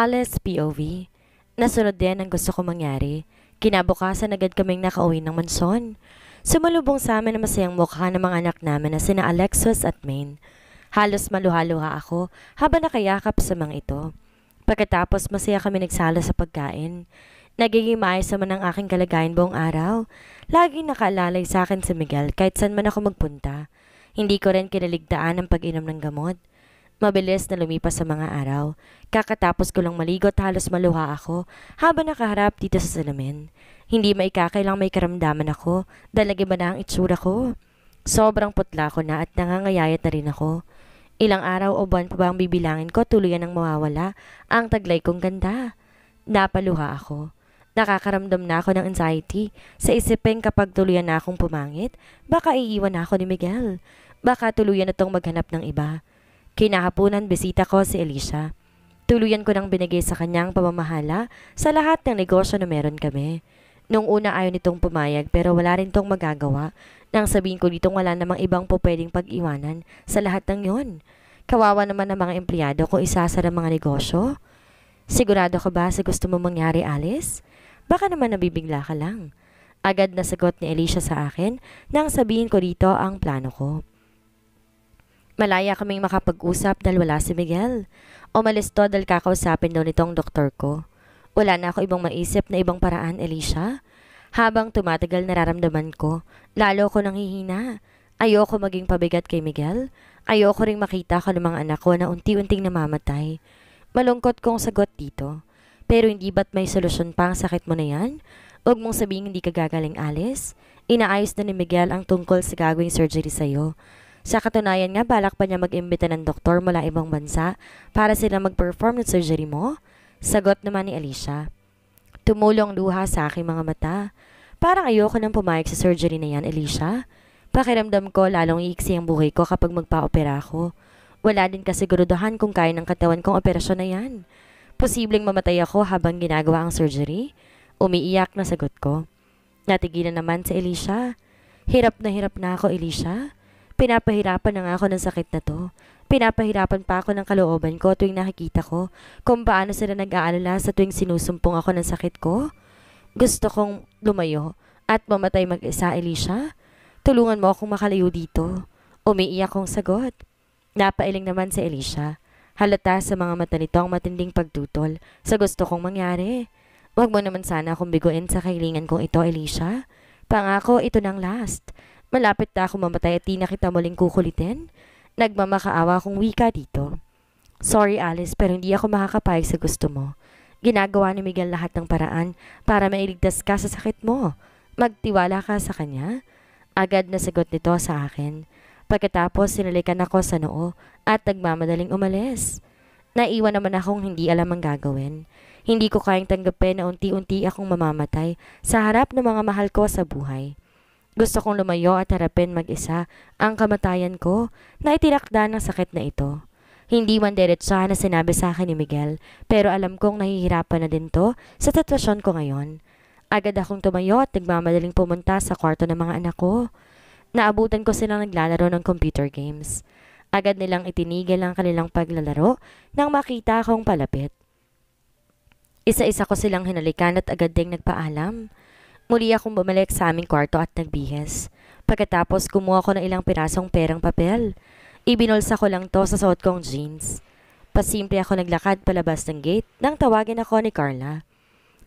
Alice POV. Nasunod din ang gusto kong mangyari. Kinabukasan agad kaming nakauwi ng mansyon. Sumalubong sa amin ang masayang mukha ng mga anak namin na sina Alexis at Maine. Halos maluhaluha ako habang nakayakap sa mga ito. Pagkatapos masaya kami nagsala sa pagkain. Nagiging maayos naman ang aking kalagayan buong araw. Laging nakaalalay sa akin si Miguel kahit saan man ako magpunta. Hindi ko rin kinaligtaan ang pag-inom ng gamot. Mabilis na lumipas sa mga araw. Kakatapos ko lang maligot halos maluha ako habang nakaharap dito sa salamin. Hindi maikakailang may karamdaman ako dahil ba na ang itsura ko. Sobrang putla ko na at nangangayayat na rin ako. Ilang araw o buwan pa ba ang bibilangin ko tuluyan ang mawawala ang taglay kong ganda. Napaluha ako. Nakakaramdam na ako ng anxiety sa isipin kapag tuluyan na akong pumangit, baka iiwan ako ni Miguel. Baka tuluyan na tong maghanap ng iba. Kinahaponan bisita ko si Alicia. Tuluyan ko nang binigay sa kanyang pamamahala sa lahat ng negosyo na meron kami. Nung una ayaw nitong pumayag pero wala rin tong magagawa. Nang sabihin ko ditong wala namang ibang po pwedeng pag-iwanan sa lahat ng yon. Kawawa naman ng mga empleyado kung isasara mga negosyo. Sigurado ka ba sa gusto mo mangyari, Alice? Baka naman nabibigla ka lang. Agad na sagot ni Alicia sa akin nang sabihin ko dito ang plano ko. Malaya kaming makapag-usap dahil wala si Miguel. Umalis to dahil kakausapin daw nitong doktor ko. Wala na ako ibang maisip na ibang paraan, Alicia. Habang tumatagal nararamdaman ko, lalo ko nanghihina. Ayoko maging pabigat kay Miguel. Ayoko ring makita ko ng mga anak ko na unti-unting namamatay. Malungkot kong sagot dito. Pero hindi ba't may solusyon pa ang sakit mo na yan? Huwag mong sabihin hindi ka gagaling, Alice. Inaayos na ni Miguel ang tungkol sa gagawing surgery sa'yo. Sa katunayan nga, balak pa niya mag-imbita ng doktor mula ibang bansa para sila mag-perform ng surgery mo? Sagot naman ni Alicia. Tumulong luha sa aking mga mata. Parang ayoko nang pumayag sa surgery na yan, Alicia. Pakiramdam ko lalong iiksi ang buhay ko kapag magpa-opera ako. Wala din kasiguruduhan kung kaya ng katawan kong operasyon na yan. Posibleng mamatay ako habang ginagawa ang surgery? Umiiyak na sagot ko. Natigilan naman si Alicia. Hirap na hirap na ako, Alicia. Pinapahirapan na nga ako ng sakit na to. Pinapahirapan pa ako ng kalooban ko tuwing nakikita ko kung paano sila nag-aalala sa tuwing sinusumpong ako ng sakit ko. Gusto kong lumayo at mamatay mag-isa, Alicia. Tulungan mo akong makalayo dito. Umiiyak kong sagot. Napailing naman si Alicia. Halata sa mga mata nito ang matinding pagtutol sa gusto kong mangyari. Huwag mo naman sana akong biguin sa kailingan kong ito, Alicia. Pangako, ito ng last. Malapit na ako mamatay at di na kita muling kukulitin. Nagmamakaawa akong wika dito. Sorry Alice, pero hindi ako makakapayag sa gusto mo. Ginagawa ni Miguel lahat ng paraan para mailigtas ka sa sakit mo. Magtiwala ka sa kanya. Agad na sagot nito sa akin. Pagkatapos sinalikan ako sa noo at nagmamadaling umalis. Naiwan naman akong hindi alam ang gagawin. Hindi ko kayang tanggapin na unti-unti akong mamamatay sa harap ng mga mahal ko sa buhay. Gusto kong lumayo at harapin mag-isa ang kamatayan ko na itinakda ng sakit na ito. Hindi man diretsa na sinabi sa akin ni Miguel, pero alam kong nahihirapan na din to sa sitwasyon ko ngayon. Agad akong tumayo at nagmamadaling pumunta sa kwarto ng mga anak ko. Naabutan ko silang naglalaro ng computer games. Agad nilang itinigil ang kanilang paglalaro nang makita akong palapit. Isa-isa ko silang hinalikan at agad ding nagpaalam. Muli akong bumalik sa aming kwarto at nagbihis. Pagkatapos kumuha ko ng ilang pirasong perang papel. Ibinulsa ko lang to sa suot kong jeans. Pasimple ako naglakad palabas ng gate nang tawagin ako ni Carla.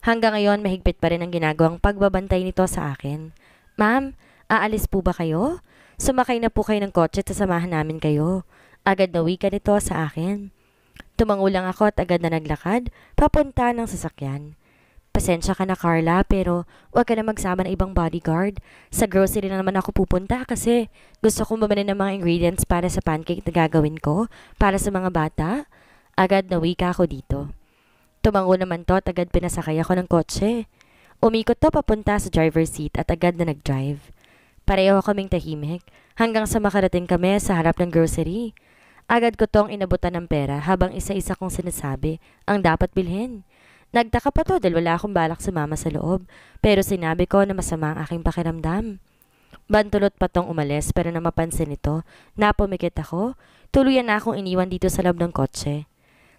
Hanggang ngayon mahigpit pa rin ang ginagawang pagbabantay nito sa akin. Ma'am, aalis po ba kayo? Sumakay na po kayo ng kotse at sasamahan namin kayo. Agad na wika nito sa akin. Tumangulang ako at agad na naglakad, papunta ng sasakyan. Pasensya ka na Carla pero huwag ka na magsama ng ibang bodyguard. Sa grocery na naman ako pupunta kasi gusto kong bumili ng mga ingredients para sa pancake na gagawin ko para sa mga bata. Agad na wika ako dito. Tumango naman to at agad pinasakay ako ng kotse. Umikot to papunta sa driver's seat at agad na nag-drive. Pareho kaming tahimik hanggang sa makarating kami sa harap ng grocery. Agad ko tong inabutan ng pera habang isa-isa kong sinasabi ang dapat bilhin. Nagtaka pa to dahil wala akong balak sumama sa loob, pero sinabi ko na masama ang aking pakiramdam. Bantulot pa tong umalis pero na mapansin ito, napumikit ako, tuluyan na akong iniwan dito sa loob ng kotse.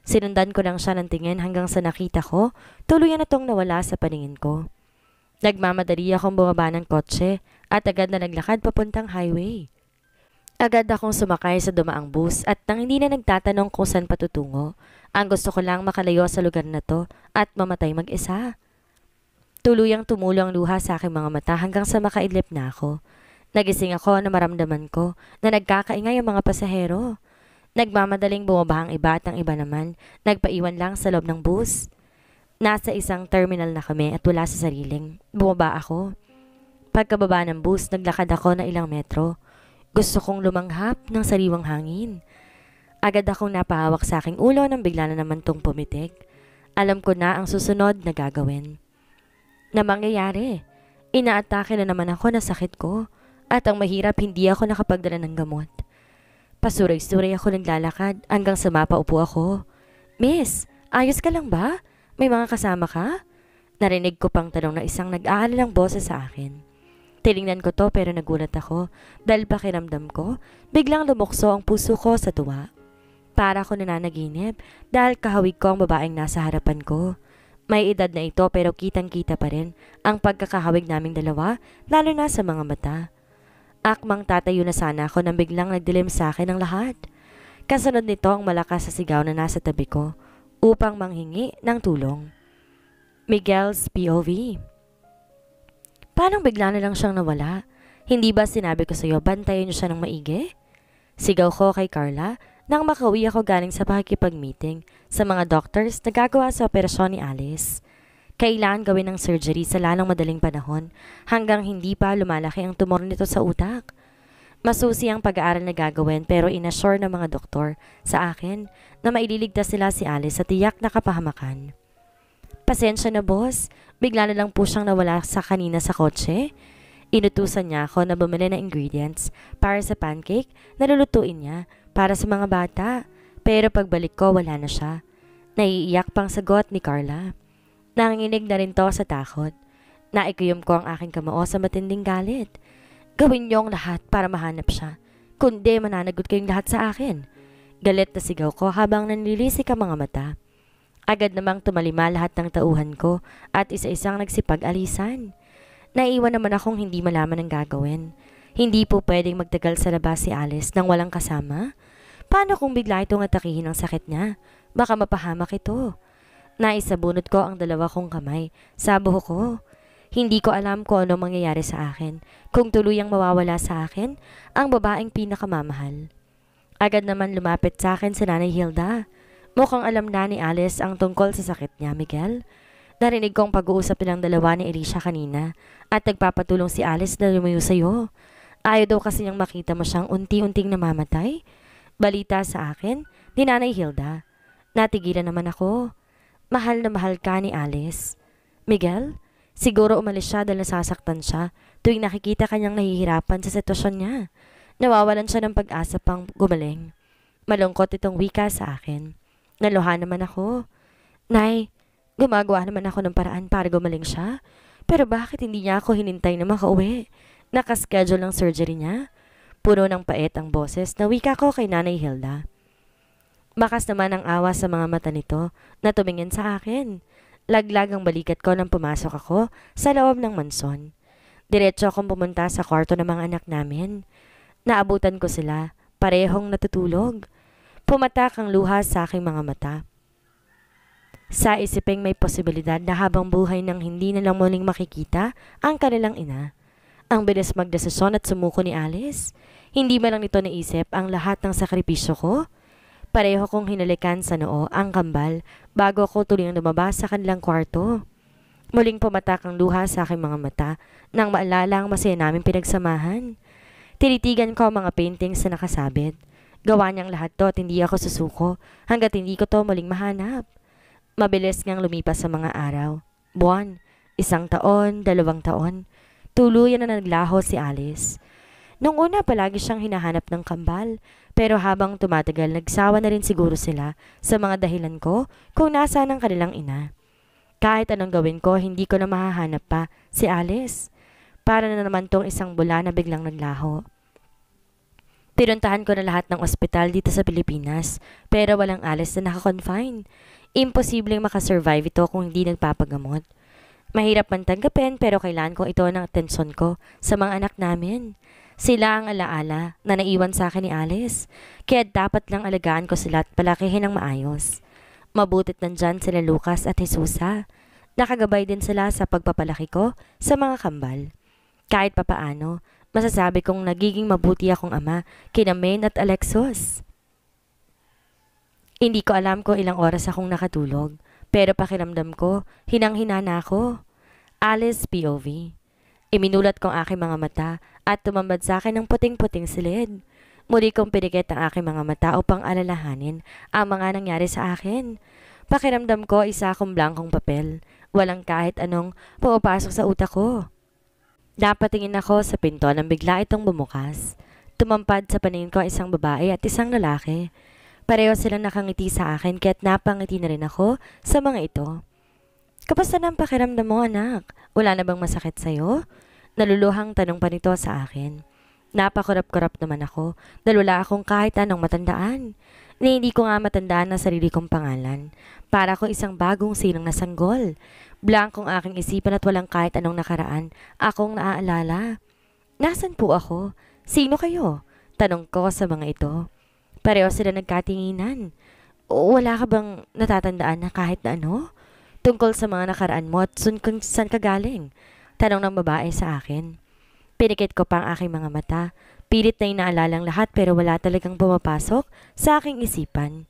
Sinundan ko lang siya ng tingin hanggang sa nakita ko, tuluyan na tong nawala sa paningin ko. Nagmamadali akong bumaba ng kotse at agad na naglakad papuntang highway. Agad akong sumakay sa dumaang bus at nang hindi na nagtatanong kung saan patutungo, ang gusto ko lang makalayo sa lugar na to at mamatay mag-isa. Tuluyang tumulo ang luha sa aking mga mata hanggang sa makailip na ako. Nagising ako na maramdaman ko na nagkakaingay ang mga pasahero. Nagmamadaling bumaba ang iba at ang iba naman, nagpaiwan lang sa loob ng bus. Nasa isang terminal na kami at wala sa sariling. Bumaba ako. Pagkababa ng bus, naglakad ako na ilang metro. Gusto kong lumanghap ng sariwang hangin. Agad akong napahawak sa aking ulo nang bigla na naman tong pumitik. Alam ko na ang susunod na gagawin. Na mangyayari, inaatake na naman ako na sakit ko at ang mahirap hindi ako nakapagdala ng gamot. Pasuray-suray ako lalakad hanggang sa mapaupo ako. Miss, ayos ka lang ba? May mga kasama ka? Narinig ko pang tanong ng isang nag-aalalang boses sa akin. Tinignan ko to pero nagulat ako dahil pakiramdam ko, biglang lumukso ang puso ko sa tuwa. Para ako nananaginip dahil kahawig ko ang babaeng nasa harapan ko. May edad na ito pero kitang-kita pa rin ang pagkakahawig naming dalawa lalo na sa mga mata. Akmang tatayo na sana ako nang biglang nagdilim sa akin ang lahat. Kasunod nito ang malakas sa sigaw na nasa tabi ko upang manghingi ng tulong. Miguel's POV Paano bigla na lang siyang nawala? Hindi ba sinabi ko sa iyo bantayan niyo siya ng maigi? Sigaw ko kay Carla nang makauwi ako galing sa pakikipag-meeting sa mga doctors na gagawa sa operasyon ni Alice. Kailan gawin ng surgery sa lalong madaling panahon hanggang hindi pa lumalaki ang tumor nito sa utak. Masusi ang pag-aaral na gagawin pero inassure ng mga doktor sa akin na maililigtas sila si Alice sa tiyak na kapahamakan. Pasensya na boss, bigla na lang po siyang nawala sa kanina sa kotse. Inutusan niya ako na bumili ng ingredients para sa pancake na lulutuin niya para sa mga bata, pero pagbalik ko wala na siya. Naiiyak pang sagot ni Carla. Nanginig na rin to sa takot. Naikuyom ko ang aking kamao sa matinding galit. Gawin niyo ang lahat para mahanap siya, kundi mananagot kayong lahat sa akin. Galit na sigaw ko habang nanlilisik ang mga mata. Agad namang tumalima lahat ng tauhan ko at isa-isang nagsipag-alisan. Naiwan naman akong hindi malaman ang gagawin. Hindi po pwedeng magtagal sa labas si Alice nang walang kasama. Paano kung bigla itong atakihin ng sakit niya? Baka mapahamak ito. Naisabunod ko ang dalawa kong kamay Sabo ko. Hindi ko alam kung ano mangyayari sa akin, kung tuluyang mawawala sa akin ang babaeng pinakamamahal. Agad naman lumapit sa akin si Nanay Hilda. Mukhang alam na ni Alice ang tungkol sa sakit niya, Miguel. Narinig kong pag-uusap nilang dalawa ni Elisha kanina at nagpapatulong si Alice na lumayo sa'yo. Ayaw daw kasi niyang makita mo siyang unti-unting namamatay balita sa akin ni Nanay Hilda. Natigilan naman ako. Mahal na mahal ka ni Alice. Miguel, siguro umalis siya dahil nasasaktan siya tuwing nakikita kanyang nahihirapan sa sitwasyon niya. Nawawalan siya ng pag-asa pang gumaling. Malungkot itong wika sa akin. Naluha naman ako. Nay, gumagawa naman ako ng paraan para gumaling siya. Pero bakit hindi niya ako hinintay na makauwi? Nakaschedule ang surgery niya. Puno ng paet ang boses na wika ko kay Nanay Hilda. Makas naman ang awa sa mga mata nito na tumingin sa akin. Laglag ang balikat ko nang pumasok ako sa loob ng manson. Diretso akong pumunta sa kwarto ng mga anak namin. Naabutan ko sila, parehong natutulog. Pumatak ang luha sa aking mga mata. Sa isiping may posibilidad na habang buhay nang hindi na lang muling makikita ang kanilang ina. Ang bilis magdesisyon at sumuko ni Alice. Hindi man lang nito naisip ang lahat ng sakripisyo ko. Pareho kong hinalikan sa noo ang kambal bago ko tuluyang lumabas sa kanilang kwarto. Muling pumatak ang luha sa aking mga mata nang maalala ang masaya namin pinagsamahan. Tinitigan ko ang mga paintings na nakasabit. Gawa niyang lahat to at hindi ako susuko hanggat hindi ko to muling mahanap. Mabilis ngang lumipas sa mga araw. Buwan, isang taon, dalawang taon. Tuluyan na naglaho si Alice. Nung una palagi siyang hinahanap ng kambal, pero habang tumatagal nagsawa na rin siguro sila sa mga dahilan ko kung nasaan ang kanilang ina. Kahit anong gawin ko, hindi ko na mahahanap pa si Alice. Para na naman tong isang bula na biglang naglaho. Pinuntahan ko na lahat ng ospital dito sa Pilipinas, pero walang Alice na nakakonfine. Imposibleng makasurvive ito kung hindi nagpapagamot. Mahirap man tanggapin pero kailan ko ito ng atensyon ko sa mga anak namin. Sila ang alaala na naiwan sa akin ni Alice. Kaya dapat lang alagaan ko sila at palakihin ng maayos. Mabutit nandyan sila Lucas at Jesusa. Nakagabay din sila sa pagpapalaki ko sa mga kambal. Kahit papaano, masasabi kong nagiging mabuti akong ama kina Maine at Alexos. Hindi ko alam kung ilang oras akong nakatulog. Pero pakiramdam ko, hinang-hina na ako. Alice POV. Iminulat kong aking mga mata at tumambad sa akin ng puting-puting silid. Muli kong pinikit ang aking mga mata upang alalahanin ang mga nangyari sa akin. Pakiramdam ko isa akong blankong papel. Walang kahit anong pumapasok sa utak ko. Napatingin ako sa pinto nang bigla itong bumukas. Tumampad sa paningin ko isang babae at isang lalaki. Pareho silang nakangiti sa akin kaya't napangiti na rin ako sa mga ito. Kapusta na ang pakiramdam mo, anak? Wala na bang masakit sa'yo? Naluluhang tanong pa nito sa akin. Napakurap-kurap naman ako dahil wala akong kahit anong matandaan. Na hindi ko nga matandaan na sarili kong pangalan. Para akong isang bagong silang nasanggol. Blankong aking isipan at walang kahit anong nakaraan. Akong naaalala. Nasaan po ako? Sino kayo? Tanong ko sa mga ito. Pareho sila nagkatinginan. O, wala ka bang natatandaan na kahit na ano? tungkol sa mga nakaraan mo at sun kung saan ka galing. Tanong ng babae sa akin. Pinikit ko pa ang aking mga mata. Pilit na inaalalang lahat pero wala talagang pumapasok sa aking isipan.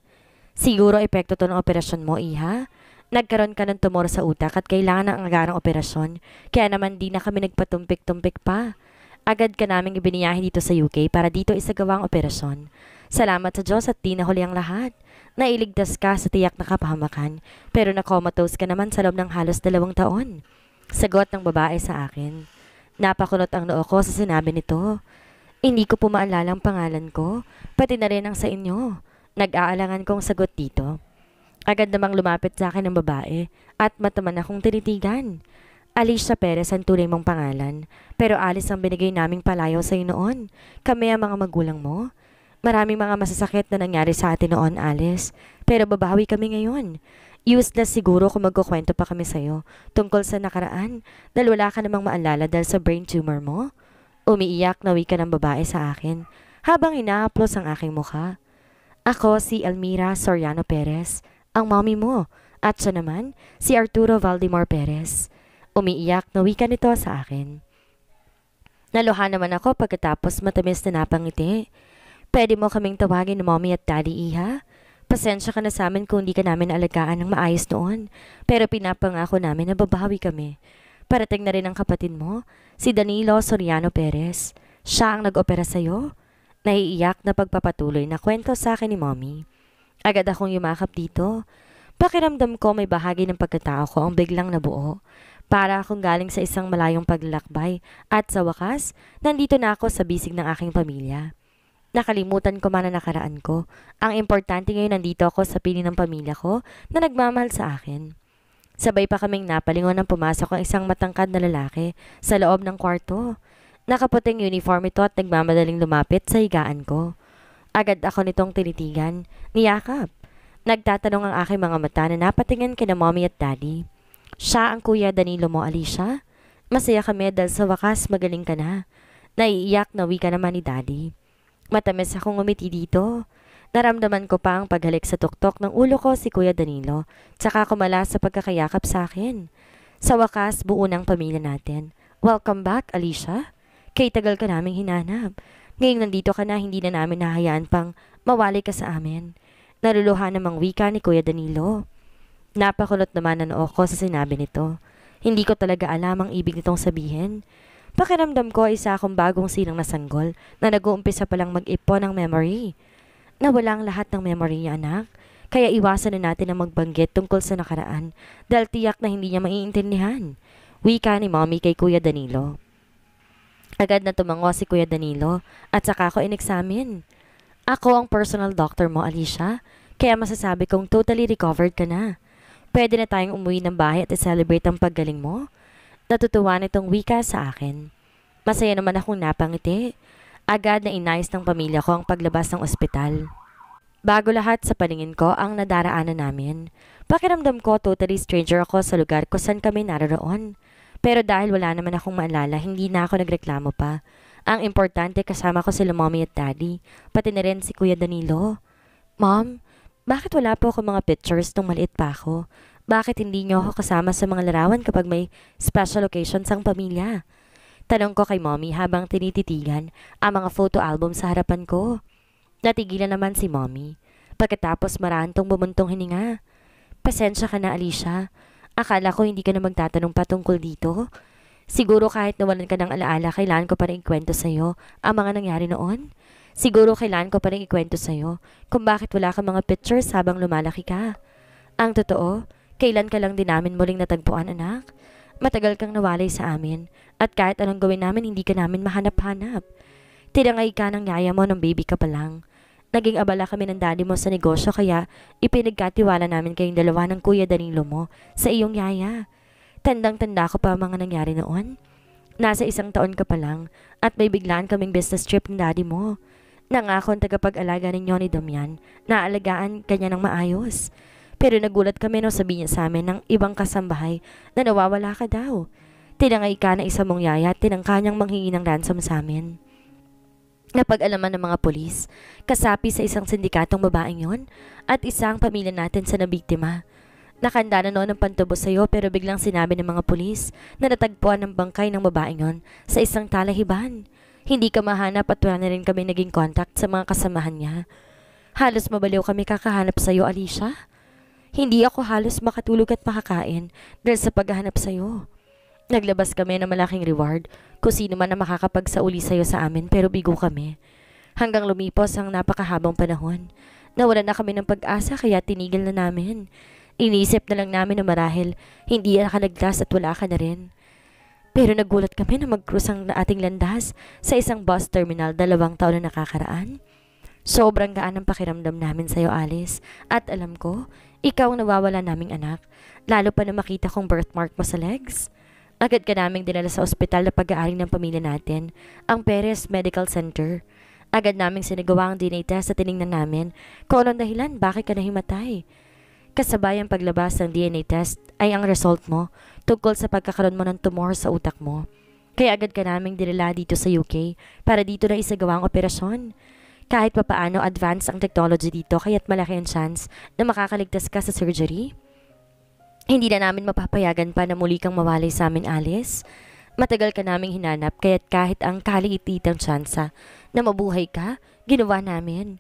Siguro epekto to ng operasyon mo, iha. Nagkaroon ka ng tumor sa utak at kailangan ng agarang operasyon. Kaya naman di na kami nagpatumpik-tumpik pa. Agad ka naming ibiniyahe dito sa UK para dito isagawa ang operasyon. Salamat sa Diyos at di na huli ang lahat. Nailigtas ka sa tiyak na kapahamakan, pero nakomatose ka naman sa loob ng halos dalawang taon. Sagot ng babae sa akin. Napakulot ang noo ko sa sinabi nito. Hindi ko po maalala pangalan ko, pati na rin ang sa inyo. Nag-aalangan kong sagot dito. Agad namang lumapit sa akin ang babae at mataman akong tinitigan. Alicia Perez ang tunay mong pangalan, pero alis ang binigay naming palayo sa iyo noon. Kami ang mga magulang mo. Maraming mga masasakit na nangyari sa atin noon, Alice. Pero babawi kami ngayon. Useless siguro kung magkukwento pa kami sa'yo tungkol sa nakaraan dahil wala ka namang maalala dahil sa brain tumor mo. Umiiyak na wika ng babae sa akin habang inaaplos ang aking mukha. Ako si Almira Soriano Perez, ang mommy mo, at siya naman si Arturo Valdemar Perez. Umiiyak na wika nito sa akin. Naluha naman ako pagkatapos matamis na napangiti. Pwede mo kaming tawagin ni mommy at daddy, iha? Pasensya ka na sa amin kung hindi ka namin alagaan ng maayos noon. Pero pinapangako namin na babawi kami. Parating na rin ang kapatid mo, si Danilo Soriano Perez. Siya ang nag-opera sa'yo? Naiiyak na pagpapatuloy na kwento sa akin ni mommy. Agad akong yumakap dito. Pakiramdam ko may bahagi ng pagkatao ko ang biglang nabuo. Para akong galing sa isang malayong paglalakbay at sa wakas, nandito na ako sa bisig ng aking pamilya. Nakalimutan ko man na nakaraan ko. Ang importante ngayon nandito ako sa piling ng pamilya ko na nagmamahal sa akin. Sabay pa kaming napalingon nang pumasok ang isang matangkad na lalaki sa loob ng kwarto. Nakaputing uniform ito at nagmamadaling lumapit sa higaan ko. Agad ako nitong tinitigan, niyakap. Nagtatanong ang aking mga mata na napatingin kina mommy at daddy. Siya ang kuya Danilo mo, Alicia. Masaya kami dahil sa wakas magaling ka na. Naiiyak na wika naman ni daddy. Matamis akong umiti dito. Naramdaman ko pa ang paghalik sa tuktok ng ulo ko si Kuya Danilo, tsaka kumala sa pagkakayakap sa akin. Sa wakas, buo ng pamilya natin. Welcome back, Alicia. Kay tagal ka naming hinanap. Ngayong nandito ka na, hindi na namin nahayaan pang mawali ka sa amin. Naluluha namang wika ni Kuya Danilo. Napakulot naman ang noo ko sa sinabi nito. Hindi ko talaga alam ang ibig nitong sabihin. Pakiramdam ko isa akong bagong silang nasanggol na nag-uumpisa palang mag-ipon ng memory. Nawala ang lahat ng memory niya anak, kaya iwasan na natin ang magbanggit tungkol sa nakaraan dahil tiyak na hindi niya maiintindihan. Wika ni mommy kay Kuya Danilo. Agad na tumango si Kuya Danilo at saka ako in-examine. Ako ang personal doctor mo, Alicia, kaya masasabi kong totally recovered ka na. Pwede na tayong umuwi ng bahay at i-celebrate ang paggaling mo. Natutuwa nitong wika sa akin. Masaya naman akong napangiti. Agad na inayos ng pamilya ko ang paglabas ng ospital. Bago lahat sa paningin ko ang nadaraanan namin. Pakiramdam ko totally stranger ako sa lugar kung saan kami naroon. Pero dahil wala naman akong maalala, hindi na ako nagreklamo pa. Ang importante kasama ko sila mommy at daddy, pati na rin si Kuya Danilo. Mom, bakit wala po akong mga pictures nung maliit pa ako? Bakit hindi niyo ako kasama sa mga larawan kapag may special occasions ang pamilya? Tanong ko kay mommy habang tinititigan ang mga photo album sa harapan ko. Natigilan naman si mommy. Pagkatapos marantong bumuntong hininga. Pasensya ka na Alicia. Akala ko hindi ka na magtatanong patungkol dito. Siguro kahit nawalan ka ng alaala, kailan ko pa rin ikwento sa'yo ang mga nangyari noon. Siguro kailan ko pa rin ikwento sa'yo kung bakit wala kang mga pictures habang lumalaki ka. Ang totoo, Kailan ka lang din namin muling natagpuan, anak? Matagal kang nawalay sa amin at kahit anong gawin namin hindi ka namin mahanap-hanap. Tinangay ka ng yaya mo nung baby ka pa lang. Naging abala kami ng daddy mo sa negosyo kaya ipinagkatiwala namin kayong dalawa ng kuya Danilo mo sa iyong yaya. Tandang-tanda ko pa mga nangyari noon. Nasa isang taon ka pa lang at may biglaan kaming business trip ng daddy mo. Nangako ang tagapag-alaga ninyo ni Damian na alagaan kanya ng maayos. Pero nagulat kami nung sabi niya sa amin ng ibang kasambahay na nawawala ka daw. Tinangay ka na isa mong yaya at tinangka niyang manghingi ng ransom sa amin. Napag-alaman ng mga polis, kasapi sa isang sindikatong babaeng yon at isang pamilya natin sa nabiktima. Nakanda na noon ang pantubo iyo pero biglang sinabi ng mga polis na natagpuan ng bangkay ng babaeng yon sa isang talahiban. Hindi ka mahanap at wala na rin kami naging contact sa mga kasamahan niya. Halos mabaliw kami kakahanap sa iyo, Alicia. Hindi ako halos makatulog at makakain dahil sa paghahanap sa'yo. Naglabas kami ng malaking reward kung sino man na makakapagsauli sa'yo sa amin pero bigo kami. Hanggang lumipos ang napakahabang panahon. Nawala na kami ng pag-asa kaya tinigil na namin. Inisip na lang namin na marahil hindi ka naglas at wala ka na rin. Pero nagulat kami na mag-cruise ang ating landas sa isang bus terminal dalawang taon na nakakaraan. Sobrang gaan ang pakiramdam namin sa'yo, Alice. At alam ko, ikaw ang nawawala naming anak, lalo pa na makita kong birthmark mo sa legs. Agad ka naming dinala sa ospital na pag-aaring ng pamilya natin, ang Perez Medical Center. Agad naming sinagawa ang DNA test at tinignan namin kung anong dahilan bakit ka nahimatay. Kasabay ang paglabas ng DNA test ay ang result mo tungkol sa pagkakaroon mo ng tumor sa utak mo. Kaya agad ka naming dinala dito sa UK para dito na isagawa ang operasyon kahit papaano advanced ang technology dito kaya't malaki ang chance na makakaligtas ka sa surgery? Hindi na namin mapapayagan pa na muli kang mawalay sa amin, Alice. Matagal ka naming hinanap kaya't kahit ang kaliit-itang tsansa na mabuhay ka, ginawa namin.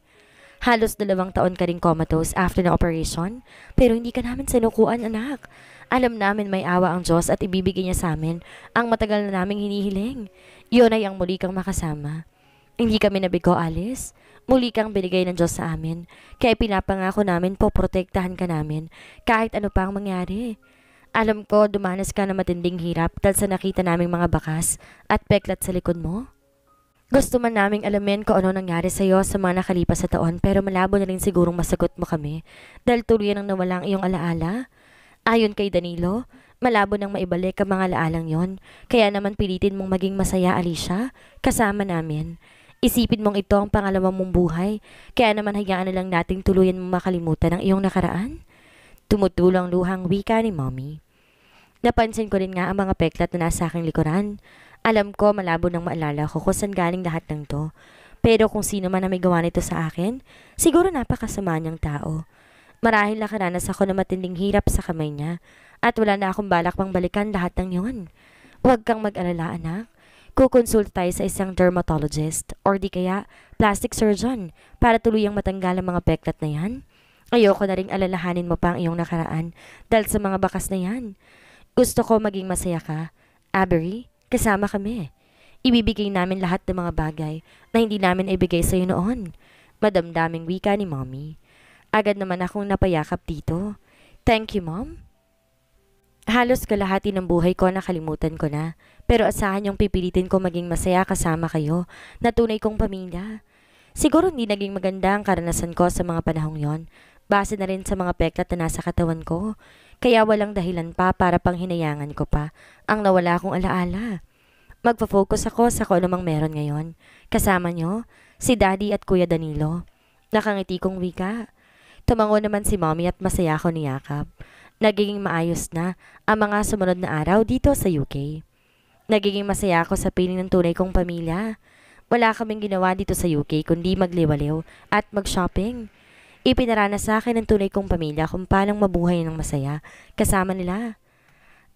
Halos dalawang taon ka rin comatose after ng operation, pero hindi ka namin sinukuan, anak. Alam namin may awa ang Diyos at ibibigay niya sa amin ang matagal na naming hinihiling. Yun ay ang muli kang makasama. Hindi kami nabigo, Alice. Muli kang binigay ng Diyos sa amin, kaya pinapangako namin po protektahan ka namin kahit ano pa ang mangyari. Alam ko, dumanas ka na matinding hirap dahil sa nakita naming mga bakas at peklat sa likod mo. Gusto man naming alamin kung ano nangyari sa iyo sa mga nakalipas sa taon pero malabo na rin sigurong masagot mo kami dahil tuloy nang nawala ang iyong alaala. Ayon kay Danilo, malabo nang maibalik ang mga laalang yon. Kaya naman pilitin mong maging masaya, Alicia, kasama namin. Isipin mong ito ang pangalawang mong buhay, kaya naman hayaan na lang nating tuluyan mong makalimutan ang iyong nakaraan. Tumutulong luhang wika ni mommy. Napansin ko rin nga ang mga peklat na nasa aking likuran. Alam ko malabo nang maalala ko kung saan galing lahat ng to. Pero kung sino man na may gawa nito sa akin, siguro napakasama niyang tao. Marahil nakaranas ako na matinding hirap sa kamay niya at wala na akong balak pang balikan lahat ng yun. Huwag kang mag-alala anak kukonsulta tayo sa isang dermatologist or di kaya plastic surgeon para tuluyang matanggal ang mga peklat na yan. Ayoko na rin alalahanin mo pa ang iyong nakaraan dahil sa mga bakas na yan. Gusto ko maging masaya ka. Avery, kasama kami. Ibibigay namin lahat ng mga bagay na hindi namin ibigay sa iyo noon. Madamdaming wika ni Mommy. Agad naman akong napayakap dito. Thank you, Mom. Halos kalahati ng buhay ko nakalimutan ko na. Pero asahan niyong pipilitin ko maging masaya kasama kayo na tunay kong pamilya. Siguro hindi naging maganda ang karanasan ko sa mga panahong yon. Base na rin sa mga peklat na nasa katawan ko. Kaya walang dahilan pa para panghinayangan ko pa ang nawala kong alaala. Magpa-focus ako sa kung anumang meron ngayon. Kasama nyo, si Daddy at Kuya Danilo. Nakangiti kong wika. Tumango naman si Mommy at masaya ako ni Yakap. Nagiging maayos na ang mga sumunod na araw dito sa UK. Nagiging masaya ako sa piling ng tunay kong pamilya. Wala kaming ginawa dito sa UK kundi magliwaliw at mag-shopping. Ipinaranas sa akin ng tunay kong pamilya kung paanong mabuhay ng masaya kasama nila.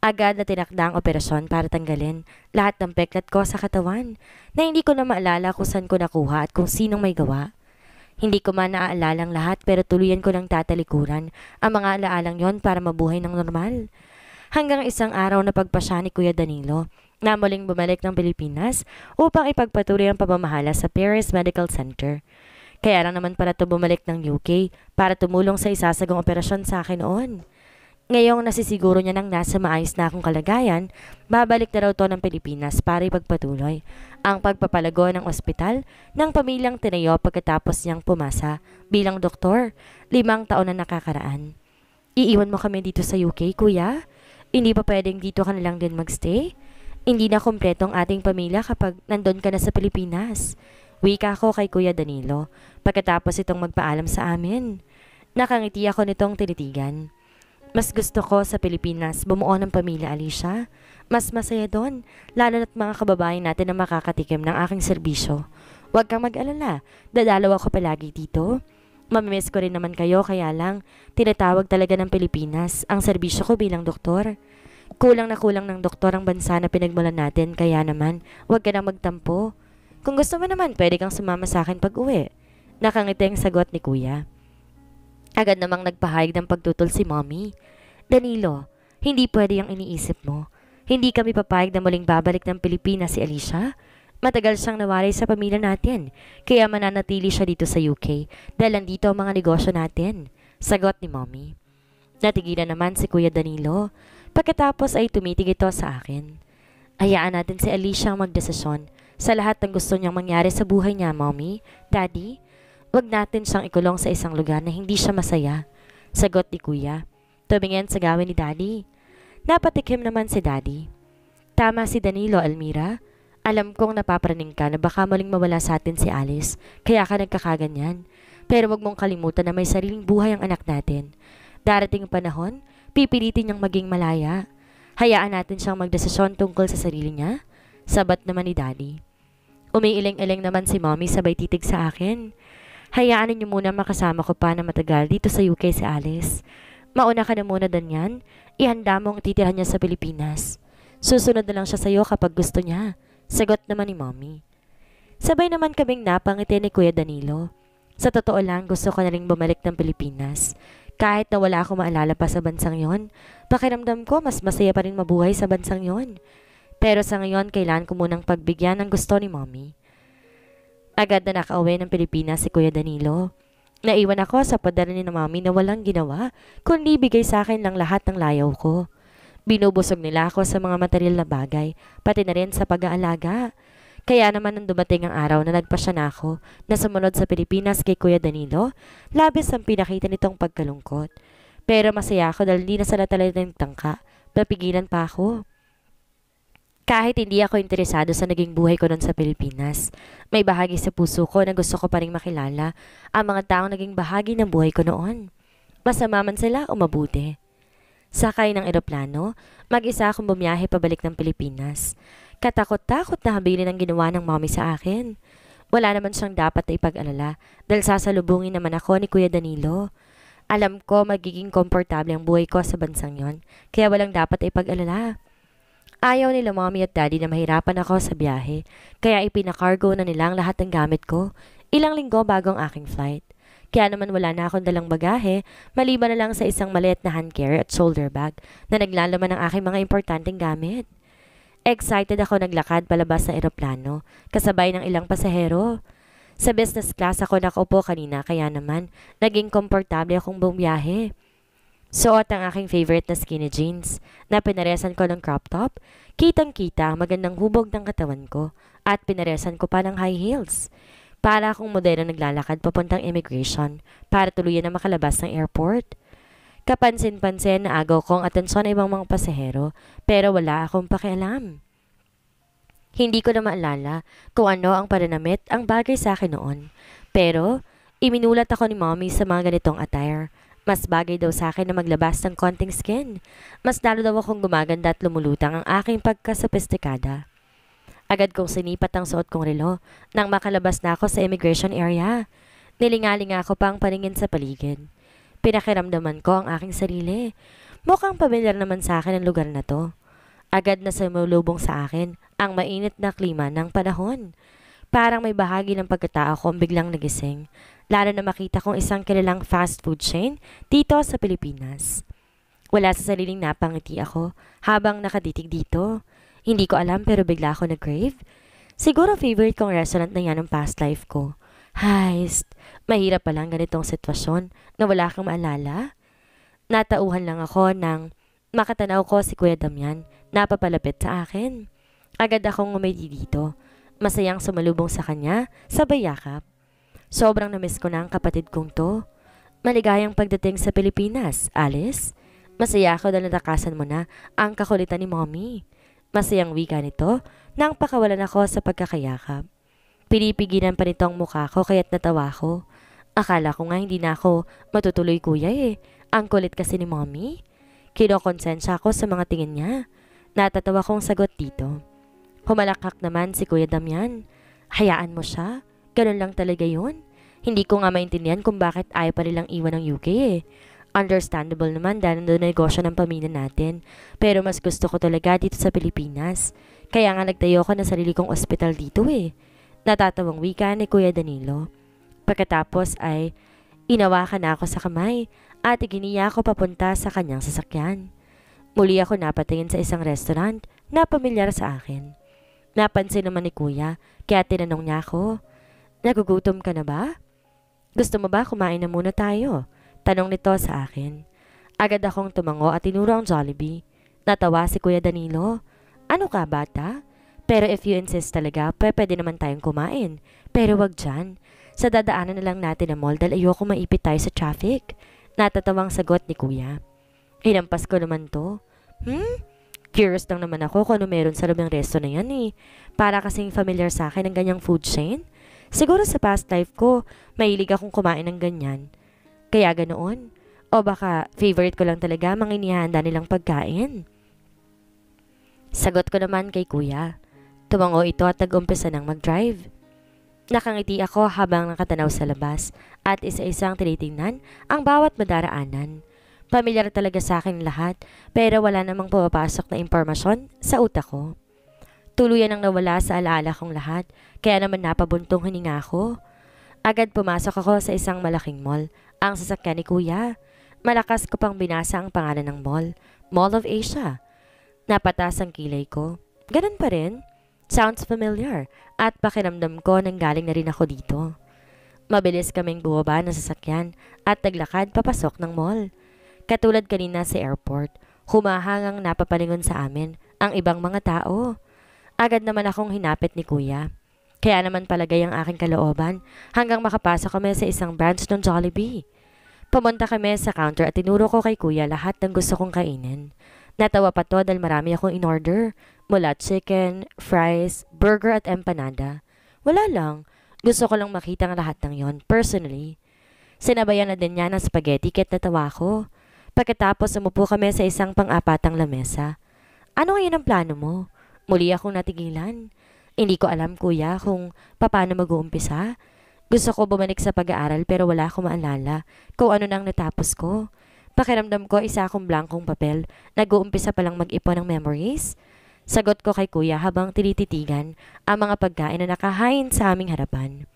Agad na tinakda ang operasyon para tanggalin lahat ng peklat ko sa katawan na hindi ko na maalala kung saan ko nakuha at kung sinong may gawa. Hindi ko man naaalala ang lahat pero tuluyan ko ng tatalikuran ang mga alaalang yon para mabuhay ng normal. Hanggang isang araw na pagpasya ni Kuya Danilo na muling bumalik ng Pilipinas upang ipagpatuloy ang pamamahala sa Paris Medical Center. Kaya lang naman pala ito bumalik ng UK para tumulong sa isasagong operasyon sa akin noon. Ngayong nasisiguro niya nang nasa maayos na akong kalagayan, babalik na raw to ng Pilipinas para ipagpatuloy ang pagpapalago ng ospital ng pamilyang tinayo pagkatapos niyang pumasa bilang doktor, limang taon na nakakaraan. Iiwan mo kami dito sa UK, kuya? Hindi pa pwedeng dito ka na lang din magstay? Hindi na kumpletong ating pamilya kapag nandun ka na sa Pilipinas. Wika ko kay Kuya Danilo pagkatapos itong magpaalam sa amin. Nakangiti ako nitong tinitigan. Mas gusto ko sa Pilipinas bumuo ng pamilya Alicia. Mas masaya doon, lalo na't mga kababayan natin na makakatikim ng aking serbisyo. Huwag kang mag-alala, dadalaw ako palagi dito. Mamimiss ko rin naman kayo kaya lang tinatawag talaga ng Pilipinas ang serbisyo ko bilang doktor. Kulang na kulang ng doktor ang bansa na pinagmulan natin, kaya naman, huwag ka na magtampo. Kung gusto mo naman, pwede kang sumama sa akin pag uwi. Nakangiti ang sagot ni kuya. Agad namang nagpahayag ng pagtutol si mommy. Danilo, hindi pwede ang iniisip mo. Hindi kami papayag na muling babalik ng Pilipinas si Alicia. Matagal siyang nawalay sa pamilya natin, kaya mananatili siya dito sa UK dahil andito ang mga negosyo natin. Sagot ni Mommy. Natigilan naman si Kuya Danilo. Pagkatapos ay tumitig ito sa akin. Ayaan natin si Alicia ang magdesisyon sa lahat ng gusto niyang mangyari sa buhay niya, mommy, daddy. Huwag natin siyang ikulong sa isang lugar na hindi siya masaya. Sagot ni kuya. Tumingin sa gawin ni daddy. Napatikim naman si daddy. Tama si Danilo, Almira. Alam kong napapraning ka na baka maling mawala sa atin si Alice, kaya ka nagkakaganyan. Pero wag mong kalimutan na may sariling buhay ang anak natin. Darating ang panahon pipilitin niyang maging malaya. Hayaan natin siyang magdesisyon tungkol sa sarili niya. Sabat naman ni Daddy. Umiiling-iling naman si Mommy sabay titig sa akin. Hayaan niyo muna makasama ko pa na matagal dito sa UK si Alice. Mauna ka na muna danyan. Ihanda mo ang titira niya sa Pilipinas. Susunod na lang siya sa iyo kapag gusto niya. Sagot naman ni Mommy. Sabay naman kaming napangiti ni Kuya Danilo. Sa totoo lang, gusto ko na rin bumalik ng Pilipinas. Kahit na wala akong maalala pa sa bansang yon, pakiramdam ko mas masaya pa rin mabuhay sa bansang yon. Pero sa ngayon, kailan ko munang pagbigyan ang gusto ni mommy. Agad na nakauwi ng Pilipinas si Kuya Danilo. Naiwan ako sa padala ni na mami na walang ginawa, kundi bigay sa akin lang lahat ng layaw ko. Binubusog nila ako sa mga material na bagay, pati na rin sa pag-aalaga. Kaya naman nang dumating ang araw na nagpasya na ako na sumunod sa Pilipinas kay Kuya Danilo, labis ang pinakita nitong pagkalungkot. Pero masaya ako dahil hindi na sana talaga ng tangka. Papigilan pa ako. Kahit hindi ako interesado sa naging buhay ko noon sa Pilipinas, may bahagi sa puso ko na gusto ko pa rin makilala ang mga taong naging bahagi ng buhay ko noon. Masama man sila o mabuti. Sakay ng eroplano, mag-isa akong bumiyahe pabalik ng Pilipinas. Katakot-takot na habilin ang ginawa ng mommy sa akin. Wala naman siyang dapat na ipag-alala dahil sasalubungin naman ako ni Kuya Danilo. Alam ko magiging komportable ang buhay ko sa bansang yon, kaya walang dapat ay pag-alala. Ayaw nila mommy at daddy na mahirapan ako sa biyahe, kaya ipinakargo na nila ang lahat ng gamit ko ilang linggo bago ang aking flight. Kaya naman wala na akong dalang bagahe, maliban na lang sa isang maliit na hand carry at shoulder bag na naglalaman ng aking mga importanteng gamit. Excited ako naglakad palabas ng eroplano, kasabay ng ilang pasahero. Sa business class ako nakaupo kanina kaya naman naging komportable akong bumiyahe. Suot ang aking favorite na skinny jeans na pinaresan ko ng crop top. Kitang-kita ang magandang hubog ng katawan ko at pinaresan ko pa ng high heels. Para akong modelo naglalakad papuntang immigration para tuluyan na makalabas ng airport. Kapansin-pansin na agaw kong atensyon ng ibang mga pasahero pero wala akong pakialam. Hindi ko na maalala kung ano ang pananamit ang bagay sa akin noon. Pero, iminulat ako ni mommy sa mga ganitong attire. Mas bagay daw sa akin na maglabas ng konting skin. Mas lalo daw akong gumaganda at lumulutang ang aking pagkasopistikada. Agad kong sinipat ang suot kong relo nang makalabas na ako sa immigration area. Nilingaling ako pa ang paningin sa paligid. Pinakiramdaman ko ang aking sarili. Mukhang pamilyar naman sa akin ang lugar na to. Agad na sumulubong sa akin ang mainit na klima ng panahon. Parang may bahagi ng pagkatao ko ang biglang nagising, lalo na makita kong isang kilalang fast food chain dito sa Pilipinas. Wala sa sariling napangiti ako habang nakaditig dito. Hindi ko alam pero bigla ako nag-crave. Siguro favorite kong restaurant na yan ng past life ko. Heist, mahirap pa lang ganitong sitwasyon na wala kang maalala. Natauhan lang ako nang makatanaw ko si Kuya Damian napapalapit sa akin. Agad akong umedi dito. Masayang sumalubong sa kanya, sa bayakap. Sobrang namiss ko na ang kapatid kong to. Maligayang pagdating sa Pilipinas, Alice. Masaya ako dahil natakasan mo na ang kakulitan ni Mommy. Masayang wika nito nang pakawalan ako sa pagkakayakap. Pinipigilan pa nito ang mukha ko kaya't natawa ko. Akala ko nga hindi na ako matutuloy kuya eh. Ang kulit kasi ni mommy. Kinokonsensya ako sa mga tingin niya. Natatawa kong sagot dito. Humalakak naman si Kuya Damian. Hayaan mo siya. Ganun lang talaga yun. Hindi ko nga maintindihan kung bakit ayaw pa nilang iwan ng UK eh. Understandable naman dahil nandun negosyo ng pamilya natin. Pero mas gusto ko talaga dito sa Pilipinas. Kaya nga nagtayo ko na sarili kong ospital dito eh. Natatawang wika ni Kuya Danilo. Pagkatapos ay inawakan na ako sa kamay at giniya ko papunta sa kanyang sasakyan. Muli ako napatingin sa isang restaurant na pamilyar sa akin. Napansin naman ni Kuya kaya tinanong niya ako, Nagugutom ka na ba? Gusto mo ba kumain na muna tayo? Tanong nito sa akin. Agad akong tumango at tinuro ang Jollibee. Natawa si Kuya Danilo. Ano ka bata? Pero if you insist talaga, pwede naman tayong kumain. Pero wag dyan. Sa dadaanan na lang natin ang mall dahil ayoko maipit tayo sa traffic. Natatawang sagot ni kuya. Hinampas ko naman to. Hmm? Curious lang naman ako kung ano meron sa labing resto na yan eh. Para kasing familiar sa akin ang ganyang food chain. Siguro sa past life ko, mahilig akong kumain ng ganyan. Kaya ganoon. O baka favorite ko lang talaga mga inihanda nilang pagkain. Sagot ko naman kay kuya. Tumango ito at nag-umpisa nang mag-drive. Nakangiti ako habang nakatanaw sa labas at isa-isang tinitingnan ang bawat madaraanan. Pamilyar talaga sa akin lahat pero wala namang pumapasok na impormasyon sa utak ko. Tuluyan ang nawala sa alaala kong lahat kaya naman napabuntong hininga ako. Agad pumasok ako sa isang malaking mall, ang sasakyan ni kuya. Malakas ko pang binasa ang pangalan ng mall, Mall of Asia. Napatas ang kilay ko. Ganun pa rin. Sounds familiar at pakiramdam ko nang galing na rin ako dito. Mabilis kaming bumaba ng sasakyan at naglakad papasok ng mall. Katulad kanina sa airport, humahangang napapalingon sa amin ang ibang mga tao. Agad naman akong hinapit ni kuya. Kaya naman palagay ang aking kalooban hanggang makapasok kami sa isang branch ng Jollibee. Pumunta kami sa counter at tinuro ko kay kuya lahat ng gusto kong kainin. Natawa pa to dahil marami akong in-order. Mula chicken, fries, burger at empanada. Wala lang. Gusto ko lang makita ang lahat ng yon personally. Sinabayan na din niya ng spaghetti kahit natawa ko. Pagkatapos umupo kami sa isang pang-apatang lamesa. Ano ngayon ang plano mo? Muli akong natigilan. Hindi ko alam kuya kung paano mag-uumpisa. Gusto ko bumalik sa pag-aaral pero wala akong maalala kung ano nang natapos ko. Pakiramdam ko isa akong blankong papel. Nag-uumpisa palang mag-ipon ng memories. Sagot ko kay kuya habang tinititigan ang mga pagkain na nakahain sa aming harapan.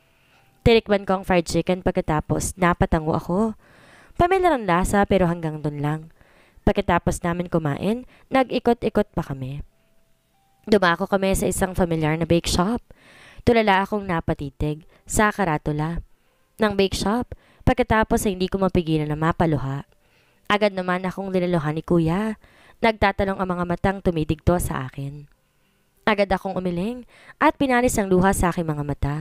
Tinikman ko ang fried chicken pagkatapos napatango ako. Pamilyar ang lasa pero hanggang doon lang. Pagkatapos namin kumain, nag-ikot-ikot pa kami. Dumako kami sa isang familiar na bake shop. Tulala akong napatitig sa karatula ng bake shop pagkatapos ay hindi ko mapigilan na mapaluha. Agad naman akong nilaluhan ni kuya. Nagtatanong ang mga matang tumidigto sa akin. Agad akong umiling at pinalis ang luha sa aking mga mata.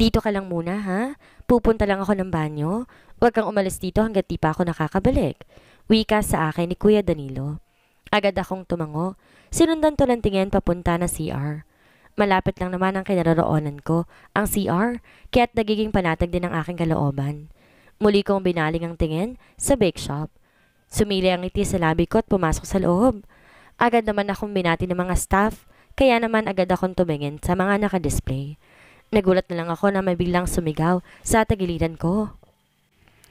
Dito ka lang muna ha? Pupunta lang ako ng banyo? Huwag kang umalis dito hanggat di pa ako nakakabalik. Wika sa akin ni Kuya Danilo. Agad akong tumango. Sinundan to lang tingin papunta na CR. Malapit lang naman ang kinaroroonan ko, ang CR, kaya't nagiging panatag din ang aking kalooban. Muli kong binaling ang tingin sa bake shop. Sumili ang ngiti sa labi ko at pumasok sa loob. Agad naman akong binati ng mga staff, kaya naman agad akong tumingin sa mga nakadisplay. Nagulat na lang ako na mabilang sumigaw sa tagiliran ko.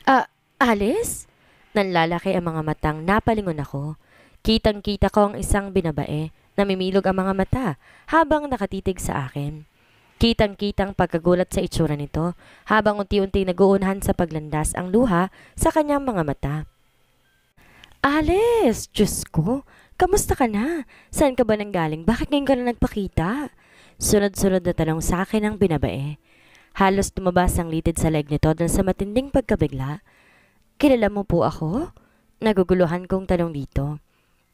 Ah, Alice? Nanlalaki ang mga matang napalingon ako. Kitang-kita ko ang isang binabae. Namimilog ang mga mata habang nakatitig sa akin. Kitang-kitang pagkagulat sa itsura nito habang unti-unti naguunhan sa paglandas ang luha sa kanyang mga mata. Alice! Diyos ko! Kamusta ka na? Saan ka ba nang galing? Bakit ngayon ka na nagpakita? Sunod-sunod na tanong sa akin ang binabae. Halos tumabas ang litid sa leg nito dahil sa matinding pagkabigla. Kilala mo po ako? Naguguluhan kong tanong dito.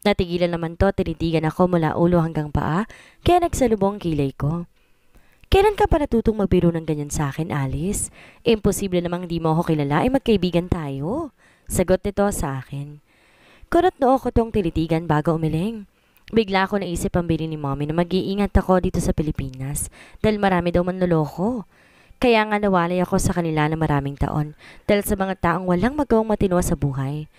Natigilan naman to, tinitigan ako mula ulo hanggang paa, kaya nagsalubong kilay ko. Kailan ka pa natutong magbiro ng ganyan sa akin, Alice? Imposible namang di mo ako kilala ay magkaibigan tayo. Sagot nito sa akin. Kurot noo ko tong tilitigan bago umiling. Bigla ako naisip ang bili ni mommy na mag-iingat ako dito sa Pilipinas dahil marami daw manloloko. Kaya nga nawalay ako sa kanila na maraming taon dahil sa mga taong walang magawang matino sa buhay.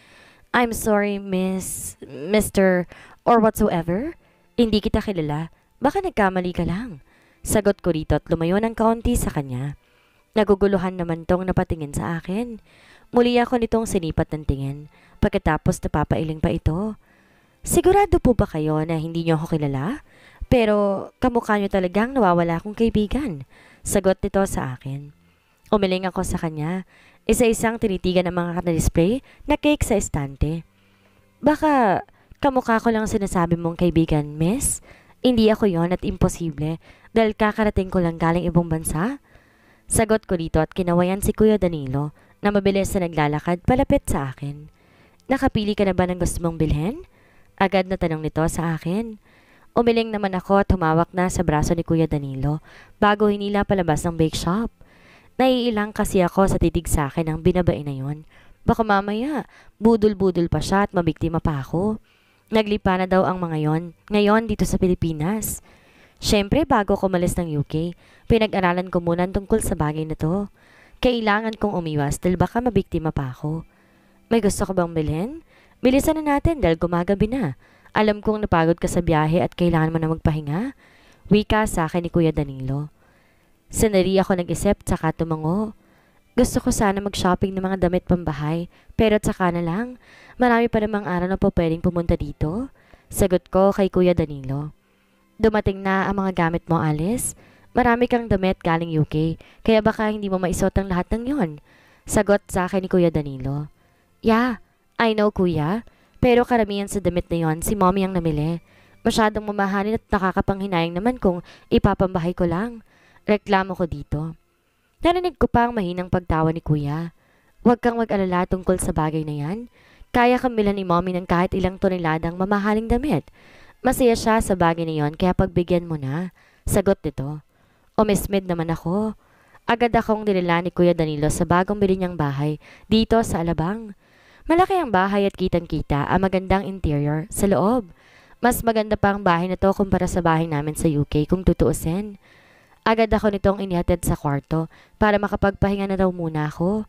I'm sorry, miss, mister, or whatsoever. Hindi kita kilala. Baka nagkamali ka lang. Sagot ko rito at lumayo ng kaunti sa kanya. Naguguluhan naman tong napatingin sa akin. Muli ako nitong sinipat ng tingin. Pagkatapos napapailing pa ito. Sigurado po ba kayo na hindi niyo ako kilala? Pero kamukha niyo talagang nawawala akong kaibigan. Sagot nito sa akin. Umiling ako sa kanya. Isa-isang tinitigan ang mga na-display na cake sa estante. Baka kamukha ko lang sinasabi mong kaibigan, miss? Hindi ako yon at imposible dahil kakarating ko lang galing ibang bansa. Sagot ko dito at kinawayan si Kuya Danilo na mabilis na naglalakad palapit sa akin. Nakapili ka na ba ng gusto mong bilhin? Agad na tanong nito sa akin. Umiling naman ako at humawak na sa braso ni Kuya Danilo bago hinila palabas ng bake shop. Naiilang kasi ako sa titig sa akin ng binabain na yon. Baka mamaya, budol-budol pa siya at mabiktima pa ako. Naglipa na daw ang mga yon, ngayon dito sa Pilipinas. Siyempre, bago ko malis ng UK, pinag-aralan ko muna tungkol sa bagay na to. Kailangan kong umiwas dahil baka mabiktima pa ako. May gusto ka bang bilhin? Bilisan na natin dahil gumagabi na. Alam kong napagod ka sa biyahe at kailangan mo na magpahinga. Wika sa akin ni Kuya Danilo. Sanari ako nag-isip tsaka tumango. Gusto ko sana mag-shopping ng mga damit pambahay, pero tsaka na lang. Marami pa namang araw na po pwedeng pumunta dito. Sagot ko kay Kuya Danilo. Dumating na ang mga gamit mo, Alice. Marami kang damit galing UK, kaya baka hindi mo maisot ang lahat ng yon. Sagot sa akin ni Kuya Danilo. Yeah, I know Kuya, pero karamihan sa damit na yon si Mommy ang namili. Masyadong mamahalin at nakakapanghinayang naman kung ipapambahay ko lang. Reklamo ko dito. Narinig ko pa ang mahinang pagtawa ni Kuya. Huwag kang mag-alala tungkol sa bagay na yan. Kaya kamila ni mommy ng kahit ilang toneladang mamahaling damit. Masaya siya sa bagay na yon kaya pagbigyan mo na. Sagot nito. Umesmed naman ako. Agad akong nilala ni Kuya Danilo sa bagong bili niyang bahay dito sa Alabang. Malaki ang bahay at kitang-kita ang magandang interior sa loob. Mas maganda pa ang bahay na to kumpara sa bahay namin sa UK kung tutuusin. Agad ako nitong inihatid sa kwarto para makapagpahinga na daw muna ako.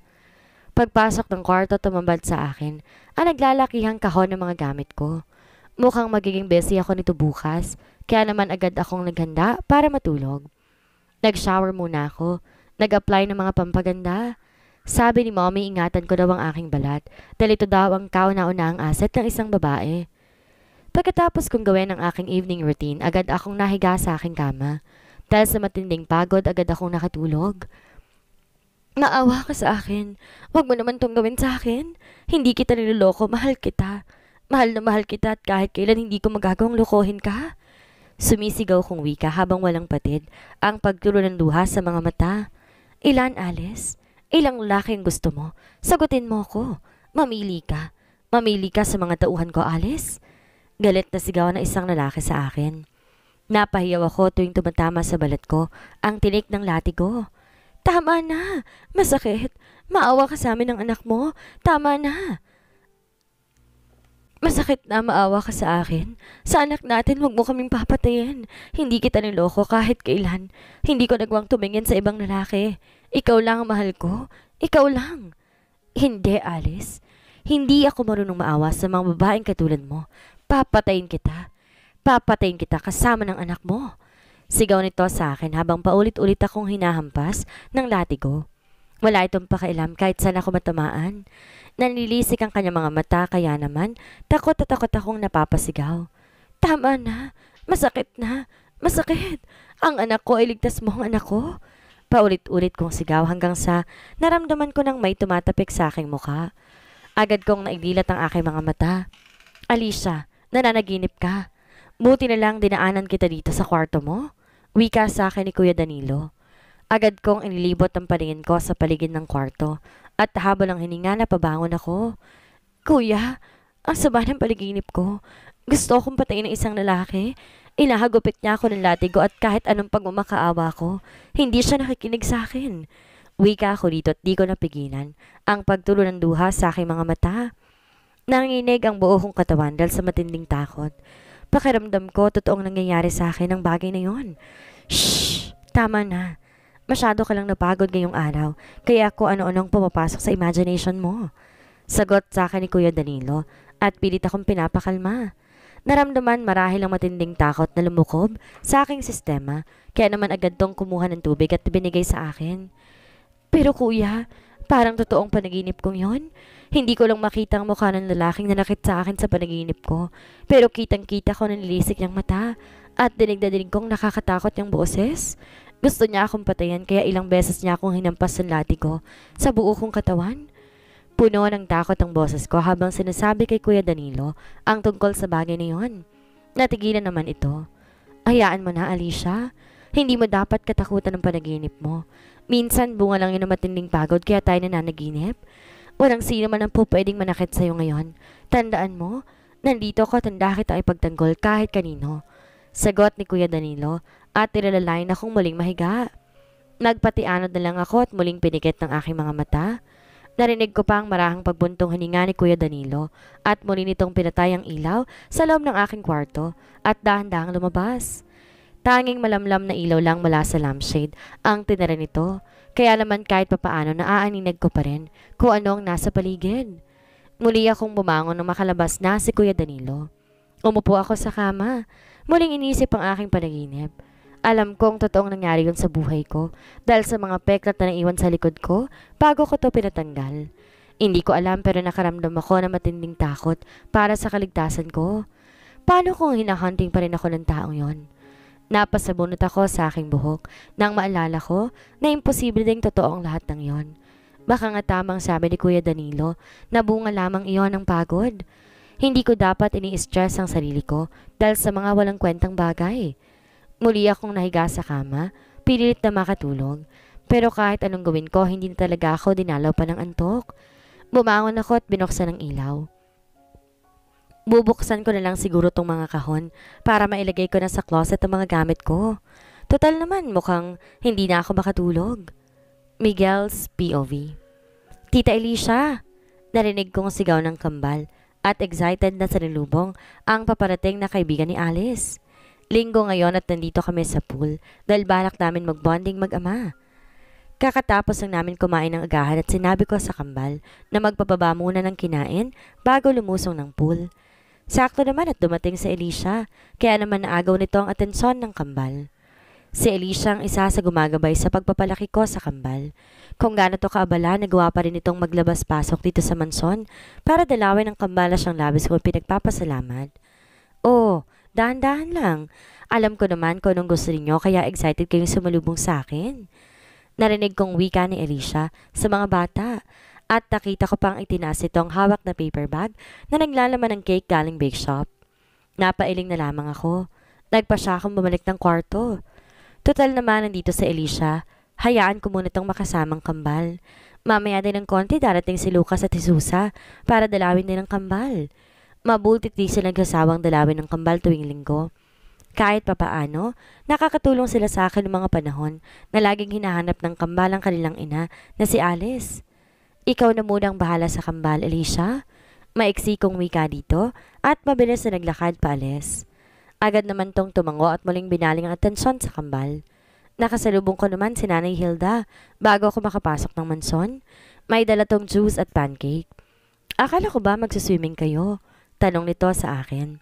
Pagpasok ng kwarto, tumambad sa akin ang naglalakihang kahon ng mga gamit ko. Mukhang magiging busy ako nito bukas, kaya naman agad akong naghanda para matulog. Nag-shower muna ako. Nag-apply ng mga pampaganda. Sabi ni mommy, ingatan ko daw ang aking balat dahil ito daw ang kauna-una ang asset ng isang babae. Pagkatapos kong gawin ang aking evening routine, agad akong nahiga sa aking kama. Dahil sa matinding pagod, agad akong nakatulog. Naawa ka sa akin. Huwag mo naman tong gawin sa akin. Hindi kita niloloko, mahal kita. Mahal na mahal kita at kahit kailan hindi ko magagawang lokohin ka. Sumisigaw kong wika habang walang patid ang pagturo ng luha sa mga mata. Ilan, Alice? Ilang laki ang gusto mo? Sagutin mo ako. Mamili ka. Mamili ka sa mga tauhan ko, Alice. Galit na sigaw ng isang lalaki sa akin. Napahiyaw ako tuwing tumatama sa balat ko ang tinik ng latigo. Tama na! Masakit! Maawa ka sa amin ng anak mo! Tama na! Masakit na maawa ka sa akin. Sa anak natin, huwag mo kaming papatayin. Hindi kita niloko kahit kailan. Hindi ko nagwang tumingin sa ibang lalaki. Ikaw lang ang mahal ko. Ikaw lang. Hindi, Alice. Hindi ako marunong maawa sa mga babaeng katulad mo. Papatayin kita. Papatayin kita kasama ng anak mo. Sigaw nito sa akin habang paulit-ulit akong hinahampas ng latigo. Wala itong pakailam kahit saan ako matamaan. Nanlilisik ang kanyang mga mata kaya naman takot at takot akong napapasigaw. Tama na! Masakit na! Masakit! Ang anak ko iligtas mo ang anak ko! Paulit-ulit kong sigaw hanggang sa naramdaman ko nang may tumatapik sa aking muka. Agad kong naidilat ang aking mga mata. Alicia, nananaginip ka. Buti na lang dinaanan kita dito sa kwarto mo. Wika sa akin ni Kuya Danilo. Agad kong inilibot ang paningin ko sa paligid ng kwarto at habang ng hininga na pabangon ako. Kuya, ang saba ng paliginip ko. Gusto akong patayin ng isang lalaki. Inahagupit niya ako ng latigo at kahit anong pagmamakaawa ko, hindi siya nakikinig sa akin. Wika ako dito at di ko napigilan ang pagtulo ng duha sa aking mga mata. Nanginig ang buo kong katawan dahil sa matinding takot. Pakiramdam ko, totoong nangyayari sa akin ang bagay na yon. Shh! Tama na. Masyado ka lang napagod ngayong araw, kaya ako ano-anong pumapasok sa imagination mo. Sagot sa akin ni Kuya Danilo at pilit akong pinapakalma. Naramdaman marahil ang matinding takot na lumukob sa aking sistema, kaya naman agad tong kumuha ng tubig at binigay sa akin. Pero kuya, parang totoong panaginip kong yon. Hindi ko lang makita ang mukha ng lalaking nanakit sa akin sa panaginip ko, pero kitang-kita ko nanilisik niyang mata at dinig na dinig kong nakakatakot niyang boses. Gusto niya akong patayan kaya ilang beses niya akong hinampas ang latigo sa buo kong katawan. Puno ng takot ang boses ko habang sinasabi kay Kuya Danilo ang tungkol sa bagay na yon. Natigilan naman ito. Hayaan mo na, Alicia. Hindi mo dapat katakutan ng panaginip mo. Minsan, bunga lang yun ng matinding pagod kaya tayo nananaginip. Walang sino man ang po pwedeng manakit sa'yo ngayon. Tandaan mo, nandito ko tanda kita ipagtanggol kahit kanino. Sagot ni Kuya Danilo at nilalalain akong muling mahiga. Nagpatianod na lang ako at muling pinikit ng aking mga mata. Narinig ko pa ang marahang pagbuntong hininga ni Kuya Danilo at muli nitong pinatay ang ilaw sa loob ng aking kwarto at dahan-dahang lumabas. Tanging malamlam na ilaw lang mula sa lampshade ang tinira nito, kaya naman kahit papaano naaaninag ko pa rin kung ano ang nasa paligid. Muli akong bumangon nung makalabas na si Kuya Danilo. Umupo ako sa kama, muling inisip ang aking panaginip. Alam kong totoong nangyari yun sa buhay ko dahil sa mga peklat na naiwan sa likod ko bago ko to pinatanggal. Hindi ko alam pero nakaramdam ako na matinding takot para sa kaligtasan ko. Paano kung hinahunting pa rin ako ng taong yon? Napasabunot ako sa aking buhok nang maalala ko na imposible ding totoo ang lahat ng yon. Baka nga tamang sabi ni Kuya Danilo na bunga lamang iyon ng pagod. Hindi ko dapat ini-stress ang sarili ko dahil sa mga walang kwentang bagay. Muli akong nahiga sa kama, pinilit na makatulog. Pero kahit anong gawin ko, hindi na talaga ako dinalaw pa ng antok. Bumangon ako at binuksan ng ilaw. Bubuksan ko na lang siguro tong mga kahon para mailagay ko na sa closet ang mga gamit ko. Total naman, mukhang hindi na ako makatulog. Miguel's POV Tita Alicia, narinig kong sigaw ng kambal at excited na sa nilubong ang paparating na kaibigan ni Alice. Linggo ngayon at nandito kami sa pool dahil balak namin magbonding mag-ama. Kakatapos lang namin kumain ng agahan at sinabi ko sa kambal na magpababa muna ng kinain bago lumusong ng pool. Sakto naman at dumating sa si Elisha, kaya naman naagaw nito ang atensyon ng kambal. Si Elisha ang isa sa gumagabay sa pagpapalaki ko sa kambal. Kung gaano to kaabala, nagawa pa rin itong maglabas-pasok dito sa mansyon para dalawin ng kambala siyang labis ko pinagpapasalamat. Oh, Dahan-dahan lang. Alam ko naman kung anong gusto ninyo kaya excited kayong sumalubong sa akin. Narinig kong wika ni Alicia sa mga bata at nakita ko pang itinas itong hawak na paper bag na naglalaman ng cake galing bake shop. Napailing na lamang ako. Nagpa siya akong bumalik ng kwarto. Total naman nandito sa Alicia. Hayaan ko muna itong makasamang kambal. Mamaya din ng konti darating si Lucas at si Susa para dalawin din ang kambal. Mabutit di sila nagsasawang dalawin ng kambal tuwing linggo. Kahit papaano, nakakatulong sila sa akin ng mga panahon na laging hinahanap ng kambal ang kanilang ina na si Alice. Ikaw na munang bahala sa kambal, Alicia. Maiksi kong wika dito at mabilis na naglakad pa Alice. Agad naman tong tumango at muling binaling ang atensyon sa kambal. Nakasalubong ko naman si Nanay Hilda bago ako makapasok ng manson. May dala tong juice at pancake. Akala ko ba magsaswimming kayo? Tanong nito sa akin.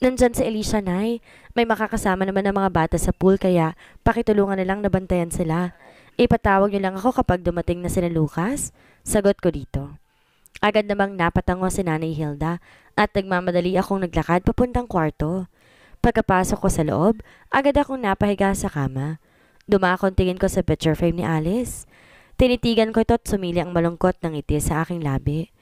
Nandyan si Alicia, Nay. May makakasama naman ng mga bata sa pool kaya pakitulungan na lang nabantayan sila. Ipatawag niyo lang ako kapag dumating na sila Lucas. Sagot ko dito. Agad namang napatango si Nanay Hilda at nagmamadali akong naglakad papuntang kwarto. Pagkapasok ko sa loob, agad akong napahiga sa kama. Dumakon tingin ko sa picture frame ni Alice. Tinitigan ko ito at sumili ang malungkot ng ngiti sa aking labi.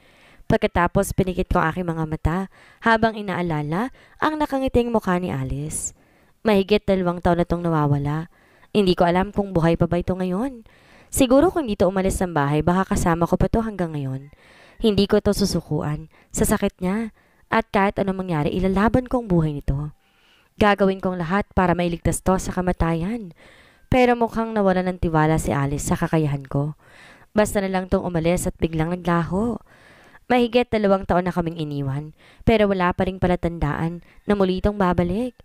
Pagkatapos pinikit ko aking mga mata habang inaalala ang nakangiting mukha ni Alice. Mahigit dalawang taon na tong nawawala. Hindi ko alam kung buhay pa ba ito ngayon. Siguro kung dito umalis ng bahay, baka kasama ko pa to hanggang ngayon. Hindi ko to susukuan sa sakit niya at kahit anong mangyari, ilalaban ko ang buhay nito. Gagawin kong lahat para mailigtas to sa kamatayan. Pero mukhang nawala ng tiwala si Alice sa kakayahan ko. Basta na lang tong umalis at biglang naglaho. Mahigit dalawang taon na kaming iniwan, pero wala pa rin palatandaan na muli itong babalik.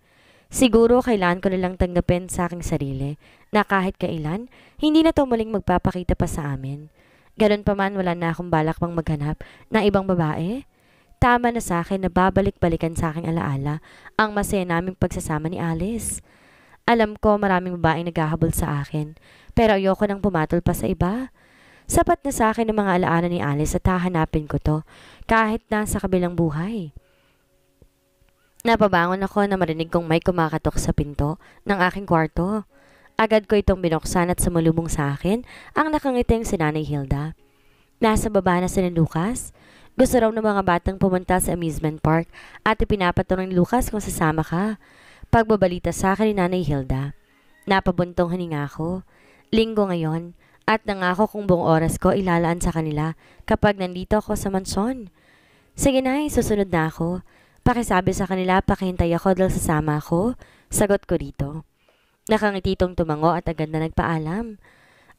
Siguro kailan ko na lang tanggapin sa aking sarili na kahit kailan, hindi na to muling magpapakita pa sa amin. Ganun pa man wala na akong balak pang maghanap ng ibang babae. Tama na sa akin na babalik-balikan sa aking alaala ang masaya naming pagsasama ni Alice. Alam ko maraming babaeng naghahabol sa akin, pero ayoko nang pumatol pa sa iba. Sapat na sa akin ang mga alaala ni Alice at hahanapin ko to kahit na sa kabilang buhay. Napabangon ako na marinig kong may kumakatok sa pinto ng aking kwarto. Agad ko itong binuksan at sumulubong sa akin ang nakangiting si Nanay Hilda. Nasa baba na si Lucas. Gusto raw ng mga batang pumunta sa amusement park at ipinapatunong ni Lucas kung sasama ka. Pagbabalita sa akin ni Nanay Hilda. Napabuntong hininga ko. Linggo ngayon, at nangako kong buong oras ko ilalaan sa kanila kapag nandito ako sa mansyon. Sige na, susunod na ako. Pakisabi sa kanila, pakihintay ako dahil sasama ako. Sagot ko dito. Nakangiti tong tumango at agad na nagpaalam.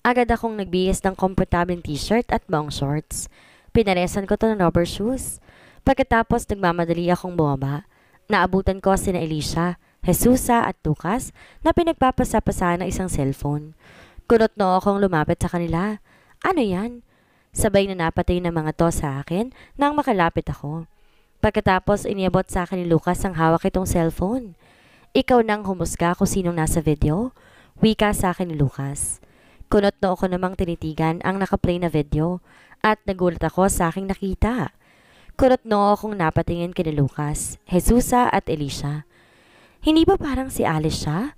Agad akong nagbihis ng komportabling t-shirt at bong shorts. Pinaresan ko to ng rubber shoes. Pagkatapos nagmamadali akong bumaba. Naabutan ko sina Alicia, Jesusa at Lucas na pinagpapasapasahan ng isang cellphone. Kunot no akong lumapit sa kanila. Ano yan? Sabay na napatay ng mga to sa akin nang makalapit ako. Pagkatapos iniabot sa akin ni Lucas ang hawak itong cellphone. Ikaw nang humusga kung sinong nasa video. Wika sa akin ni Lucas. Kunot no ako namang tinitigan ang nakaplay na video at nagulat ako sa aking nakita. Kunot no akong napatingin kay Lucas, Jesusa at Elisha. Hindi ba parang si Alice siya?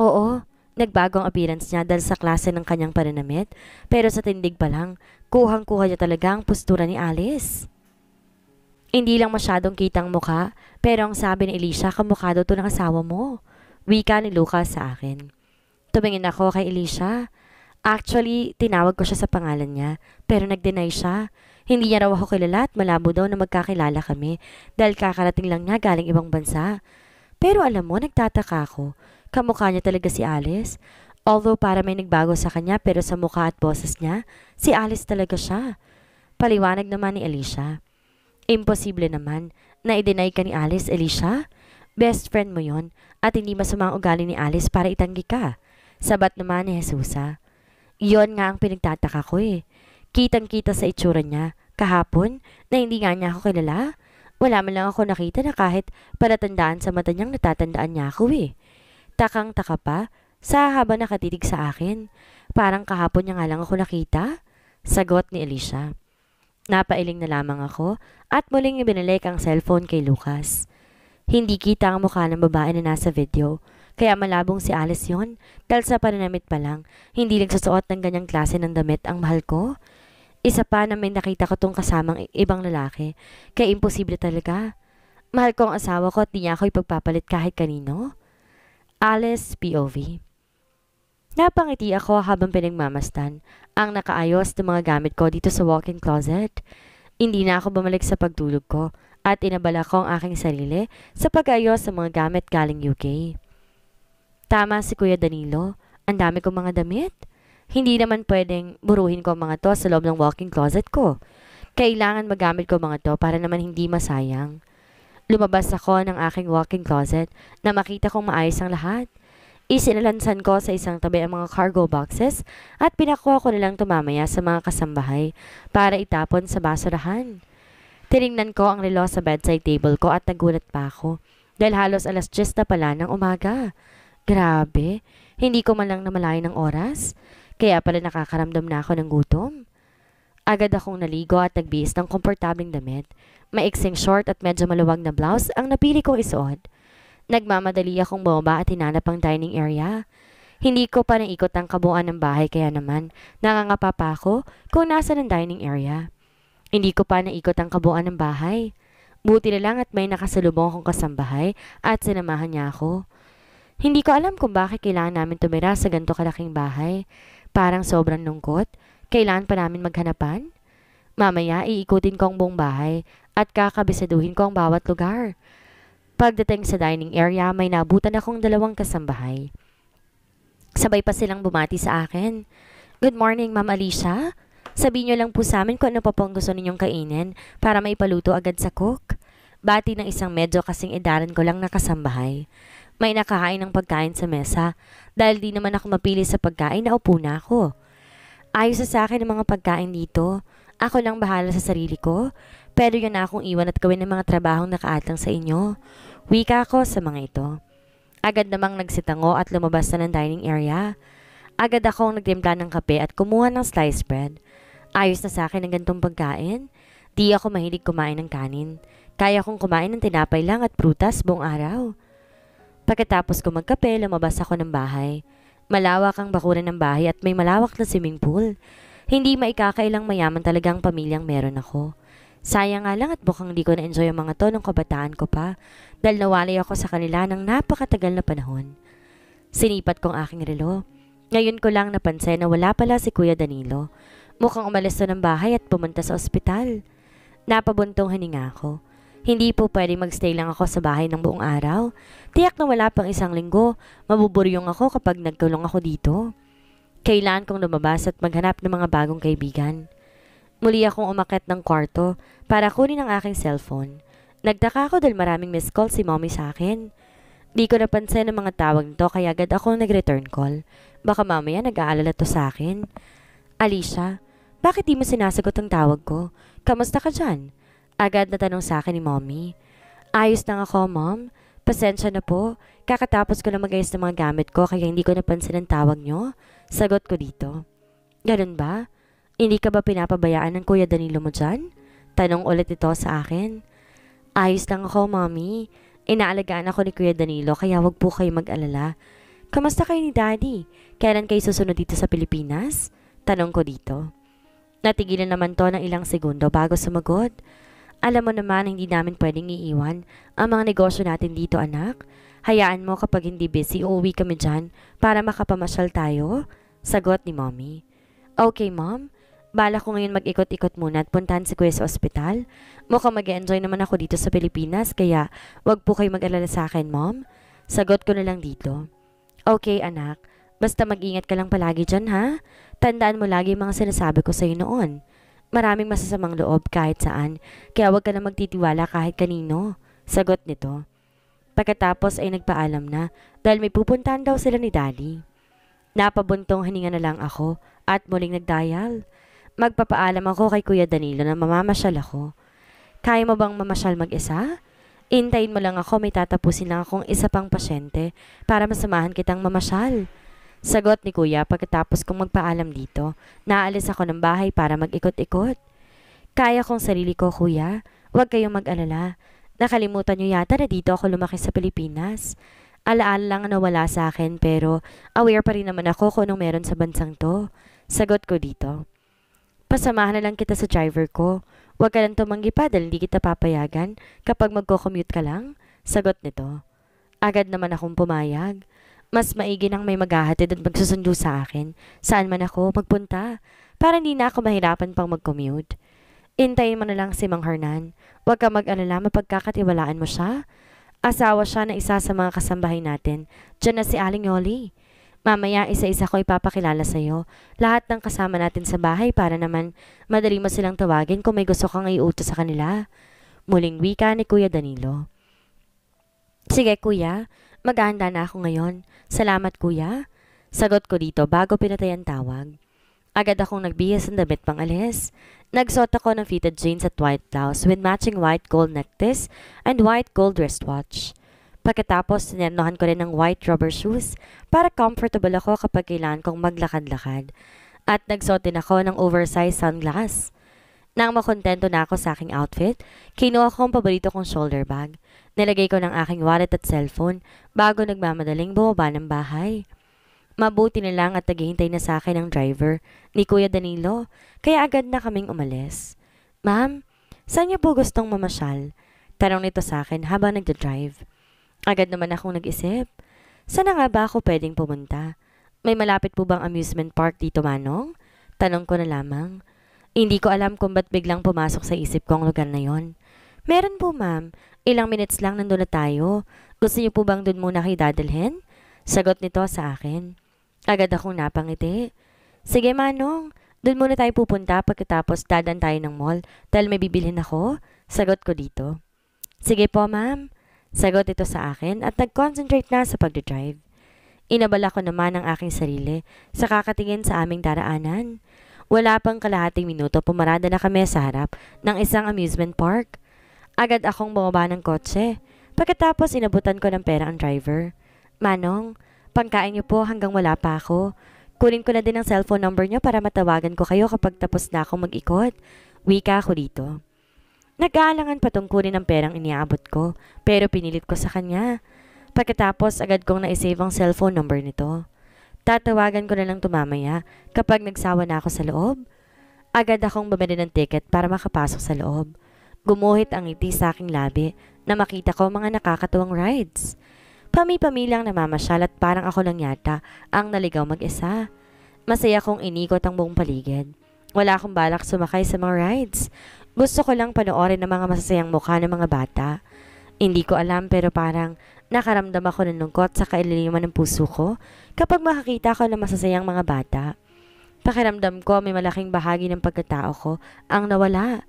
Oo, Nagbago ang appearance niya dahil sa klase ng kanyang pananamit, pero sa tindig pa lang, kuhang-kuha niya talaga ang postura ni Alice. Hindi lang masyadong kitang mukha, pero ang sabi ni Alicia, kamukha daw to ng asawa mo. Wika ni Lucas sa akin. Tumingin ako kay Alicia. Actually, tinawag ko siya sa pangalan niya, pero nag-deny siya. Hindi niya raw ako kilala at malabo daw na magkakilala kami dahil kakarating lang niya galing ibang bansa. Pero alam mo, nagtataka ako Kamukha niya talaga si Alice. Although para may nagbago sa kanya pero sa mukha at boses niya, si Alice talaga siya. Paliwanag naman ni Alicia. Imposible naman na i-deny ka ni Alice, Alicia. Best friend mo yon at hindi masamang ugali ni Alice para itanggi ka. Sabat naman ni Jesusa. Yon nga ang pinagtataka ko eh. Kitang-kita sa itsura niya kahapon na hindi nga niya ako kilala. Wala man lang ako nakita na kahit palatandaan sa mata niyang natatandaan niya ako eh. Takang-taka pa sa haba nakatitig sa akin. Parang kahapon niya nga lang ako nakita. Sagot ni Alicia. Napailing na lamang ako at muling ibinalik ang cellphone kay Lucas. Hindi kita ang mukha ng babae na nasa video. Kaya malabong si Alice yon dahil sa pananamit pa lang, hindi nagsusuot ng ganyang klase ng damit ang mahal ko. Isa pa na may nakita ko tong kasamang ibang lalaki, kaya imposible talaga. Mahal ko ang asawa ko at di niya ako ipagpapalit kahit kanino. Alice POV. Napangiti ako habang pinagmamastan ang nakaayos ng mga gamit ko dito sa walk-in closet. Hindi na ako bumalik sa pagtulog ko at inabala ko ang aking sarili sa pag-ayos sa mga gamit galing UK. Tama si Kuya Danilo, ang dami kong mga damit. Hindi naman pwedeng buruhin ko mga to sa loob ng walk-in closet ko. Kailangan magamit ko mga to para naman hindi masayang. Lumabas ako ng aking walking closet na makita kong maayos ang lahat. Isinalansan ko sa isang tabi ang mga cargo boxes at pinakuha ko nilang tumamaya sa mga kasambahay para itapon sa basurahan. Tiningnan ko ang relo sa bedside table ko at nagulat pa ako dahil halos alas 10 na pala ng umaga. Grabe, hindi ko man lang namalayan ng oras. Kaya pala nakakaramdam na ako ng gutom. Agad akong naligo at nagbihis ng komportabling damit Maiksing short at medyo maluwag na blouse ang napili kong isuot. Nagmamadali akong bumaba at hinanap ang dining area. Hindi ko pa naikot ang kabuuan ng bahay kaya naman nangangapa pa ako kung nasa ng dining area. Hindi ko pa naikot ang kabuuan ng bahay. Buti na lang at may nakasalubong akong kasambahay at sinamahan niya ako. Hindi ko alam kung bakit kailangan namin tumira sa ganto kalaking bahay. Parang sobrang lungkot. Kailan pa namin maghanapan? Mamaya, iikutin ko ang buong bahay at kakabisaduhin ko ang bawat lugar. Pagdating sa dining area, may nabutan akong dalawang kasambahay. Sabay pa silang bumati sa akin. Good morning, Ma'am Alicia. Sabihin niyo lang po sa amin kung ano pa pong gusto ninyong kainin para maipaluto agad sa cook. Bati ng isang medyo kasing edaran ko lang na kasambahay. May nakahain ng pagkain sa mesa dahil di naman ako mapili sa pagkain na upo na ako. Ayos sa akin ang mga pagkain dito. Ako lang bahala sa sarili ko pero yun na akong iwan at gawin ng mga trabahong nakaatang sa inyo. Wika ko sa mga ito. Agad namang nagsitango at lumabas na ng dining area. Agad akong nagtimpla ng kape at kumuha ng sliced bread. Ayos na sa akin ang gantong pagkain. Di ako mahilig kumain ng kanin. Kaya kong kumain ng tinapay lang at prutas buong araw. Pagkatapos ko magkape, lumabas ako ng bahay. Malawak ang bakuran ng bahay at may malawak na swimming pool. Hindi maikakailang mayaman talaga ang pamilyang meron ako. Sayang nga lang at bukang di ko na-enjoy ang mga to nung kabataan ko pa dahil nawalay ako sa kanila ng napakatagal na panahon. Sinipat kong aking relo. Ngayon ko lang napansin na wala pala si Kuya Danilo. Mukhang umalis to ng bahay at pumunta sa ospital. Napabuntong hininga ako. Hindi po pwede magstay lang ako sa bahay ng buong araw. Tiyak na wala pang isang linggo, mabuburyong ako kapag nagkulong ako dito. Kailan kong lumabas at maghanap ng mga bagong kaibigan. Muli akong umakyat ng kwarto para kunin ang aking cellphone. Nagtaka ako dahil maraming missed call si mommy sa akin. Di ko napansin ang mga tawag nito kaya agad ako nag-return call. Baka mamaya nag-aalala to sa akin. Alicia, bakit di mo sinasagot ang tawag ko? Kamusta ka dyan? Agad na tanong sa akin ni mommy. Ayos lang ako, mom. Pasensya na po. Kakatapos ko na magayos ng mga gamit ko kaya hindi ko napansin ang tawag nyo. Sagot ko dito. Ganun ba? Hindi ka ba pinapabayaan ng Kuya Danilo mo dyan? Tanong ulit ito sa akin. Ayos lang ako, Mommy. Inaalagaan ako ni Kuya Danilo kaya wag po kayo mag-alala. Kamusta kayo ni Daddy? Kailan kayo susunod dito sa Pilipinas? Tanong ko dito. Natigilan naman to ng ilang segundo bago sumagot. Alam mo naman hindi namin pwedeng iiwan ang mga negosyo natin dito anak. Hayaan mo kapag hindi busy, uuwi kami dyan para makapamasyal tayo. Sagot ni Mommy. Okay, Mom. Bala ko ngayon mag-ikot-ikot muna at puntahan si Kuya sa ospital. Mukhang mag enjoy naman ako dito sa Pilipinas kaya wag po kayo mag-alala sa akin, Mom. Sagot ko na lang dito. Okay, anak. Basta mag-ingat ka lang palagi dyan, ha? Tandaan mo lagi yung mga sinasabi ko sa'yo noon. Maraming masasamang loob kahit saan, kaya wag ka na magtitiwala kahit kanino. Sagot nito. Pagkatapos ay nagpaalam na dahil may pupuntahan daw sila ni Dali. Napabuntong hininga na lang ako at muling nagdial. Magpapaalam ako kay Kuya Danilo na mamamasyal ako. Kaya mo bang mamasyal mag-isa? Intayin mo lang ako, may tatapusin lang akong isa pang pasyente para masamahan kitang mamasyal. Sagot ni Kuya pagkatapos kong magpaalam dito, naalis ako ng bahay para mag-ikot-ikot. Kaya kong sarili ko, Kuya. Huwag kayong mag-alala. Nakalimutan niyo yata na dito ako lumaki sa Pilipinas. Alaala lang na wala sa akin pero aware pa rin naman ako kung anong meron sa bansang to. Sagot ko dito. Pasamahan na lang kita sa driver ko. Huwag ka lang tumanggi pa dahil hindi kita papayagan kapag magko-commute ka lang. Sagot nito. Agad naman akong pumayag. Mas maigi nang may maghahatid at magsusundo sa akin. Saan man ako magpunta. Para hindi na ako mahirapan pang mag-commute. Intayin mo na lang si Mang Hernan. Huwag ka mag-alala mapagkakatiwalaan mo siya. Asawa siya na isa sa mga kasambahay natin. Diyan na si Aling Yoli. Mamaya isa-isa ko ipapakilala sa iyo. Lahat ng kasama natin sa bahay para naman madali mo silang tawagin kung may gusto kang iutos sa kanila. Muling wika ni Kuya Danilo. Sige kuya, maghahanda na ako ngayon. Salamat kuya. Sagot ko dito bago pinatayan tawag. Agad akong nagbihis ng damit pang alis. Nagsuot ako ng fitted jeans at white blouse with matching white gold necklace and white gold wristwatch. Pagkatapos, tinernohan ko rin ng white rubber shoes para comfortable ako kapag kailangan kong maglakad-lakad. At nagsuot din ako ng oversized sunglass. Nang makontento na ako sa aking outfit, kinuha ko ang paborito kong shoulder bag. Nilagay ko ng aking wallet at cellphone bago nagmamadaling bumaba ng bahay. Mabuti na lang at naghihintay na sa akin ang driver ni Kuya Danilo, kaya agad na kaming umalis. Ma'am, saan niyo po gustong mamasyal? Tanong nito sa akin habang nagda-drive. Agad naman akong nag-isip. Sana nga ba ako pwedeng pumunta? May malapit po bang amusement park dito, Manong? Tanong ko na lamang. Hindi ko alam kung ba't biglang pumasok sa isip ko ang lugar na yon. Meron po, ma'am. Ilang minutes lang nandun na tayo. Gusto niyo po bang dun muna kay dadalhin? Sagot nito sa akin. Agad akong napangiti. Sige, Manong. Doon muna tayo pupunta pagkatapos dadan tayo ng mall dahil may bibilhin ako. Sagot ko dito. Sige po, ma'am. Sagot ito sa akin at nag-concentrate na sa pagdadrive. Inabala ko naman ang aking sarili sa kakatingin sa aming daraanan. Wala pang kalahating minuto pumarada na kami sa harap ng isang amusement park. Agad akong bumaba ng kotse. Pagkatapos inabutan ko ng pera ang driver. Manong, pangkain niyo po hanggang wala pa ako. Kunin ko na din ang cellphone number niyo para matawagan ko kayo kapag tapos na akong mag-ikot. Wika ko dito. Nag-aalangan patungkulin ang perang iniaabot ko, pero pinilit ko sa kanya. Pagkatapos, agad kong naisave ang cellphone number nito. Tatawagan ko na lang tumamaya kapag nagsawa na ako sa loob. Agad akong bumili ng ticket para makapasok sa loob. Gumuhit ang ngiti sa aking labi na makita ko mga nakakatuwang rides. Pami-pami lang namamasyal at parang ako lang yata ang naligaw mag-isa. Masaya kong inikot ang buong paligid. Wala akong balak sumakay sa mga rides. Gusto ko lang panoorin ang mga masasayang mukha ng mga bata. Hindi ko alam pero parang nakaramdam ako ng lungkot sa kailaliman ng puso ko kapag makakita ko ng masasayang mga bata. Pakiramdam ko may malaking bahagi ng pagkatao ko ang nawala.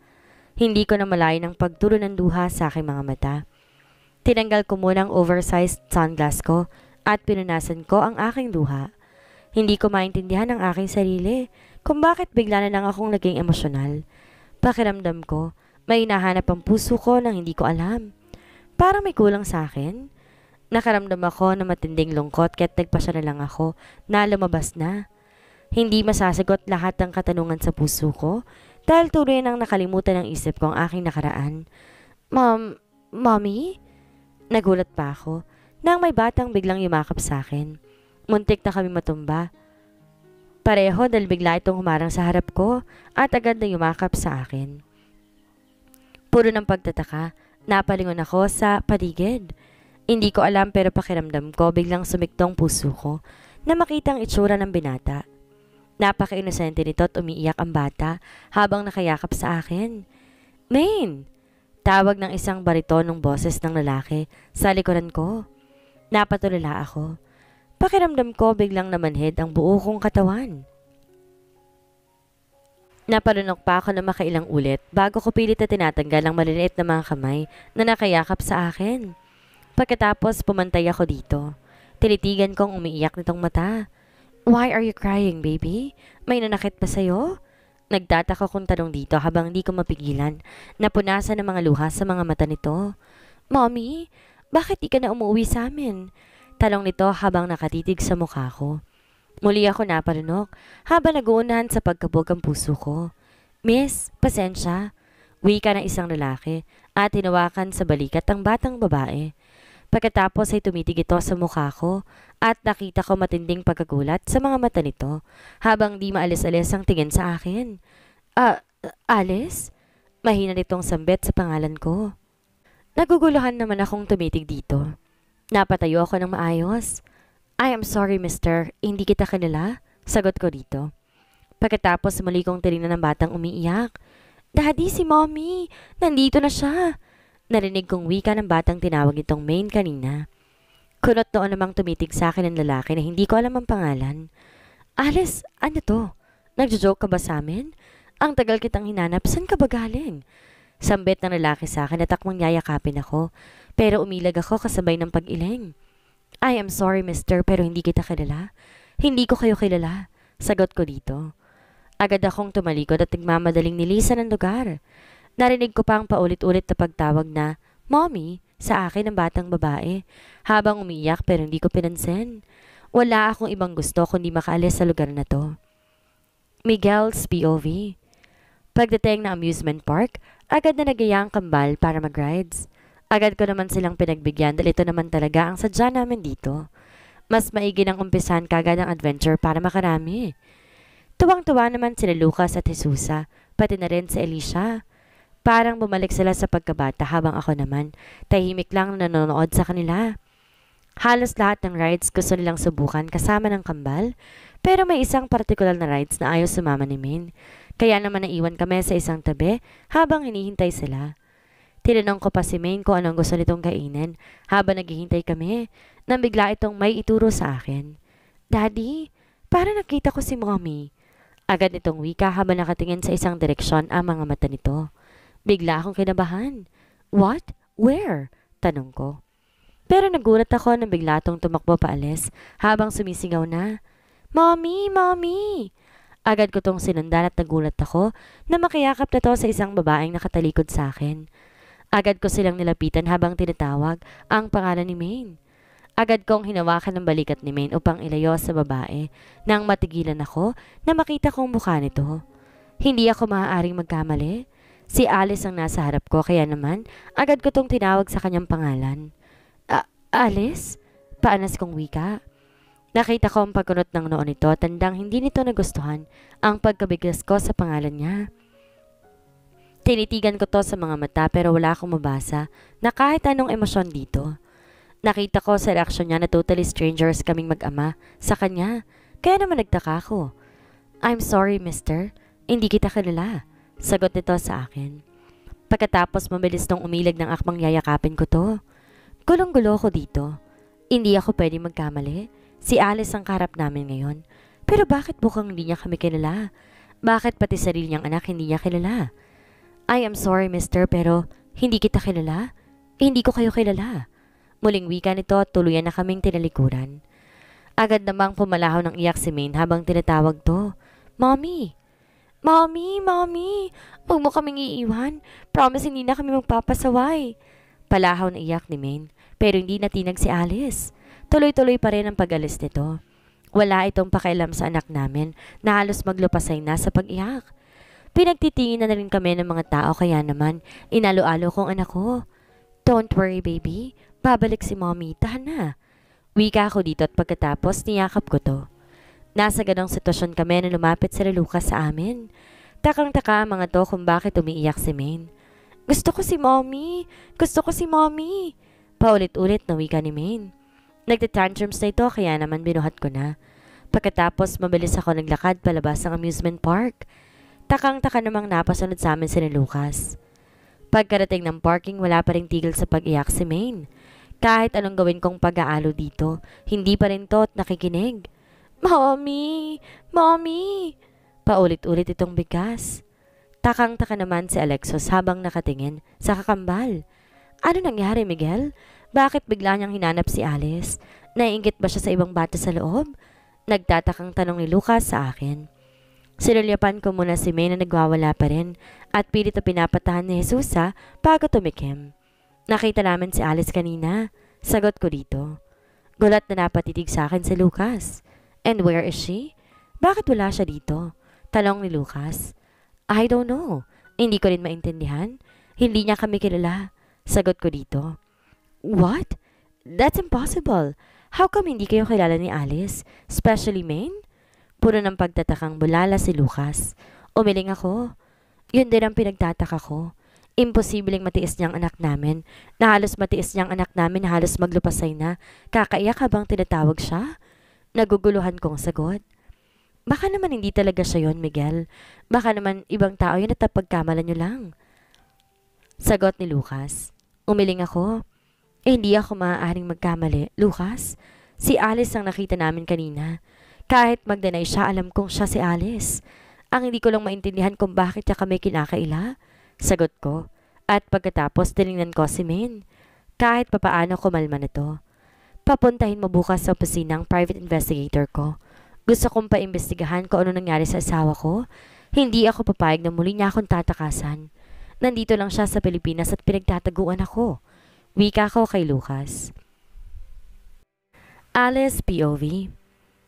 Hindi ko na malayo ng pagtulo ng duha sa aking mga mata. Tinanggal ko muna ang oversized sunglass ko at pinunasan ko ang aking duha. Hindi ko maintindihan ang aking sarili kung bakit bigla na lang akong naging emosyonal. Pakiramdam ko, may hinahanap ang puso ko nang hindi ko alam. Parang may kulang sa akin. Nakaramdam ako na matinding lungkot kaya nagpasya na lang ako na lumabas na. Hindi masasagot lahat ng katanungan sa puso ko dahil tuloy nang nakalimutan ng isip ko ang aking nakaraan. Ma'am, mommy? Nagulat pa ako nang may batang biglang yumakap sa akin. Muntik na kami matumba Pareho dahil bigla itong humarang sa harap ko at agad na yumakap sa akin. Puro ng pagtataka, napalingon ako sa paligid. Hindi ko alam pero pakiramdam ko biglang sumiktong puso ko na makita ang itsura ng binata. Napaka-inosente nito at umiiyak ang bata habang nakayakap sa akin. Main! Tawag ng isang bariton ng boses ng lalaki sa likuran ko. Napatulala ako. Pakiramdam ko biglang head ang buo kong katawan. Naparunok pa ako na makailang ulit bago ko pilit na tinatanggal ang maliliit na mga kamay na nakayakap sa akin. Pagkatapos pumantay ako dito. Tinitigan kong umiiyak nitong mata. Why are you crying, baby? May nanakit ba sa'yo? Nagtataka kong tanong dito habang di ko mapigilan na punasan ng mga luha sa mga mata nito. Mommy, bakit di ka na umuwi sa amin? Talong nito habang nakatitig sa mukha ko. Muli ako naparunok habang naguunahan sa pagkabog ang puso ko. Miss, pasensya. Wika ng isang lalaki at hinawakan sa balikat ang batang babae. Pagkatapos ay tumitig ito sa mukha ko at nakita ko matinding pagkagulat sa mga mata nito habang di maalis-alis ang tingin sa akin. Ah, uh, Alice? Mahina nitong sambit sa pangalan ko. Naguguluhan naman akong tumitig dito. Napatayo ako ng maayos. I am sorry, mister. Hindi kita kanila. Sagot ko dito. Pagkatapos muli kong tinignan ng batang umiiyak. Daddy, si mommy. Nandito na siya. Narinig kong wika ng batang tinawag itong main kanina. Kunot noon namang tumitig sa akin ang lalaki na hindi ko alam ang pangalan. Alice, ano to? Nagjo-joke ka ba sa amin? Ang tagal kitang hinanap, saan ka ba galing? Sambit ng lalaki sa akin at akmang yayakapin ako. Pero umilag ako kasabay ng pag-iling. I am sorry, mister, pero hindi kita kilala. Hindi ko kayo kilala. Sagot ko dito. Agad akong tumalikod at nagmamadaling nilisan ng lugar. Narinig ko pa ang paulit-ulit na pagtawag na, Mommy, sa akin ng batang babae, habang umiyak pero hindi ko pinansin. Wala akong ibang gusto kundi makaalis sa lugar na to. Miguel's POV Pagdating ng amusement park, agad na nagaya ang kambal para mag-rides. Agad ko naman silang pinagbigyan dahil ito naman talaga ang sadya namin dito. Mas maigi nang umpisan kagad ang adventure para makarami. Tuwang-tuwa naman sila Lucas at Jesusa, pati na rin si Alicia. Parang bumalik sila sa pagkabata habang ako naman, tahimik lang nanonood sa kanila. Halos lahat ng rides gusto nilang subukan kasama ng kambal, pero may isang particular na rides na ayaw sumama ni Maine. Kaya naman naiwan kami sa isang tabi habang hinihintay sila. Tinanong ko pa si Maine kung anong gusto nitong kainin habang naghihintay kami nang bigla itong may ituro sa akin. Daddy, para nakita ko si mommy. Agad nitong wika habang nakatingin sa isang direksyon ang mga mata nito. Bigla akong kinabahan. What? Where? Tanong ko. Pero nagulat ako nang bigla itong tumakbo paalis habang sumisigaw na, Mommy! Mommy! Agad ko itong sinundan at nagulat ako na makiyakap na to sa isang babaeng nakatalikod sa akin. Agad ko silang nilapitan habang tinatawag ang pangalan ni Maine. Agad kong hinawakan ng balikat ni Maine upang ilayo sa babae nang matigilan ako na makita kong mukha nito. Hindi ako maaaring magkamali. Si Alice ang nasa harap ko kaya naman agad ko tong tinawag sa kanyang pangalan. Alice? Paanas kong wika. Nakita ko ang pagkunot ng noon nito at tandang hindi nito nagustuhan ang pagkabiglas ko sa pangalan niya. Tinitigan ko to sa mga mata pero wala akong mabasa na kahit anong emosyon dito. Nakita ko sa reaksyon niya na totally strangers kaming mag-ama sa kanya. Kaya naman nagtaka ko. I'm sorry, mister. Hindi kita kilala. Sagot nito sa akin. Pagkatapos mabilis nung umilag ng akmang yayakapin ko to. Gulong-gulo ko dito. Hindi ako pwede magkamali. Si Alice ang karap namin ngayon. Pero bakit bukang hindi niya kami kilala? Bakit pati sarili niyang anak hindi niya kilala? I am sorry, mister, pero hindi kita kilala? Eh, hindi ko kayo kilala. Muling wika nito at tuluyan na kaming tinalikuran. Agad namang pumalaho ng iyak si Maine habang tinatawag to. Mommy! Mommy! Mommy! Huwag mo kaming iiwan. Promise hindi na kami magpapasaway. Palahaw na iyak ni Maine pero hindi natinag si Alice. Tuloy-tuloy pa rin ang pag-alis nito. Wala itong pakialam sa anak namin na halos maglupasay na sa pag-iyak. Pinagtitingin na, na rin kami ng mga tao kaya naman inalo-alo kong anak ko. Don't worry baby, babalik si mommy, tahan na. Wika ako dito at pagkatapos niyakap ko to. Nasa ganong sitwasyon kami na lumapit si Lucas sa amin. Takang-taka mga to kung bakit umiiyak si Maine. Gusto ko si mommy! Gusto ko si mommy! Paulit-ulit na wika ni Maine. Nagtatantrums na ito kaya naman binuhat ko na. Pagkatapos mabilis ako naglakad palabas ng amusement park. Takang-taka namang napasunod sa amin si ni Lucas. Pagkarating ng parking, wala pa rin tigil sa pag-iyak si Maine. Kahit anong gawin kong pag-aalo dito, hindi pa rin to at nakikinig. Mommy! Mommy! Paulit-ulit itong bigkas. Takang-taka naman si Alexos habang nakatingin sa kakambal. Ano nangyari, Miguel? Bakit bigla niyang hinanap si Alice? Naiingit ba siya sa ibang bata sa loob? Nagtatakang tanong ni Lucas sa akin. Sinulyapan ko muna si May na nagwawala pa rin at pilit na pinapatahan ni Jesusa ah, bago tumikim. Nakita namin si Alice kanina. Sagot ko dito. Gulat na napatitig sa akin si Lucas. And where is she? Bakit wala siya dito? Talong ni Lucas. I don't know. Hindi ko rin maintindihan. Hindi niya kami kilala. Sagot ko dito. What? That's impossible. How come hindi kayo kilala ni Alice? Especially Maine? Puro ng pagtatakang bulala si Lucas. Umiling ako. Yun din ang pinagtataka ko. Imposibleng matiis niyang anak namin, na halos matiis niyang anak namin na halos maglupasay na. Kakaiyak habang tinatawag siya? Naguguluhan kong sagot. Baka naman hindi talaga siya yon Miguel. Baka naman ibang tao yun at pagkamalan niyo lang. Sagot ni Lucas. Umiling ako. Eh, hindi ako maaaring magkamali. Lucas, si Alice ang nakita namin kanina. Kahit mag siya, alam kong siya si Alice. Ang hindi ko lang maintindihan kung bakit siya kami kinakaila. Sagot ko. At pagkatapos, tinignan ko si Min. Kahit papaano kumalma nito. Papuntahin mo bukas sa opisina ang private investigator ko. Gusto kong paimbestigahan kung ano nangyari sa asawa ko. Hindi ako papayag na muli niya akong tatakasan. Nandito lang siya sa Pilipinas at pinagtataguan ako. Wika ko kay Lucas. Alice POV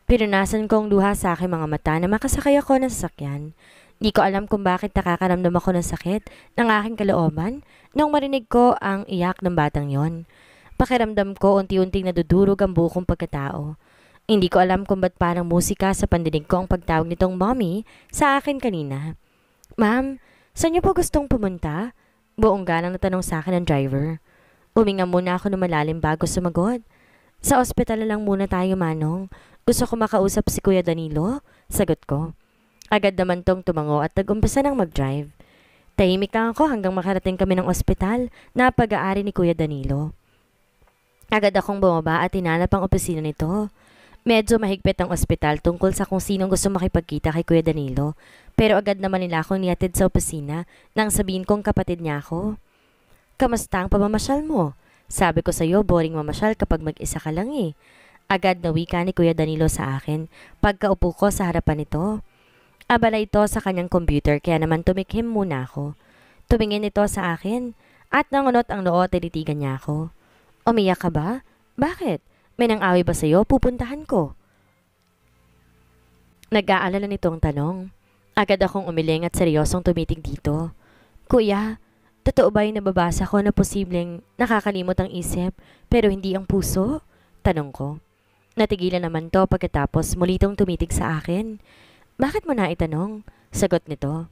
Pinunasan ko ang luha sa aking mga mata na makasakay ako ng sasakyan. Di ko alam kung bakit nakakaramdam ako ng sakit ng aking kalooban nang marinig ko ang iyak ng batang yon. Pakiramdam ko unti-unting nadudurog ang buo kong pagkatao. Hindi ko alam kung ba't parang musika sa pandinig ko ang pagtawag nitong mommy sa akin kanina. Ma'am, saan niyo po gustong pumunta? Buong galang na tanong sa akin ng driver. Uminga muna ako ng malalim bago sumagot. Sa ospital na lang muna tayo, Manong. Gusto ko makausap si Kuya Danilo? Sagot ko. Agad naman tong tumango at nagumpisa ng mag-drive. Tahimik lang ako hanggang makarating kami ng ospital na pag-aari ni Kuya Danilo. Agad akong bumaba at hinanap ang opisina nito. Medyo mahigpit ang ospital tungkol sa kung sinong gusto makipagkita kay Kuya Danilo. Pero agad naman nila akong niatid sa opisina nang sabihin kong kapatid niya ako. Kamusta ang pamamasyal mo? Sabi ko sa sa'yo, boring mamasyal kapag mag-isa ka lang eh. Agad na wika ni Kuya Danilo sa akin pagkaupo ko sa harapan nito. Abala ito sa kanyang computer kaya naman tumikhim muna ako. Tumingin ito sa akin at nangunot ang noo tinitigan niya ako. Umiyak ka ba? Bakit? May nang-away ba sa'yo? Pupuntahan ko. Nag-aalala nitong tanong. Agad akong umiling at seryosong tumitig dito. Kuya, totoo ba yung nababasa ko na posibleng nakakalimot ang isip pero hindi ang puso? Tanong ko. Natigilan naman to pagkatapos muli tong tumitig sa akin. Bakit mo na itanong? Sagot nito.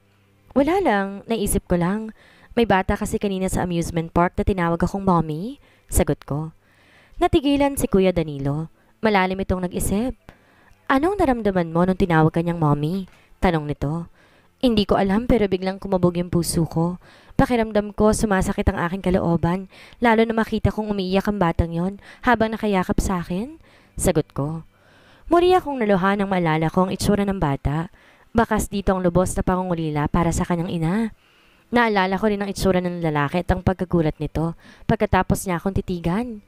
Wala lang, naisip ko lang. May bata kasi kanina sa amusement park na tinawag akong mommy. Sagot ko. Natigilan si Kuya Danilo. Malalim itong nag-isip. Anong naramdaman mo nung tinawag kanyang mommy? Tanong nito. Hindi ko alam pero biglang kumabog yung puso ko. Pakiramdam ko sumasakit ang aking kalooban, lalo na makita kong umiiyak ang batang yon habang nakayakap sa akin. Sagot ko. Muli akong naluha nang malala kong itsura ng bata. Bakas dito ang lubos na pangungulila para sa kanyang ina. Naalala ko rin ang itsura ng lalaki at ang pagkagulat nito pagkatapos niya akong titigan.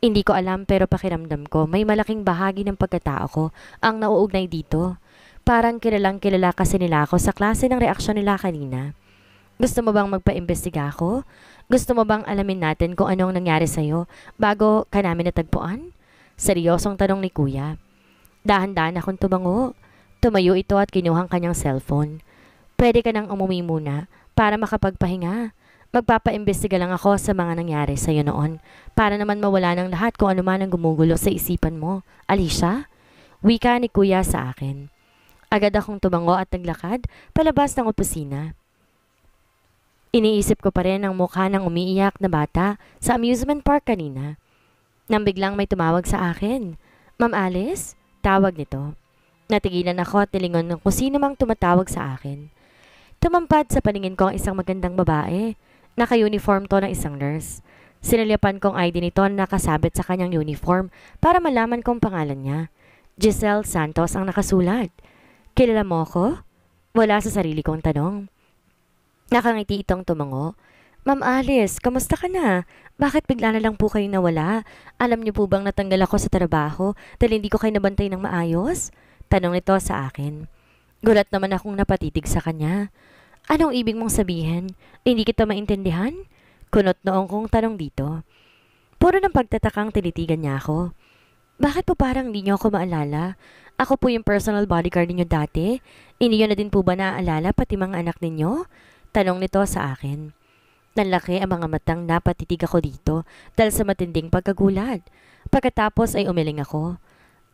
Hindi ko alam pero pakiramdam ko may malaking bahagi ng pagkatao ko ang nauugnay dito. Parang kilalang kilala kasi nila ako sa klase ng reaksyon nila kanina. Gusto mo bang magpaimbestiga ako? Gusto mo bang alamin natin kung anong nangyari sa'yo bago ka namin natagpuan? Seryosong tanong ni kuya. Dahan-dahan akong tumango. Tumayo ito at kinuhang kanyang cellphone. Pwede ka nang umuwi muna para makapagpahinga. Magpapaimbestiga lang ako sa mga nangyari sa'yo noon para naman mawala ng lahat kung ano man ang gumugulo sa isipan mo. Alicia, wika ni kuya sa akin. Agad akong tumango at naglakad palabas ng opisina. Iniisip ko pa rin ang mukha ng umiiyak na bata sa amusement park kanina nang biglang may tumawag sa akin. Ma'am Alice? Tawag nito. Natigilan ako at nilingon ng sino mang tumatawag sa akin. Tumampad sa paningin ko ang isang magandang babae. Naka-uniform to ng isang nurse. Sinalipan kong ID nito na nakasabit sa kanyang uniform para malaman kong pangalan niya. Giselle Santos ang nakasulat. Kilala mo ko? Wala sa sarili kong tanong. Nakangiti itong tumango Ma'am Alice, kamusta ka na? Bakit bigla na lang po kayo nawala? Alam niyo po bang natanggal ako sa trabaho dahil hindi ko kayo nabantay ng maayos? Tanong nito sa akin. Gulat naman akong napatitig sa kanya. Anong ibig mong sabihin? hindi kita maintindihan? Kunot noong kong tanong dito. Puro ng pagtatakang tinitigan niya ako. Bakit po parang hindi niyo ako maalala? Ako po yung personal bodyguard ninyo dati. Hindi niyo na din po ba naaalala pati mga anak ninyo? Tanong nito sa akin. Nanlaki ang mga matang napatitig ako dito dahil sa matinding pagkagulat. Pagkatapos ay umiling ako.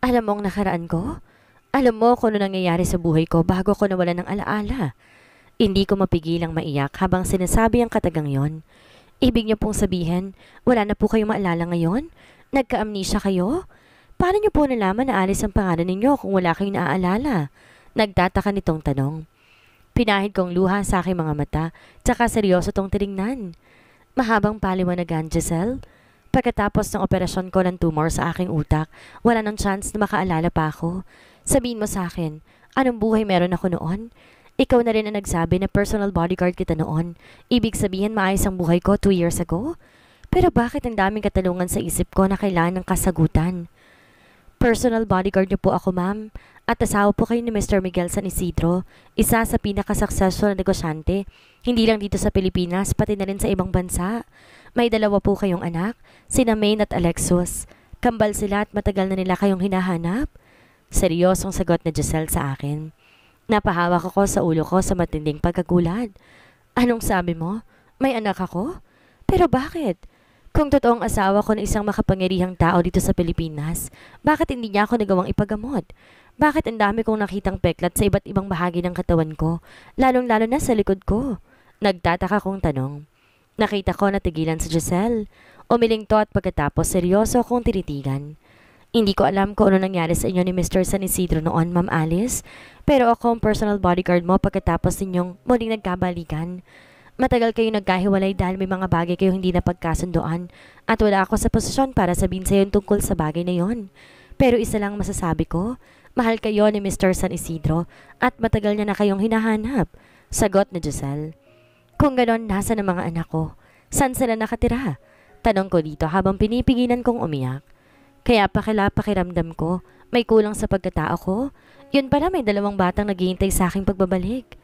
Alam mo ang nakaraan ko? Alam mo kung ano nangyayari sa buhay ko bago ko nawala ng alaala. Hindi ko mapigilang maiyak habang sinasabi ang katagang yon. Ibig niyo pong sabihin, wala na po kayong maalala ngayon? Nagka-amnesia kayo? Paano niyo po nalaman na alis ang pangalan ninyo kung wala kayong naaalala? Nagtataka nitong tanong. Pinahid kong luha sa aking mga mata, tsaka seryoso tong tinignan. Mahabang paliwanagan, Giselle. Pagkatapos ng operasyon ko ng tumor sa aking utak, wala nang chance na makaalala pa ako. Sabihin mo sa akin, anong buhay meron ako noon? Ikaw na rin ang nagsabi na personal bodyguard kita noon. Ibig sabihin maayos ang buhay ko two years ago? Pero bakit ang daming katalungan sa isip ko na kailangan ng kasagutan? Personal bodyguard niyo po ako, ma'am. At asawa po kayo ni Mr. Miguel San Isidro, isa sa pinakasuccessful na negosyante, hindi lang dito sa Pilipinas, pati na rin sa ibang bansa. May dalawa po kayong anak, sina Maine at Alexus. Kambal sila at matagal na nila kayong hinahanap. Seryosong sagot na Giselle sa akin. Napahawak ako sa ulo ko sa matinding pagkagulat. Anong sabi mo? May anak ako? Pero bakit? Kung totoong asawa ko ng isang makapangyarihang tao dito sa Pilipinas, bakit hindi niya ako nagawang ipagamot? Bakit ang dami kong nakitang peklat sa iba't ibang bahagi ng katawan ko, lalong-lalo na sa likod ko? Nagtataka kong tanong. Nakita ko na tigilan sa si Giselle. Umiling to at pagkatapos seryoso kong tinitigan. Hindi ko alam kung ano nangyari sa inyo ni Mr. San Isidro noon, Ma'am Alice, pero ako ang personal bodyguard mo pagkatapos ninyong muling nagkabalikan. Matagal kayo nagkahiwalay dahil may mga bagay kayong hindi napagkasundoan at wala ako sa posisyon para sabihin sa sa'yo tungkol sa bagay na yon. Pero isa lang masasabi ko, Mahal kayo ni Mr. San Isidro at matagal niya na kayong hinahanap. Sagot ni Giselle. Kung ganon, nasa ng mga anak ko? San sila nakatira? Tanong ko dito habang pinipigilan kong umiyak. Kaya pakila pakiramdam ko, may kulang sa pagkatao ko. Yun pala may dalawang batang naghihintay sa aking pagbabalik.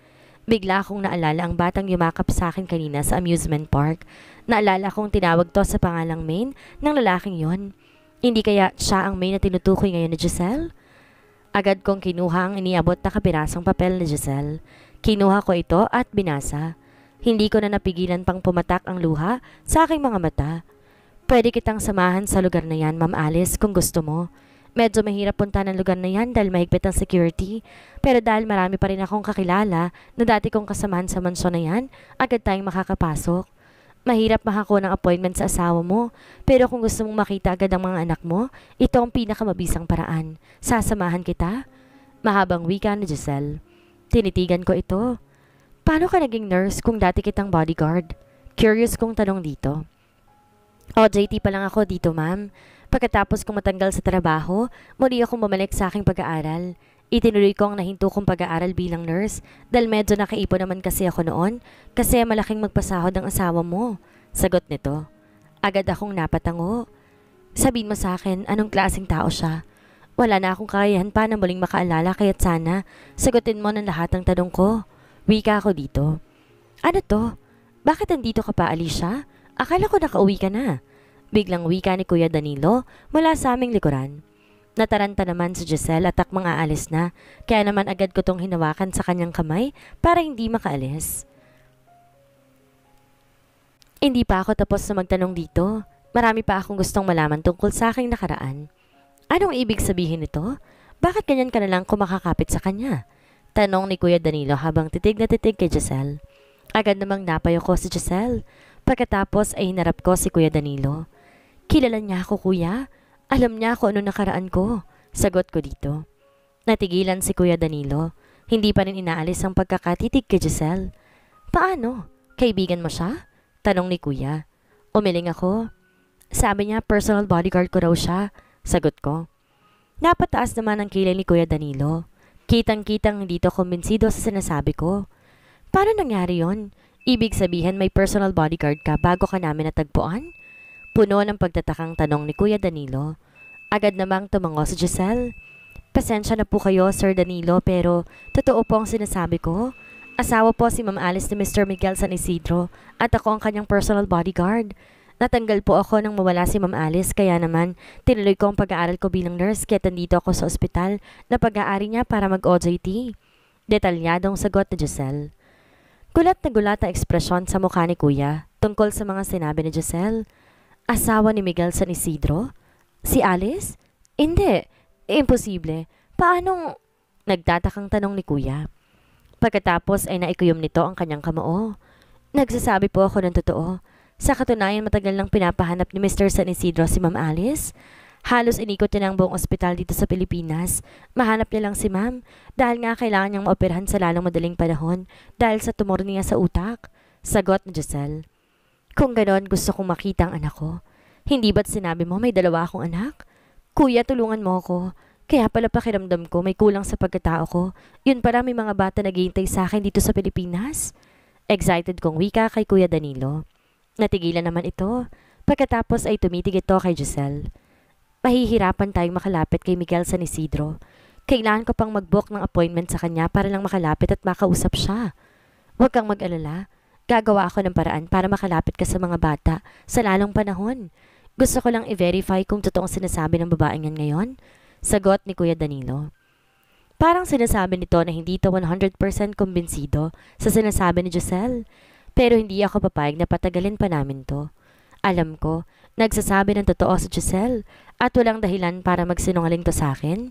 Bigla akong naalala ang batang yumakap sa akin kanina sa amusement park. Naalala kong tinawag to sa pangalang main ng lalaking yon. Hindi kaya siya ang main na tinutukoy ngayon ni Giselle? Agad kong kinuha ang iniabot na kapirasong papel ni Giselle. Kinuha ko ito at binasa. Hindi ko na napigilan pang pumatak ang luha sa aking mga mata. Pwede kitang samahan sa lugar na yan, Ma'am Alice, kung gusto mo. Medyo mahirap punta ng lugar na yan dahil mahigpit ang security. Pero dahil marami pa rin akong kakilala na dati kong kasamahan sa mansyon na yan, agad tayong makakapasok. Mahirap makakuha ng appointment sa asawa mo, pero kung gusto mong makita agad ang mga anak mo, ito ang pinakamabisang paraan. Sasamahan kita? Mahabang wika ni Giselle. Tinitigan ko ito. Paano ka naging nurse kung dati kitang bodyguard? Curious kong tanong dito. O, oh, JT pa lang ako dito, ma'am. Pagkatapos kong matanggal sa trabaho, muli akong bumalik sa aking pag-aaral. Itinuloy ko ang nahinto kong pag-aaral bilang nurse dahil medyo nakaipo naman kasi ako noon kasi malaking magpasahod ang asawa mo. Sagot nito. Agad akong napatango. Sabihin mo sa akin anong klaseng tao siya. Wala na akong kayahan pa na muling makaalala kaya't sana sagutin mo ng lahat ng tanong ko. Wika ako dito. Ano to? Bakit nandito ka pa, Alicia? Akala ko nakauwi ka na. Biglang wika ni Kuya Danilo mula sa aming likuran. Nataranta naman si Giselle at akmang aalis na, kaya naman agad ko tong hinawakan sa kanyang kamay para hindi makaalis. Hindi pa ako tapos sa magtanong dito. Marami pa akong gustong malaman tungkol sa aking nakaraan. Anong ibig sabihin nito? Bakit ganyan ka na lang kumakakapit sa kanya? Tanong ni Kuya Danilo habang titig na titig kay Giselle. Agad namang napayo ko si Giselle. Pagkatapos ay hinarap ko si Kuya Danilo. Kilala niya ako, Kuya. Kuya. Alam niya kung ano nakaraan ko. Sagot ko dito. Natigilan si Kuya Danilo. Hindi pa rin inaalis ang pagkakatitig kay Giselle. Paano? Kaibigan mo siya? Tanong ni Kuya. Umiling ako. Sabi niya personal bodyguard ko raw siya. Sagot ko. Napataas naman ang kilay ni Kuya Danilo. Kitang-kitang dito kumbinsido sa sinasabi ko. Paano nangyari yon? Ibig sabihin may personal bodyguard ka bago ka namin natagpuan? Puno ng pagtatakang tanong ni Kuya Danilo. Agad namang tumango si Giselle. Pasensya na po kayo, Sir Danilo, pero totoo po ang sinasabi ko. Asawa po si Ma'am Alice ni Mr. Miguel San Isidro at ako ang kanyang personal bodyguard. Natanggal po ako nang mawala si Ma'am Alice kaya naman tinuloy ko ang pag-aaral ko bilang nurse kaya nandito ako sa ospital na pag-aari niya para mag-OJT. Detalyadong sagot ni Giselle. Gulat na gulat ang ekspresyon sa mukha ni Kuya tungkol sa mga sinabi ni Giselle. Asawa ni Miguel sa ni Isidro? Si Alice? Hindi. Imposible. Paanong... Nagtatakang tanong ni Kuya. Pagkatapos ay naikuyom nito ang kanyang kamao. Nagsasabi po ako ng totoo. Sa katunayan matagal nang pinapahanap ni Mr. San Isidro si Ma'am Alice. Halos inikot niya ng buong ospital dito sa Pilipinas. Mahanap niya lang si ma'am dahil nga kailangan niyang maoperahan sa lalong madaling panahon dahil sa tumor niya sa utak. Sagot ni Giselle. Kung ganon, gusto kong makita ang anak ko. Hindi ba't sinabi mo may dalawa akong anak? Kuya, tulungan mo ako. Kaya pala pakiramdam ko may kulang sa pagkatao ko. Yun para may mga bata naghihintay sa akin dito sa Pilipinas. Excited kong wika kay Kuya Danilo. Natigilan naman ito. Pagkatapos ay tumitig ito kay Giselle. Mahihirapan tayong makalapit kay Miguel San Isidro. Kailangan ko pang mag-book ng appointment sa kanya para lang makalapit at makausap siya. Huwag kang mag-alala. Gagawa ako ng paraan para makalapit ka sa mga bata sa lalong panahon. Gusto ko lang i-verify kung totoong sinasabi ng babaeng yan ngayon. Sagot ni Kuya Danilo. Parang sinasabi nito na hindi to 100% kumbinsido sa sinasabi ni Giselle. Pero hindi ako papayag na patagalin pa namin to. Alam ko, nagsasabi ng totoo si Giselle at walang dahilan para magsinungaling to sa akin.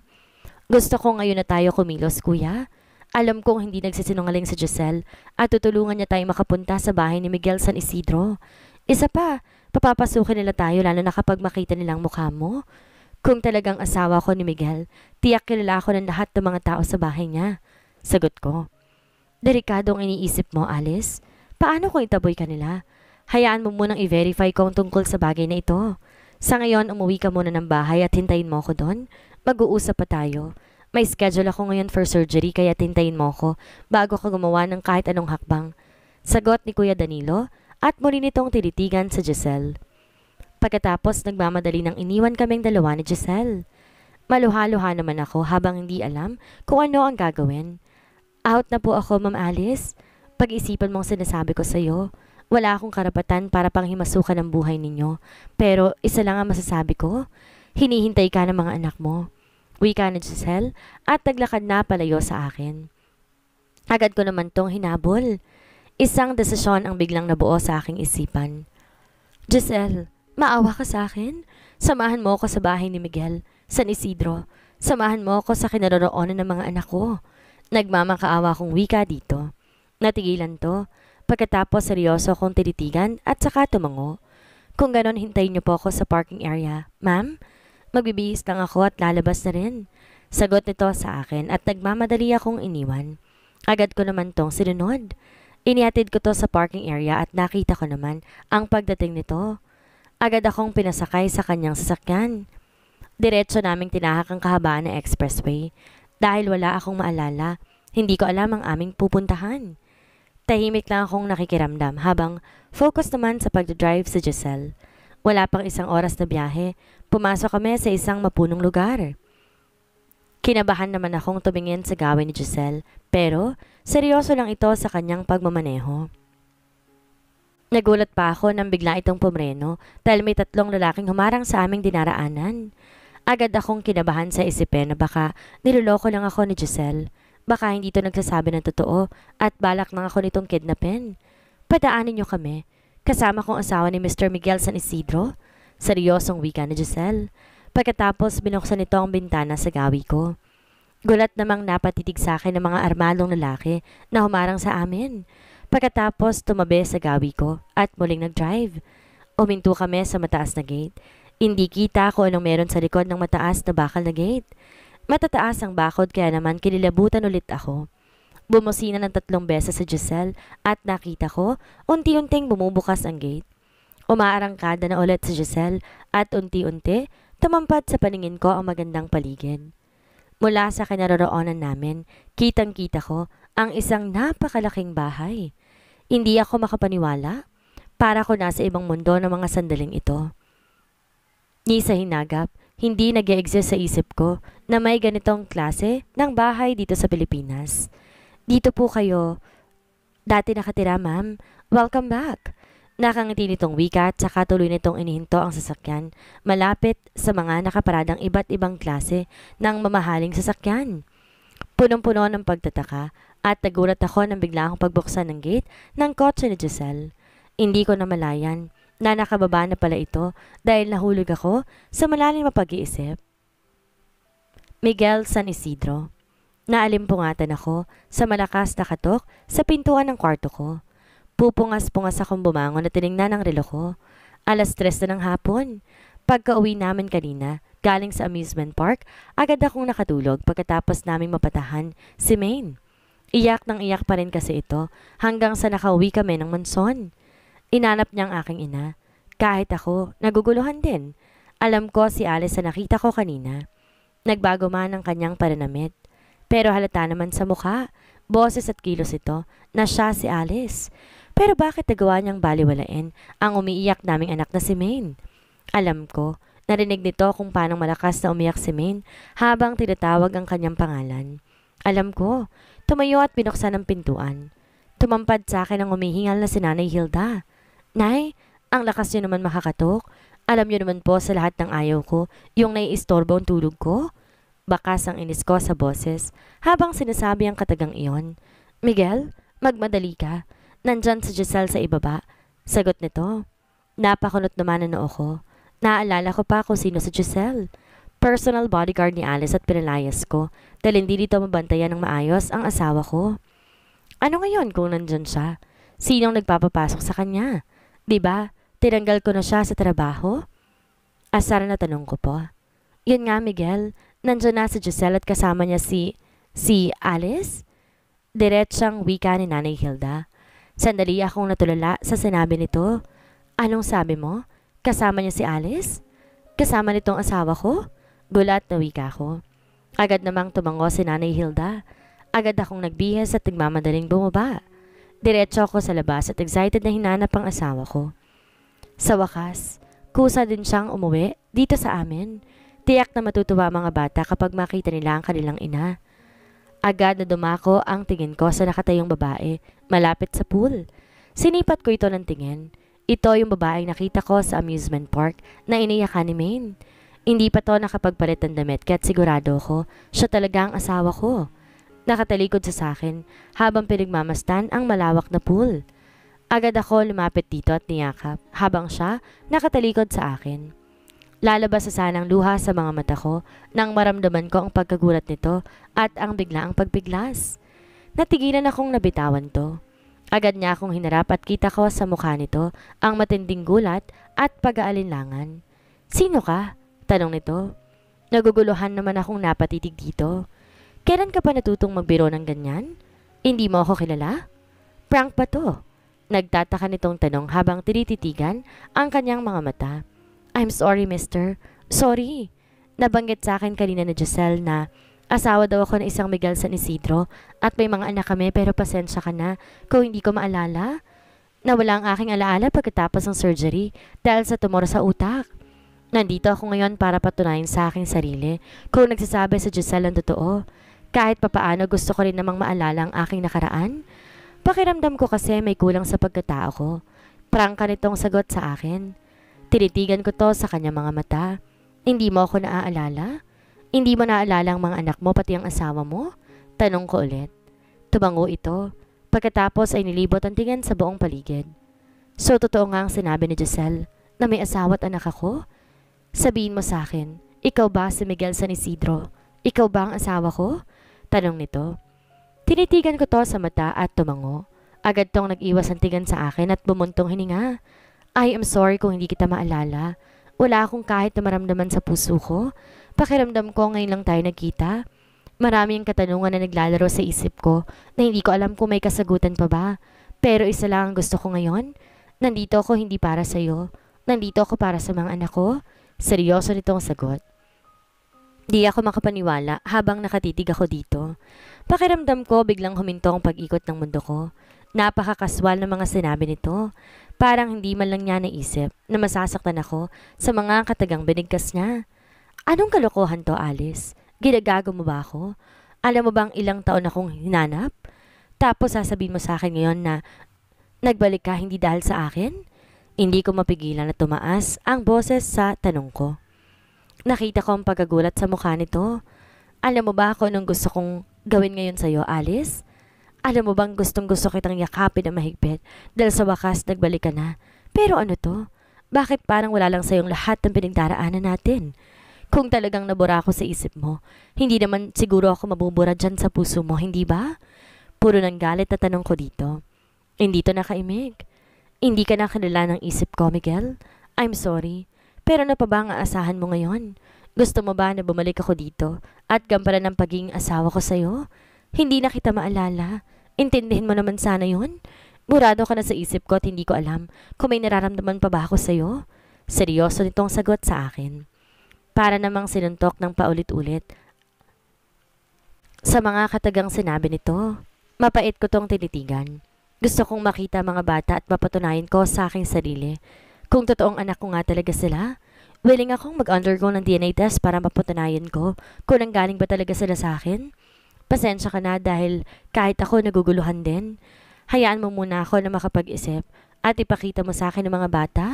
Gusto ko ngayon na tayo kumilos, kuya. Alam kong hindi nagsisinungaling si Giselle at tutulungan niya tayo makapunta sa bahay ni Miguel San Isidro. Isa pa, papapasukin nila tayo lalo na kapag makita nilang mukha mo. Kung talagang asawa ko ni Miguel, tiyak kilala ko ng lahat ng mga tao sa bahay niya. Sagot ko. Derikadong iniisip mo, Alice. Paano kung itaboy ka nila? Hayaan mo munang i-verify ko ang tungkol sa bagay na ito. Sa ngayon, umuwi ka muna ng bahay at hintayin mo ko doon. Mag-uusap pa tayo. May schedule ako ngayon for surgery kaya tintayin mo ko bago ka gumawa ng kahit anong hakbang. Sagot ni Kuya Danilo at muli nitong tinitigan sa Giselle. Pagkatapos nagmamadali nang iniwan kaming dalawa ni Giselle. Maluha-luha naman ako habang hindi alam kung ano ang gagawin. Out na po ako, Ma'am Alice. Pag-isipan mong sinasabi ko sa iyo. Wala akong karapatan para panghimasukan ang buhay ninyo. Pero isa lang ang masasabi ko. Hinihintay ka ng mga anak mo wika ni Giselle at naglakad na palayo sa akin. Agad ko naman tong hinabol. Isang desisyon ang biglang nabuo sa aking isipan. Giselle, maawa ka sa akin? Samahan mo ako sa bahay ni Miguel, San Isidro. Samahan mo ako sa kinaroroonan ng mga anak ko. Nagmamakaawa kong wika dito. Natigilan to. Pagkatapos seryoso kong tinitigan at saka tumango. Kung ganon, hintayin niyo po ako sa parking area. Ma'am, Magbibihis lang ako at lalabas na rin. Sagot nito sa akin at nagmamadali akong iniwan. Agad ko naman tong sinunod. Iniatid ko to sa parking area at nakita ko naman ang pagdating nito. Agad akong pinasakay sa kanyang sasakyan. Diretso naming tinahak ang kahabaan ng expressway. Dahil wala akong maalala, hindi ko alam ang aming pupuntahan. Tahimik lang akong nakikiramdam habang focus naman sa pagdadrive sa Giselle. Wala pang isang oras na biyahe, Pumasok kami sa isang mapunong lugar. Kinabahan naman akong tumingin sa gawin ni Giselle, pero seryoso lang ito sa kanyang pagmamaneho. Nagulat pa ako nang bigla itong pumreno dahil may tatlong lalaking humarang sa aming dinaraanan. Agad akong kinabahan sa isipin na baka niloloko lang ako ni Giselle. Baka hindi ito nagsasabi ng totoo at balak lang ako nitong kidnapin. Padaanin niyo kami. Kasama kong asawa ni Mr. Miguel San Isidro. Seryosong wika ni Giselle. Pagkatapos binuksan nito ang bintana sa gawi ko. Gulat namang napatitig sa akin ng mga armalong lalaki na humarang sa amin. Pagkatapos tumabi sa gawi ko at muling nag-drive. Uminto kami sa mataas na gate. Hindi kita ko anong meron sa likod ng mataas na bakal na gate. Matataas ang bakod kaya naman kinilabutan ulit ako. Bumusina ng tatlong beses sa Giselle at nakita ko unti-unting bumubukas ang gate. Umaarangkada na ulit si Giselle at unti-unti tumampat sa paningin ko ang magandang paligid. Mula sa kinaroroonan namin, kitang-kita ko ang isang napakalaking bahay. Hindi ako makapaniwala para ko nasa ibang mundo ng mga sandaling ito. Ni sa hinagap, hindi nag exist sa isip ko na may ganitong klase ng bahay dito sa Pilipinas. Dito po kayo. Dati nakatira, ma'am. Welcome back. Nakangiti nitong wika at saka tuloy nitong inihinto ang sasakyan malapit sa mga nakaparadang iba't ibang klase ng mamahaling sasakyan. Punong-puno ng pagtataka at nagulat ako nang bigla akong pagbuksan ng gate ng kotse ni Giselle. Hindi ko namalayan na nakababa na pala ito dahil nahulog ako sa malalim na pag-iisip. Miguel San Isidro Naalimpungatan ako sa malakas na katok sa pintuan ng kwarto ko. Pupungas-pungas akong bumangon at tinignan ang relo ko. Alas tres na ng hapon. Pagka-uwi namin kanina, galing sa amusement park, agad akong nakatulog pagkatapos naming mapatahan si Maine. Iyak ng iyak pa rin kasi ito hanggang sa nakauwi kami ng monson. Inanap niya ang aking ina. Kahit ako, naguguluhan din. Alam ko si Alice na nakita ko kanina. Nagbago man ang kanyang pananamit. Pero halata naman sa mukha, boses at kilos ito na siya si Alice. Pero bakit nagawa niyang baliwalain ang umiiyak naming anak na si Maine? Alam ko, narinig nito kung paano malakas na umiyak si Maine habang tinatawag ang kanyang pangalan. Alam ko, tumayo at binuksan ang pintuan. Tumampad sa akin ang umihingal na si Nanay Hilda. Nay, ang lakas niyo naman makakatok. Alam niyo naman po sa lahat ng ayaw ko, yung naiistorbo ang tulog ko. Bakas ang inis ko sa boses habang sinasabi ang katagang iyon. Miguel, magmadali ka. Nandyan si Giselle sa ibaba. Sagot nito. Napakunot naman ang ako. ko. Naalala ko pa kung sino si Giselle. Personal bodyguard ni Alice at pinalayas ko dahil hindi dito mabantayan ng maayos ang asawa ko. Ano ngayon kung nandyan siya? Sinong nagpapapasok sa kanya? ba? Diba, tinanggal ko na siya sa trabaho? Asara na tanong ko po. Yun nga, Miguel. Nandiyan na si Giselle at kasama niya si... si Alice? Diretsyang wika ni Nanay Hilda. Sandali akong natulala sa sinabi nito. Anong sabi mo? Kasama niya si Alice? Kasama nitong asawa ko? Gulat na wika ko. Agad namang tumango si Nanay Hilda. Agad akong nagbihis at nagmamadaling bumaba. Diretso ako sa labas at excited na hinanap ang asawa ko. Sa wakas, kusa din siyang umuwi dito sa amin. Tiyak na matutuwa mga bata kapag makita nila ang kanilang ina. Agad na dumako ang tingin ko sa nakatayong babae malapit sa pool. Sinipat ko ito ng tingin. Ito yung babaeng nakita ko sa amusement park na iniyakan ni Maine. Hindi pa to nakapagpalit ng damit kaya't sigurado ko siya talaga ang asawa ko. Nakatalikod sa akin habang pinagmamastan ang malawak na pool. Agad ako lumapit dito at niyakap habang siya nakatalikod sa akin. Lalabas sa sanang luha sa mga mata ko nang maramdaman ko ang pagkagulat nito at ang biglaang pagbiglas. Natigilan akong nabitawan to. Agad niya akong hinarap at kita ko sa mukha nito ang matinding gulat at pag-aalinlangan. Sino ka? Tanong nito. Naguguluhan naman akong napatitig dito. Kailan ka pa natutong magbiro ng ganyan? Hindi mo ako kilala? Prank pa to. Nagtataka nitong tanong habang tinititigan ang kanyang mga mata. I'm sorry, mister. Sorry. Nabanggit sa akin kanina na Giselle na asawa daw ako ng isang Miguel San Isidro at may mga anak kami pero pasensya ka na kung hindi ko maalala. Nawala ang aking alaala pagkatapos ng surgery dahil sa tumor sa utak. Nandito ako ngayon para patunayan sa aking sarili kung nagsasabi sa Giselle ang totoo. Kahit papaano gusto ko rin namang maalala ang aking nakaraan. Pakiramdam ko kasi may kulang sa pagkatao ko. Prangka nitong sagot sa akin. Tinitigan ko to sa kanyang mga mata. Hindi mo ako naaalala? Hindi mo naaalala ang mga anak mo pati ang asawa mo? Tanong ko ulit. Tumango ito. Pagkatapos ay nilibot ang tingin sa buong paligid. So totoo nga ang sinabi ni Giselle na may asawa at anak ako? Sabihin mo sa akin, ikaw ba si Miguel San Isidro? Ikaw ba ang asawa ko? Tanong nito. Tinitigan ko to sa mata at tumango. Agad tong nag-iwas ang tingin sa akin at bumuntong hininga. I am sorry kung hindi kita maalala. Wala akong kahit na maramdaman sa puso ko. Pakiramdam ko ngayon lang tayo nagkita. Marami ang katanungan na naglalaro sa isip ko na hindi ko alam kung may kasagutan pa ba. Pero isa lang ang gusto ko ngayon. Nandito ako hindi para sa'yo. Nandito ako para sa mga anak ko. Seryoso nitong sagot. Di ako makapaniwala habang nakatitig ako dito. Pakiramdam ko biglang huminto ang pag-ikot ng mundo ko. Napakakaswal ng mga sinabi nito. Parang hindi man lang niya naisip na masasaktan ako sa mga katagang binigkas niya. Anong kalokohan to, Alice? Ginagago mo ba ako? Alam mo bang ilang taon akong hinanap? Tapos sasabihin mo sa akin ngayon na nagbalik ka hindi dahil sa akin? Hindi ko mapigilan na tumaas ang boses sa tanong ko. Nakita ko ang pagagulat sa mukha nito. Alam mo ba ako nung gusto kong gawin ngayon sa'yo, Alice? Alam mo bang gustong gusto kitang yakapin na mahigpit dahil sa wakas nagbalik ka na? Pero ano to? Bakit parang wala lang sa'yong lahat ng pinagdaraanan natin? Kung talagang nabura ako sa isip mo, hindi naman siguro ako mabubura dyan sa puso mo, hindi ba? Puro ng galit na tanong ko dito. Hindi to nakaimig. Hindi ka nakilala ng isip ko, Miguel. I'm sorry. Pero ano pa ba ang aasahan mo ngayon? Gusto mo ba na bumalik ako dito at gamparan ng pagiging asawa ko sa'yo? Hindi na kita maalala. Intindihin mo naman sana yon. Burado ka na sa isip ko at hindi ko alam kung may nararamdaman pa ba ako sa'yo. Seryoso nitong sagot sa akin. Para namang sinuntok ng paulit-ulit. Sa mga katagang sinabi nito, mapait ko tong tinitigan. Gusto kong makita mga bata at mapatunayan ko sa aking sarili. Kung totoong anak ko nga talaga sila, willing akong mag-undergo ng DNA test para mapatunayan ko kung nanggaling ba talaga sila sa akin. Pasensya ka na dahil kahit ako naguguluhan din. Hayaan mo muna ako na makapag-isip at ipakita mo sa akin ng mga bata.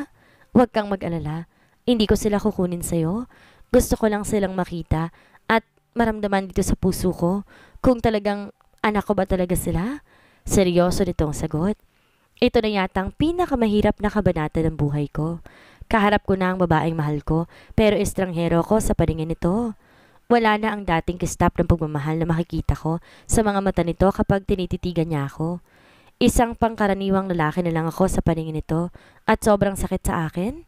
Huwag kang mag-alala. Hindi ko sila kukunin sa'yo. Gusto ko lang silang makita at maramdaman dito sa puso ko kung talagang anak ko ba talaga sila. Seryoso nitong sagot. Ito na yata ang pinakamahirap na kabanata ng buhay ko. Kaharap ko na ang babaeng mahal ko, pero estranghero ko sa paningin nito. Wala na ang dating kistap ng pagmamahal na makikita ko sa mga mata nito kapag tinititigan niya ako. Isang pangkaraniwang lalaki na lang ako sa paningin nito at sobrang sakit sa akin.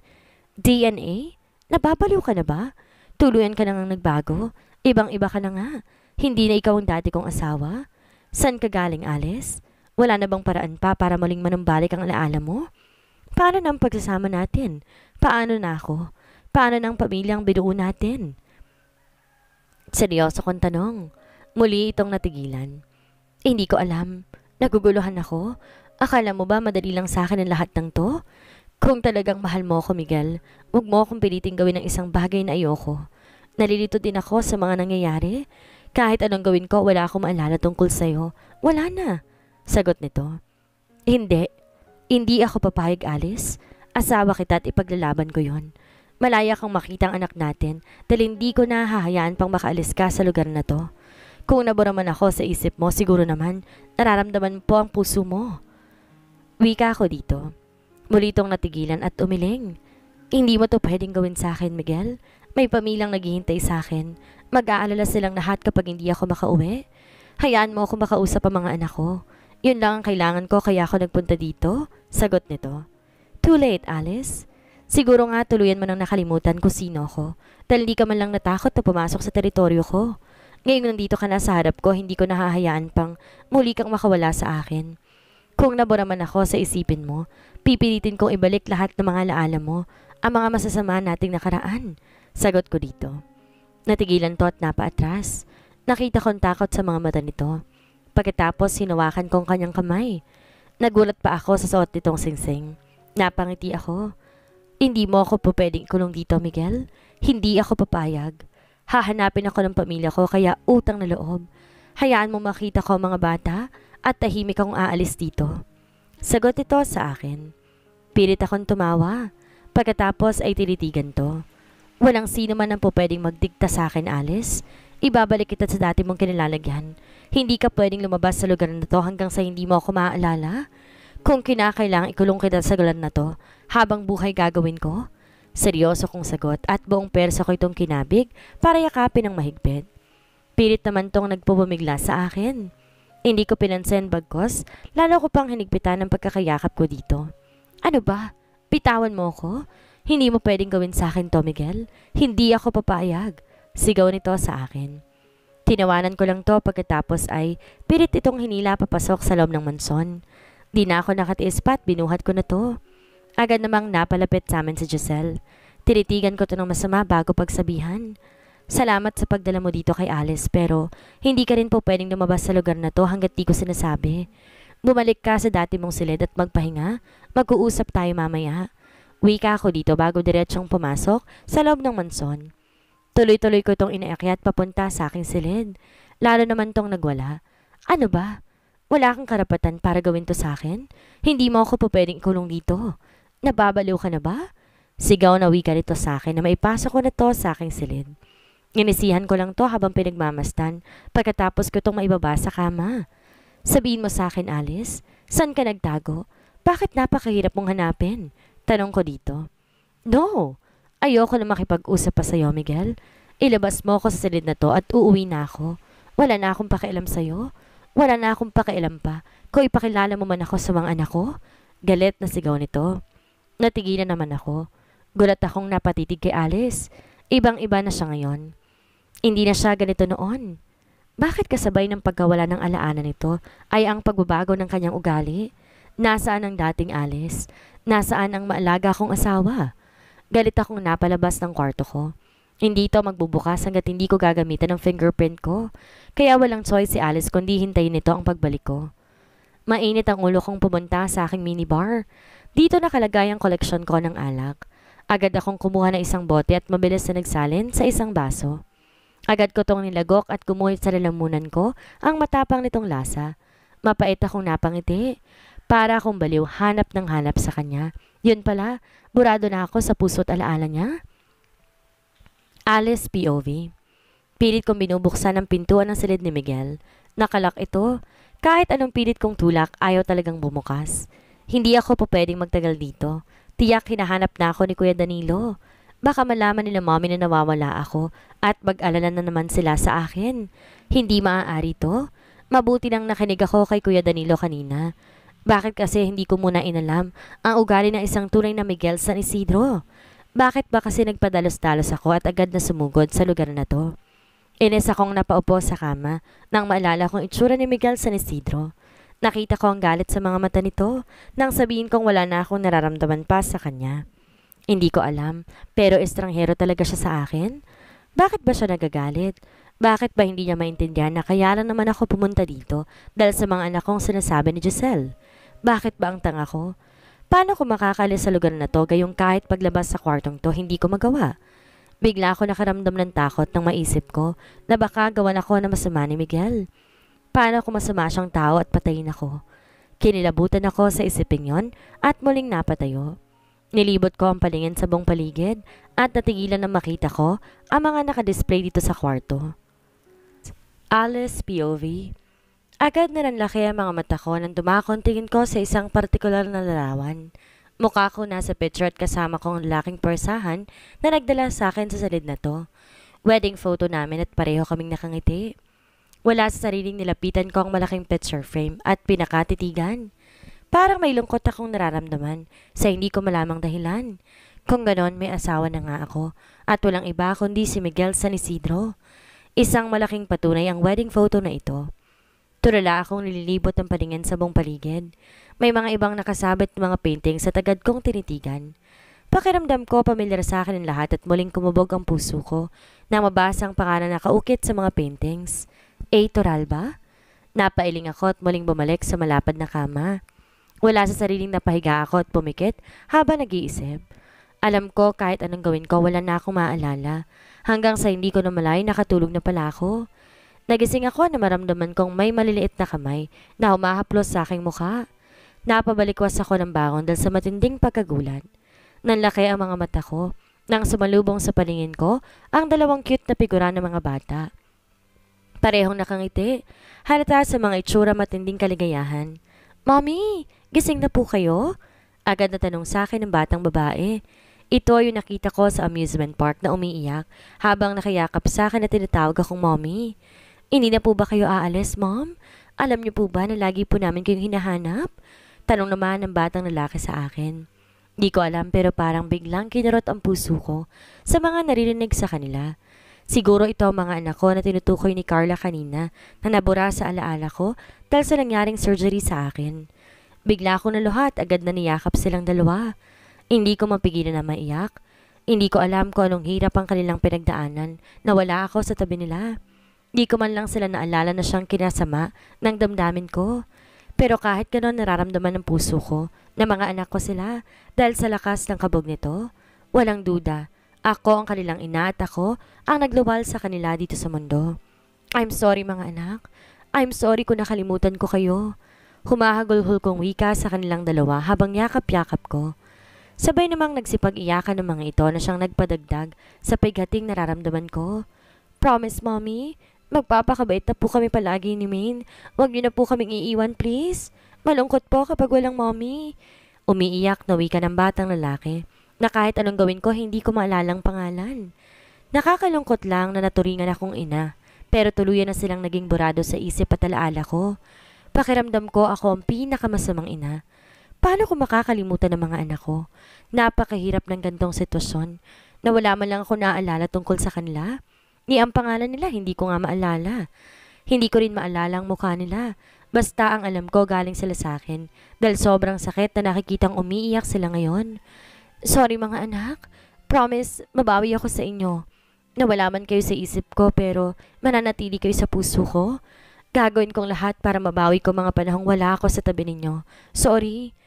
DNA? Nababaliw ka na ba? Tuluyan ka na ngang nagbago? Ibang-iba ka na nga. Hindi na ikaw ang dati kong asawa? San ka galing, Alice? Wala na bang paraan pa para muling manumbalik ang alaala mo? Paano na ang pagsasama natin? Paano na ako? Paano na ang pamilyang binuo natin? Seryoso kong tanong. Muli itong natigilan. Eh, hindi ko alam. Naguguluhan ako. Akala mo ba madali lang sa akin ang lahat ng to? Kung talagang mahal mo ako, Miguel, huwag mo akong piliting gawin ng isang bagay na ayoko. Nalilito din ako sa mga nangyayari. Kahit anong gawin ko, wala akong maalala tungkol sa'yo. Wala na. Sagot nito. Hindi. Hindi ako papayag, Alice. Asawa kita at ipaglalaban ko yon. Malaya kang makita ang anak natin dahil hindi ko na hahayaan pang makaalis ka sa lugar na to. Kung nabura man ako sa isip mo, siguro naman, nararamdaman po ang puso mo. Wika ako dito. Muli itong natigilan at umiling. Hindi mo to pwedeng gawin sa akin, Miguel. May pamilyang naghihintay sa akin. Mag-aalala silang lahat kapag hindi ako makauwi. Hayaan mo ako makausap ang mga anak ko. Yun lang ang kailangan ko kaya ako nagpunta dito. Sagot nito. Too late, Alice. Siguro nga tuluyan mo nang nakalimutan kung sino ko. Dahil hindi ka man lang natakot na pumasok sa teritoryo ko. Ngayon nandito ka na sa harap ko, hindi ko nahahayaan pang muli kang makawala sa akin. Kung nabura man ako sa isipin mo, pipilitin kong ibalik lahat ng mga laala mo, ang mga masasama nating nakaraan. Sagot ko dito. Natigilan to at napaatras. Nakita kong takot sa mga mata nito. Pagkatapos hinawakan kong kanyang kamay. Nagulat pa ako sa suot nitong singsing. Napangiti ako. Hindi mo ako po pwedeng kulong dito, Miguel. Hindi ako papayag. Hahanapin ako ng pamilya ko kaya utang na loob. Hayaan mo makita ko mga bata at tahimik akong aalis dito. Sagot ito sa akin. Pilit akong tumawa. Pagkatapos ay tinitigan to. Walang sino man ang po pwedeng magdikta sa akin, Alice. Ibabalik kita sa dati mong kinilalagyan. Hindi ka pwedeng lumabas sa lugar na to hanggang sa hindi mo ako maaalala. Kung kinakailang ikulong kita sa galan na to, habang buhay gagawin ko? Seryoso kong sagot at buong persa ko itong kinabig para yakapin ng mahigpit. Pilit naman tong nagpupumigla sa akin. Hindi ko pinansin bagkos, lalo ko pang hinigpitan ang pagkakayakap ko dito. Ano ba? Bitawan mo ko? Hindi mo pwedeng gawin sa akin to, Miguel. Hindi ako papayag. Sigaw nito sa akin. Tinawanan ko lang to pagkatapos ay pilit itong hinila papasok sa loob ng mansyon. Di na ako nakatiis pa binuhat ko na to. Agad namang napalapit sa amin si Giselle. Tinitigan ko to ng masama bago pagsabihan. Salamat sa pagdala mo dito kay Alice pero hindi ka rin po pwedeng lumabas sa lugar na to hanggat di ko sinasabi. Bumalik ka sa dati mong silid at magpahinga. Mag-uusap tayo mamaya. Wika ako dito bago diretsyong pumasok sa loob ng manson. Tuloy-tuloy ko itong inaakyat papunta sa aking silid. Lalo naman tong nagwala. Ano ba? Wala kang karapatan para gawin to sa akin. Hindi mo ako pwedeng ikulong dito. Nababaliw ka na ba? Sigaw na wika nito sa akin na maipasok ko na to sa aking silid. Inisihan ko lang to habang pinagmamastan pagkatapos ko tong maibaba sa kama. Sabihin mo sa akin, Alice, saan ka nagtago? Bakit napakahirap mong hanapin? Tanong ko dito. No, ayoko na makipag-usap pa sa'yo, Miguel. Ilabas mo ako sa silid na to at uuwi na ako. Wala na akong pakialam sa'yo. Wala na akong pakialam pa. Kung ipakilala mo man ako sa mga anak ko? Galit na sigaw nito. Natigilan naman ako. Gulat akong napatitig kay Alice. Ibang-iba na siya ngayon. Hindi na siya ganito noon. Bakit kasabay ng pagkawala ng alaala nito ay ang pagbabago ng kanyang ugali? Nasaan ang dating Alice? Nasaan ang maalaga kong asawa? Galit akong napalabas ng kwarto ko. Hindi ito magbubukas hanggat hindi ko gagamitan ng fingerprint ko. Kaya walang choice si Alice kundi hintayin nito ang pagbalik ko. Mainit ang ulo kong pumunta sa aking minibar. Dito nakalagay ang koleksyon ko ng alak. Agad akong kumuha ng isang bote at mabilis na nagsalin sa isang baso. Agad ko itong nilagok at kumuhit sa lalamunan ko ang matapang nitong lasa. Mapait akong napangiti. Para akong baliw hanap ng hanap sa kanya. Yun pala, burado na ako sa puso't alaala niya. Alice POV. Pilit kong binubuksan ang pintuan ng silid ni Miguel. Nakalak ito. Kahit anong pilit kong tulak, ayaw talagang bumukas. Hindi ako po pwedeng magtagal dito. Tiyak hinahanap na ako ni Kuya Danilo. Baka malaman nila mommy na nawawala ako at mag-alala na naman sila sa akin. Hindi maaari to. Mabuti nang nakinig ako kay Kuya Danilo kanina. Bakit kasi hindi ko muna inalam ang ugali ng isang tunay na Miguel San Isidro? Bakit ba kasi nagpadalos-dalos ako at agad na sumugod sa lugar na to? Ines akong napaupo sa kama nang maalala kong itsura ni Miguel San Isidro. Nakita ko ang galit sa mga mata nito nang sabihin kong wala na akong nararamdaman pa sa kanya. Hindi ko alam, pero estranghero talaga siya sa akin. Bakit ba siya nagagalit? Bakit ba hindi niya maintindihan na kaya lang naman ako pumunta dito dahil sa mga anak kong sinasabi ni Giselle? Bakit ba ang tanga ko? Paano ko makakalis sa lugar na to gayong kahit paglabas sa kwartong to hindi ko magawa? Bigla ako nakaramdam ng takot nang maisip ko na baka gawan ako na masama ni Miguel. Paano ko masama siyang tao at patayin ako? Kinilabutan ako sa isipin yon at muling napatayo. Nilibot ko ang palingin sa buong paligid at natigilan na makita ko ang mga nakadisplay dito sa kwarto. Alice POV Agad na nanlaki ang mga mata ko nang dumakon tingin ko sa isang partikular na larawan. Mukha ko nasa picture at kasama kong laking persahan na nagdala sa akin sa salid na to. Wedding photo namin at pareho kaming nakangiti. Wala sa sariling nilapitan ko ang malaking picture frame at pinakatitigan. Parang may lungkot akong nararamdaman sa hindi ko malamang dahilan. Kung ganon, may asawa na nga ako at walang iba kundi si Miguel San Isidro. Isang malaking patunay ang wedding photo na ito. Tulala akong nililibot ang palingin sa buong paligid. May mga ibang nakasabit mga painting sa tagad kong tinitigan. Pakiramdam ko pamilyar sa akin ang lahat at muling kumubog ang puso ko na mabasa ang pangalan na kaukit sa mga paintings. A. Eh, Toralba? Napailing ako at muling bumalik sa malapad na kama. Wala sa sariling napahiga ako at pumikit habang nag-iisip. Alam ko kahit anong gawin ko wala na akong maaalala hanggang sa hindi ko namalay nakatulog na pala ako. Nagising ako na maramdaman kong may maliliit na kamay na humahaplos sa aking mukha. Napabalikwas ako ng bangon dahil sa matinding pagkagulat. Nanlaki ang mga mata ko nang sumalubong sa paningin ko ang dalawang cute na figura ng mga bata. Parehong nakangiti, halata sa mga itsura matinding kaligayahan. Mommy, gising na po kayo? Agad na tanong sa akin ng batang babae. Ito yung nakita ko sa amusement park na umiiyak habang nakayakap sa akin na tinatawag akong mommy. Hindi na po ba kayo aalis, mom? Alam niyo po ba na lagi po namin kayong hinahanap? Tanong naman ng batang lalaki sa akin. Di ko alam pero parang biglang kinarot ang puso ko sa mga naririnig sa kanila. Siguro ito ang mga anak ko na tinutukoy ni Carla kanina na nabura sa alaala ko dahil sa nangyaring surgery sa akin. Bigla ko naluhat agad na niyakap silang dalawa. Hindi ko mapigilan na maiyak. Hindi ko alam kung anong hirap ang kanilang pinagdaanan na wala ako sa tabi nila. Di ko man lang sila naalala na siyang kinasama ng damdamin ko. Pero kahit ganoon nararamdaman ng puso ko na mga anak ko sila dahil sa lakas ng kabog nito. Walang duda, ako ang kanilang ina at ako ang nagluwal sa kanila dito sa mundo. I'm sorry mga anak. I'm sorry kung nakalimutan ko kayo. Humahagulhol kong wika sa kanilang dalawa habang yakap-yakap ko. Sabay namang nagsipag-iyakan ng mga ito na siyang nagpadagdag sa paghating nararamdaman ko. Promise, Mommy, Magpapakabait na po kami palagi ni Maine. Huwag niyo na po kaming iiwan, please. Malungkot po kapag walang mommy. Umiiyak na wika ng batang lalaki na kahit anong gawin ko, hindi ko maalalang pangalan. Nakakalungkot lang na naturingan akong ina, pero tuluyan na silang naging burado sa isip at alaala ko. Pakiramdam ko ako ang pinakamasamang ina. Paano ko makakalimutan ng mga anak ko? Napakahirap ng gantong sitwasyon na wala man lang ako naaalala tungkol sa kanila. Di ang pangalan nila, hindi ko nga maalala. Hindi ko rin maalala ang mukha nila. Basta ang alam ko galing sila sa akin dahil sobrang sakit na nakikitang umiiyak sila ngayon. Sorry mga anak, promise mabawi ako sa inyo. Nawala man kayo sa isip ko pero mananatili kayo sa puso ko. Gagawin kong lahat para mabawi ko mga panahong wala ako sa tabi ninyo. Sorry.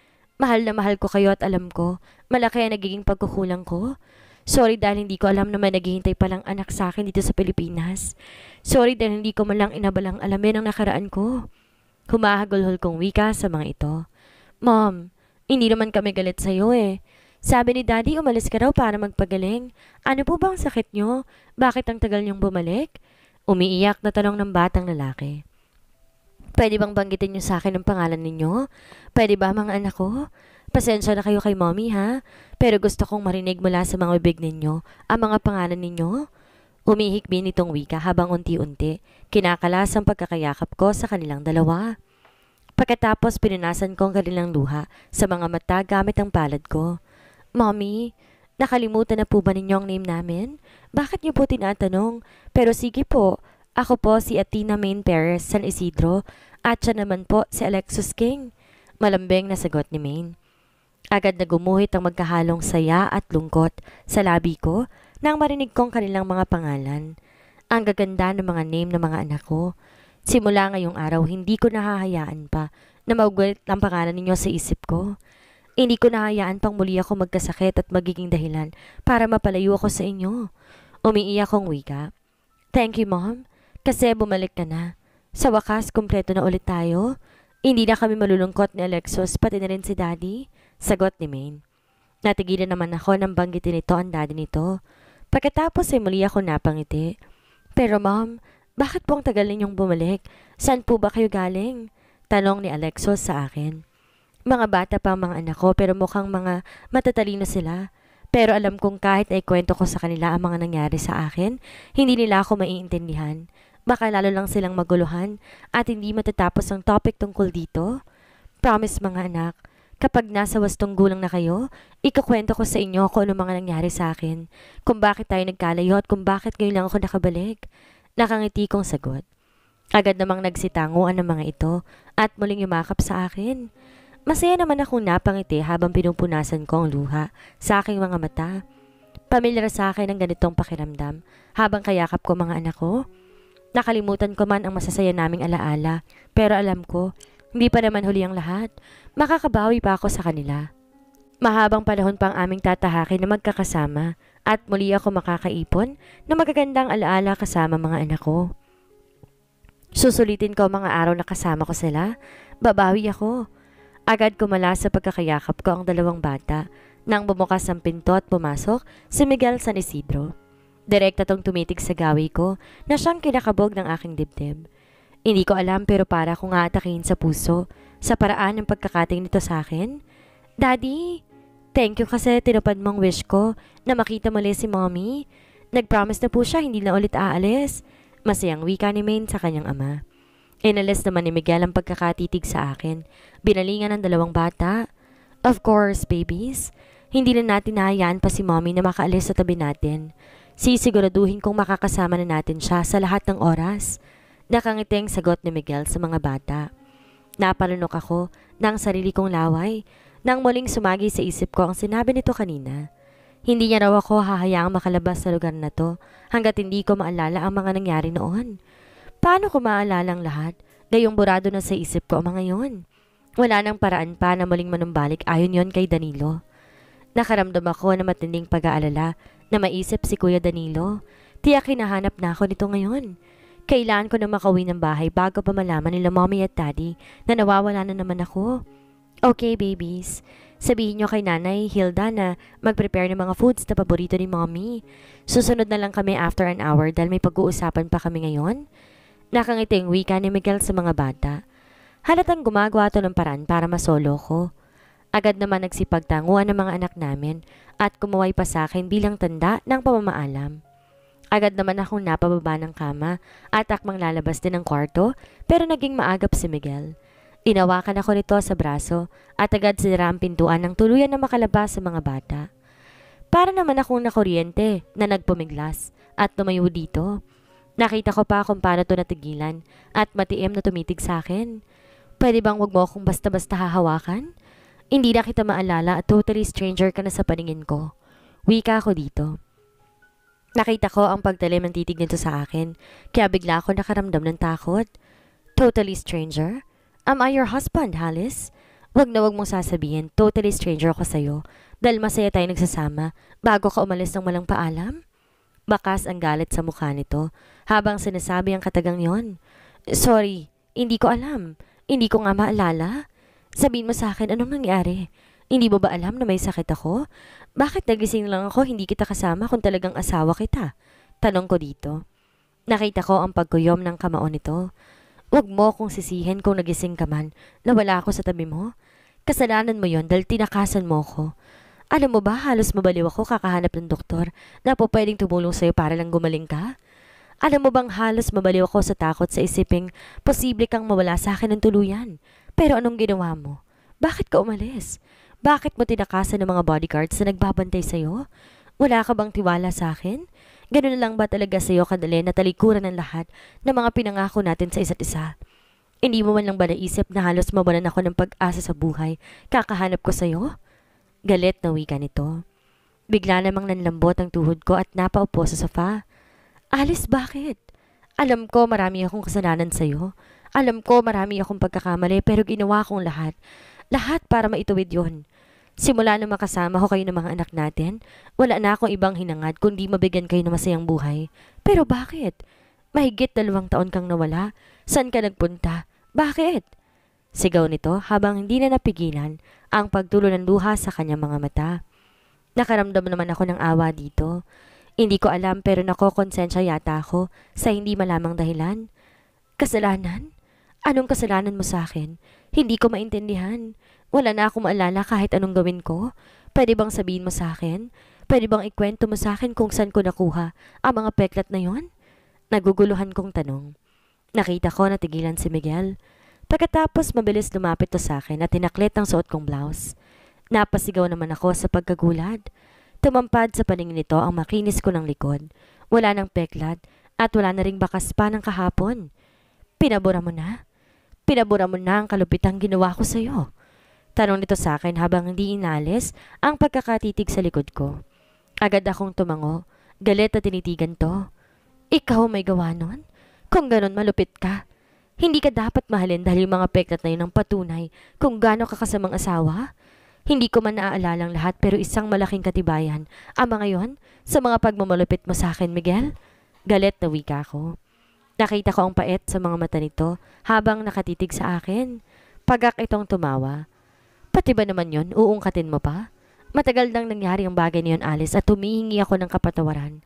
Mahal na mahal ko kayo at alam ko, malaki ang nagiging pagkukulang ko. Sorry dahil hindi ko alam na may naghihintay palang anak sa akin dito sa Pilipinas. Sorry dahil hindi ko man lang inabalang alamin ang nakaraan ko. Humahagulhol kong wika sa mga ito. Mom, hindi naman kami galit sa'yo eh. Sabi ni Daddy umalis ka raw para magpagaling. Ano po ba ang sakit nyo? Bakit ang tagal niyong bumalik? Umiiyak na tanong ng batang lalaki. Pwede bang banggitin niyo sa akin ang pangalan ninyo? Pwede ba mga anak ko? Pasensya na kayo kay mommy ha, pero gusto kong marinig mula sa mga bibig ninyo ang mga pangalan ninyo. Umihikbi nitong wika habang unti-unti kinakalas ang pagkakayakap ko sa kanilang dalawa. Pagkatapos pinunasan ko ang kanilang luha sa mga mata gamit ang palad ko. Mommy, nakalimutan na po ba ninyo ang name namin? Bakit niyo po tinatanong? Pero sige po, ako po si Athena Main Perez San Isidro at siya naman po si Alexus King. Malambing na sagot ni Main. Agad na gumuhit ang magkahalong saya at lungkot sa labi ko nang marinig kong kanilang mga pangalan. Ang gaganda ng mga name ng mga anak ko. Simula ngayong araw, hindi ko nahahayaan pa na magulit ang pangalan ninyo sa isip ko. Hindi ko nahayaan pang muli ako magkasakit at magiging dahilan para mapalayo ako sa inyo. Umiiyak kong wika. Thank you, Mom. Kasi bumalik ka na. Sa wakas, kumpleto na ulit tayo. Hindi na kami malulungkot ni Alexos, pati na rin si Daddy. Sagot ni Maine. Natigilan naman ako nang banggitin ito ang daddy nito. Pagkatapos ay muli ako napangiti. Pero ma'am, bakit po ang tagal ninyong bumalik? Saan po ba kayo galing? Tanong ni Alexo sa akin. Mga bata pa ang mga anak ko pero mukhang mga matatalino sila. Pero alam kong kahit na ikwento ko sa kanila ang mga nangyari sa akin, hindi nila ako maiintindihan. Baka lalo lang silang maguluhan at hindi matatapos ang topic tungkol dito. Promise mga anak, Kapag nasa wastong gulang na kayo, ikakwento ko sa inyo kung ano mga nangyari sa akin, kung bakit tayo nagkalayo at kung bakit ngayon lang ako nakabalik. Nakangiti kong sagot. Agad namang nagsitanguan ang mga ito at muling yumakap sa akin. Masaya naman akong napangiti habang pinupunasan ko ang luha sa aking mga mata. Pamilyar sa akin ang ganitong pakiramdam habang kayakap ko mga anak ko. Nakalimutan ko man ang masasaya naming alaala pero alam ko, hindi pa naman huli ang lahat makakabawi pa ako sa kanila. Mahabang panahon pang aming tatahakin na magkakasama at muli ako makakaipon na magagandang alaala kasama mga anak ko. Susulitin ko mga araw na kasama ko sila, babawi ako. Agad kumala sa pagkakayakap ko ang dalawang bata nang bumukas ang pinto at pumasok si Miguel San Isidro. Direkta tong tumitig sa gawi ko na siyang kinakabog ng aking dibdib. Hindi ko alam pero para kong aatakihin sa puso sa paraan ng pagkakating nito sa akin. Daddy, thank you kasi tinupad mong wish ko na makita muli si mommy. Nagpromise na po siya hindi na ulit aalis. Masayang wika ni Maine sa kanyang ama. Inalis naman ni Miguel ang pagkakatitig sa akin. Binalingan ng dalawang bata. Of course, babies. Hindi na natin nahayaan pa si mommy na makaalis sa tabi natin. Sisiguraduhin kong makakasama na natin siya sa lahat ng oras. Nakangiting sagot ni Miguel sa mga bata. Napalunok ako ng sarili kong laway nang muling sumagi sa isip ko ang sinabi nito kanina. Hindi niya raw ako hahayaang makalabas sa lugar na to hanggat hindi ko maalala ang mga nangyari noon. Paano ko maalala ang lahat? Gayong burado na sa isip ko ang mga yon. Wala nang paraan pa na muling manumbalik ayon yon kay Danilo. Nakaramdam ako na matinding pag-aalala na maisip si Kuya Danilo. Tiyak hinahanap na ako nito ngayon. Kailan ko na makauwi ng bahay bago pa malaman nila mommy at daddy na nawawala na naman ako. Okay, babies. Sabihin nyo kay nanay Hilda na mag-prepare ng mga foods na paborito ni mommy. Susunod na lang kami after an hour dahil may pag-uusapan pa kami ngayon. Nakangiti ang wika ni Miguel sa mga bata. Halatang gumagawa to ng paraan para masolo ko. Agad naman nagsipagtanguan ng mga anak namin at kumaway pa sa akin bilang tanda ng pamamaalam. Agad naman akong napababa ng kama at akmang lalabas din ng kwarto pero naging maagap si Miguel. Inawakan ako nito sa braso at agad sinira ang pintuan ng tuluyan na makalabas sa mga bata. Para naman akong nakuryente na nagpumiglas at tumayo dito. Nakita ko pa kung paano to natigilan at matiim na tumitig sa akin. Pwede bang wag mo akong basta-basta hahawakan? Hindi na kita maalala at totally stranger ka na sa paningin ko. Wika ko dito. Nakita ko ang pagtalim ng titig nito sa akin, kaya bigla ako nakaramdam ng takot. Totally stranger? Am I your husband, Alice? Wag na wag mong sasabihin, totally stranger ako sa'yo, dahil masaya tayo nagsasama bago ka umalis ng walang paalam? Bakas ang galit sa mukha nito habang sinasabi ang katagang yon. Sorry, hindi ko alam. Hindi ko nga maalala. Sabihin mo sa akin anong nangyari. Hindi mo ba alam na may sakit ako? Bakit nagising lang ako hindi kita kasama kung talagang asawa kita? Tanong ko dito. Nakita ko ang pagkuyom ng kamao nito. Huwag mo akong sisihin kung nagising ka man. na wala ako sa tabi mo. Kasalanan mo yon dahil tinakasan mo ko. Alam mo ba, halos mabaliw ako kakahanap ng doktor na po pwedeng tumulong sa'yo para lang gumaling ka? Alam mo bang halos mabaliw ako sa takot sa isiping posible kang mawala sa akin ng tuluyan? Pero anong ginawa mo? Bakit ka umalis? Bakit mo tinakasan ng mga bodyguards na nagbabantay sa'yo? Wala ka bang tiwala sa akin? Ganun lang ba talaga sa'yo kadali na talikuran ng lahat ng mga pinangako natin sa isa't isa? Hindi mo man lang ba naisip na halos mawalan ako ng pag-asa sa buhay? Kakahanap ko sa'yo? Galit na wika nito. Bigla namang nanlambot ang tuhod ko at napaupo sa sofa. Alice, bakit? Alam ko marami akong kasalanan sa'yo. Alam ko marami akong pagkakamali pero ginawa kong lahat. Lahat para maitawid yon. Simula na makasama ko kayo ng mga anak natin, wala na akong ibang hinangad kundi mabigyan kayo ng masayang buhay. Pero bakit? Mahigit dalawang taon kang nawala. Saan ka nagpunta? Bakit? Sigaw nito habang hindi na napigilan ang pagtulo ng luha sa kanyang mga mata. Nakaramdam naman ako ng awa dito. Hindi ko alam pero nakokonsensya yata ako sa hindi malamang dahilan. Kasalanan? Anong kasalanan mo sa akin? Hindi ko maintindihan. Wala na akong maalala kahit anong gawin ko. Pwede bang sabihin mo sa akin? Pwede bang ikwento mo sa akin kung saan ko nakuha ang mga peklat na yon? Naguguluhan kong tanong. Nakita ko na tigilan si Miguel. Pagkatapos mabilis lumapit to sa akin at tinaklit ang suot kong blouse. Napasigaw naman ako sa pagkagulad. Tumampad sa paningin nito ang makinis ko ng likod. Wala ng peklat at wala na ring bakas pa ng kahapon. Pinabura mo na? Pinabura mo na ang kalupitang ginawa ko sa'yo. Tanong nito sa akin habang hindi inalis ang pagkakatitig sa likod ko. Agad akong tumango. Galit at tinitigan to. Ikaw may gawa nun? Kung ganon malupit ka. Hindi ka dapat mahalin dahil yung mga peklat na yun ang patunay kung gaano ka kasamang asawa. Hindi ko man naaalala lahat pero isang malaking katibayan. Ama ngayon, sa mga pagmamalupit mo sa akin, Miguel? Galit na wika ko. Nakita ko ang pait sa mga mata nito habang nakatitig sa akin. Pagak itong tumawa. Pati ba naman yon Uungkatin mo pa? Matagal nang nangyari ang bagay niyon, Alice, at humihingi ako ng kapatawaran.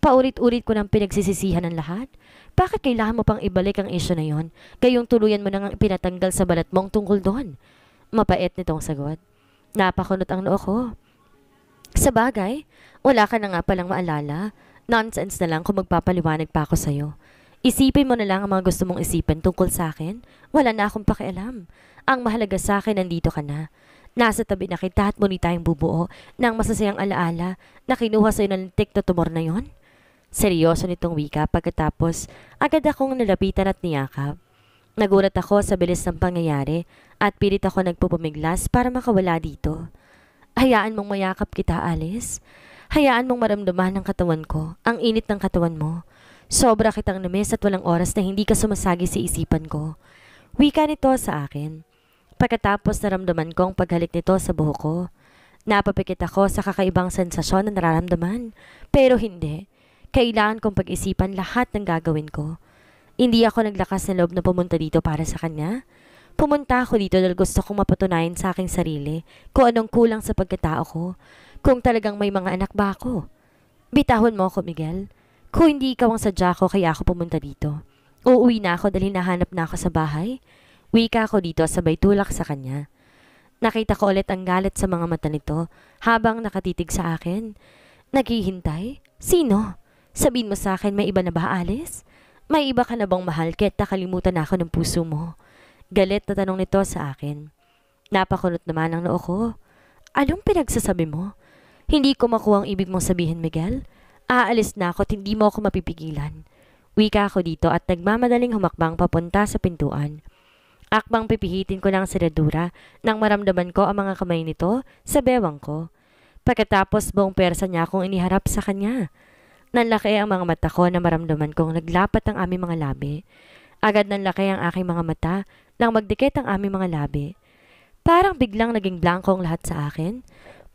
Paulit-ulit ko nang pinagsisisihan ang lahat. Bakit kailangan mo pang ibalik ang isyo na yon? Gayong tuluyan mo nang pinatanggal sa balat mong tungkol doon. Mapait nitong sagot. Napakunot ang noo ko. Sa bagay, wala ka na nga palang maalala. Nonsense na lang kung magpapaliwanag pa ako sa'yo. Isipin mo na lang ang mga gusto mong isipin tungkol sa akin. Wala na akong pakialam. Ang mahalaga sa akin, nandito ka na. Nasa tabi na kita at muli tayong bubuo ng masasayang alaala na kinuha sa'yo ng lintik na tumor na yon. Seryoso nitong wika pagkatapos agad akong nalapitan at niyakap. Nagulat ako sa bilis ng pangyayari at pilit ako nagpupumiglas para makawala dito. Hayaan mong mayakap kita, Alice. Hayaan mong maramdaman ang katawan ko, ang init ng katawan mo. Sobra kitang namiss at walang oras na hindi ka sumasagi sa isipan ko. Wika nito sa akin. Pagkatapos naramdaman ko ang paghalik nito sa buho ko. Napapikit ako sa kakaibang sensasyon na nararamdaman. Pero hindi. Kailangan kong pag-isipan lahat ng gagawin ko. Hindi ako naglakas na loob na pumunta dito para sa kanya. Pumunta ako dito dahil gusto kong mapatunayan sa aking sarili kung anong kulang sa pagkatao ko, kung talagang may mga anak ba ako. Bitahon mo ako, Miguel. Ko hindi ikaw ang sadya ko kaya ako pumunta dito. Uuwi na ako dahil nahanap na ako sa bahay. Wika ko dito sabay tulak sa kanya. Nakita ko ulit ang galit sa mga mata nito habang nakatitig sa akin. Naghihintay? Sino? Sabihin mo sa akin may iba na ba, Alice? May iba ka na bang mahal kaya't nakalimutan na ako ng puso mo? Galit na tanong nito sa akin. Napakunot naman ang noo ko. Anong pinagsasabi mo? Hindi ko makuha ang ibig mong sabihin, Miguel. Aalis na ako at hindi mo ako mapipigilan. Wika ako dito at nagmamadaling humakbang papunta sa pintuan. Akbang pipihitin ko ng seradura nang maramdaman ko ang mga kamay nito sa bewang ko. Pagkatapos buong persa niya akong iniharap sa kanya. Nanlaki ang mga mata ko na maramdaman kong naglapat ang aming mga labi. Agad nanlaki ang aking mga mata nang magdikit ang aming mga labi. Parang biglang naging blanko ang lahat sa akin.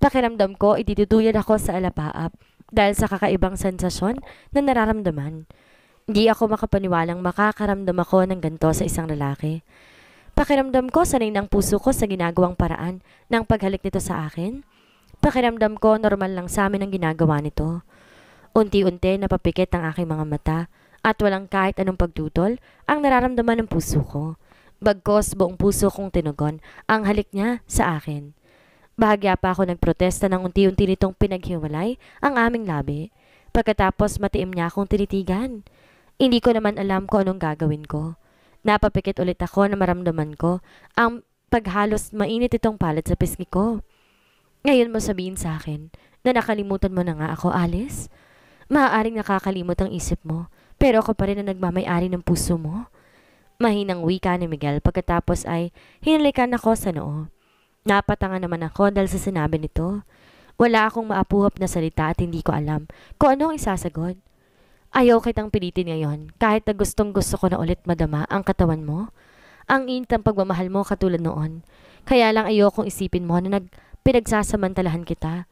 Pakiramdam ko, ititutuyan ako sa alapaap dahil sa kakaibang sensasyon na nararamdaman. Hindi ako makapaniwalang makakaramdam ako ng ganto sa isang lalaki. Pakiramdam ko sanay ng puso ko sa ginagawang paraan ng paghalik nito sa akin. Pakiramdam ko normal lang sa amin ang ginagawa nito. Unti-unti napapikit ang aking mga mata at walang kahit anong pagtutol ang nararamdaman ng puso ko. Bagkos buong puso kong tinugon ang halik niya sa akin. Bahagya pa ako nagprotesta ng unti-unti nitong pinaghiwalay ang aming labi. Pagkatapos matiim niya akong tinitigan. Hindi ko naman alam kung anong gagawin ko. Napapikit ulit ako na maramdaman ko ang paghalos mainit itong palad sa pisngi ko. Ngayon mo sabihin sa akin na nakalimutan mo na nga ako, Alice. Maaaring nakakalimot ang isip mo, pero ako pa rin ang nagmamayari ng puso mo. Mahinang wika ni Miguel pagkatapos ay hinalikan ako sa noo. Napatanga naman ako dahil sa sinabi nito. Wala akong maapuhap na salita at hindi ko alam kung ano ang isasagot. Ayaw kitang pilitin ngayon kahit na gustong gusto ko na ulit madama ang katawan mo. Ang init ng pagmamahal mo katulad noon. Kaya lang ayokong isipin mo na nagpinagsasamantalahan kita.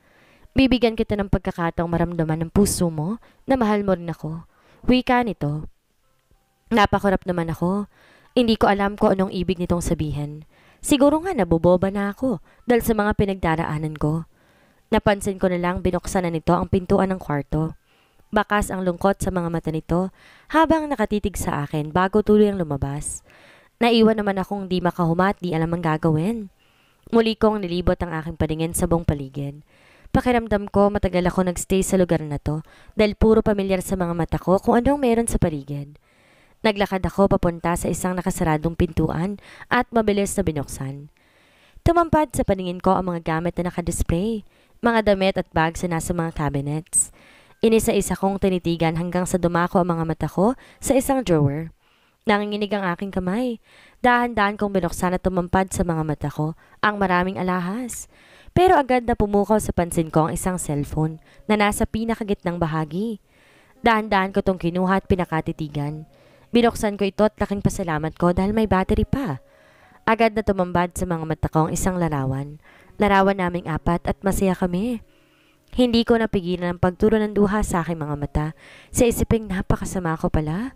Bibigyan kita ng pagkakataong maramdaman ng puso mo na mahal mo rin ako. Wika nito. Napakurap naman ako. Hindi ko alam kung anong ibig nitong sabihin. Siguro nga naboboba na ako dahil sa mga pinagdaraanan ko. Napansin ko na lang binuksan na nito ang pintuan ng kwarto. Bakas ang lungkot sa mga mata nito habang nakatitig sa akin bago tuloy ang lumabas. Naiwan naman akong di makahumat di alam ang gagawin. Muli kong nilibot ang aking paningin sa buong paligid. Pakiramdam ko matagal ako nagstay sa lugar na to dahil puro pamilyar sa mga mata ko kung anong meron sa paligid. Naglakad ako papunta sa isang nakasaradong pintuan at mabilis na binuksan. Tumampad sa paningin ko ang mga gamit na nakadisplay, mga damit at bags na nasa mga cabinets. Inisa-isa kong tinitigan hanggang sa dumako ang mga mata ko sa isang drawer. Nanginginig ang aking kamay. Dahan-dahan kong binuksan at tumampad sa mga mata ko ang maraming alahas. Pero agad na pumukaw sa pansin ko ang isang cellphone na nasa pinakagitnang bahagi. Dahan-dahan ko itong kinuha at pinakatitigan. Binuksan ko ito at laking pasalamat ko dahil may battery pa. Agad na tumambad sa mga mata ko ang isang larawan. Larawan naming apat at masaya kami. Hindi ko napigilan ang pagturo ng duha sa aking mga mata sa isiping napakasama ko pala.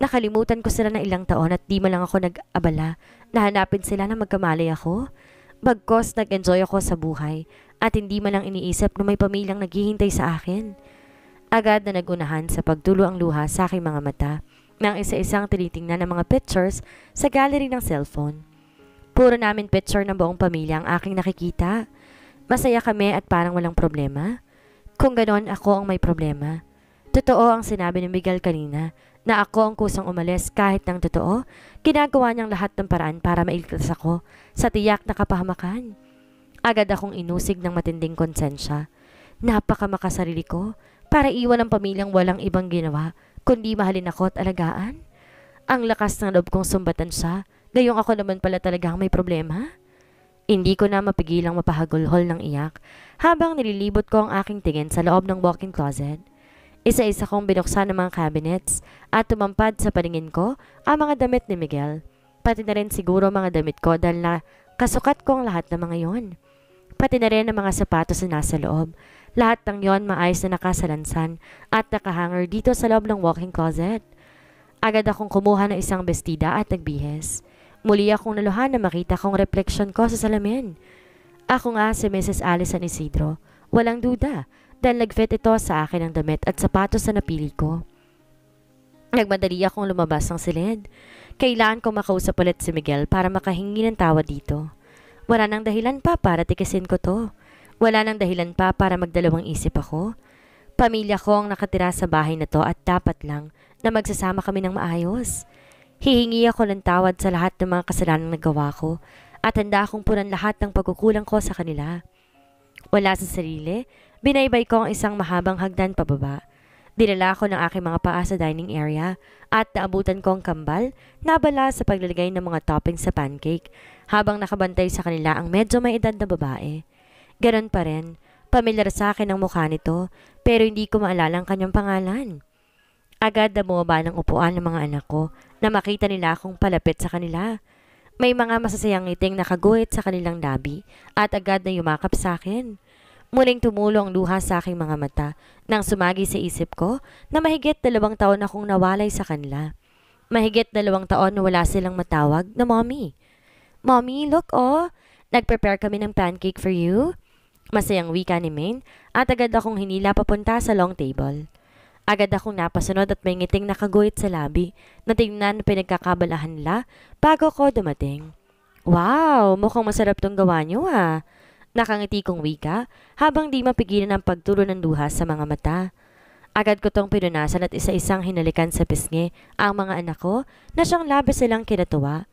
Nakalimutan ko sila na ilang taon at di man lang ako nag-abala na hanapin sila na magkamali ako. Bagkos nag-enjoy ako sa buhay at hindi man lang iniisip na may pamilyang naghihintay sa akin. Agad na nagunahan sa pagtulo ang luha sa aking mga mata nang isa-isang tinitingnan ng mga pictures sa gallery ng cellphone. Puro namin picture ng buong pamilya ang aking nakikita. Masaya kami at parang walang problema. Kung ganon, ako ang may problema. Totoo ang sinabi ni Miguel kanina na ako ang kusang umalis kahit ng totoo, ginagawa niyang lahat ng paraan para mailtas ako sa tiyak na kapahamakan. Agad akong inusig ng matinding konsensya. Napaka makasarili ko para iwan ang pamilyang walang ibang ginawa kundi mahalin ako at alagaan? Ang lakas ng loob kong sumbatan siya, gayong ako naman pala talagang may problema? Hindi ko na mapigilang mapahagulhol ng iyak habang nililibot ko ang aking tingin sa loob ng walk-in closet. Isa-isa kong binuksan ang mga cabinets at tumampad sa paningin ko ang mga damit ni Miguel. Pati na rin siguro mga damit ko dahil na kasukat ko ang lahat ng mga yon. Pati na rin ang mga sapatos na nasa loob lahat ng yon maayos na nakasalansan at nakahanger dito sa loob ng walking closet. Agad akong kumuha ng isang bestida at nagbihis. Muli akong naluhan na makita kong refleksyon ko sa salamin. Ako nga si Mrs. Alice San Isidro. Walang duda dahil nagfit ito sa akin ng damit at sapatos na napili ko. Nagmadali akong lumabas ng silid. Kailan ko makausap ulit si Miguel para makahingi ng tawa dito. Wala nang dahilan pa para tikasin ko to. Wala nang dahilan pa para magdalawang isip ako. Pamilya ko ang nakatira sa bahay na to at dapat lang na magsasama kami ng maayos. Hihingi ako ng tawad sa lahat ng mga kasalanang nagawa ko at handa akong punan lahat ng pagkukulang ko sa kanila. Wala sa sarili, binaybay ko ang isang mahabang hagdan pababa. Dinala ko ng aking mga paa sa dining area at naabutan ko ang kambal na bala sa paglalagay ng mga toppings sa pancake habang nakabantay sa kanila ang medyo may edad na babae. Ganon pa rin. Pamilyar sa akin ang mukha nito, pero hindi ko maalala ang kanyang pangalan. Agad na bumaba ng upuan ng mga anak ko na makita nila akong palapit sa kanila. May mga masasayang ngiting nakaguhit sa kanilang labi at agad na yumakap sa akin. Muling tumulo ang luha sa aking mga mata nang sumagi sa isip ko na mahigit dalawang taon akong nawalay sa kanila. Mahigit dalawang taon na wala silang matawag na mommy. Mommy, look oh, nag-prepare kami ng pancake for you. Masayang wika ni Maine at agad akong hinila papunta sa long table. Agad akong napasunod at may ngiting nakaguhit sa labi na tingnan na pinagkakabalahan nila bago ko dumating. Wow! Mukhang masarap tong gawa niyo ha! Ah! Nakangiti kong wika habang di mapigilan ang pagturo ng duha sa mga mata. Agad ko tong pinunasan at isa-isang hinalikan sa pisngi ang mga anak ko na siyang labis silang kinatuwa.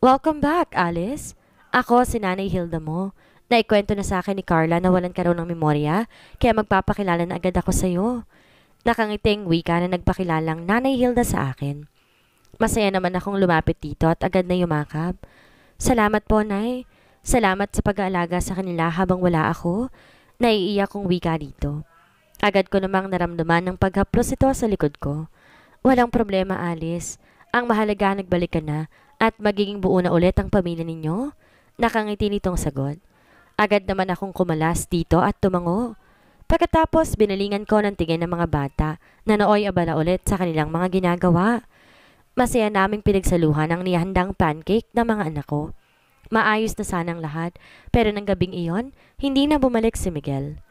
Welcome back, Alice! Ako si Nanay Hilda mo Naikwento na sa akin ni Carla na walan ka raw ng memorya, kaya magpapakilala na agad ako sa'yo. Nakangiting wika na nagpakilalang Nanay Hilda sa akin. Masaya naman akong lumapit dito at agad na yumakap. Salamat po, Nay. Salamat sa pag-aalaga sa kanila habang wala ako. Naiiyak kong wika dito. Agad ko namang naramdaman ng paghaplos ito sa likod ko. Walang problema, Alice. Ang mahalaga nagbalik ka na at magiging buo na ulit ang pamilya ninyo? Nakangiti nitong sagot. Agad naman akong kumalas dito at tumango. Pagkatapos, binalingan ko ng tingin ng mga bata na nooy abala ulit sa kanilang mga ginagawa. Masaya naming pinagsaluhan ang nihandang pancake ng mga anak ko. Maayos na sanang lahat, pero ng gabing iyon, hindi na bumalik si Miguel.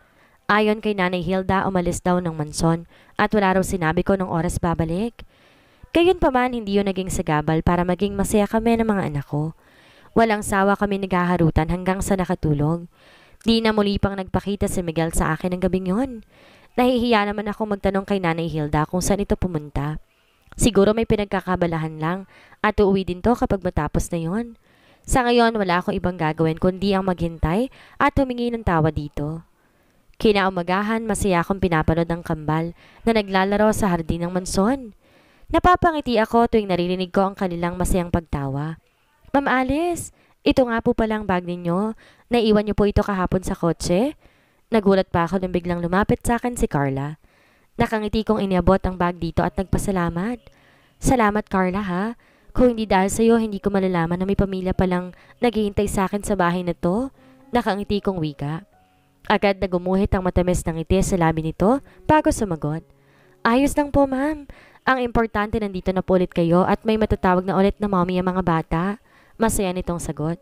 Ayon kay Nanay Hilda, umalis daw ng manson at wala raw sinabi ko ng oras babalik. Gayunpaman, hindi yun naging sagabal para maging masaya kami ng mga anak ko. Walang sawa kami naghaharutan hanggang sa nakatulog. Di na muli pang nagpakita si Miguel sa akin ng gabing yon. Nahihiya naman ako magtanong kay Nanay Hilda kung saan ito pumunta. Siguro may pinagkakabalahan lang at uuwi din to kapag matapos na yon. Sa ngayon, wala akong ibang gagawin kundi ang maghintay at humingi ng tawa dito. Kinaumagahan, masaya akong pinapanood ng kambal na naglalaro sa hardin ng manson. Napapangiti ako tuwing naririnig ko ang kanilang masayang pagtawa. Ma'am Alice, ito nga po pala ang bag ninyo. Naiwan niyo po ito kahapon sa kotse? Nagulat pa ako nang biglang lumapit sa akin si Carla. Nakangiti kong iniabot ang bag dito at nagpasalamat. Salamat Carla ha. Kung hindi dahil sa'yo, hindi ko malalaman na may pamilya palang naghihintay sa akin sa bahay na to. Nakangiti kong wika. Agad na gumuhit ang matamis ng ngiti sa labi nito bago sumagot. Ayos lang po ma'am. Ang importante nandito na po ulit kayo at may matatawag na ulit na mommy ang mga bata. Masaya nitong sagot.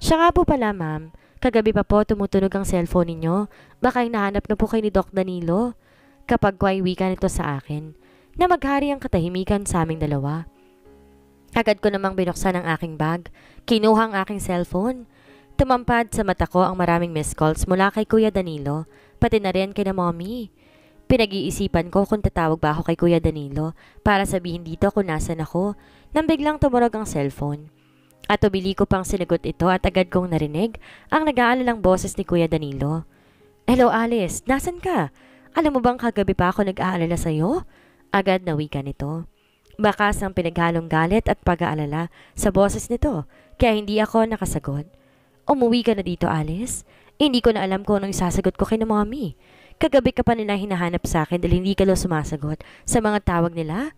Siya nga po pala, ma'am. Kagabi pa po tumutunog ang cellphone ninyo. Baka hinahanap na po kay ni Doc Danilo. Kapag kwaiwi ka nito sa akin, na maghari ang katahimikan sa aming dalawa. Agad ko namang binuksan ang aking bag, kinuha ang aking cellphone. Tumampad sa mata ko ang maraming missed calls mula kay Kuya Danilo, pati na rin kay na mommy. Pinag-iisipan ko kung tatawag ba ako kay Kuya Danilo para sabihin dito kung nasan ako, nang biglang tumurog ang cellphone. At ubili ko pang sinagot ito at agad kong narinig ang nag-aalalang boses ni Kuya Danilo. Hello Alice, nasan ka? Alam mo bang kagabi pa ako nag-aalala sa'yo? Agad na wika nito. Bakas ang pinaghalong galit at pag-aalala sa boses nito, kaya hindi ako nakasagot. Umuwi ka na dito Alice? Hindi ko na alam kung anong sasagot ko kay na mommy. Kagabi ka pa nila hinahanap sa akin dahil hindi ka daw sumasagot sa mga tawag nila?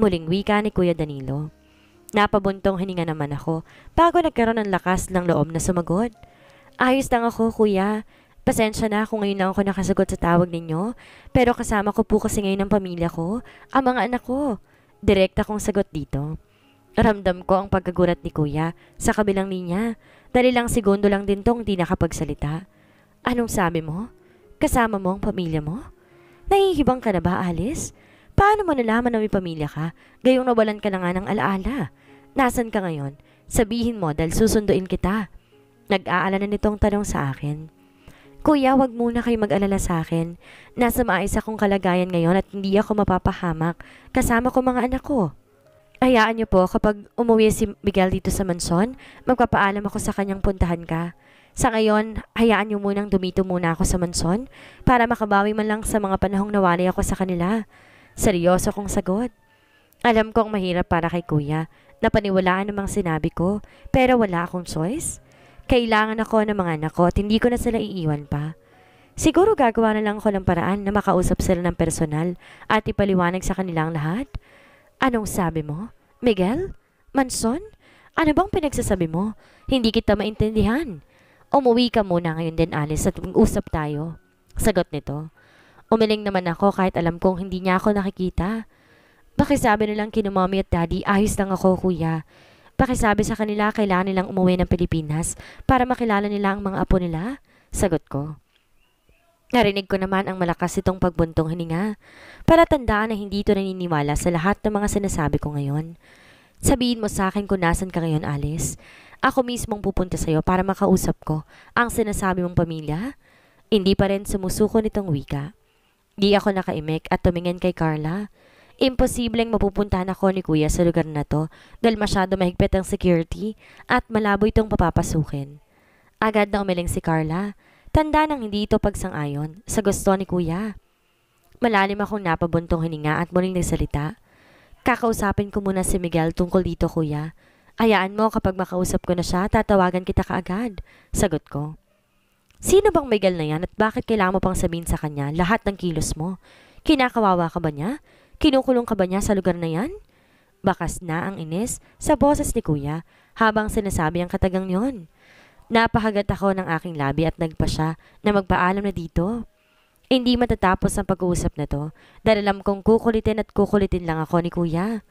Muling wika ni Kuya Danilo. Napabuntong hininga naman ako bago nagkaroon ng lakas ng loob na sumagot. Ayos lang ako, kuya. Pasensya na kung ngayon lang ako nakasagot sa tawag ninyo, pero kasama ko po kasi ngayon ang pamilya ko, ang mga anak ko. Direkta kong sagot dito. Ramdam ko ang pagkagulat ni kuya sa kabilang linya. Dali lang segundo lang din tong di nakapagsalita. Anong sabi mo? Kasama mo ang pamilya mo? Nahihibang ka na ba, Alice? Paano mo nalaman na may pamilya ka? Gayong nawalan ka na nga ng alaala. Nasaan ka ngayon? Sabihin mo dahil susunduin kita. Nag-aalala na nitong tanong sa akin. Kuya, wag muna kayo mag-alala sa akin. Nasa maayos akong kalagayan ngayon at hindi ako mapapahamak kasama ko mga anak ko. Hayaan niyo po kapag umuwi si Miguel dito sa manson, magpapaalam ako sa kanyang puntahan ka. Sa ngayon, hayaan niyo munang dumito muna ako sa manson para makabawi man lang sa mga panahong nawalay ako sa kanila. Seryoso kong sagot. Alam kong mahirap para kay kuya. Napaniwalaan namang sinabi ko, pero wala akong choice. Kailangan ako ng mga anak ko at hindi ko na sila iiwan pa. Siguro gagawa na lang ako ng paraan na makausap sila ng personal at ipaliwanag sa kanilang lahat. Anong sabi mo? Miguel? Manson? Ano bang pinagsasabi mo? Hindi kita maintindihan. Umuwi ka muna ngayon din, Alice, at usap tayo. Sagot nito. Umiling naman ako kahit alam kong hindi niya ako nakikita. Pakisabi na lang kina mommy at daddy, ayos lang ako kuya. Pakisabi sa kanila kailangan nilang umuwi ng Pilipinas para makilala nila ang mga apo nila. Sagot ko. Narinig ko naman ang malakas itong pagbuntong hininga. para tandaan na hindi ito naniniwala sa lahat ng mga sinasabi ko ngayon. Sabihin mo sa akin kung nasan ka ngayon, Alice. Ako mismong pupunta sa iyo para makausap ko ang sinasabi mong pamilya. Hindi pa rin sumusuko nitong wika. Di ako nakaimik at tumingin kay Carla. Imposibleng mapupuntahan ako ni Kuya sa lugar na to dahil masyado mahigpit ang security at malabo itong papapasukin. Agad na umiling si Carla. Tanda nang hindi ito pagsang-ayon sa gusto ni Kuya. Malalim akong napabuntong hininga at muling nagsalita. Kakausapin ko muna si Miguel tungkol dito, Kuya. Hayaan mo kapag makausap ko na siya, tatawagan kita kaagad. Sagot ko. Sino bang Miguel na yan at bakit kailangan mo pang sabihin sa kanya lahat ng kilos mo? Kinakawawa ka ba niya? Kinukulong ka ba niya sa lugar na yan? Bakas na ang inis sa boses ni kuya habang sinasabi ang katagang yon. Napahagat ako ng aking labi at nagpa siya na magpaalam na dito. Hindi matatapos ang pag-uusap na to dahil alam kong kukulitin at kukulitin lang ako ni kuya.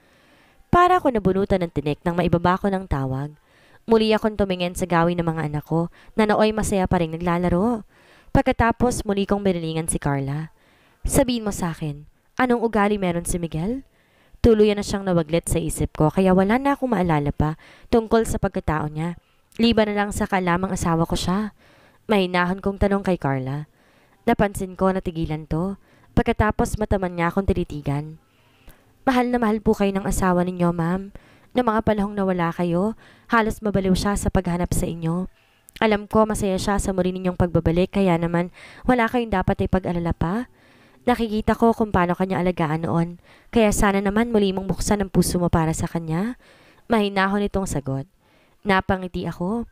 Para ako nabunutan ng tinik nang maibaba ko ng tawag Muli akong tumingin sa gawin ng mga anak ko na naoy masaya pa rin naglalaro. Pagkatapos muli kong binilingan si Carla. Sabihin mo sa akin, anong ugali meron si Miguel? Tuluyan na siyang nawaglit sa isip ko kaya wala na akong maalala pa tungkol sa pagkatao niya. Liba na lang sa kalamang asawa ko siya. Mahinahon kong tanong kay Carla. Napansin ko na tigilan to. Pagkatapos mataman niya akong tinitigan. Mahal na mahal po kayo ng asawa ninyo, ma'am na mga panahong nawala kayo, halos mabaliw siya sa paghanap sa inyo. Alam ko masaya siya sa muli ninyong pagbabalik kaya naman wala kayong dapat ay pag-alala pa. Nakikita ko kung paano kanya alagaan noon, kaya sana naman muli mong buksan ang puso mo para sa kanya. Mahinahon itong sagot. Napangiti ako.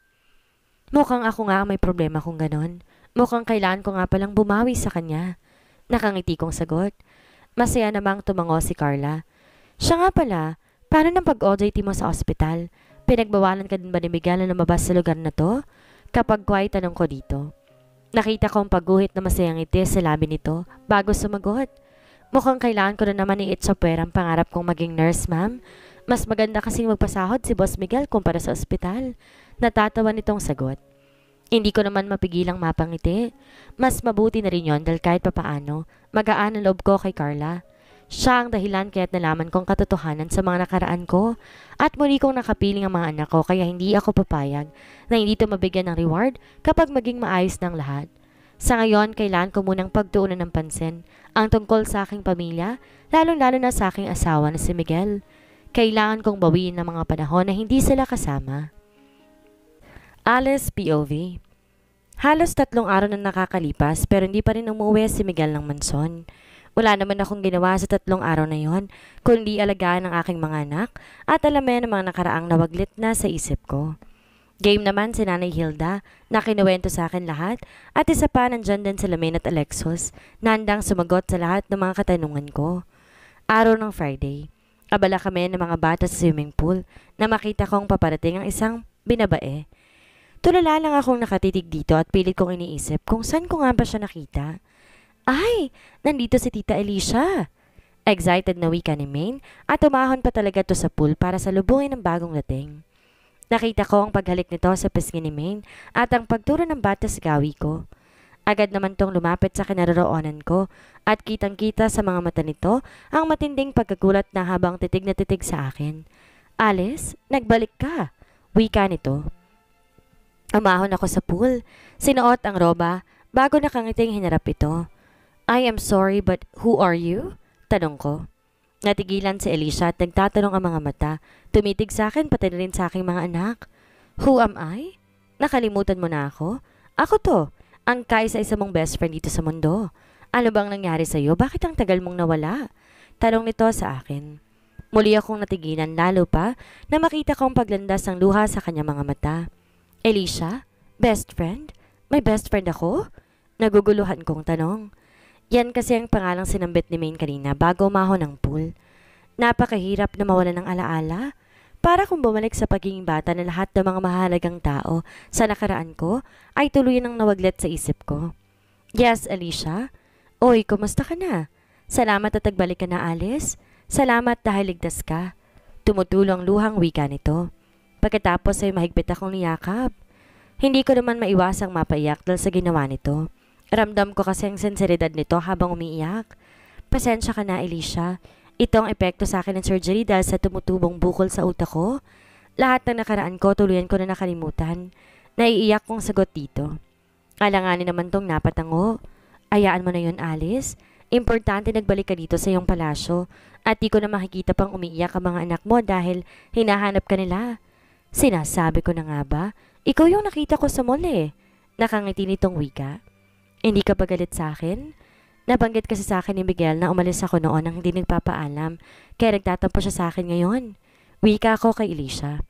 Mukhang ako nga may problema kung ganon. Mukhang kailan ko nga palang bumawi sa kanya. Nakangiti kong sagot. Masaya namang tumango si Carla. Siya nga pala, Paano ng pag-OJT mo sa ospital? Pinagbawalan ka din ba ni Miguel na lumabas sa lugar na to? Kapag kway, tanong ko dito. Nakita ko ang pagguhit na masayang iti sa labi nito bago sumagot. Mukhang kailangan ko na naman ni Itchapwera ang pangarap kong maging nurse, ma'am. Mas maganda kasing magpasahod si Boss Miguel kumpara sa ospital. Natatawa nitong sagot. Hindi ko naman mapigilang mapangiti. Mas mabuti na rin yon dahil kahit papaano, mag ang loob ko kay Carla. Siya ang dahilan kaya't nalaman kong katotohanan sa mga nakaraan ko at muli kong nakapiling ang mga anak ko kaya hindi ako papayag na hindi ito mabigyan ng reward kapag maging maayos ng lahat. Sa ngayon, kailan ko munang pagtuunan ng pansin ang tungkol sa aking pamilya, lalong-lalo na sa aking asawa na si Miguel. Kailangan kong bawiin ng mga panahon na hindi sila kasama. Alice POV Halos tatlong araw na nakakalipas pero hindi pa rin umuwi si Miguel ng mansyon. Wala naman akong ginawa sa tatlong araw na yon, kundi alagaan ang aking mga anak at alamin ang mga nakaraang nawaglit na sa isip ko. Game naman si Nanay Hilda na kinuwento sa akin lahat at isa pa nandyan din si Lamin at Alexos na handang sumagot sa lahat ng mga katanungan ko. Araw ng Friday, abala kami ng mga bata sa swimming pool na makita kong paparating ang isang binabae. Tulala lang akong nakatitig dito at pilit kong iniisip kung saan ko nga ba siya nakita. Ay, nandito si Tita Alicia. Excited na wika ni Maine at umahon pa talaga to sa pool para salubungin ng bagong dating. Nakita ko ang paghalik nito sa pisngi ni Maine at ang pagturo ng bata sa gawi ko. Agad naman tong lumapit sa kinaroroonan ko at kitang-kita sa mga mata nito ang matinding pagkagulat na habang titig na titig sa akin. Alice, nagbalik ka. Wika nito. Umahon ako sa pool. Sinuot ang roba bago nakangiting hinarap ito. I am sorry but who are you? Tanong ko. Natigilan si Alicia at nagtatanong ang mga mata. Tumitig sa akin pati na rin sa aking mga anak. Who am I? Nakalimutan mo na ako? Ako to, ang kaisa-isa mong best friend dito sa mundo. Ano bang nangyari sa'yo? Bakit ang tagal mong nawala? Tanong nito sa akin. Muli akong natigilan lalo pa na makita kong paglandas ng luha sa kanya mga mata. Alicia, best friend? May best friend ako? Naguguluhan kong tanong. Yan kasi ang pangalang sinambit ni Maine kanina bago maho ng pool. Napakahirap na mawala ng alaala. Para kung bumalik sa pagiging bata na lahat ng mga mahalagang tao sa nakaraan ko ay tuluyan ang nawaglet sa isip ko. Yes, Alicia. Oy, kumusta ka na? Salamat at nagbalik ka na, Alice. Salamat dahil ligtas ka. Tumutulong luhang wika nito. Pagkatapos ay mahigpit akong niyakap. Hindi ko naman maiwasang mapaiyak dahil sa ginawa nito. Ramdam ko kasi ang sinseridad nito habang umiiyak. Pasensya ka na, Alicia. Ito ang epekto sa akin ng surgery dahil sa tumutubong bukol sa utak ko. Lahat ng nakaraan ko, tuluyan ko na nakalimutan. Naiiyak kong sagot dito. Alanganin naman tong napatango. Ayaan mo na yun, Alice. Importante nagbalik ka dito sa iyong palasyo at di ko na makikita pang umiiyak ang mga anak mo dahil hinahanap ka nila. Sinasabi ko na nga ba, ikaw yung nakita ko sa mall eh. Nakangiti nitong wika. Hindi ka ba galit sa akin? Nabanggit kasi sa akin ni Miguel na umalis ako noon nang hindi nagpapaalam, kaya nagtatampo siya sa akin ngayon. Wika ako kay Alicia.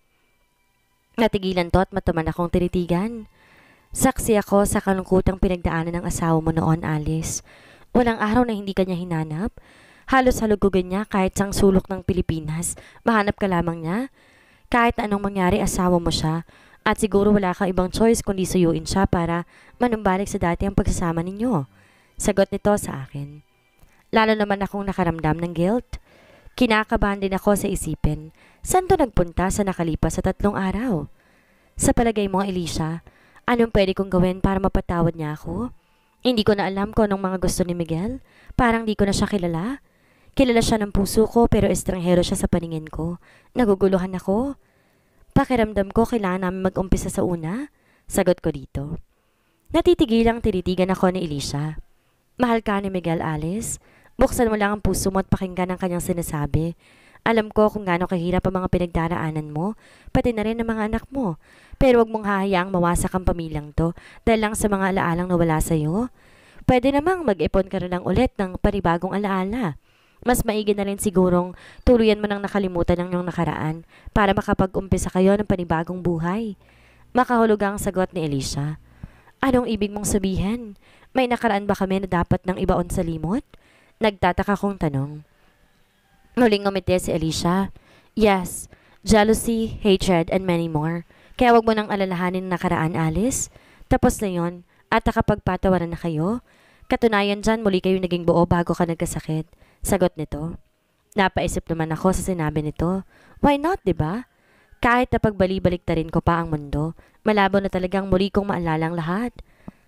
Natigilan to at matuman akong tinitigan. Saksi ako sa kalungkutang pinagdaanan ng asawa mo noon, Alice. Walang araw na hindi kanya hinanap. Halos halugugan niya kahit sang sulok ng Pilipinas. Mahanap ka lamang niya. Kahit anong mangyari, asawa mo siya. At siguro wala kang ibang choice kundi suyuin siya para manumbalik sa dati ang pagsasama ninyo. Sagot nito sa akin. Lalo naman akong nakaramdam ng guilt. Kinakabahan din ako sa isipin. Saan to nagpunta sa nakalipas sa tatlong araw? Sa palagay mo, Alicia, anong pwede kong gawin para mapatawad niya ako? Hindi ko na alam kung anong mga gusto ni Miguel. Parang hindi ko na siya kilala. Kilala siya ng puso ko pero estranghero siya sa paningin ko. Naguguluhan ako. Pakiramdam ko kailangan namin mag-umpisa sa una. Sagot ko dito. Natitigil ang tinitigan ako ni Elisa. Mahal ka ni Miguel Alice. Buksan mo lang ang puso mo at pakinggan ang kanyang sinasabi. Alam ko kung gaano kahirap ang mga pinagdaraanan mo, pati na rin ang mga anak mo. Pero wag mong hahayaang mawasak ang pamilyang to dahil lang sa mga alaalang nawala sa iyo. Pwede namang mag-ipon ka na lang ulit ng panibagong alaala mas maigi na rin sigurong tuluyan mo nang nakalimutan ang iyong nakaraan para makapag-umpisa kayo ng panibagong buhay. Makahulog ang sagot ni Alicia. Anong ibig mong sabihin? May nakaraan ba kami na dapat nang ibaon sa limot? Nagtataka kong tanong. Muling umiti si Alicia. Yes, jealousy, hatred, and many more. Kaya wag mo nang alalahanin ang nakaraan, Alice. Tapos na yon at nakapagpatawaran na kayo. Katunayan dyan, muli kayo naging buo bago ka nagkasakit. Sagot nito. Napaisip naman ako sa sinabi nito. Why not, ba? Diba? Kahit na pagbalibalikta rin ko pa ang mundo, malabo na talagang muli kong maalalang lahat.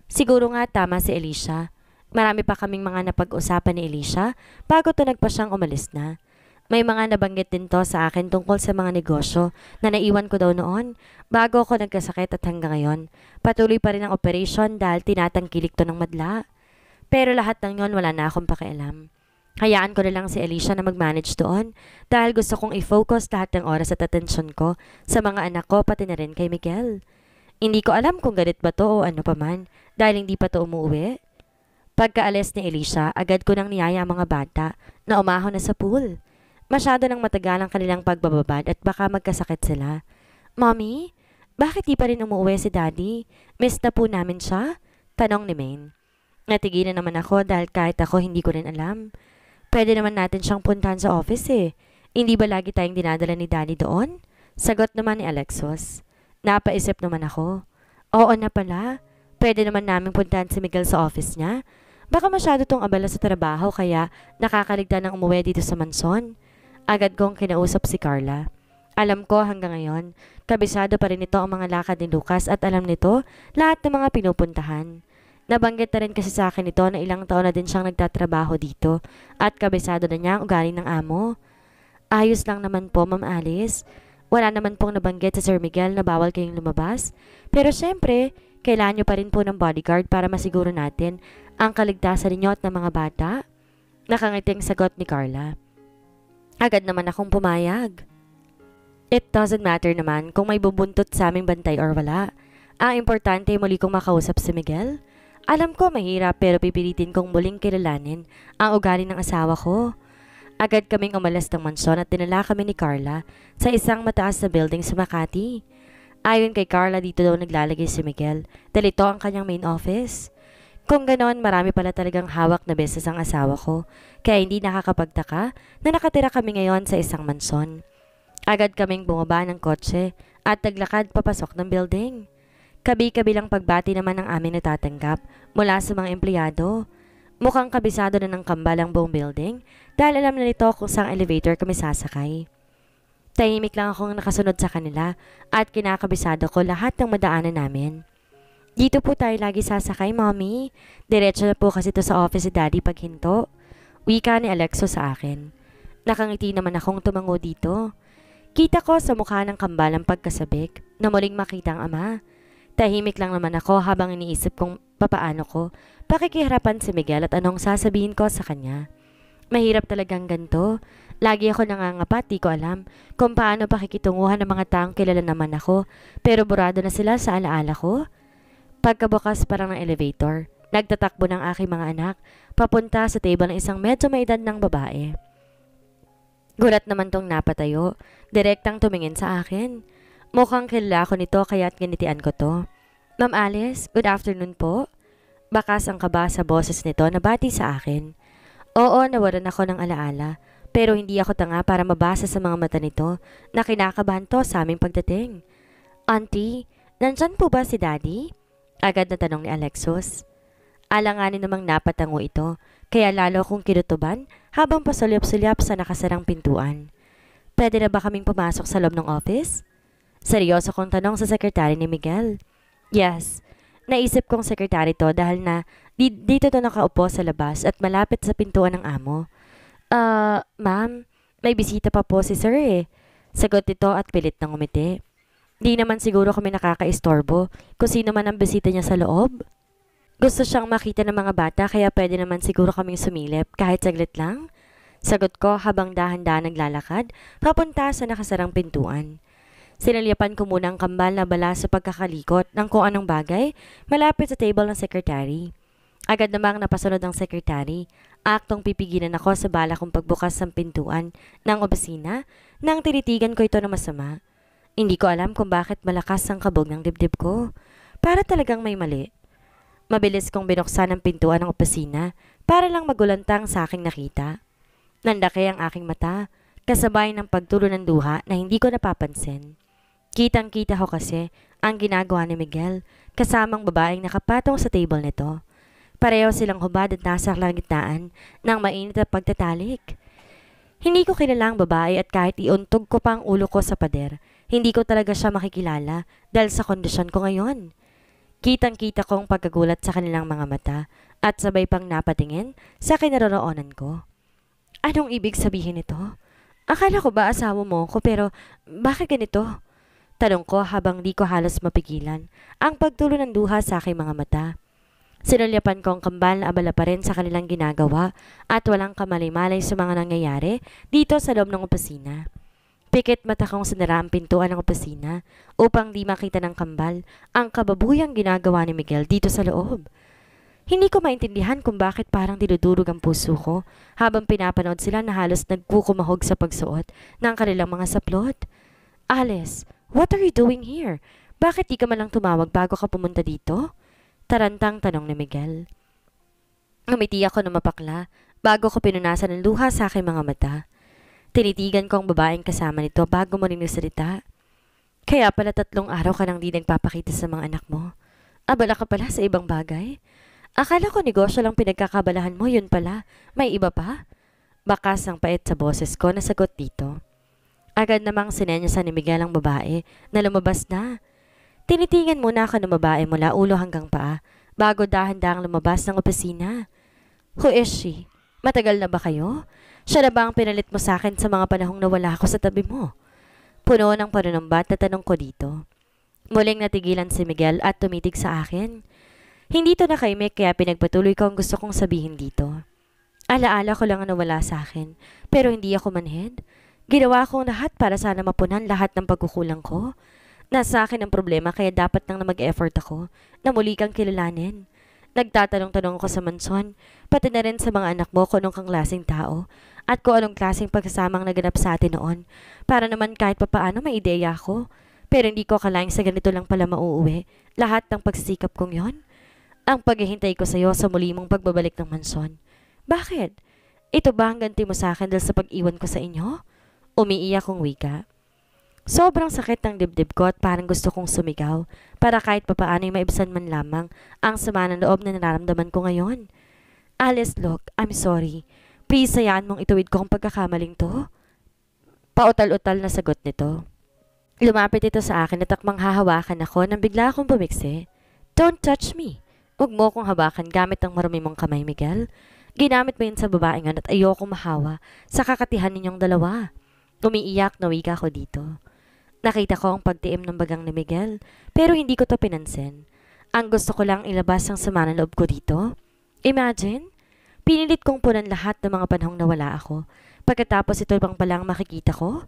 Siguro nga tama si Alicia. Marami pa kaming mga napag-usapan ni Alicia bago to nagpa siyang umalis na. May mga nabanggit din to sa akin tungkol sa mga negosyo na naiwan ko daw noon bago ako nagkasakit at hanggang ngayon. Patuloy pa rin ang operasyon dahil tinatangkilik to ng madla. Pero lahat ng yon wala na akong pakialam. Hayaan ko na lang si Alicia na mag-manage doon dahil gusto kong i-focus lahat ng oras at atensyon ko sa mga anak ko pati na rin kay Miguel. Hindi ko alam kung ganit ba to o ano pa man dahil hindi pa to umuwi. Pagkaalis ni Alicia, agad ko nang niyaya ang mga bata na umaho na sa pool. Masyado nang matagal ang kanilang pagbababad at baka magkasakit sila. Mommy, bakit di pa rin umuwi si Daddy? Miss na po namin siya? Tanong ni Maine. Natigilan naman ako dahil kahit ako hindi ko rin alam. Pwede naman natin siyang puntahan sa office eh. Hindi ba lagi tayong dinadala ni Danny doon? Sagot naman ni Alexos. Napaisip naman ako. Oo na pala. Pwede naman naming puntahan si Miguel sa office niya. Baka masyado tong abala sa trabaho kaya nakakaligtan ng umuwi dito sa mansion. Agad kong kinausap si Carla. Alam ko hanggang ngayon, kabisado pa rin ito ang mga lakad ni Lucas at alam nito lahat ng mga pinupuntahan. Nabanggit na rin kasi sa akin ito na ilang taon na din siyang nagtatrabaho dito at kabisado na niya ang ugali ng amo. Ayos lang naman po, Ma'am Alice. Wala naman pong nabanggit sa Sir Miguel na bawal kayong lumabas. Pero siyempre, kailangan nyo pa rin po ng bodyguard para masiguro natin ang kaligtasan ninyo at ng mga bata. Nakangiting sagot ni Carla. Agad naman akong pumayag. It doesn't matter naman kung may bubuntot sa aming bantay or wala. Ang importante muli kong makausap si Miguel alam ko mahirap pero pipilitin kong muling kilalanin ang ugali ng asawa ko. Agad kaming umalas ng mansyon at dinala kami ni Carla sa isang mataas na building sa Makati. Ayon kay Carla, dito daw naglalagay si Miguel dahil ito ang kanyang main office. Kung ganoon, marami pala talagang hawak na beses ang asawa ko, kaya hindi nakakapagtaka na nakatira kami ngayon sa isang mansyon. Agad kaming bumaba ng kotse at naglakad papasok ng building. Kabi-kabilang pagbati naman ang amin natatanggap mula sa mga empleyado. Mukhang kabisado na ng kambal ang buong building dahil alam na nito kung saan elevator kami sasakay. Tahimik lang akong nakasunod sa kanila at kinakabisado ko lahat ng madaanan namin. Dito po tayo lagi sasakay, mommy. Diretso na po kasi to sa office si daddy pag hinto. Wika ni Alexo sa akin. Nakangiti naman akong tumango dito. Kita ko sa mukha ng kambalang ang pagkasabik na muling makita ang ama. Tahimik lang naman ako habang iniisip kung papaano ko pakikiharapan si Miguel at anong sasabihin ko sa kanya. Mahirap talagang ganto. Lagi ako nangangapa, di ko alam kung paano pakikitunguhan ng mga taong kilala naman ako, pero burado na sila sa alaala ko. Pagkabukas parang ng elevator, nagtatakbo ng aking mga anak papunta sa table ng isang medyo may edad ng babae. Gulat naman tong napatayo, direktang tumingin sa akin. Mukhang kilala ko nito kaya't ganitian ko to. Ma'am Alice, good afternoon po. Bakas ang kaba sa boses nito na bati sa akin. Oo, nawalan ako ng alaala. Pero hindi ako tanga para mabasa sa mga mata nito na kinakabahan to sa aming pagdating. Auntie, nandyan po ba si Daddy? Agad na tanong ni Alexos. Alanganin namang napatango ito, kaya lalo akong kinutuban habang pasulyap-sulyap sa nakasarang pintuan. Pwede na ba kaming pumasok sa loob ng office? Seryoso kong tanong sa sekretary ni Miguel. Yes, naisip kong sekretary to dahil na di dito to nakaupo sa labas at malapit sa pintuan ng amo. Ah, uh, ma'am, may bisita pa po si sir eh. Sagot ito at pilit ng umiti. Di naman siguro kami nakakaistorbo kung sino man ang bisita niya sa loob. Gusto siyang makita ng mga bata kaya pwede naman siguro kaming sumilip kahit saglit lang. Sagot ko habang dahan-dahan naglalakad papunta sa nakasarang pintuan. Sinalyapan ko muna ang kambal na bala sa pagkakalikot ng kung anong bagay malapit sa table ng secretary. Agad namang napasunod ang secretary. Aktong pipigilan ako sa bala kong pagbukas ng pintuan ng opisina nang tinitigan ko ito na masama. Hindi ko alam kung bakit malakas ang kabog ng dibdib ko. Para talagang may mali. Mabilis kong binuksan ang pintuan ng opisina para lang magulantang sa aking nakita. Nandaki ang aking mata, kasabay ng pagtulo ng duha na hindi ko napapansin. Kitang-kita ko kasi ang ginagawa ni Miguel kasamang babaeng nakapatong sa table nito. Pareho silang hubad at nasa kalagitnaan ng mainit at pagtatalik. Hindi ko kilala ang babae at kahit iuntog ko pa ang ulo ko sa pader, hindi ko talaga siya makikilala dahil sa kondisyon ko ngayon. Kitang-kita ko ang pagkagulat sa kanilang mga mata at sabay pang napatingin sa kinaroroonan ko. Anong ibig sabihin nito? Akala ko ba asawa mo ko pero bakit ganito? Tanong ko habang di ko halos mapigilan ang pagtulo ng duha sa aking mga mata. Sinulyapan ko ang kambal na abala pa rin sa kanilang ginagawa at walang kamalay-malay sa mga nangyayari dito sa loob ng opisina. Pikit mata kong sinara ang pintuan ng opisina upang di makita ng kambal ang kababuyang ginagawa ni Miguel dito sa loob. Hindi ko maintindihan kung bakit parang dinudurog ang puso ko habang pinapanood sila na halos nagkukumahog sa pagsuot ng kanilang mga saplot. Alice, What are you doing here? Bakit di ka man lang tumawag bago ka pumunta dito? Tarantang tanong ni Miguel. Ngumiti ako na mapakla bago ko pinunasan ng luha sa aking mga mata. Tinitigan ko ang babaeng kasama nito bago mo rin salita. Kaya pala tatlong araw ka nang di nagpapakita sa mga anak mo. Abala ka pala sa ibang bagay. Akala ko negosyo lang pinagkakabalahan mo, yun pala. May iba pa? Bakas ang pait sa boses ko na sagot dito. Agad namang sinenyasan ni Miguel ang babae na lumabas na. Tinitingan muna ka ng babae mula ulo hanggang paa bago dahan-dahang lumabas ng opisina. Who is she? Matagal na ba kayo? Siya na ba ang pinalit mo sa akin sa mga panahong nawala ako sa tabi mo? Puno ng panunumbat na tanong ko dito. Muling natigilan si Miguel at tumitig sa akin. Hindi to na kay nakahimik kaya pinagpatuloy ko ang gusto kong sabihin dito. Alaala ko lang ang nawala sa akin, pero hindi ako manhid. Ginawa ko ang lahat para sana mapunan lahat ng pagkukulang ko. Nasa akin ang problema kaya dapat nang mag-effort ako na muli kang kilalanin. Nagtatanong-tanong ako sa Manson, pati na rin sa mga anak mo kung anong kang klaseng tao at kung anong klaseng pagkasamang naganap sa atin noon para naman kahit papaano may ideya ako. Pero hindi ko akalaing sa ganito lang pala mauuwi lahat ng pagsisikap kong yon. Ang paghihintay ko sa iyo sa muli mong pagbabalik ng Manson. Bakit? Ito ba ang ganti mo sa akin dahil sa pag-iwan ko sa inyo? Umiiyak kong wika. Sobrang sakit ng dibdib ko at parang gusto kong sumigaw para kahit papaano'y maibsan man lamang ang sama ng loob na nararamdaman ko ngayon. Alice, look, I'm sorry. Please, sayaan mong ituwid ko ang pagkakamaling to. Pautal-utal na sagot nito. Lumapit ito sa akin at akmang hahawakan ako nang bigla akong bumikse. Don't touch me. Huwag mo kong hawakan gamit ang marumi mong kamay, Miguel. Ginamit mo yun sa babae ngayon at ayokong mahawa sa kakatihan ninyong dalawa. Umiiyak na wika ko dito. Nakita ko ang pagtiim ng bagang ni Miguel, pero hindi ko to pinansin. Ang gusto ko lang ilabas ang sama ng loob ko dito. Imagine, pinilit kong punan lahat ng mga panahong nawala ako. Pagkatapos ito bang palang makikita ko?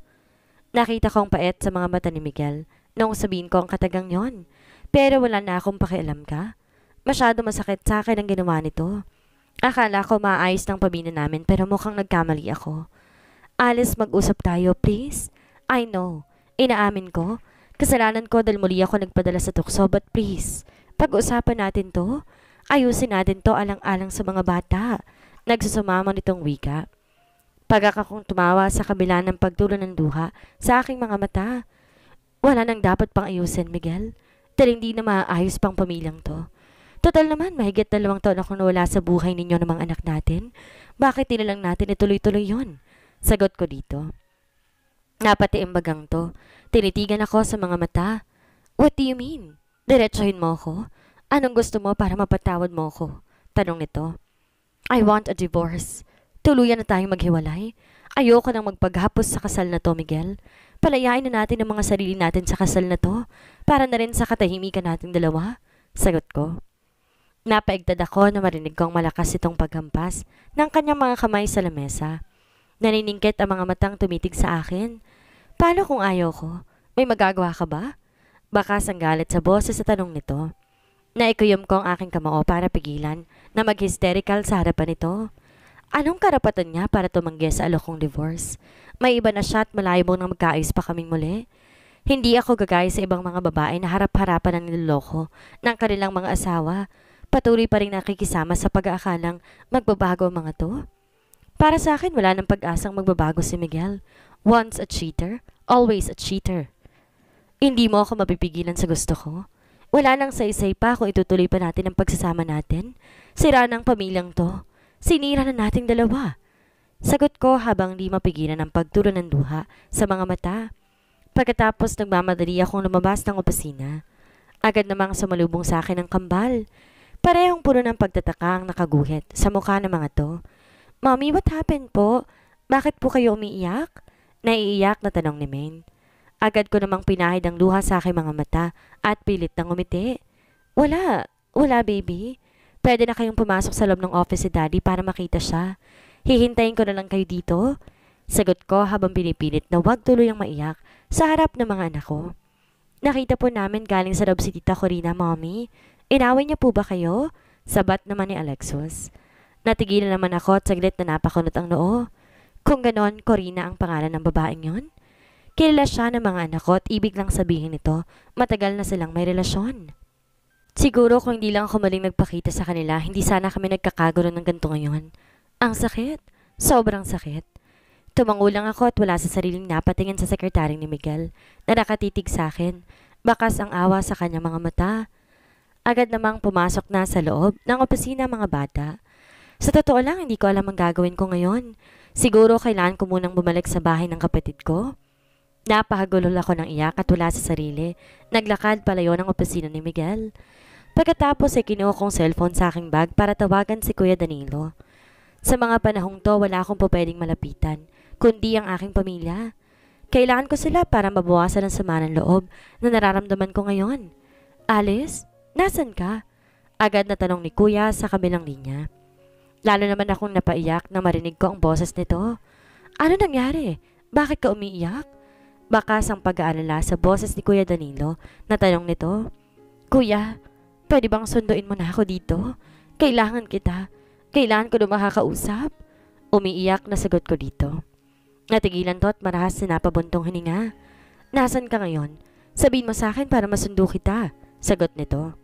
Nakita ko ang paet sa mga mata ni Miguel noong sabihin ko ang katagang yon. Pero wala na akong pakialam ka. Masyado masakit sa akin ang ginawa nito. Akala ko maayos ng pamina namin pero mukhang nagkamali ako. Alice, mag-usap tayo, please. I know. Inaamin ko. Kasalanan ko dahil muli ako nagpadala sa tukso, but please, pag-usapan natin to. Ayusin natin to alang-alang sa mga bata. Nagsusumama nitong wika. Pagkakakong tumawa sa kabila ng pagtulo ng duha sa aking mga mata. Wala nang dapat pang ayusin, Miguel. Dahil hindi na maaayos pang pamilyang to. Total naman, mahigit dalawang taon akong nawala sa buhay ninyo ng mga anak natin. Bakit tinalang lang natin ituloy-tuloy yon? Sagot ko dito. Napatiimbagang ah, to. Tinitigan ako sa mga mata. What do you mean? Diretsuhin mo ako? Anong gusto mo para mapatawad mo ako? Tanong nito. I want a divorce. Tuluyan na tayong maghiwalay. Ayoko nang magpaghapos sa kasal na to, Miguel. Palayain na natin ang mga sarili natin sa kasal na to para na rin sa katahimikan nating dalawa. Sagot ko. Napaigtad ako na marinig kong malakas itong paghampas ng kanyang mga kamay sa lamesa. Naniningkit ang mga matang tumitig sa akin. Paano kung ayoko? May magagawa ka ba? Baka sanggalit sa boses sa tanong nito. Naikuyom ko ang aking kamao para pigilan na mag-hysterical sa harapan nito. Anong karapatan niya para tumanggi sa alokong divorce? May iba na siya at malayo mong nang magkaayos pa kaming muli. Hindi ako gagaya sa ibang mga babae na harap-harapan ng niloloko ng kanilang mga asawa. Patuloy pa rin nakikisama sa pag-aakalang magbabago ang mga to. Para sa akin, wala nang pag-asang magbabago si Miguel. Once a cheater, always a cheater. Hindi mo ako mapipigilan sa gusto ko. Wala nang saysay pa kung itutuloy pa natin ang pagsasama natin. Sira ng pamilyang to. Sinira na nating dalawa. Sagot ko habang di mapigilan ang pagturo ng duha sa mga mata. Pagkatapos nagmamadali akong lumabas ng opisina. Agad namang sumalubong sa akin ang kambal. Parehong puno ng pagtataka ang nakaguhit sa mukha ng mga to. Mommy, what happened po? Bakit po kayo umiiyak? Naiiyak na tanong ni Maine. Agad ko namang pinahid ang luha sa aking mga mata at pilit nang umiti. Wala, wala baby. Pwede na kayong pumasok sa loob ng office si daddy para makita siya. Hihintayin ko na lang kayo dito. Sagot ko habang pinipilit na wag tuloy ang maiyak sa harap ng mga anak ko. Nakita po namin galing sa loob si tita Corina, mommy. Inaway niya po ba kayo? Sabat naman ni Alexus. Natigilan naman ako at saglit na napakunot ang noo. Kung ganon, Corina ang pangalan ng babaeng yon? Kilala siya ng mga anak ko at ibig lang sabihin nito, matagal na silang may relasyon. Siguro kung hindi lang ako maling nagpakita sa kanila, hindi sana kami nagkakagulo ng ganito ngayon. Ang sakit. Sobrang sakit. lang ako at wala sa sariling napatingin sa sekretary ni Miguel na nakatitig sa akin. Bakas ang awa sa kanyang mga mata. Agad namang pumasok na sa loob ng opisina mga bata. Sa totoo lang, hindi ko alam ang gagawin ko ngayon. Siguro kailan ko munang bumalik sa bahay ng kapatid ko. Napahagulol ako ng iyak at wala sa sarili. Naglakad palayo ng opisina ni Miguel. Pagkatapos ay kinuha kong cellphone sa aking bag para tawagan si Kuya Danilo. Sa mga panahong to, wala akong pwedeng malapitan, kundi ang aking pamilya. Kailangan ko sila para mabawasan ang sama ng loob na nararamdaman ko ngayon. Alice, nasan ka? Agad na tanong ni Kuya sa kabilang linya. Lalo naman akong napaiyak na marinig ko ang boses nito. Ano nangyari? Bakit ka umiiyak? Baka sang pag-aalala sa boses ni Kuya Danilo na tanong nito. Kuya, pwede bang sunduin mo na ako dito? Kailangan kita. Kailangan ko na makakausap. Umiiyak na sagot ko dito. Natigilan to at marahas na napabuntong hininga. Nasaan ka ngayon? Sabihin mo sa akin para masundo kita. Sagot nito.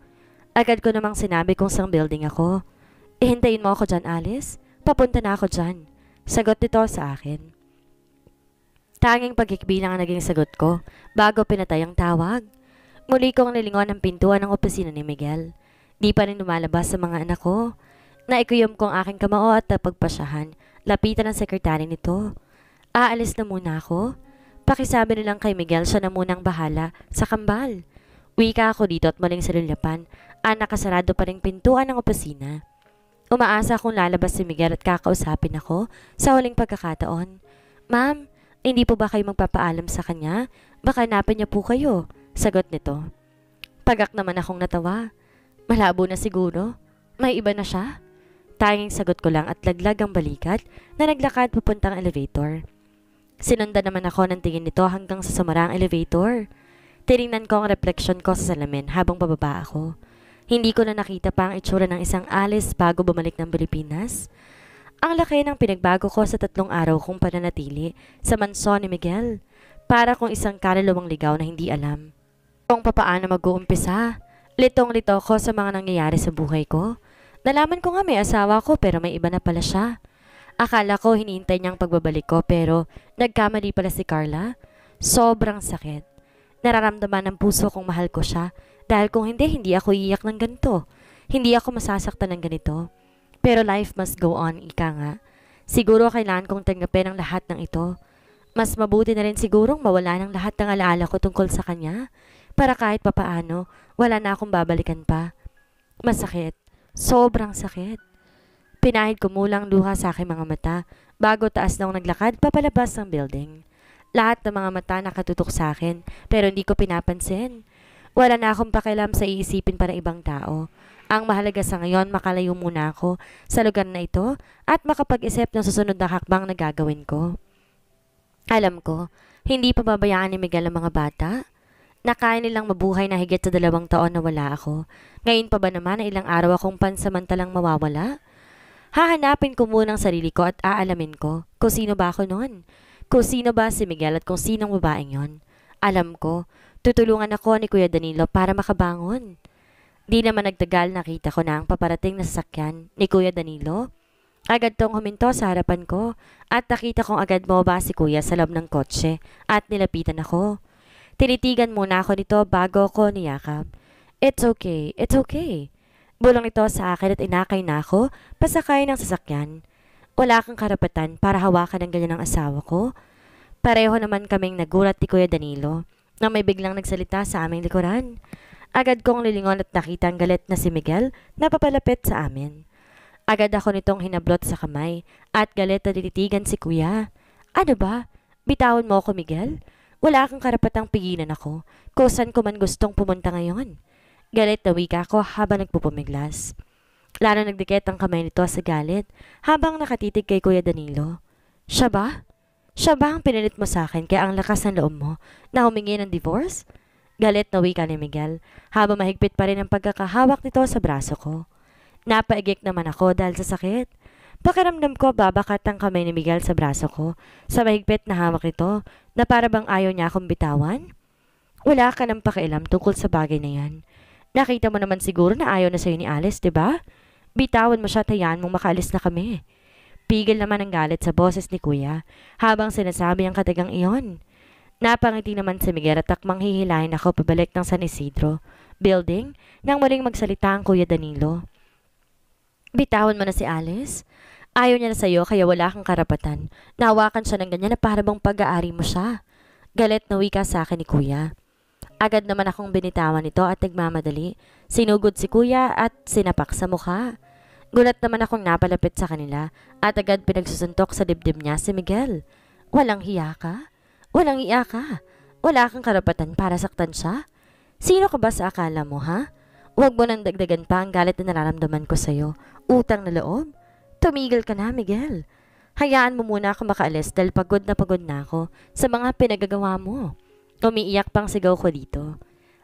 Agad ko namang sinabi kung sang building ako. Ihintayin mo ako dyan, Alice. Papunta na ako dyan. Sagot nito sa akin. Tanging pagkikbi lang ang naging sagot ko bago pinatay ang tawag. Muli kong nilingon ang pintuan ng opisina ni Miguel. Di pa rin lumalabas sa mga anak ko. Naikuyom kong aking kamao at napagpasyahan. Lapitan ang sekretary nito. Aalis na muna ako. Pakisabi nilang kay Miguel siya na munang bahala sa kambal. Uwi ka ako dito at maling sa Ang ah, nakasarado pa rin pintuan ng opisina. Umaasa akong lalabas si Miguel at kakausapin ako sa huling pagkakataon. Ma'am, hindi po ba kayo magpapaalam sa kanya? Baka hanapin niya po kayo. Sagot nito. Pagak naman akong natawa. Malabo na siguro. May iba na siya? Tanging sagot ko lang at laglag ang balikat na naglakad papuntang elevator. Sinundan naman ako ng tingin nito hanggang sa sumara ang elevator. Tinignan ko ang refleksyon ko sa salamin habang bababa ako. Hindi ko na nakita pa ang itsura ng isang alis bago bumalik ng Pilipinas. Ang laki ng pinagbago ko sa tatlong araw kong pananatili sa manso ni Miguel para kong isang kaluluwang ligaw na hindi alam. Kung papaano mag-uumpisa, litong-lito ko sa mga nangyayari sa buhay ko. Nalaman ko nga may asawa ko pero may iba na pala siya. Akala ko hinihintay niyang pagbabalik ko pero nagkamali pala si Carla. Sobrang sakit. Nararamdaman ng puso kong mahal ko siya dahil kung hindi, hindi ako iiyak ng ganito. Hindi ako masasaktan ng ganito. Pero life must go on, ika nga. Siguro kailangan kong tanggapin ang lahat ng ito. Mas mabuti na rin sigurong mawala ng lahat ng alaala ko tungkol sa kanya para kahit papaano, wala na akong babalikan pa. Masakit. Sobrang sakit. Pinahid ko mulang luha sa aking mga mata bago taas na akong naglakad papalabas ng building. Lahat ng mga mata nakatutok sa akin pero hindi ko pinapansin. Wala na akong pakialam sa iisipin para ibang tao. Ang mahalaga sa ngayon, makalayo muna ako sa lugar na ito at makapag-isip ng susunod na hakbang na gagawin ko. Alam ko, hindi pababayaan ni Miguel ang mga bata. Nakaya nilang mabuhay na higit sa dalawang taon na wala ako. Ngayon pa ba naman na ilang araw akong pansamantalang mawawala? Hahanapin ko muna ang sarili ko at aalamin ko kung sino ba ako noon. Kung sino ba si Miguel at kung sinong babaeng yon. Alam ko, Tutulungan ako ni Kuya Danilo para makabangon. Di naman nagtagal nakita ko na ang paparating na sasakyan ni Kuya Danilo. Agad tong huminto sa harapan ko at nakita kong agad mo si Kuya sa loob ng kotse at nilapitan ako. Tinitigan muna ako nito bago ko niyakap. It's okay, it's okay. Bulong ito sa akin at inakay na ako pasakay ng sasakyan. Wala kang karapatan para hawakan ng ganyan ng asawa ko. Pareho naman kaming nagulat ni Kuya Danilo na may biglang nagsalita sa aming likuran. Agad kong lilingon at nakita ang galit na si Miguel na papalapit sa amin. Agad ako nitong hinablot sa kamay at galit na dilitigan si kuya. Ano ba? Bitawan mo ako, Miguel? Wala kang karapatang pigilan ako Kusan ko man gustong pumunta ngayon. Galit na wika ko habang nagpupumiglas. Lalo nagdikit ang kamay nito sa galit habang nakatitig kay Kuya Danilo. Siya ba? Siya ba ang pinilit mo sa akin kaya ang lakas ng loob mo na humingi ng divorce? Galit na wika ni Miguel habang mahigpit pa rin ang pagkakahawak nito sa braso ko. Napaigik naman ako dahil sa sakit. Pakiramdam ko babakat ang kamay ni Miguel sa braso ko sa mahigpit na hawak nito na para bang ayaw niya akong bitawan. Wala ka ng pakialam tungkol sa bagay na yan. Nakita mo naman siguro na ayaw na sa'yo ni Alice, di ba? Bitawan mo siya at mong makaalis na kami. Pigil naman ang galit sa boses ni Kuya habang sinasabi ang katagang iyon. Napangiti naman si Miguel at takmang hihilahin ako pabalik ng San Isidro building nang muling magsalita ang Kuya Danilo. Bitawan mo na si Alice. Ayaw niya na sa'yo kaya wala kang karapatan. Nahawakan siya ng ganyan na para bang pag-aari mo siya. Galit na wika sa akin ni Kuya. Agad naman akong binitawan nito at nagmamadali. Sinugod si Kuya at sinapak sa mukha. Gulat naman akong napalapit sa kanila at agad pinagsusuntok sa dibdib niya si Miguel. Walang hiya ka? Walang hiya ka? Wala kang karapatan para saktan siya? Sino ka ba sa akala mo, ha? Huwag mo nang dagdagan pa ang galit na nararamdaman ko sa'yo. Utang na loob? Tumigil ka na, Miguel. Hayaan mo muna ako makaalis dahil pagod na pagod na ako sa mga pinagagawa mo. Umiiyak pang sigaw ko dito.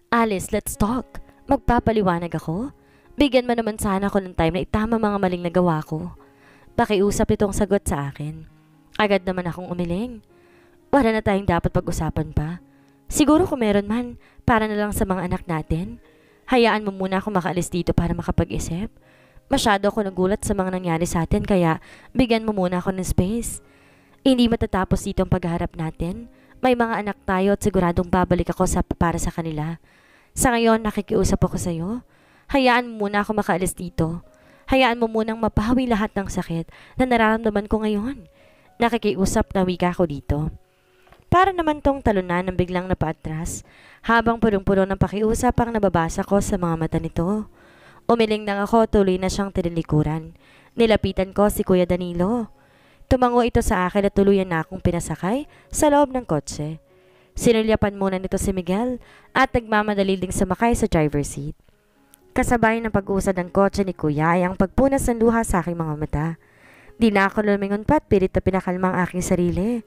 Alice, let's talk. Magpapaliwanag ako. Bigyan mo naman sana ako ng time na itama mga maling nagawa ko. Pakiusap itong sagot sa akin. Agad naman akong umiling. Wala na tayong dapat pag-usapan pa. Siguro kung meron man, para na lang sa mga anak natin. Hayaan mo muna ako makaalis dito para makapag-isip. Masyado ako nagulat sa mga nangyari sa atin kaya bigyan mo muna ako ng space. Hindi matatapos dito ang pagharap natin. May mga anak tayo at siguradong babalik ako sa para sa kanila. Sa ngayon, nakikiusap ako sa iyo Hayaan mo muna ako makaalis dito. Hayaan mo munang mapahawi lahat ng sakit na nararamdaman ko ngayon. Nakikiusap na wika ko dito. Para naman tong talunan ng biglang napaatras, habang pulong-pulo ng pakiusap ang nababasa ko sa mga mata nito. Umiling lang ako, tuloy na siyang tinilikuran. Nilapitan ko si Kuya Danilo. Tumango ito sa akin at tuluyan na akong pinasakay sa loob ng kotse. Sinulyapan muna nito si Miguel at nagmamadali ding sumakay sa driver's seat. Kasabay ng pag-usad ng kotse ni kuya ay ang pagpunas ng luha sa aking mga mata. Di na ako lumingon pa at pilit na pinakalma ang aking sarili.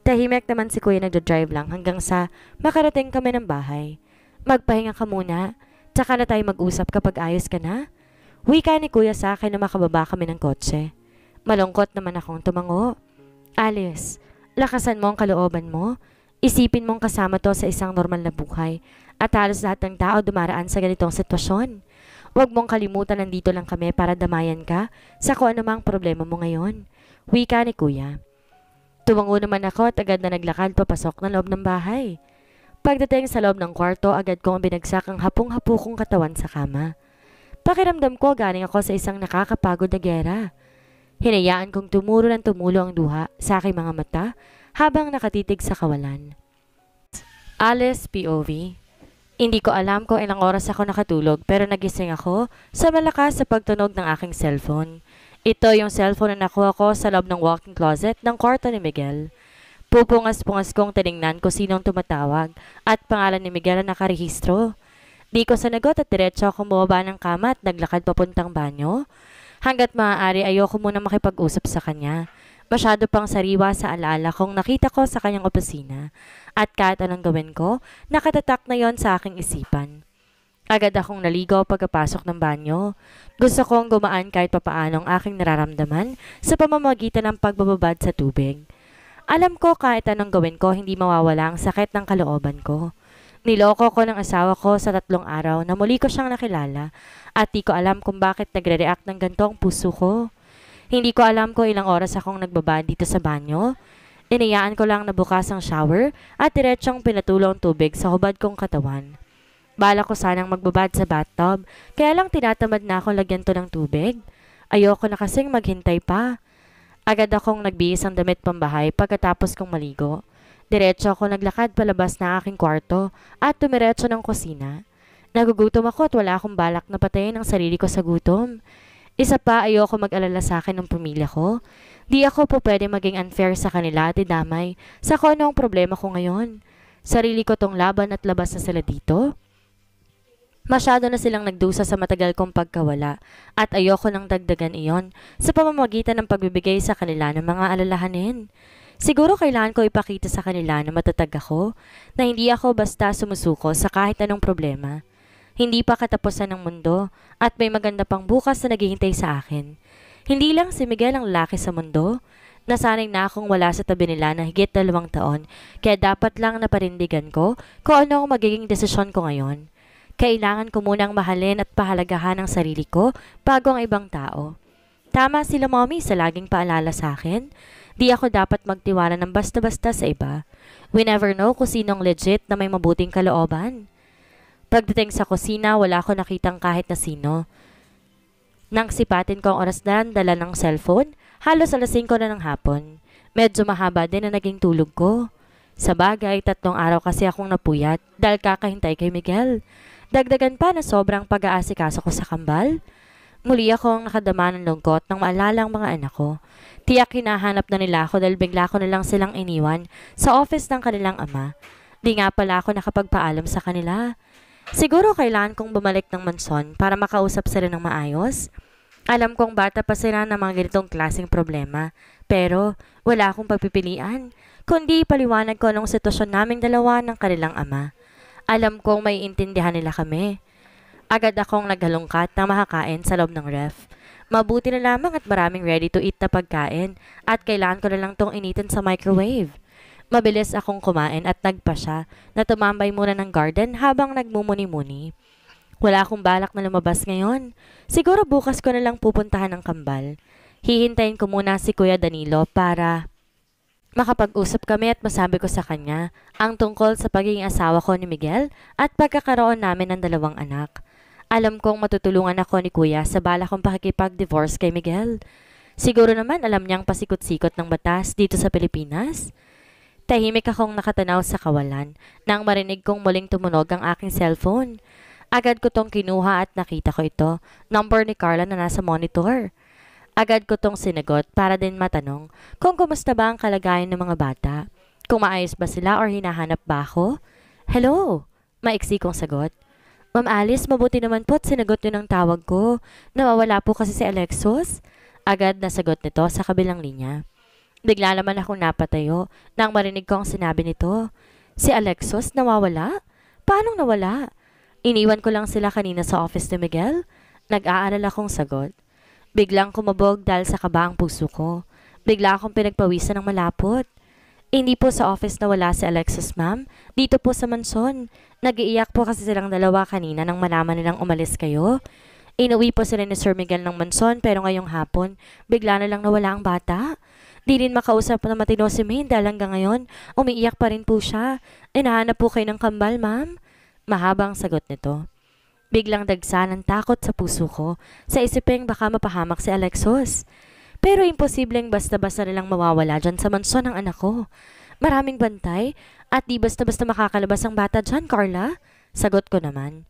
Tahimik naman si kuya nagdo-drive lang hanggang sa makarating kami ng bahay. Magpahinga ka muna, tsaka na tayo mag-usap kapag ayos ka na. Wika ni kuya sa akin na makababa kami ng kotse. Malungkot naman akong tumango. Alice, lakasan mo ang kalooban mo. Isipin mong kasama to sa isang normal na buhay at halos lahat ng tao dumaraan sa ganitong sitwasyon. Huwag mong kalimutan nandito lang kami para damayan ka sa kung anumang problema mo ngayon. Wika ni Kuya. Tumango naman ako at agad na naglakad papasok na loob ng bahay. Pagdating sa loob ng kwarto, agad kong binagsak ang hapong-hapo kong katawan sa kama. Pakiramdam ko galing ako sa isang nakakapagod na gera. Hinayaan kong tumuro ng tumulo ang duha sa aking mga mata habang nakatitig sa kawalan. Alice POV hindi ko alam kung ilang oras ako nakatulog pero nagising ako sa malakas sa pagtunog ng aking cellphone. Ito yung cellphone na nakuha ko sa loob ng walking closet ng kwarto ni Miguel. Pupungas-pungas kong tinignan ko sinong tumatawag at pangalan ni Miguel na nakarehistro. Di ko sanagot at diretso ako bumaba ng kama at naglakad papuntang banyo. Hanggat maaari ayoko muna makipag-usap sa kanya. Masyado pang sariwa sa alaala kong nakita ko sa kanyang opisina. At kahit anong gawin ko, nakatatak na yon sa aking isipan. Agad akong naligo pagkapasok ng banyo. Gusto kong gumaan kahit papaano ang aking nararamdaman sa pamamagitan ng pagbababad sa tubig. Alam ko kahit anong gawin ko, hindi mawawala ang sakit ng kalooban ko. Niloko ko ng asawa ko sa tatlong araw na muli ko siyang nakilala at di ko alam kung bakit nagre-react ng gantong puso ko. Hindi ko alam kung ilang oras akong nagbaba dito sa banyo. Inayaan ko lang na bukas ang shower at diretsyong pinatulong tubig sa hubad kong katawan. Bala ko sanang magbabad sa bathtub, kaya lang tinatamad na akong lagyan to ng tubig. Ayoko na kasing maghintay pa. Agad akong nagbihis ang damit pambahay pagkatapos kong maligo. Diretso ako naglakad palabas na aking kwarto at tumiretso ng kusina. Nagugutom ako at wala akong balak na patayin ang sarili ko sa gutom. Isa pa, ayoko mag-alala sa akin ng pamilya ko. Di ako po pwede maging unfair sa kanila at Damay. sa kung ano ang problema ko ngayon. Sarili ko tong laban at labas na sila dito. Masyado na silang nagdusa sa matagal kong pagkawala at ayoko nang dagdagan iyon sa pamamagitan ng pagbibigay sa kanila ng mga alalahanin. Siguro kailangan ko ipakita sa kanila na matatag ako, na hindi ako basta sumusuko sa kahit anong problema. Hindi pa katapusan ng mundo at may maganda pang bukas na naghihintay sa akin. Hindi lang si Miguel ang laki sa mundo. Nasanay na akong wala sa tabi nila na higit dalawang taon kaya dapat lang naparindigan ko kung ano ang magiging desisyon ko ngayon. Kailangan ko munang mahalin at pahalagahan ang sarili ko bago ang ibang tao. Tama sila mommy sa laging paalala sa akin. Di ako dapat magtiwala ng basta-basta sa iba. We never know kung sinong legit na may mabuting kalooban. Pagdating sa kusina, wala ko nakitang kahit na sino. Nang sipatin ko ang oras na dala ng cellphone, halos alas 5 na ng hapon. Medyo mahaba din na naging tulog ko. Sa bagay, tatlong araw kasi akong napuyat dahil kakahintay kay Miguel. Dagdagan pa na sobrang pag-aasikaso ko sa kambal. Muli akong nakadama ng lungkot nang maalala ang mga anak ko. Tiyak hinahanap na nila ako dahil bigla ko na lang silang iniwan sa office ng kanilang ama. Di nga pala ako nakapagpaalam sa kanila. Siguro kailan kong bumalik ng manson para makausap sila ng maayos. Alam kong bata pa sila ng mga ganitong klaseng problema, pero wala akong pagpipilian, kundi paliwanag ko anong sitwasyon naming dalawa ng kanilang ama. Alam kong may intindihan nila kami. Agad akong naghalungkat na makakain sa loob ng ref. Mabuti na lamang at maraming ready-to-eat na pagkain at kailangan ko na lang tong initin sa microwave. Mabilis akong kumain at nagpa siya na tumambay muna ng garden habang nagmumuni-muni. Wala akong balak na lumabas ngayon. Siguro bukas ko na lang pupuntahan ng kambal. Hihintayin ko muna si Kuya Danilo para makapag-usap kami at masabi ko sa kanya ang tungkol sa pagiging asawa ko ni Miguel at pagkakaroon namin ng dalawang anak. Alam kong matutulungan ako ni Kuya sa bala kong pakikipag-divorce kay Miguel. Siguro naman alam niyang pasikot-sikot ng batas dito sa Pilipinas. Tahimik akong nakatanaw sa kawalan nang marinig kong muling tumunog ang aking cellphone. Agad ko tong kinuha at nakita ko ito, number ni Carla na nasa monitor. Agad ko tong sinagot para din matanong kung kumusta ba ang kalagayan ng mga bata. Kung maayos ba sila or hinahanap ba ako? Hello! Maiksi kong sagot. Ma'am Alice, mabuti naman po at sinagot niyo ng tawag ko. Nawawala po kasi si Alexos. Agad na sagot nito sa kabilang linya. Bigla naman akong napatayo nang marinig ko ang sinabi nito. Si Alexos nawawala? Paanong nawala? Iniwan ko lang sila kanina sa office ni Miguel. Nag-aaral akong sagot. Biglang kumabog dahil sa kaba ang puso ko. Bigla akong pinagpawisan ng malapot. Hindi po sa office nawala si Alexos, ma'am. Dito po sa mansion. Nag-iiyak po kasi silang dalawa kanina nang malaman nilang umalis kayo. Inuwi po sila ni Sir Miguel ng mansion pero ngayong hapon, bigla na lang nawala ang bata. Di rin makausap na matino si Maine dahil hanggang ngayon, umiiyak pa rin po siya. Inahanap po kayo ng kambal, ma'am? Mahabang sagot nito. Biglang dagsa ng takot sa puso ko sa isipeng baka mapahamak si Alexos. Pero imposibleng basta-basta nilang mawawala dyan sa manso ng anak ko. Maraming bantay at di basta-basta makakalabas ang bata dyan, Carla? Sagot ko naman.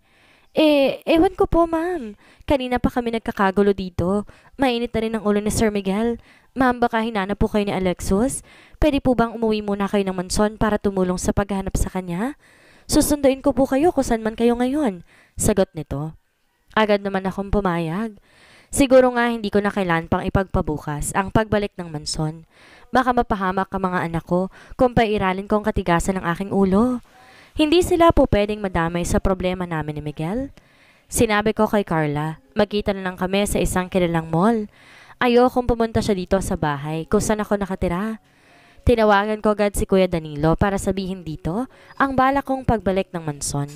Eh, ewan ko po, ma'am. Kanina pa kami nagkakagulo dito. Mainit na rin ang ulo ni Sir Miguel. Ma'am, baka hinanap po kayo ni Alexus? Pwede po bang umuwi muna kayo ng Manson para tumulong sa paghanap sa kanya? Susunduin ko po kayo kung saan man kayo ngayon. Sagot nito. Agad naman akong pumayag. Siguro nga hindi ko na kailan pang ipagpabukas ang pagbalik ng Manson. Baka mapahamak ka mga anak ko kung pairalin ang katigasan ng aking ulo. Hindi sila po pwedeng madamay sa problema namin ni Miguel. Sinabi ko kay Carla, magkita na lang kami sa isang kilalang mall. Ayokong pumunta siya dito sa bahay kung saan ako nakatira. Tinawagan ko agad si Kuya Danilo para sabihin dito ang bala kong pagbalik ng manson.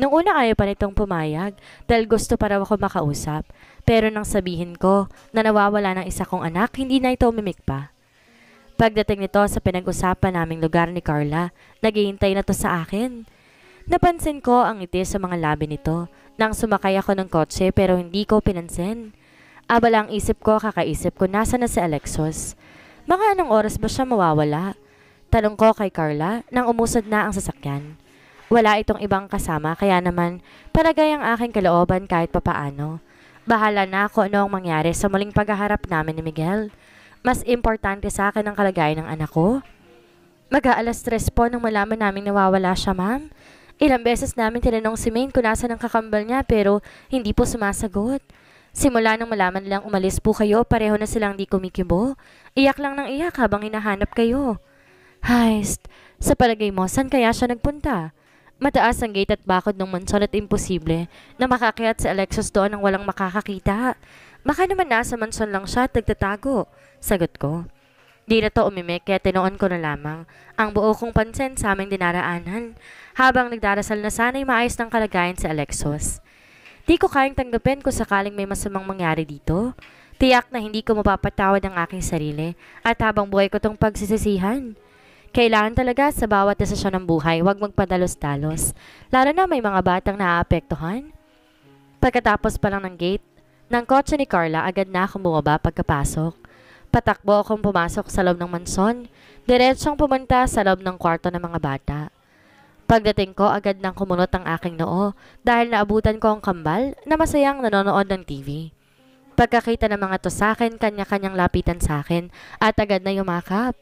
Nung una ayaw pa nitong pumayag dahil gusto para ako makausap. Pero nang sabihin ko na nawawala ng isa kong anak, hindi na ito umimik pa. Pagdating nito sa pinag-usapan naming lugar ni Carla, naghihintay na to sa akin. Napansin ko ang ngiti sa mga labi nito nang sumakay ako ng kotse pero hindi ko pinansin. Abala ang isip ko, kakaisip ko, nasa na si Alexos. Mga anong oras ba siya mawawala? Tanong ko kay Carla nang umusad na ang sasakyan. Wala itong ibang kasama kaya naman palagay ang aking kalooban kahit papaano. Bahala na ako ano ang mangyari sa muling paghaharap namin ni Miguel. Mas importante sa akin ang kalagayan ng anak ko. Mag-aalas tres po nang malaman naming nawawala siya, ma'am. Ilang beses namin tinanong si Maine kung nasa ng kakambal niya pero hindi po sumasagot. Simula nang malaman lang umalis po kayo, pareho na silang di kumikibo. Iyak lang ng iyak habang hinahanap kayo. Heist, sa palagay mo, saan kaya siya nagpunta? Mataas ang gate at bakod ng mansyon at imposible na makakyat si Alexis doon nang walang makakakita. Baka naman nasa mansyon lang siya at nagtatago. Sagot ko. Di na to umimik kaya tinoon ko na lamang ang buo kong pansin sa aming dinaraanan habang nagdarasal na sana'y maayos ng kalagayan si Alexos. Di ko kayang tanggapin kung sakaling may masamang mangyari dito. Tiyak na hindi ko mapapatawad ang aking sarili at habang buhay ko itong pagsisisihan. Kailangan talaga sa bawat desisyon ng buhay, huwag magpadalos dalos lalo na may mga batang naaapektuhan. Pagkatapos pa lang ng gate, ng kotse ni Carla agad na akong bumaba pagkapasok. Patakbo akong pumasok sa loob ng manson, diretsyong pumunta sa loob ng kwarto ng mga bata. Pagdating ko, agad nang kumunot ang aking noo dahil naabutan ko ang kambal na masayang nanonood ng TV. Pagkakita ng mga to sa akin, kanya-kanyang lapitan sa akin at agad na yumakap.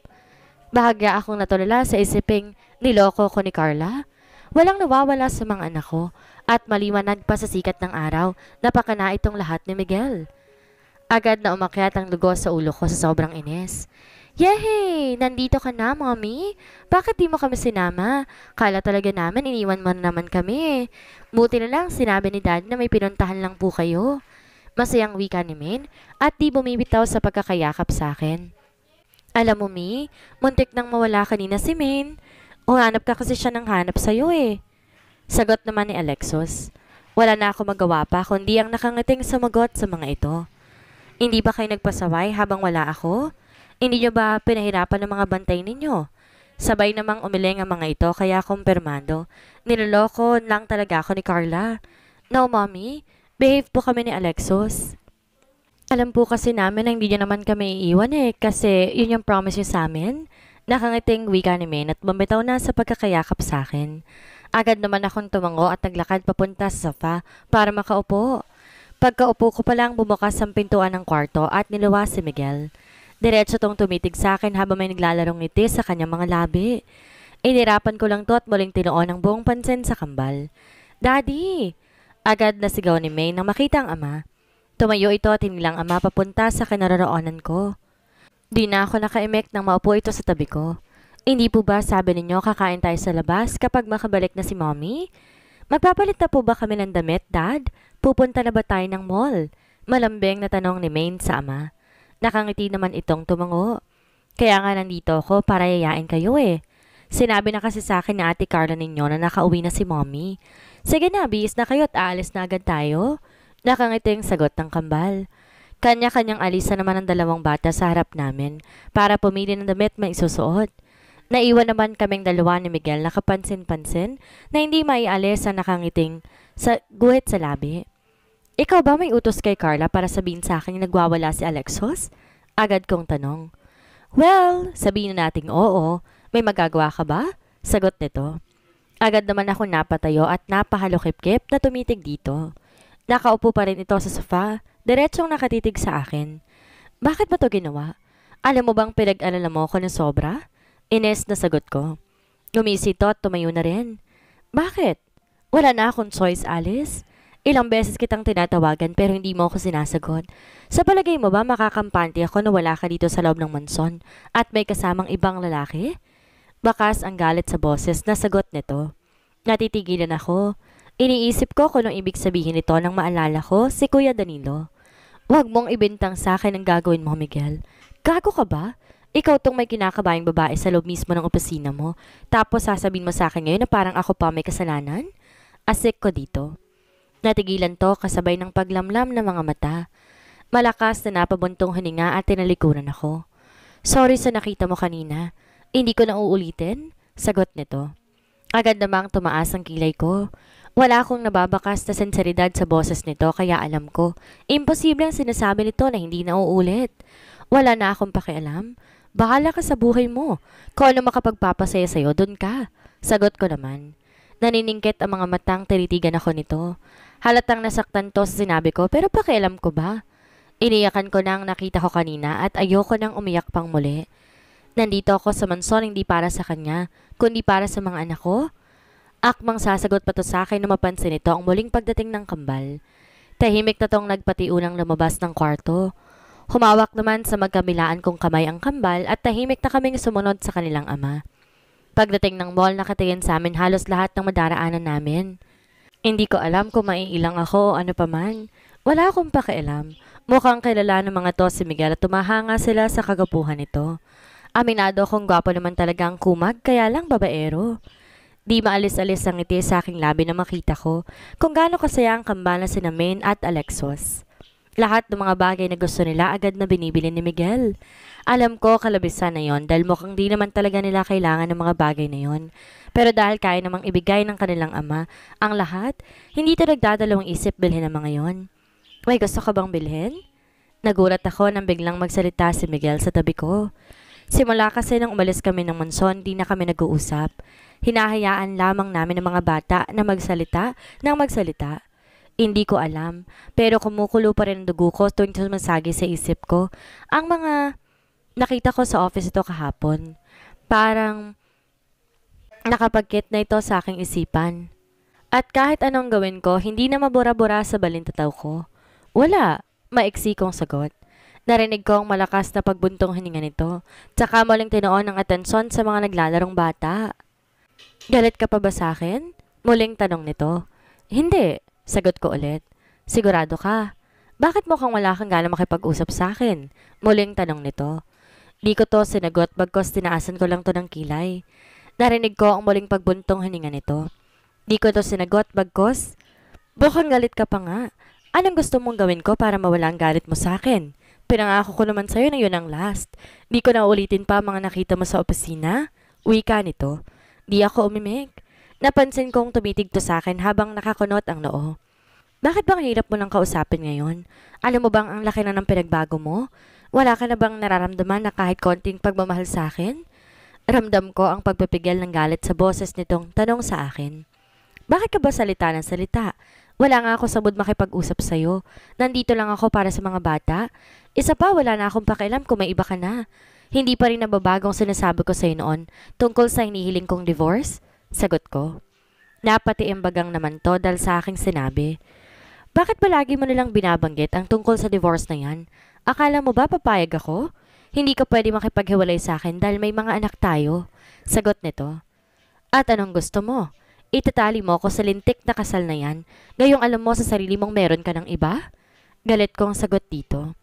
Bahagya akong natulala sa isiping niloko ko ni Carla. Walang nawawala sa mga anak ko at maliwanag pa sa sikat ng araw, napakana itong lahat ni Miguel. Agad na umakyat ang lugo sa ulo ko sa sobrang inis. Yehey! Nandito ka na, mommy. Bakit di mo kami sinama? Kala talaga namin iniwan mo naman kami. Eh. Buti na lang sinabi ni dad na may pinuntahan lang po kayo. Masayang wika ni Min at di bumibitaw sa pagkakayakap sa akin. Alam mo, Mi, muntik nang mawala kanina si Min. O hanap ka kasi siya ng hanap sa'yo eh. Sagot naman ni Alexos. Wala na ako magawa pa kundi ang nakangiting sumagot sa mga ito. Hindi ba kayo nagpasaway habang wala ako? Hindi nyo ba pinahirapan ng mga bantay ninyo? Sabay namang umiling ang mga ito kaya kumpirmando. Niloloko lang talaga ako ni Carla. No, mommy. Behave po kami ni Alexos. Alam po kasi namin na hindi niya naman kami iiwan eh kasi yun yung promise niya sa amin. Nakangiting wika ni Maine at bumitaw na sa pagkakayakap sa akin. Agad naman akong tumango at naglakad papunta sa sofa para makaupo. Pagkaupo ko palang bumukas ang pintuan ng kwarto at niluwas si Miguel. Diretso tong tumitig sa akin habang may naglalarong ngiti sa kanyang mga labi. Inirapan ko lang to at muling tinoon ang buong pansin sa kambal. Daddy! Agad na sigaw ni May nang makita ang ama. Tumayo ito at hinilang ama papunta sa kinaroroonan ko. Di na ako nakaimek nang maupo ito sa tabi ko. Hindi po ba sabi ninyo kakain tayo sa labas kapag makabalik na si mommy? Magpapalit na po ba kami ng damit, dad? Pupunta na ba tayo ng mall? Malambing na tanong ni Maine sa ama. Nakangiti naman itong tumango. Kaya nga nandito ako para yayain kayo eh. Sinabi na kasi sa akin ni Ate Carla ninyo na nakauwi na si Mommy. Sige na, bihis na kayo at aalis na agad tayo. Nakangiting sagot ng kambal. Kanya-kanyang alisa naman ang dalawang bata sa harap namin para pumili ng damit may isusuot. Naiwan naman kaming dalawa ni Miguel nakapansin pansin na hindi maialis ang nakangiting sa guhit sa labi. Ikaw ba may utos kay Carla para sabihin sa akin na nagwawala si Alexos? Agad kong tanong. Well, sabihin na nating oo. May magagawa ka ba? Sagot nito. Agad naman ako napatayo at napahalokip-kip na tumitig dito. Nakaupo pa rin ito sa sofa, diretsong nakatitig sa akin. Bakit ba to ginawa? Alam mo bang pinag-alala mo ako ng sobra? Ines na sagot ko. Gumisito at tumayo na rin. Bakit? Wala na akong choice, Alice. Ilang beses kitang tinatawagan pero hindi mo ako sinasagot. Sa palagay mo ba makakampante ako na wala ka dito sa loob ng manson at may kasamang ibang lalaki? Bakas ang galit sa boses na sagot nito. Natitigilan ako. Iniisip ko kung ano ibig sabihin nito nang maalala ko si Kuya Danilo. Huwag mong ibintang sa akin ang gagawin mo, Miguel. Gago ka ba? Ikaw tong may kinakabayang babae sa loob mismo ng opisina mo, tapos sasabihin mo sa akin ngayon na parang ako pa may kasalanan? Asik ko dito. Natigilan to kasabay ng paglamlam ng mga mata. Malakas na napabuntong hininga at tinalikuran ako. Sorry sa nakita mo kanina. Hindi ko na uulitin? Sagot nito. Agad namang tumaas ang kilay ko. Wala akong nababakas na sinseridad sa boses nito kaya alam ko, imposible ang sinasabi nito na hindi na uulit. Wala na akong pakialam. Bahala ka sa buhay mo. Kung ano makapagpapasaya sa'yo, dun ka. Sagot ko naman. Naniningkit ang mga matang tinitigan ako nito. Halatang nasaktan to sa sinabi ko pero pakialam ko ba? Iniyakan ko na ang nakita ko kanina at ayoko nang umiyak pang muli. Nandito ako sa mansor hindi para sa kanya, kundi para sa mga anak ko. Akmang sasagot pa to sa akin na mapansin ito ang muling pagdating ng kambal. Tahimik na tong nagpatiunang lumabas ng kwarto. Humawak naman sa magkabilaan kong kamay ang kambal at tahimik na kaming sumunod sa kanilang ama. Pagdating ng mall, nakatingin sa amin halos lahat ng madaraanan namin. Hindi ko alam kung maiilang ako ano pa man. Wala akong pakialam. Mukhang kilala ng mga to si Miguel at tumahanga sila sa kagapuhan nito. Aminado akong gwapo naman talaga ang kumag, kaya lang babaero. Di maalis-alis ang ngiti sa aking labi na makita ko kung gaano kasaya ang kambana si Maine at Alexos. Lahat ng mga bagay na gusto nila agad na binibili ni Miguel. Alam ko kalabisan na yon dahil mukhang di naman talaga nila kailangan ng mga bagay na yon. Pero dahil kaya namang ibigay ng kanilang ama ang lahat, hindi ito nagdadalawang isip bilhin ang mga yon. May gusto ka bang bilhin? Nagulat ako nang biglang magsalita si Miguel sa tabi ko. Simula kasi nang umalis kami ng monson, di na kami nag-uusap. Hinahayaan lamang namin ng mga bata na magsalita ng magsalita. Hindi ko alam, pero kumukulo pa rin ang dugo ko tuwing sumasagi sa isip ko. Ang mga nakita ko sa office ito kahapon, parang nakapagkit na ito sa aking isipan. At kahit anong gawin ko, hindi na mabura-bura sa balintataw ko. Wala, maiksi kong sagot. Narinig ko ang malakas na pagbuntong hininga nito, tsaka muling tinoon ang atensyon sa mga naglalarong bata. Galit ka pa ba sa akin? Muling tanong nito. Hindi, sagot ko ulit. Sigurado ka. Bakit mukhang wala kang gana makipag-usap sa akin? Muling tanong nito. Di ko to sinagot bagkos tinaasan ko lang to ng kilay. Narinig ko ang muling pagbuntong hininga nito. Di ko ito sinagot, bagkos. Bukang galit ka pa nga. Anong gusto mong gawin ko para mawala ang galit mo sa akin? Pinangako ko naman sa'yo na yun ang last. Di ko na ulitin pa mga nakita mo sa opisina. Uwi ka nito. Di ako umimik. Napansin kong tumitig to sa akin habang nakakunot ang noo. Bakit bang hirap mo nang kausapin ngayon? Alam mo bang ang laki na ng pinagbago mo? Wala ka na bang nararamdaman na kahit konting pagmamahal sa akin? Ramdam ko ang pagpipigil ng galit sa boses nitong tanong sa akin. Bakit ka ba salita ng salita? Wala nga ako sabod makipag-usap sa'yo. Nandito lang ako para sa mga bata. Isa pa, wala na akong pakialam kung may iba ka na. Hindi pa rin nababago sinasabi ko sa'yo noon tungkol sa hinihiling kong divorce? Sagot ko. Napatiimbagang naman to dahil sa aking sinabi. Bakit palagi mo nilang binabanggit ang tungkol sa divorce na yan? Akala mo ba papayag ako? Hindi ka pwede makipaghiwalay sa akin dahil may mga anak tayo. Sagot nito. At anong gusto mo? Itatali mo ako sa lintik na kasal na yan, gayong alam mo sa sarili mong meron ka ng iba? Galit kong sagot dito.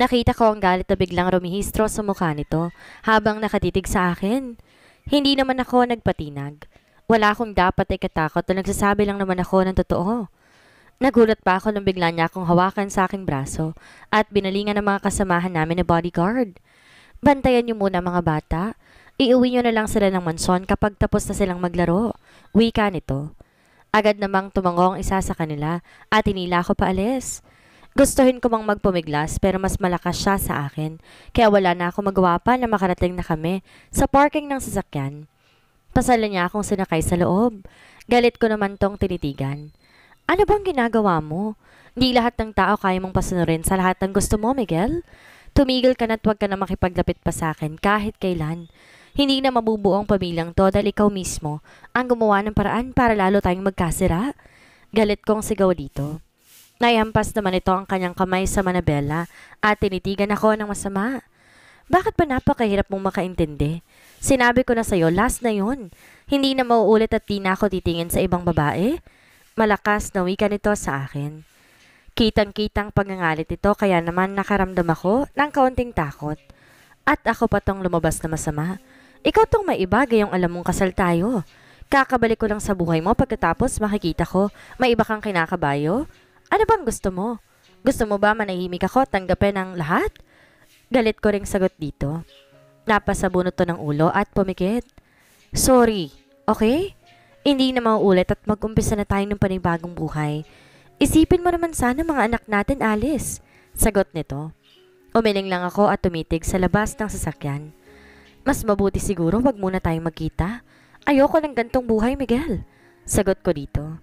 Nakita ko ang galit na biglang rumihistro sa mukha nito habang nakatitig sa akin. Hindi naman ako nagpatinag. Wala akong dapat ay katakot na nagsasabi lang naman ako ng totoo. Nagulat pa ako nung bigla niya akong hawakan sa aking braso at binalingan ng mga kasamahan namin na bodyguard. Bantayan niyo muna mga bata. Iuwi niyo na lang sila ng mansyon kapag tapos na silang maglaro. Wika nito. Agad namang tumango ang isa sa kanila at hinila ko paalis. Gustuhin ko mang magpumiglas pero mas malakas siya sa akin kaya wala na ako magawa pa na makarating na kami sa parking ng sasakyan. Pasalan niya akong sinakay sa loob. Galit ko naman tong tinitigan. Ano bang ginagawa mo? Hindi lahat ng tao kaya mong pasunurin sa lahat ng gusto mo, Miguel. Tumigil ka na at huwag ka na makipaglapit pa sa akin kahit kailan. Hindi na mabubuo ang pamilyang to dahil ikaw mismo ang gumawa ng paraan para lalo tayong magkasira. Galit kong sigaw dito. Naihampas naman ito ang kanyang kamay sa Manabela at tinitigan ako ng masama. Bakit ba napakahirap mong makaintindi? Sinabi ko na sa'yo last na yon. Hindi na mauulit at di na ako titingin sa ibang babae. Malakas na wika nito sa akin. Kitang-kitang pangangalit ito kaya naman nakaramdam ako ng kaunting takot. At ako pa tong lumabas na masama. Ikaw tong may iba gayong alam mong kasal tayo. Kakabalik ko lang sa buhay mo pagkatapos makikita ko may iba kang kinakabayo. Ano bang gusto mo? Gusto mo ba manahimik ako at tanggapin ang lahat? Galit ko ring sagot dito. Napasabunot to ng ulo at pumikit. Sorry, okay? Hindi na mauulit at mag-umpisa na tayo ng panibagong buhay. Isipin mo naman sana mga anak natin, Alice. Sagot nito. Umiling lang ako at tumitig sa labas ng sasakyan. Mas mabuti siguro wag muna tayong magkita. Ayoko ng gantong buhay, Miguel. Sagot ko dito.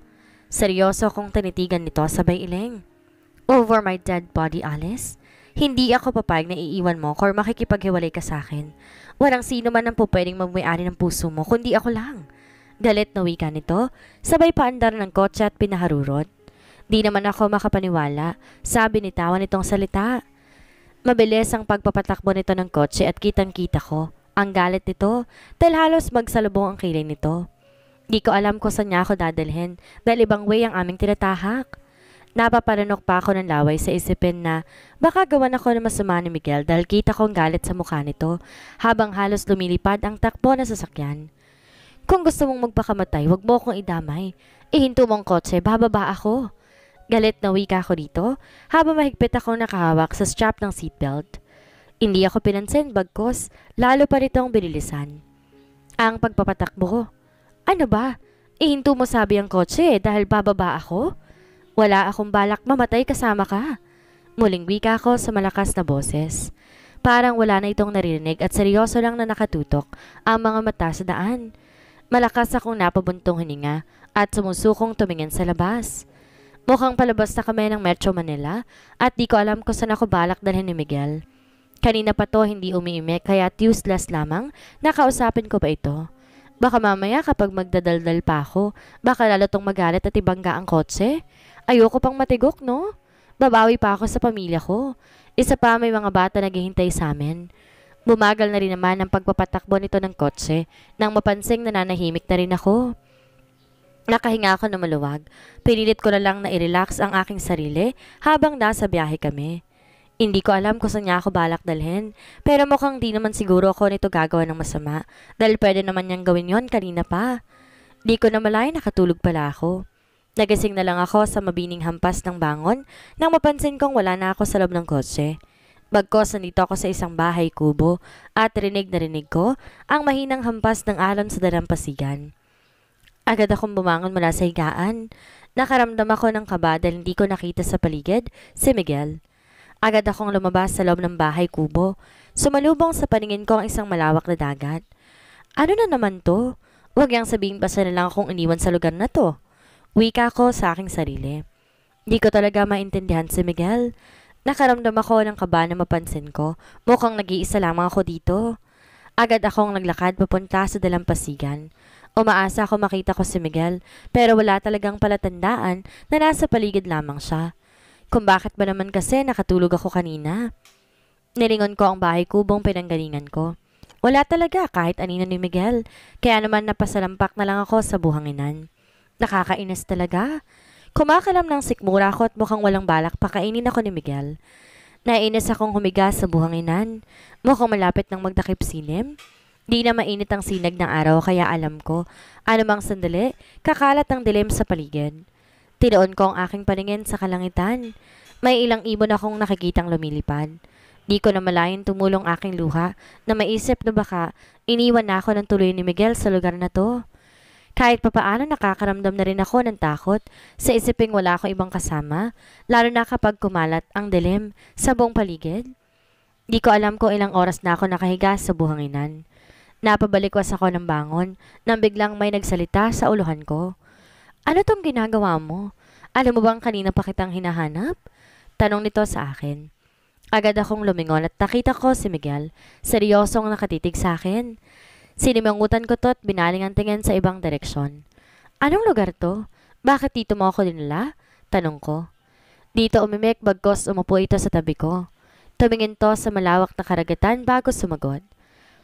Seryoso akong tinitigan nito sabay iling. Over my dead body, Alice. Hindi ako papayag na iiwan mo or makikipaghiwalay ka sa akin. Walang sino man ang pupwedeng mamayari ng puso mo, kundi ako lang. Galit na wika nito, sabay paandar ng kotse at pinaharurot. Di naman ako makapaniwala, sabi ni Tawan itong salita. Mabilis ang pagpapatakbo nito ng kotse at kitang-kita ko. Ang galit nito dahil halos magsalubong ang kilay nito. Di ko alam kung saan niya ako dadalhin dahil ibang way ang aming tinatahak. Napaparanok pa ako ng laway sa isipin na baka gawan ako ng masama ni Miguel dahil kita kong galit sa mukha nito habang halos lumilipad ang takbo na sasakyan. Kung gusto mong magpakamatay, wag mo akong idamay. Ihinto mong kotse, bababa ako. Galit na wika ko dito habang mahigpit ako nakahawak sa strap ng seatbelt. Hindi ako pinansin bagkos, lalo pa rito ang binilisan. Ang pagpapatakbo ko. Ano ba? Ihinto mo sabi ang kotse eh, dahil bababa ako? Wala akong balak mamatay kasama ka. Muling wika ko sa malakas na boses. Parang wala na itong narinig at seryoso lang na nakatutok ang mga mata sa daan. Malakas akong napabuntong hininga at sumusukong tumingin sa labas. Mukhang palabas na kami ng Metro Manila at di ko alam kung saan ako balak dalhin ni Miguel. Kanina pa to hindi umiimik kaya useless lamang nakausapin ko pa ito. Baka mamaya kapag magdadaldal pa ako, baka lalo tong magalit at ibangga ang kotse. Ayoko pang matigok, no? Babawi pa ako sa pamilya ko. Isa pa may mga bata naghihintay sa amin. Bumagal na rin naman ang pagpapatakbo nito ng kotse nang mapansing nananahimik na rin ako. Nakahinga ako na maluwag. Pinilit ko na lang na i-relax ang aking sarili habang nasa biyahe kami. Hindi ko alam kung saan niya ako balak dalhin, pero mukhang di naman siguro ako nito gagawa ng masama dahil pwede naman niyang gawin yon kanina pa. Di ko na malay nakatulog pala ako. Nagising na lang ako sa mabining hampas ng bangon nang mapansin kong wala na ako sa loob ng kotse. Bagkos nandito ako sa isang bahay kubo at rinig na rinig ko ang mahinang hampas ng alon sa dalampasigan. Agad akong bumangon mula sa higaan. Nakaramdam ako ng kaba dahil hindi ko nakita sa paligid si Miguel. Agad akong lumabas sa loob ng bahay kubo. Sumalubong sa paningin ko ang isang malawak na dagat. Ano na naman to? Huwag yang sabihin pa na lang akong iniwan sa lugar na to. Wika ko sa aking sarili. Hindi ko talaga maintindihan si Miguel. Nakaramdam ako ng kaba na mapansin ko. Mukhang nag-iisa lamang ako dito. Agad akong naglakad papunta sa dalampasigan. Umaasa ako makita ko si Miguel, pero wala talagang palatandaan na nasa paligid lamang siya. Kung bakit ba naman kasi nakatulog ako kanina? Nilingon ko ang bahay kubong pinanggalingan ko. Wala talaga kahit anino ni Miguel, kaya naman napasalampak na lang ako sa buhanginan. Nakakainis talaga. Kumakalam ng sikmura ko at mukhang walang balak pakainin ako ni Miguel. Nainis akong humiga sa buhanginan. Mukhang malapit ng magdakip silim. Di na mainit ang sinag ng araw kaya alam ko, anumang sandali, kakalat ang dilim sa paligid. Tinoon ko ang aking paningin sa kalangitan. May ilang ibon akong nakikitang lumilipad. Di ko na malayan tumulong aking luha na maisip na baka iniwan na ako ng tuloy ni Miguel sa lugar na to. Kahit papaano nakakaramdam na rin ako ng takot sa isiping wala akong ibang kasama, lalo na kapag kumalat ang dilim sa buong paligid. Di ko alam kung ilang oras na ako nakahiga sa buhanginan. Napabalikwas ako ng bangon nang biglang may nagsalita sa uluhan ko. Ano tong ginagawa mo? Alam mo bang kanina pa kitang hinahanap? Tanong nito sa akin. Agad akong lumingon at nakita ko si Miguel, seryosong nakatitig sa akin. Sinimangutan ko to at binaling ang tingin sa ibang direksyon. Anong lugar to? Bakit dito mo ako dinala? Tanong ko. Dito umimik bagkos umupo ito sa tabi ko. Tumingin to sa malawak na karagatan bago sumagot.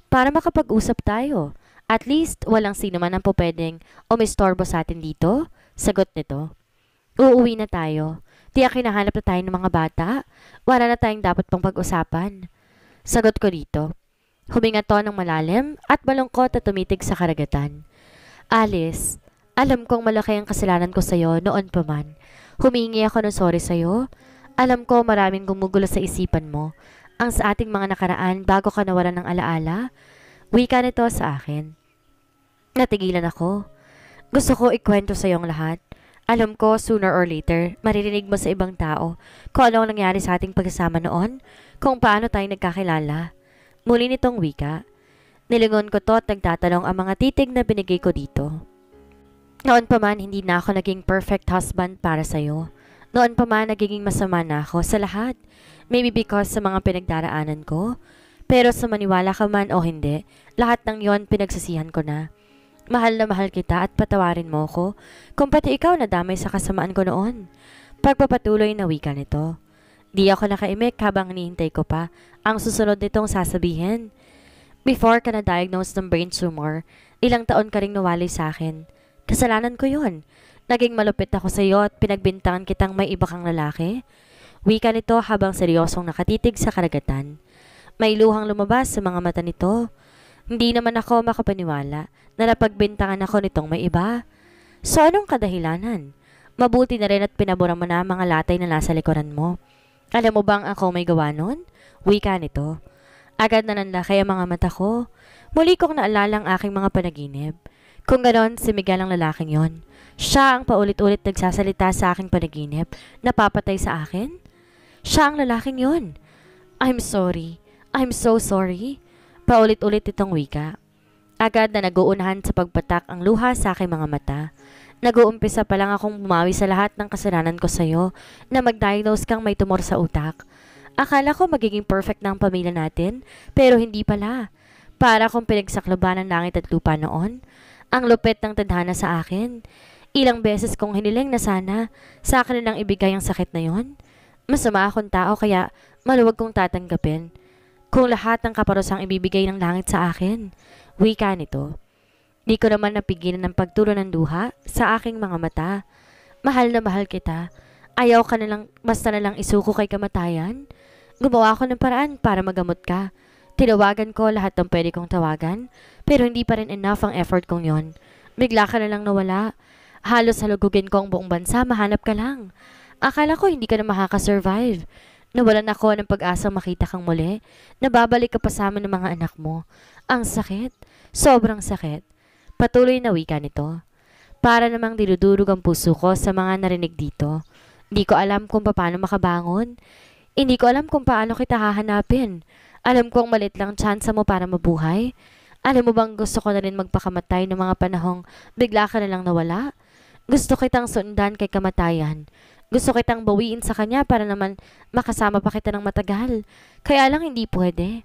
Para makapag-usap tayo. At least, walang sino man ang pupedeng umistorbo sa atin dito. Sagot nito. Uuwi na tayo. Tiyak hinahanap na tayo ng mga bata. Wala na tayong dapat pang pag-usapan. Sagot ko dito. Huminga to ng malalim at balungkot at tumitig sa karagatan. Alice, alam kong malaki ang kasalanan ko sa'yo noon pa man. Humingi ako ng sorry sa'yo. Alam ko maraming gumugulo sa isipan mo. Ang sa ating mga nakaraan bago ka nawalan ng alaala. Wika nito sa akin. Natigilan ako. Gusto ko ikwento sa'yo ang lahat. Alam ko, sooner or later, maririnig mo sa ibang tao kung ano ang nangyari sa ating pagsasama noon, kung paano tayo nagkakilala. Muli nitong wika. Nilingon ko to at nagtatanong ang mga titig na binigay ko dito. Noon pa man, hindi na ako naging perfect husband para sa'yo. Noon pa man, nagiging masama na ako sa lahat. Maybe because sa mga pinagdaraanan ko. Pero sa maniwala ka man o hindi, lahat ng yon pinagsisihan ko na. Mahal na mahal kita at patawarin mo ko kung pati ikaw nadamay sa kasamaan ko noon. Pagpapatuloy na wika nito. Di ako nakaimik habang hinihintay ko pa ang susunod nitong sasabihin. Before ka na-diagnose ng brain tumor, ilang taon ka ring nawalay sa akin. Kasalanan ko yon. Naging malupit ako sa iyo at pinagbintangan kitang may iba kang lalaki. Wika nito habang seryosong nakatitig sa karagatan. May luhang lumabas sa mga mata nito. Hindi naman ako makapaniwala na napagbintangan ako nitong may iba. So anong kadahilanan? Mabuti na rin at pinabura mo na mga latay na nasa likuran mo. Alam mo bang ako may gawa nun? Wika nito. Agad na nanlaki ang mga mata ko. Muli kong naalala ang aking mga panaginip. Kung ganon, si Miguel ang lalaking yon. Siya ang paulit-ulit nagsasalita sa aking panaginip, napapatay sa akin. Siya ang lalaking yon. I'm sorry. I'm so sorry. Paulit-ulit itong wika. Agad na naguunahan sa pagpatak ang luha sa aking mga mata. Nag-uumpisa pa lang akong bumawi sa lahat ng kasalanan ko sa iyo na mag-diagnose kang may tumor sa utak. Akala ko magiging perfect na ang pamilya natin, pero hindi pala. Para kung pinagsaklaban ng langit at lupa noon, ang lupet ng tadhana sa akin. Ilang beses kong hiniling na sana sa akin lang ibigay ang sakit na yon. Masama akong tao kaya maluwag kong tatanggapin. Kung lahat ng kaparosang ibibigay ng langit sa akin, wika nito. Di ko naman napigilan ng pagtulo ng duha sa aking mga mata. Mahal na mahal kita. Ayaw ka nalang, basta nalang isuko kay kamatayan. Gumawa ako ng paraan para magamot ka. Tinawagan ko lahat ng pwede kong tawagan, pero hindi pa rin enough ang effort kong yon. Bigla ka na lang nawala. Halos halugugin ko ang buong bansa, mahanap ka lang. Akala ko hindi ka na makakasurvive. Nawalan ako ng pag-asang makita kang muli. Nababalik ka pa sa amin ng mga anak mo. Ang sakit. Sobrang sakit. Patuloy na wika nito. Para namang diludurog ang puso ko sa mga narinig dito. Hindi ko alam kung paano makabangon. Hindi ko alam kung paano kita hahanapin. Alam kong malit lang tsansa mo para mabuhay. Alam mo bang gusto ko na rin magpakamatay ng mga panahong bigla ka na lang nawala? Gusto kitang sundan kay kamatayan. Gusto kitang bawiin sa kanya para naman makasama pa kita ng matagal. Kaya lang hindi pwede.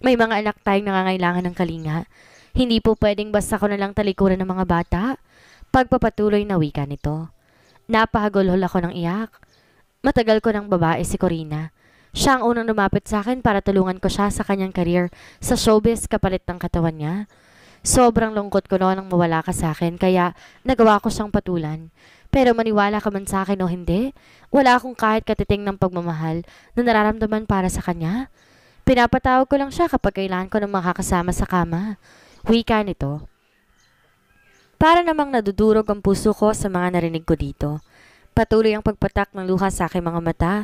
May mga anak tayong nangangailangan ng kalinga. Hindi po pwedeng basta ko na lang talikuran ng mga bata. Pagpapatuloy na wika nito. Napahagulhol ako ng iyak. Matagal ko ng babae si Corina. Siya ang unang lumapit sa akin para tulungan ko siya sa kanyang career sa showbiz kapalit ng katawan niya. Sobrang lungkot ko noon nang mawala ka sa akin kaya nagawa ko siyang patulan. Pero maniwala ka man sa akin o hindi, wala akong kahit katiting ng pagmamahal na nararamdaman para sa kanya. Pinapatawag ko lang siya kapag kailangan ko ng makakasama sa kama. Wika nito. Para namang nadudurog ang puso ko sa mga narinig ko dito. Patuloy ang pagpatak ng luha sa aking mga mata.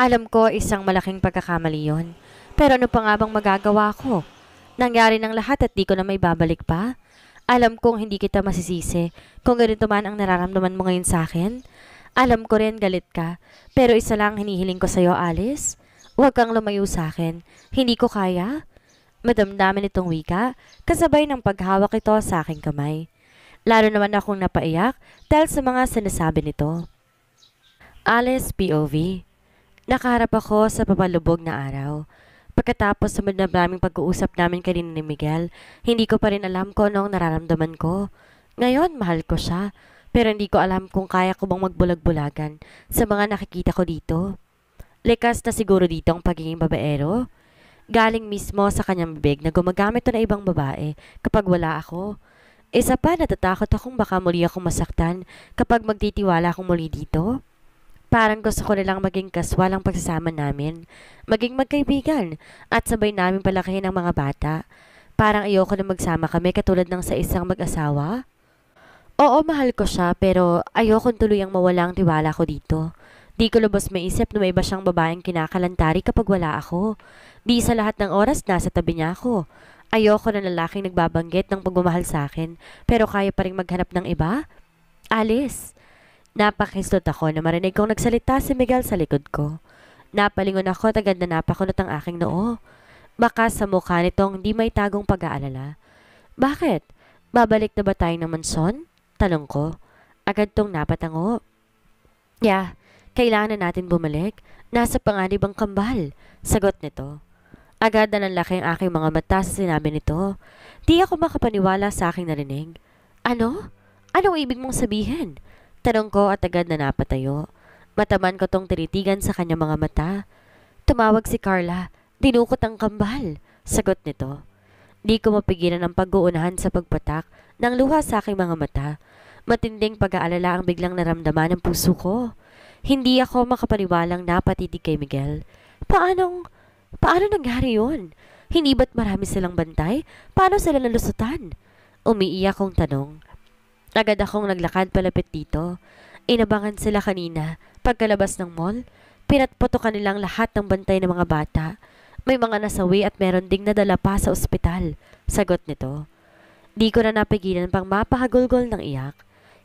Alam ko isang malaking pagkakamali yon. Pero ano pa nga bang magagawa ko? Nangyari ng lahat at di ko na may babalik pa. Alam kong hindi kita masisisi kung ganito man ang nararamdaman mo ngayon sa akin. Alam ko rin galit ka, pero isa lang hinihiling ko sa'yo, Alice. Huwag kang lumayo sa akin. Hindi ko kaya. Madamdamin itong wika, kasabay ng paghawak ito sa aking kamay. Lalo naman akong napaiyak dahil sa mga sinasabi nito. Alice POV Nakaharap ako sa papalubog na araw. Pagkatapos sa madamdaming pag-uusap namin kanina ni Miguel, hindi ko pa rin alam ko ano anong nararamdaman ko. Ngayon, mahal ko siya, pero hindi ko alam kung kaya ko bang magbulag-bulagan sa mga nakikita ko dito. Likas na siguro dito ang pagiging babaero. Galing mismo sa kanyang bibig na gumagamit na ibang babae kapag wala ako. Isa pa, natatakot akong baka muli akong masaktan kapag magtitiwala akong muli dito. Parang gusto ko nilang maging kaswal ang pagsasama namin. Maging magkaibigan at sabay namin palakihin ang mga bata. Parang ayoko na magsama kami katulad ng sa isang mag-asawa. Oo, mahal ko siya pero ayoko tuloy ang mawala ang tiwala ko dito. Di ko lubos maisip na may iba siyang babaeng kinakalantari kapag wala ako. Di sa lahat ng oras nasa tabi niya ako. Ayoko na lalaking nagbabanggit ng pagmamahal sa akin pero kaya pa rin maghanap ng iba. Alice, Napakislot ako na marinig kong nagsalita si Miguel sa likod ko. Napalingon ako at agad na napakunot ang aking noo. Baka sa mukha nitong di may tagong pag-aalala. Bakit? Babalik na ba tayo ng manson? Talong ko. Agad tong napatango. Yeah, kailangan na natin bumalik. Nasa panganib ang kambal. Sagot nito. Agad na laki ang aking mga mata sa sinabi nito. Di ako makapaniwala sa aking narinig. Ano? Anong ibig mong sabihin? Tanong ko at agad na napatayo. Mataman ko tong tinitigan sa kanyang mga mata. Tumawag si Carla. Dinukot ang kambal. Sagot nito. Di ko mapigilan ang pag-uunahan sa pagpatak ng luha sa aking mga mata. Matinding pag-aalala ang biglang naramdaman ng puso ko. Hindi ako makapaniwalang napatitig kay Miguel. Paanong, paano nangyari yun? Hindi ba't marami silang bantay? Paano sila nalusutan? Umiiyak kong tanong. Agad akong naglakad palapit dito. Inabangan sila kanina. Pagkalabas ng mall, pinatpoto kanilang lahat ng bantay ng mga bata. May mga nasawi at meron ding nadala pa sa ospital. Sagot nito. Di ko na napigilan pang mapahagulgol ng iyak.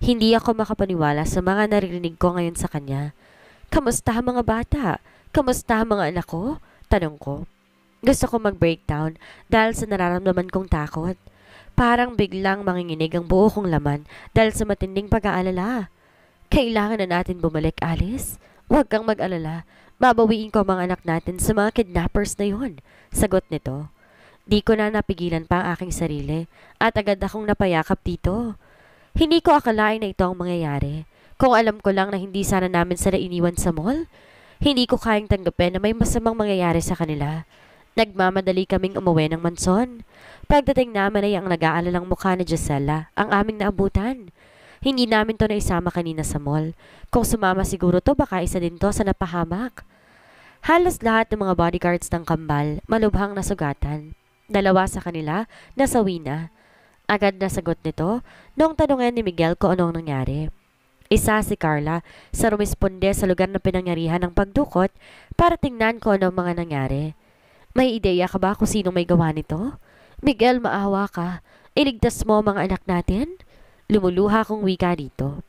Hindi ako makapaniwala sa mga naririnig ko ngayon sa kanya. Kamusta mga bata? Kamusta mga anak ko? Tanong ko. Gusto ko mag-breakdown dahil sa nararamdaman kong takot. Parang biglang manginginig ang buo kong laman dahil sa matinding pag-aalala. Kailangan na natin bumalik, Alice. Huwag kang mag-alala. Babawiin ko ang mga anak natin sa mga kidnappers na yon. Sagot nito. Di ko na napigilan pa ang aking sarili at agad akong napayakap dito. Hindi ko akalain na ito ang mangyayari. Kung alam ko lang na hindi sana namin sila iniwan sa mall, hindi ko kayang tanggapin na may masamang mangyayari sa kanila. Nagmamadali kaming umuwi ng manson. Pagdating naman ay ang nag-aalalang mukha ni Gisela, ang aming naabutan. Hindi namin to naisama kanina sa mall. Kung sumama siguro to, baka isa din to sa napahamak. Halos lahat ng mga bodyguards ng kambal, malubhang nasugatan. Dalawa sa kanila, nasawi na. Agad na sagot nito noong tanungan ni Miguel kung anong nangyari. Isa si Carla sa rumisponde sa lugar na pinangyarihan ng pagdukot para tingnan ko anong mga nangyari. May ideya ka ba kung sino may gawa nito? Miguel, maawa ka. Iligtas mo mga anak natin? Lumuluha kong wika dito.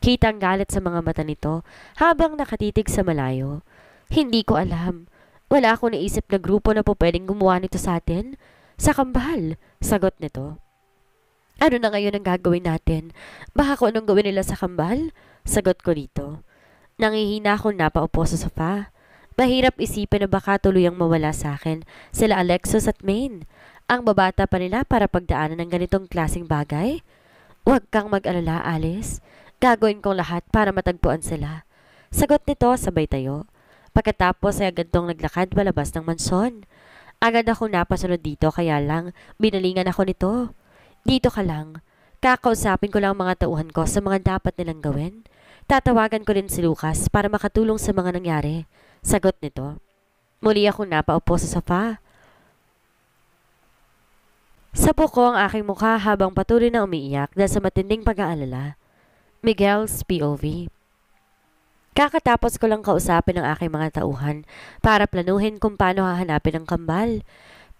Kitang galit sa mga mata nito habang nakatitig sa malayo. Hindi ko alam. Wala akong naisip na grupo na po pwedeng gumawa nito sa atin. Sa kambal, sagot nito. Ano na ngayon ang gagawin natin? Baka kung anong gawin nila sa kambal? Sagot ko dito. Nangihina akong napaupo sa sofa. Mahirap isipin na baka tuluyang mawala sa akin sila Alexis at Maine. Ang babata pa nila para pagdaanan ng ganitong klasing bagay? Huwag kang mag-alala, Alice. Gagawin kong lahat para matagpuan sila. Sagot nito, sabay tayo. Pagkatapos ay agad tong naglakad palabas ng mansyon. Agad ako napasunod dito kaya lang binalingan ako nito. Dito ka lang. Kakausapin ko lang mga tauhan ko sa mga dapat nilang gawin. Tatawagan ko din si Lucas para makatulong sa mga nangyari. Sagot nito. Muli ako napaupo sa sofa. Sapo ko ang aking mukha habang patuloy na umiiyak dahil sa matinding pag-aalala. Miguel's POV Kakatapos ko lang kausapin ang aking mga tauhan para planuhin kung paano hahanapin ang kambal,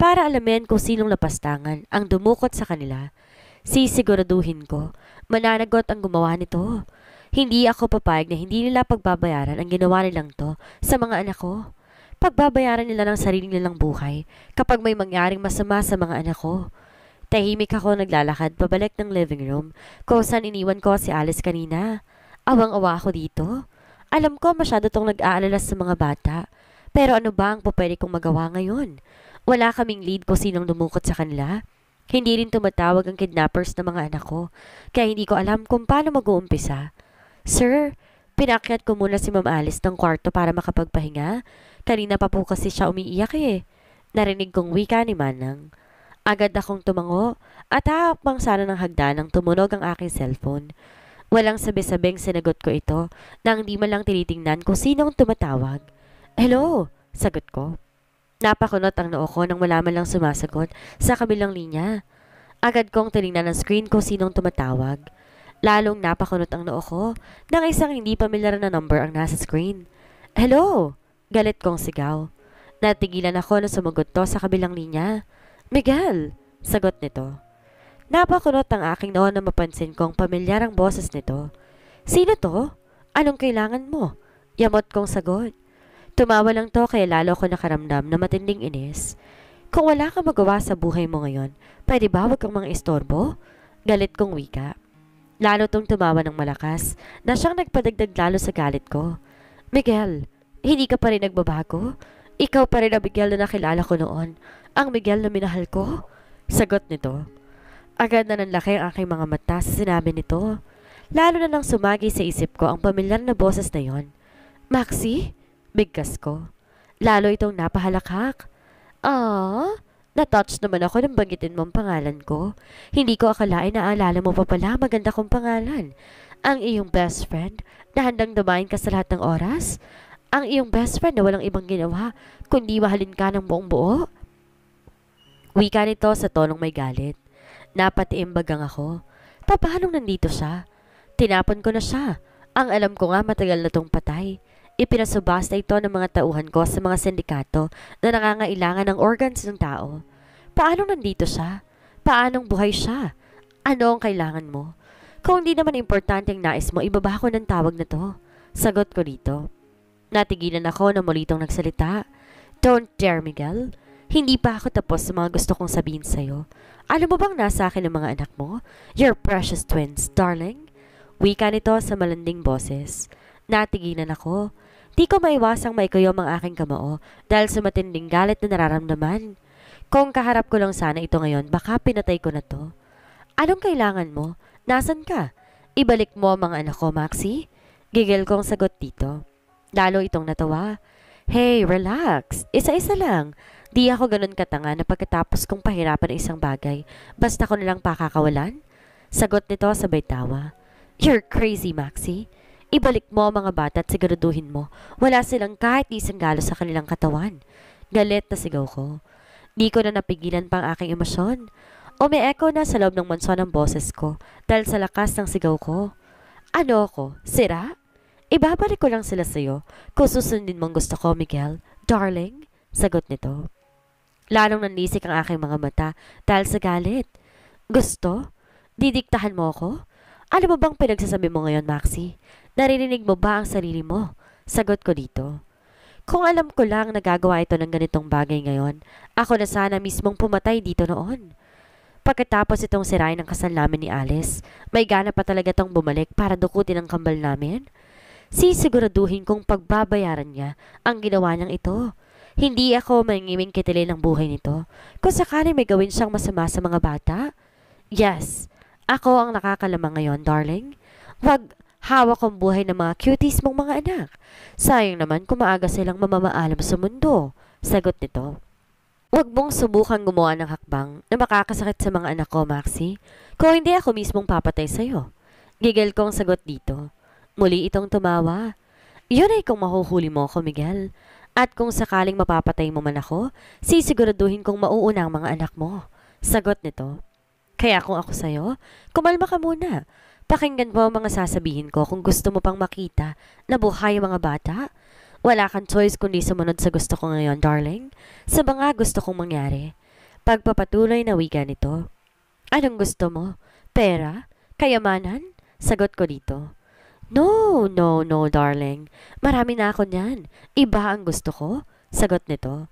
para alamin kung sinong lapastangan ang dumukot sa kanila. Sisiguraduhin ko, mananagot ang gumawa nito. Hindi ako papayag na hindi nila pagbabayaran ang ginawa nilang to sa mga anak ko. Pagbabayaran nila ng sarili nilang buhay kapag may mangyaring masama sa mga anak ko. Tahimik ako naglalakad pabalik ng living room kung saan iniwan ko si Alice kanina. Awang-awa ako dito. Alam ko masyado tong nag-aalala sa mga bata. Pero ano ba ang pwede kong magawa ngayon? Wala kaming lead kung sinong lumukot sa kanila. Hindi rin tumatawag ang kidnappers ng mga anak ko, kaya hindi ko alam kung paano mag-uumpisa. Sir, pinakyat ko muna si Ma'am Alice ng kwarto para makapagpahinga. Kanina pa po kasi siya umiiyak eh. Narinig kong wika ni Manang. Agad akong tumango at haakbang sana ng hagdan nang tumunog ang aking cellphone. Walang sabi-sabing sinagot ko ito nang hindi man lang tinitingnan kung sinong tumatawag. Hello! Sagot ko. Napakunot ang noo ko nang wala man lang sumasagot sa kabilang linya. Agad kong tinignan ang screen kung sinong tumatawag. Lalong napakunot ang noo ko nang isang hindi pamilyar na number ang nasa screen. Hello! Galit kong sigaw. Natigilan ako nang sumagot to sa kabilang linya. Miguel! Sagot nito. Napakunot ang aking noon na mapansin kong pamilyar ang boses nito. Sino to? Anong kailangan mo? Yamot kong sagot. Tumawa lang to kaya lalo ko nakaramdam na matinding inis. Kung wala kang magawa sa buhay mo ngayon, pwede ba huwag kang mga istorbo? Galit kong wika. Lalo tong tumawa ng malakas na siyang nagpadagdag lalo sa galit ko. Miguel, hindi ka pa rin nagbabago? Ikaw pa rin ang Miguel na nakilala ko noon. Ang Miguel na minahal ko? Sagot nito. Agad na nanlaki ang aking mga mata sa sinabi nito. Lalo na nang sumagi sa isip ko ang pamilyar na boses na yon. Maxi? Bigkas ko. Lalo itong napahalakhak. Aww, ah, natouch naman ako nang banggitin mo ang pangalan ko. Hindi ko akalain na alala mo pa pala maganda kong pangalan. Ang iyong best friend na handang dumain ka sa lahat ng oras? ang iyong best friend na walang ibang ginawa kundi mahalin ka ng buong buo? Wika nito sa tonong may galit. Napatiimbagang ako. Papahanong nandito siya? Tinapon ko na siya. Ang alam ko nga matagal na tong patay. Ipinasubasta ito ng mga tauhan ko sa mga sindikato na nangangailangan ng organs ng tao. Paano nandito siya? Paanong buhay siya? Ano ang kailangan mo? Kung hindi naman importante ang nais mo, ibaba ko ng tawag na to. Sagot ko dito. Natigilan ako na mulitong nagsalita. Don't dare, Miguel. Hindi pa ako tapos sa mga gusto kong sabihin sa'yo. Alam mo bang nasa akin ang mga anak mo? Your precious twins, darling. Wika nito sa malanding boses. Natigilan ako. Di ko maiwasang maikuyom ang aking kamao dahil sa matinding galit na nararamdaman. Kung kaharap ko lang sana ito ngayon, baka pinatay ko na to. Anong kailangan mo? Nasaan ka? Ibalik mo ang mga anak ko, Maxi? Gigil kong sagot dito. Lalo itong natawa. Hey, relax. Isa-isa lang. Di ako ganun katanga na pagkatapos kong pahirapan ng isang bagay, basta ko nilang pakakawalan? Sagot nito sabay tawa. You're crazy, Maxi. Ibalik mo mga bata at siguraduhin mo. Wala silang kahit isang galo sa kanilang katawan. Galit na sigaw ko. Di ko na napigilan pang aking emosyon. Umi-echo na sa loob ng manso ng boses ko dahil sa lakas ng sigaw ko. Ano ko? Sira? Ibabalik ko lang sila sa'yo kung susundin mong gusto ko, Miguel. Darling, sagot nito. Lalong nanisik ang aking mga mata dahil sa galit. Gusto? Didiktahan mo ako? Ano ba bang pinagsasabi mo ngayon, Maxi? Naririnig mo ba ang sarili mo? Sagot ko dito. Kung alam ko lang nagagawa ito ng ganitong bagay ngayon, ako na sana mismong pumatay dito noon. Pagkatapos itong sirain ng kasal namin ni Alice, may gana pa talaga tong bumalik para dukutin ang kambal namin. Sisiguraduhin kong pagbabayaran niya ang ginawa niyang ito. Hindi ako mangingiming kitilin ng buhay nito kung sakali may gawin siyang masama sa mga bata. Yes, ako ang nakakalamang ngayon, darling. Wag hawak ang buhay ng mga cuties mong mga anak. Sayang naman kung maaga silang mamamaalam sa mundo. Sagot nito. Huwag mong subukan gumawa ng hakbang na makakasakit sa mga anak ko, Maxi. Kung hindi ako mismong papatay sa'yo. Gigil kong sagot dito. Muli itong tumawa. Yun ay kung mahuhuli mo ako, Miguel. At kung sakaling mapapatay mo man ako, sisiguraduhin kong mauuna ang mga anak mo. Sagot nito. Kaya kung ako sa'yo, kumalma ka muna. Pakinggan mo ang mga sasabihin ko kung gusto mo pang makita na buhay ang mga bata. Wala kang choice kundi sumunod sa gusto ko ngayon, darling. Sa mga gusto kong mangyari. Pagpapatuloy na wika nito. Anong gusto mo? Pera? Kayamanan? Sagot ko dito. No, no, no, darling. Marami na ako niyan. Iba ang gusto ko. Sagot nito.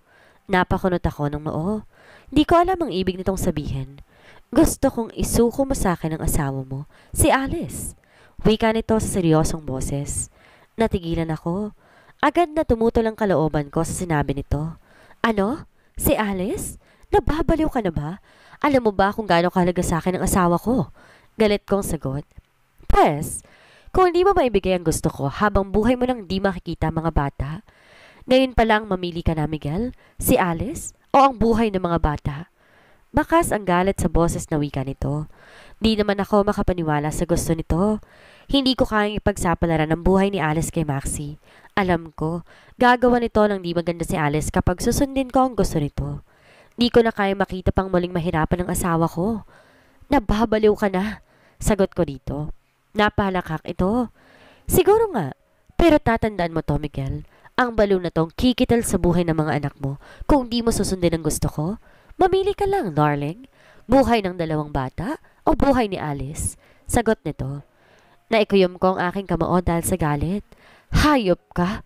Napakunot ako ng noo. Hindi ko alam ang ibig nitong sabihin. Gusto kong isuko mo sa akin ang asawa mo, si Alice. Wika nito sa seryosong boses. Natigilan ako. Agad na tumutol ang kalooban ko sa sinabi nito. Ano? Si Alice? Nababaliw ka na ba? Alam mo ba kung gaano kahalaga sa akin ang asawa ko? Galit kong sagot. Pwes, kung hindi mo maibigay ang gusto ko habang buhay mo nang di makikita mga bata, ngayon pa lang mamili ka na Miguel, si Alice, o ang buhay ng mga bata. Bakas ang galit sa boses na wika nito. Di naman ako makapaniwala sa gusto nito. Hindi ko kayang ipagsapalaran ang buhay ni Alice kay Maxi. Alam ko, gagawa nito ng di maganda si Alice kapag susundin ko ang gusto nito. Di ko na kaya makita pang muling mahirapan ng asawa ko. Nababaliw ka na, sagot ko dito. Napalakak ito. Siguro nga. Pero tatandaan mo to, Miguel. Ang balon na tong kikital sa buhay ng mga anak mo kung di mo susundin ang gusto ko. Mamili ka lang, darling. Buhay ng dalawang bata o buhay ni Alice? Sagot nito. Naikuyom ko ang aking kamao dahil sa galit. Hayop ka!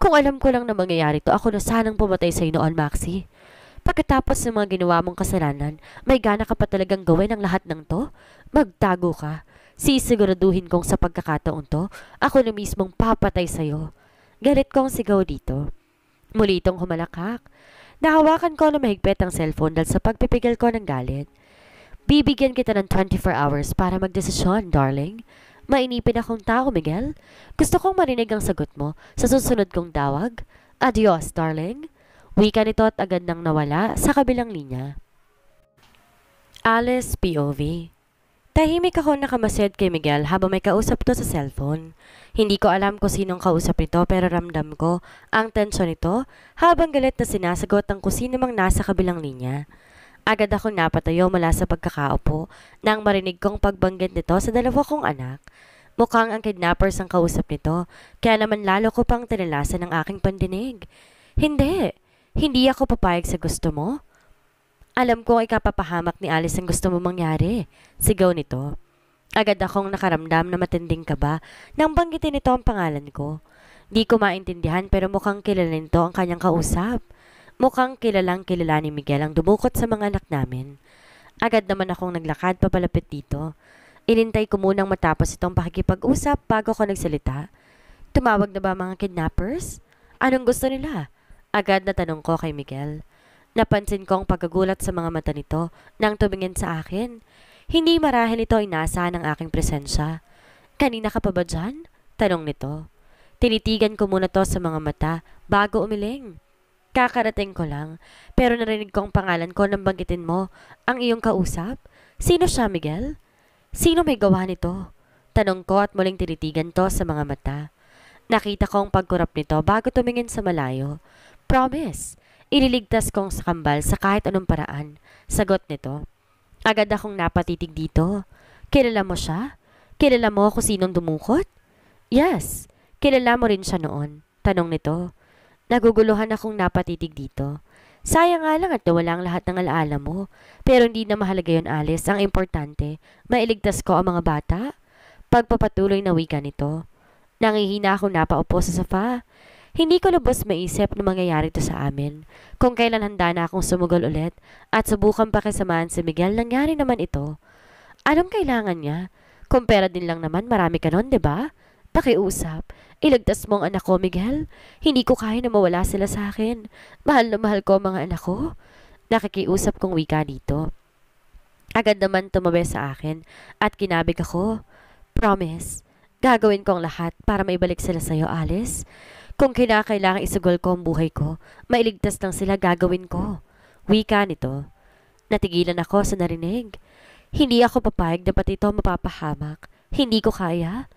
Kung alam ko lang na mangyayari to, ako na sanang pumatay sa noon, Maxi. Pagkatapos ng mga ginawa mong kasalanan, may gana ka pa talagang gawin ang lahat ng to? Magtago ka. Sisiguraduhin kong sa pagkakataon to, ako na mismong papatay sa'yo. Galit kong sigaw dito. Muli itong humalakak. Nahawakan ko na mahigpit ang cellphone dahil sa pagpipigil ko ng galit. Bibigyan kita ng 24 hours para magdesisyon, darling. Mainipin akong tao, Miguel. Gusto kong marinig ang sagot mo sa susunod kong dawag. Adios, darling. Wika nito at agad nang nawala sa kabilang linya. Alice POV Tahimik ako nakamased kay Miguel habang may kausap to sa cellphone. Hindi ko alam kung sinong kausap nito pero ramdam ko ang tensyon nito habang galit na sinasagot ang kung sino mang nasa kabilang linya. Agad ako napatayo mula sa pagkakaupo nang marinig kong pagbanggit nito sa dalawa kong anak. Mukhang ang kidnappers ang kausap nito kaya naman lalo ko pang tinilasan ang aking pandinig. Hindi! Hindi ako papayag sa gusto mo. Alam kong ikapapahamak ni Alice ang gusto mo mangyari. Sigaw nito. Agad akong nakaramdam na matinding kaba nang banggitin nito ang pangalan ko. Di ko maintindihan pero mukhang kilala nito ang kanyang kausap. Mukhang kilalang kilala ni Miguel ang dumukot sa mga anak namin. Agad naman akong naglakad papalapit dito. Inintay ko munang matapos itong pakikipag-usap bago ko nagsalita. Tumawag na ba mga kidnappers? Anong gusto nila? Agad na tanong ko kay Miguel. Napansin ko ang pagkagulat sa mga mata nito nang tumingin sa akin. Hindi marahil ito ay nasa ng aking presensya. Kanina ka pa ba dyan? Tanong nito. Tinitigan ko muna to sa mga mata bago umiling. Kakarating ko lang, pero narinig ko ang pangalan ko nang banggitin mo. Ang iyong kausap? Sino siya, Miguel? Sino may gawa nito? Tanong ko at muling tinitigan to sa mga mata. Nakita ko ang pagkurap nito bago tumingin sa malayo. Promise, Ililigtas kong sakambal sa kahit anong paraan. Sagot nito. Agad akong napatitig dito. Kilala mo siya? Kilala mo ako sinong dumukot? Yes, kilala mo rin siya noon. Tanong nito. Naguguluhan akong napatitig dito. Sayang nga lang at nawala ang lahat ng alaala mo. Pero hindi na mahalaga yon Alice. Ang importante, mailigtas ko ang mga bata. Pagpapatuloy na wika nito. Nangihina ako napaupo sa sofa. Hindi ko lubos maisip na mangyayari to sa amin. Kung kailan handa na akong sumugol ulit at subukan pakisamaan si Miguel, nangyari naman ito. Anong kailangan niya? Kung pera din lang naman, marami ka nun, ba? Diba? Pakiusap. Iligtas mo ang anak ko, Miguel. Hindi ko kaya na mawala sila sa akin. Mahal na mahal ko mga anak ko. Nakikiusap kong wika dito. Agad naman tumabi sa akin at kinabig ako. Promise, gagawin kong lahat para maibalik sila sa iyo, Alice. Kung kinakailangan isugol ko ang buhay ko, mailigtas lang sila gagawin ko. Wika nito. Natigilan ako sa narinig. Hindi ako papayag na pati ito mapapahamak. Hindi ko kaya.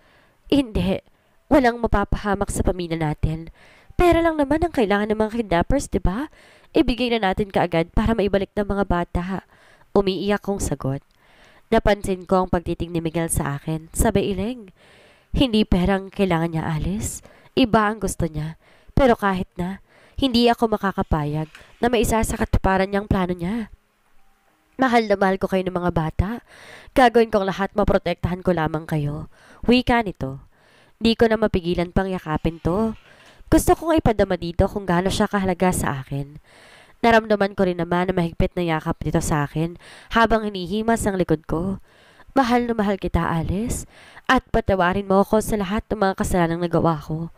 Hindi. Walang mapapahamak sa pamilya natin. Pera lang naman ang kailangan ng mga kidnappers, di ba? Ibigay na natin kaagad para maibalik ng mga bata. Umiiyak kong sagot. Napansin ko ang pagtitig ni Miguel sa akin. Sabi iling. Hindi perang kailangan niya, Alice. Iba ang gusto niya. Pero kahit na, hindi ako makakapayag na maisa sa katuparan niyang plano niya. Mahal na mahal ko kayo ng mga bata. Gagawin kong lahat, maprotektahan ko lamang kayo. Wika nito. Di ko na mapigilan pang yakapin to. Gusto kong ipadama dito kung gaano siya kahalaga sa akin. Naramdaman ko rin naman na mahigpit na yakap nito sa akin habang hinihimas ang likod ko. Mahal na mahal kita, Alice. At patawarin mo ako sa lahat ng mga kasalanang nagawa ko.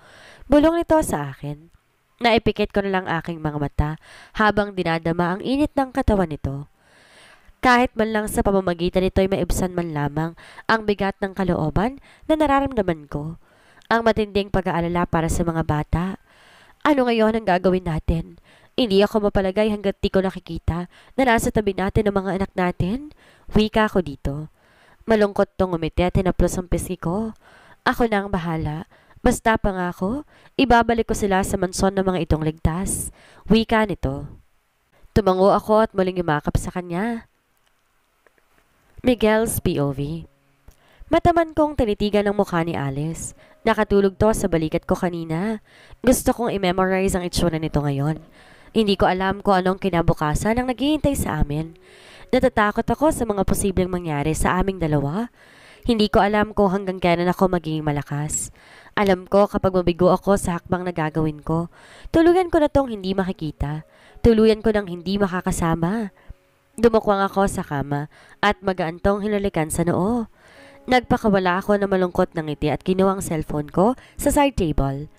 Bulong nito sa akin. Naipikit ko na lang aking mga mata habang dinadama ang init ng katawan nito. Kahit man lang sa pamamagitan nito ay maibsan man lamang ang bigat ng kalooban na nararamdaman ko. Ang matinding pag-aalala para sa mga bata. Ano ngayon ang gagawin natin? Hindi ako mapalagay hanggat di ko nakikita na nasa tabi natin ang mga anak natin. Wika ko dito. Malungkot tong umiti at hinaplos ang pisngi ko. Ako na ang bahala. Basta pangako, ibabalik ko sila sa mansyon ng mga itong ligtas. Wika nito. Tumango ako at muling yumakap sa kanya. Miguel's POV Mataman kong tinitigan ang mukha ni Alice. Nakatulog to sa balikat ko kanina. Gusto kong i-memorize ang itsura nito ngayon. Hindi ko alam kung anong kinabukasan ang naghihintay sa amin. Natatakot ako sa mga posibleng mangyari sa aming dalawa. Hindi ko alam kung hanggang kailan ako magiging malakas. Alam ko kapag mabigo ako sa hakbang na gagawin ko, tuluyan ko na tong hindi makikita. Tuluyan ko ng hindi makakasama. Dumukwang ako sa kama at magaantong hinalikan sa noo. Nagpakawala ako ng malungkot ng ngiti at kinuwang cellphone ko sa side table.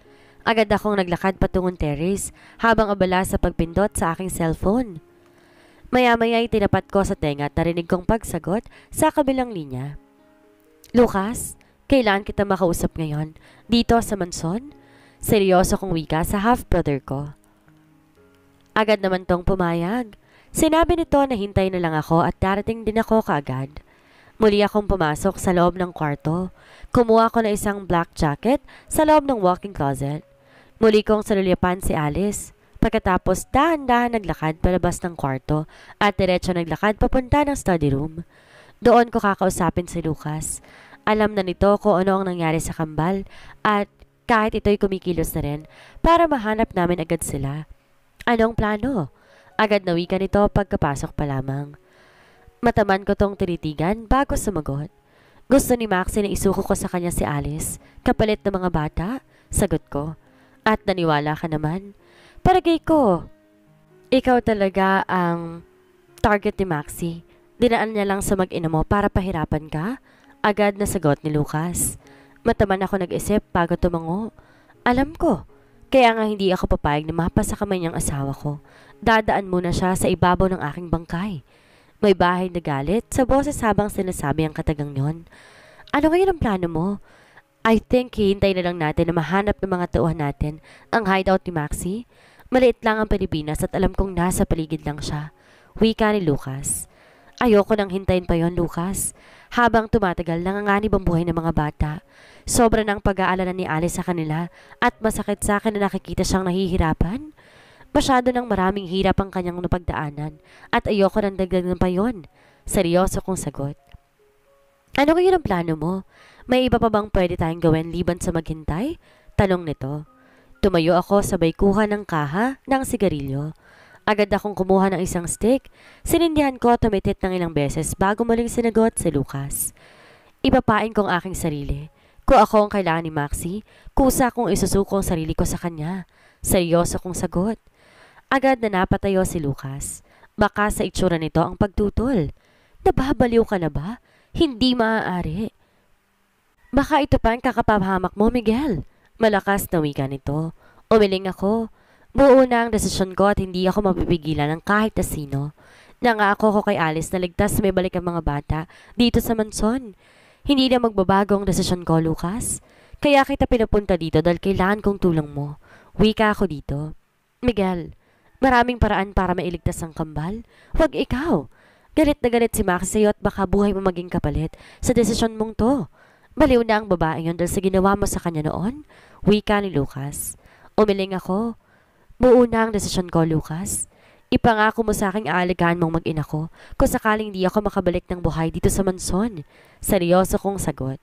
Agad akong naglakad patungong terrace habang abala sa pagpindot sa aking cellphone. Maya-maya ay ko sa tenga at narinig kong pagsagot sa kabilang linya. Lucas, kailan kita makausap ngayon? Dito sa manson? Seryoso kong wika sa half-brother ko. Agad naman tong pumayag. Sinabi nito na hintay na lang ako at darating din ako kaagad. Muli akong pumasok sa loob ng kwarto. Kumuha ko na isang black jacket sa loob ng walking closet. Muli kong salulyapan si Alice. Pagkatapos, dahan-dahan naglakad palabas ng kwarto at diretso naglakad papunta ng study room. Doon ko kakausapin si Lucas. Alam na nito kung ano ang nangyari sa kambal at kahit ito'y kumikilos na rin para mahanap namin agad sila. Anong plano? Agad na wika nito pagkapasok pa lamang. Mataman ko tong tinitigan bago sumagot. Gusto ni Maxi na isuko ko sa kanya si Alice, kapalit ng mga bata, sagot ko. At naniwala ka naman. Paragay ko, ikaw talaga ang target ni Maxi. Dinaan niya lang sa mag-ina mo para pahirapan ka? Agad na sagot ni Lucas. Mataman ako nag-isip bago tumango. Alam ko, kaya nga hindi ako papayag na mapasa kamay niyang asawa ko. Dadaan muna siya sa ibabaw ng aking bangkay. May bahay na galit sa boses habang sinasabi ang katagang yon. Ano ngayon ang plano mo? I think hihintay na lang natin na mahanap ng mga tauhan natin ang hideout ni Maxi. Maliit lang ang Pilipinas at alam kong nasa paligid lang siya. Wika ni Lucas. Ayoko nang hintayin pa yon Lucas. Habang tumatagal, nanganganib ang buhay ng mga bata. Sobra ng pag-aalala ni Alice sa kanila at masakit sa akin na nakikita siyang nahihirapan. Masyado ng maraming hirap ang kanyang napagdaanan at ayoko nang dagdagan pa yon. Seryoso kong sagot. Ano kayo ang plano mo? May iba pa bang pwede tayong gawin liban sa maghintay? Tanong nito. Tumayo ako sabay kuha ng kaha ng sigarilyo. Agad akong kumuha ng isang stick, sinindihan ko tumitit ng ilang beses bago muling sinagot si Lucas. Ipapain kong aking sarili. Kung ako ang kailangan ni Maxi, kusa kong isusuko ang sarili ko sa kanya. Seryoso kong sagot. Agad na napatayo si Lucas. Baka sa itsura nito ang pagtutol. Nababaliw ka na ba? Hindi maaari. Baka ito pa ang kakapahamak mo, Miguel. Malakas na wika nito. Umiling ako. Buo na ang desisyon ko at hindi ako mapipigilan ng kahit na sino. Nangako ko kay Alice na ligtas may balik ang mga bata dito sa manson. Hindi na magbabago ang desisyon ko, Lucas. Kaya kita pinapunta dito dahil kailangan kong tulong mo. Wika ako dito. Miguel, maraming paraan para mailigtas ang kambal. Huwag ikaw. Galit na galit si Max sa'yo at baka buhay mo maging kapalit sa desisyon mong to. Baliw na ang babae yun dahil sa ginawa mo sa kanya noon, wika ni Lucas. Umiling ako. Buo na ang desisyon ko, Lucas. Ipangako mo sa aking aalagaan mong mag-ina ko kung sakaling di ako makabalik ng buhay dito sa manson. Seryoso kong sagot.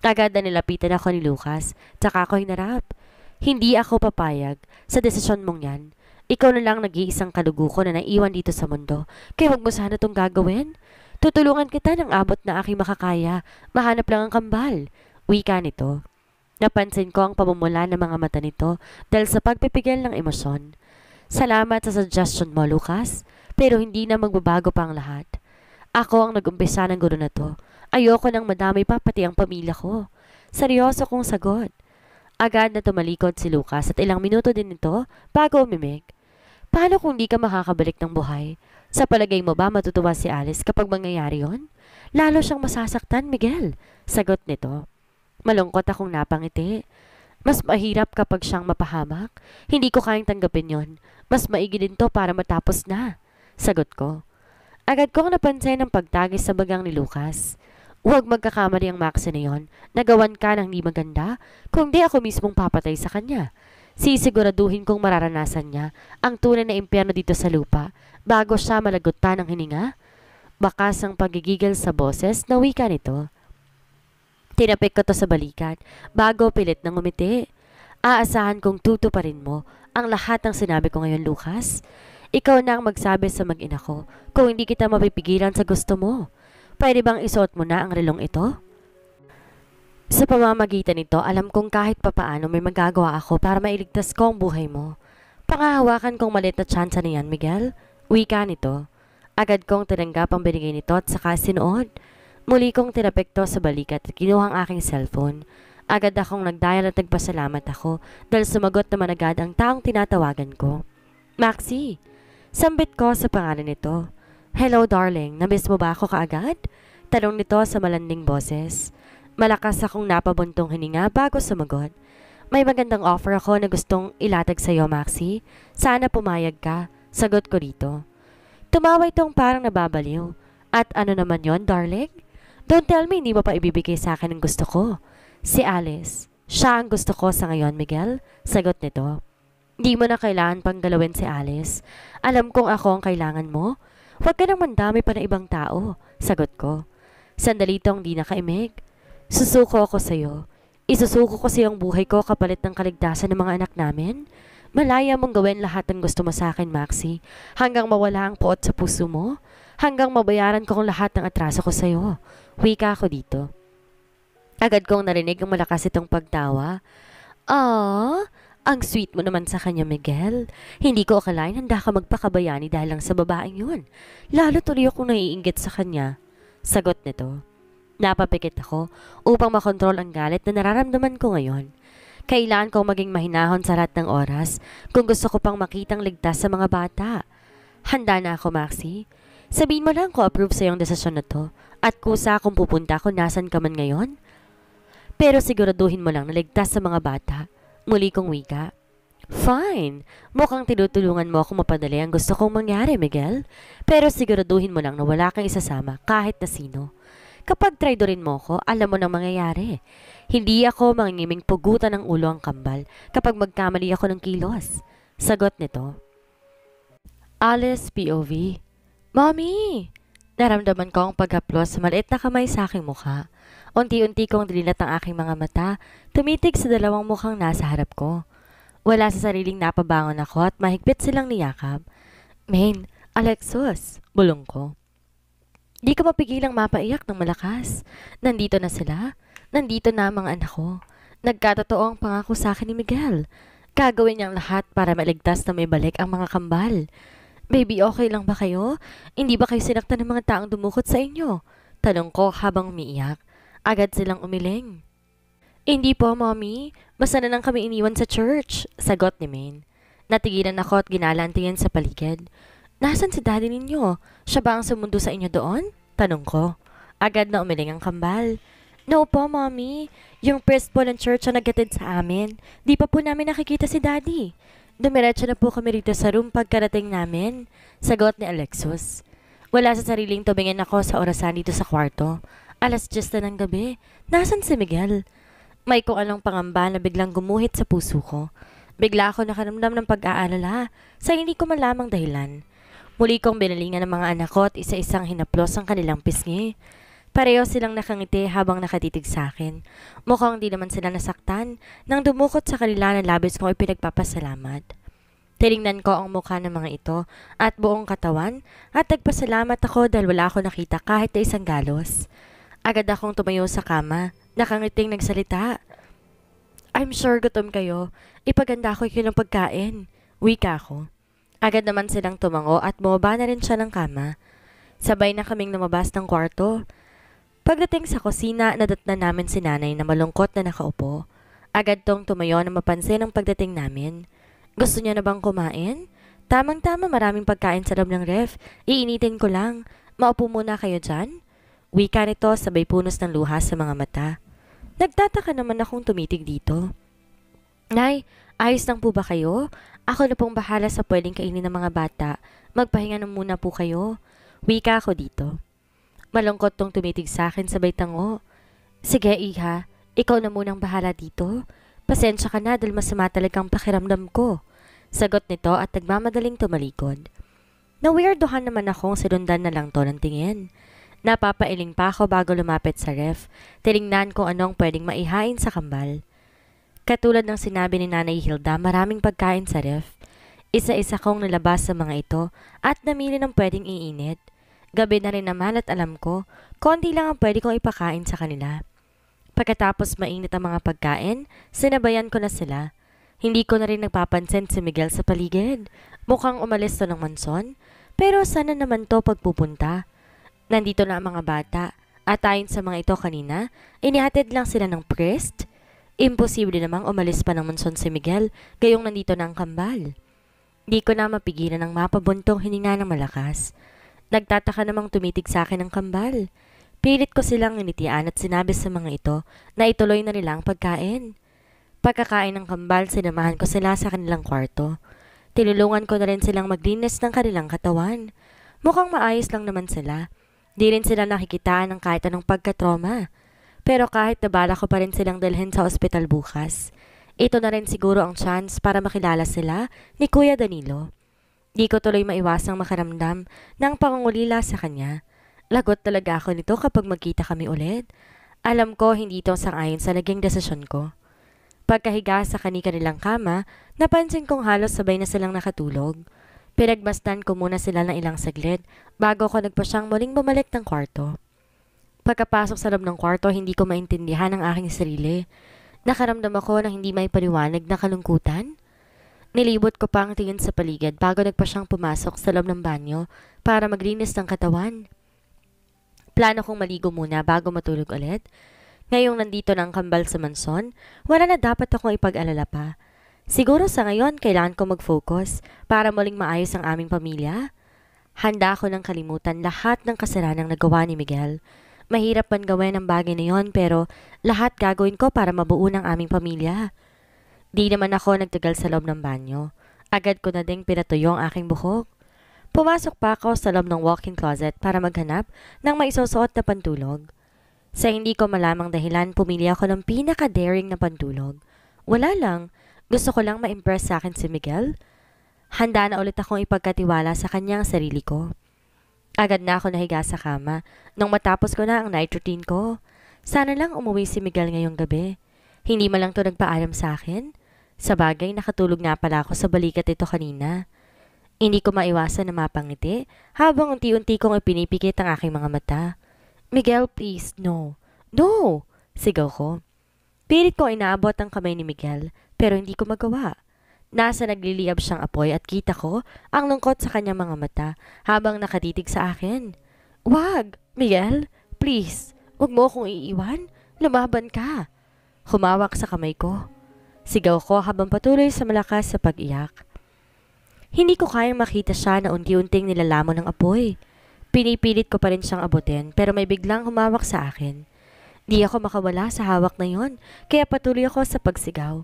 Agad na nilapitan ako ni Lucas, tsaka ako hinarap. Hindi ako papayag sa desisyon mong yan. Ikaw na lang nag-iisang kalugo ko na naiwan dito sa mundo, kaya wag mo sana itong gagawin. Tutulungan kita ng abot na aking makakaya. Mahanap lang ang kambal. Wika nito. Napansin ko ang pamumula ng mga mata nito dahil sa pagpipigil ng emosyon. Salamat sa suggestion mo, Lucas. Pero hindi na magbabago pa ang lahat. Ako ang nagumpisa ng gulo na to. Ayoko nang madami pa pati ang pamilya ko. Seryoso kong sagot. Agad na tumalikod si Lucas at ilang minuto din ito bago umimik. Paano kung di ka makakabalik ng buhay? Sa palagay mo ba matutuwa si Alice kapag mangyayari yon? Lalo siyang masasaktan, Miguel. Sagot nito. Malungkot akong napangiti. Mas mahirap kapag siyang mapahamak. Hindi ko kayang tanggapin yon. Mas maigi din to para matapos na. Sagot ko. Agad kong napansin ang pagtagis sa bagang ni Lucas. Huwag magkakamali ang Max na yon. Nagawan ka ng di maganda, kung ako mismong papatay sa kanya. Sisiguraduhin kong mararanasan niya ang tunay na impyerno dito sa lupa bago siya malagutan ng hininga, bakas ang pagigigil sa boses na wika nito. Tinapik ko to sa balikat bago pilit ng umiti. Aasahan kong tutuparin mo ang lahat ng sinabi ko ngayon, Lucas. Ikaw na ang magsabi sa mag-ina ko kung hindi kita mapipigilan sa gusto mo. Pwede bang isuot mo na ang relong ito? Sa pamamagitan nito, alam kong kahit papaano may magagawa ako para mailigtas ko ang buhay mo. Pangahawakan kong malit na tsansa niyan, Miguel. Miguel. Wika nito. Agad kong tinanggap ang binigay nito at saka sinuod. Muli kong tinapekto sa balikat at kinuha ang aking cellphone. Agad akong nagdial at nagpasalamat ako dahil sumagot naman agad ang taong tinatawagan ko. Maxi! Sambit ko sa pangalan nito. Hello darling, namiss mo ba ako kaagad? Tanong nito sa malanding boses. Malakas akong napabuntong hininga bago sumagot. May magandang offer ako na gustong ilatag sa iyo, Maxi. Sana pumayag ka. Sagot ko rito. Tumawa itong parang nababaliw. At ano naman yon, darling? Don't tell me hindi mo pa ibibigay sa akin ang gusto ko. Si Alice. Siya ang gusto ko sa ngayon, Miguel. Sagot nito. Hindi mo na kailangan pang galawin si Alice. Alam kong ako ang kailangan mo. Huwag ka nang dami pa na ibang tao. Sagot ko. Sandali tong di nakaimig. Susuko ako sa'yo. Isusuko ko sa'yo ang buhay ko kapalit ng kaligtasan ng mga anak namin. Malaya mong gawin lahat ng gusto mo sa akin, Maxi. Hanggang mawala ang poot sa puso mo. Hanggang mabayaran ko ang lahat ng atraso ko sa'yo. Wika ako dito. Agad kong narinig ang malakas itong pagtawa. Aww, ang sweet mo naman sa kanya, Miguel. Hindi ko akalain handa ka magpakabayani dahil lang sa babaeng yun. Lalo tuloy akong naiinggit sa kanya. Sagot nito. Napapikit ako upang makontrol ang galit na nararamdaman ko ngayon. Kailan ko maging mahinahon sa lahat ng oras kung gusto ko pang makitang ligtas sa mga bata. Handa na ako, Maxi. Sabihin mo lang ko approve sa iyong desisyon na to at kusa kung pupunta ko nasan ka man ngayon. Pero siguraduhin mo lang na ligtas sa mga bata. Muli kong wika. Fine. Mukhang tinutulungan mo ako mapadali ang gusto kong mangyari, Miguel. Pero siguraduhin mo lang na wala kang isasama kahit na sino. Kapag try mo ko, alam mo nang mangyayari. Hindi ako mangingiming pugutan ng ulo ang kambal kapag magkamali ako ng kilos. Sagot nito. Alice POV Mommy! Naramdaman ko ang paghaplos sa maliit na kamay sa aking mukha. Unti-unti kong dilinat ang aking mga mata, tumitig sa dalawang mukhang nasa harap ko. Wala sa sariling napabangon ako at mahigpit silang niyakap. Main, Alexus, bulong ko. Di ko mapigilang mapaiyak ng malakas. Nandito na sila. Nandito na ang mga anak ko. Nagkatotoo ang pangako sa akin ni Miguel. Gagawin niyang lahat para maligtas na may balik ang mga kambal. Baby, okay lang ba kayo? Hindi ba kayo sinakta ng mga taong dumukot sa inyo? Tanong ko habang umiiyak. Agad silang umiling. Hindi po, mommy. Basta na lang kami iniwan sa church, sagot ni Maine. Natigilan ako at ginala sa paligid. Nasaan si daddy ninyo? Siya ba ang sumundo sa inyo doon? Tanong ko. Agad na umiling ang kambal. No po, Mommy. Yung principal ng church ang nagatid sa amin. Di pa po namin nakikita si Daddy. Dumiretso na po kami rito sa room pagkarating namin. Sagot ni Alexus. Wala sa sariling tubingin ako sa orasan dito sa kwarto. Alas 10 na ng gabi. Nasaan si Miguel? May kung anong pangamba na biglang gumuhit sa puso ko. Bigla ako nakaramdam ng pag-aalala sa hindi ko malamang dahilan. Muli kong binalingan ng mga anak ko at isa-isang hinaplos ang kanilang pisngi. Pareho silang nakangiti habang nakatitig sa akin. Mukhang di naman sila nasaktan nang dumukot sa kanila ng labis kong ipinagpapasalamat. Tinignan ko ang mukha ng mga ito at buong katawan at nagpasalamat ako dahil wala ako nakita kahit na isang galos. Agad akong tumayo sa kama, nakangiting nagsalita. I'm sure gutom kayo. Ipaganda ko yung pagkain. Wika ko. Agad naman silang tumango at bumaba na rin siya ng kama. Sabay na kaming lumabas ng kwarto. Pagdating sa kusina, nadatna namin si nanay na malungkot na nakaupo. Agad tong tumayo na mapansin ang pagdating namin. Gusto niya na bang kumain? Tamang-tama maraming pagkain sa loob ng ref. Iinitin ko lang. Maupo muna kayo dyan? Wika nito sabay punos ng luha sa mga mata. Nagtataka naman akong tumitig dito. Nay, ayos lang po ba kayo? Ako na pong bahala sa pwedeng kainin ng mga bata. Magpahinga na muna po kayo. Wika ko dito. Malungkot tong tumitig sa akin sabay tango. Sige, iha. Ikaw na munang bahala dito. Pasensya ka na dahil masama talagang pakiramdam ko. Sagot nito at nagmamadaling tumalikod. Nawirdohan naman akong sinundan na lang to ng tingin. Napapailing pa ako bago lumapit sa ref. Tinignan kung anong pwedeng maihain sa kambal. Katulad ng sinabi ni Nanay Hilda, maraming pagkain sa ref. Isa-isa kong nilabas sa mga ito at namili ng pwedeng iinit. Gabi na rin naman at alam ko, konti lang ang pwede kong ipakain sa kanila. Pagkatapos mainit ang mga pagkain, sinabayan ko na sila. Hindi ko na rin nagpapansin si Miguel sa paligid. Mukhang umalis to ng manson, pero sana naman to pagpupunta. Nandito na ang mga bata, at ayon sa mga ito kanina, inihatid lang sila ng priest. Imposible namang umalis pa ng manson si Miguel, gayong nandito na ang kambal. Di ko na mapigilan ang mapabuntong hininga ng malakas. Nagtataka namang tumitig sa akin ang kambal. Pilit ko silang initian at sinabi sa mga ito na ituloy na nila ang pagkain. Pagkakain ng kambal, sinamahan ko sila sa kanilang kwarto. Tinulungan ko na rin silang maglinis ng kanilang katawan. Mukhang maayos lang naman sila. Di rin sila nakikitaan ng kahit anong pagkatroma. Pero kahit nabala ko pa rin silang dalhin sa ospital bukas, ito na rin siguro ang chance para makilala sila ni Kuya Danilo. Di ko tuloy maiwasang makaramdam ng pangungulila sa kanya. Lagot talaga ako nito kapag magkita kami ulit. Alam ko hindi ito sangayon sa naging desisyon ko. Pagkahiga sa kani-kanilang kama, napansin kong halos sabay na silang nakatulog. Pinagbastan ko muna sila ng ilang saglit bago ko nagpa siyang muling bumalik ng kwarto. Pagkapasok sa loob ng kwarto, hindi ko maintindihan ang aking sarili. Nakaramdam ako ng hindi may paliwanag na kalungkutan Nilibot ko pa ang tingin sa paligid bago nagpa siyang pumasok sa loob ng banyo para maglinis ng katawan. Plano kong maligo muna bago matulog ulit. Ngayong nandito na ang kambal sa manson, wala na dapat akong ipag-alala pa. Siguro sa ngayon, kailangan ko mag-focus para muling maayos ang aming pamilya. Handa ako ng kalimutan lahat ng kasaranang nagawa ni Miguel. Mahirap man gawin ang bagay na yon pero lahat gagawin ko para mabuo ng aming pamilya. Di naman ako nagtagal sa loob ng banyo. Agad ko na ding pinatuyo ang aking buhok. Pumasok pa ako sa loob ng walk-in closet para maghanap ng maisusuot na pantulog. Sa hindi ko malamang dahilan, pumili ako ng pinaka-daring na pantulog. Wala lang, gusto ko lang ma-impress sa akin si Miguel. Handa na ulit akong ipagkatiwala sa kanyang sarili ko. Agad na ako nahiga sa kama nang matapos ko na ang night routine ko. Sana lang umuwi si Miguel ngayong gabi. Hindi man lang to nagpaalam sa akin. Sa bagay, nakatulog nga pala ako sa balikat ito kanina. Hindi ko maiwasan na mapangiti habang unti-unti kong ipinipikit ang aking mga mata. Miguel, please, no. No! Sigaw ko. Pilit ko inaabot ang kamay ni Miguel pero hindi ko magawa. Nasa nagliliyab siyang apoy at kita ko ang lungkot sa kanyang mga mata habang nakatitig sa akin. Wag! Miguel! Please! wag mo akong iiwan! Lumaban ka! Humawak sa kamay ko. Sigaw ko habang patuloy sa malakas sa pag-iyak. Hindi ko kayang makita siya na unti-unting nilalamon ng apoy. Pinipilit ko pa rin siyang abutin pero may biglang humawak sa akin. Di ako makawala sa hawak na yon kaya patuloy ako sa pagsigaw.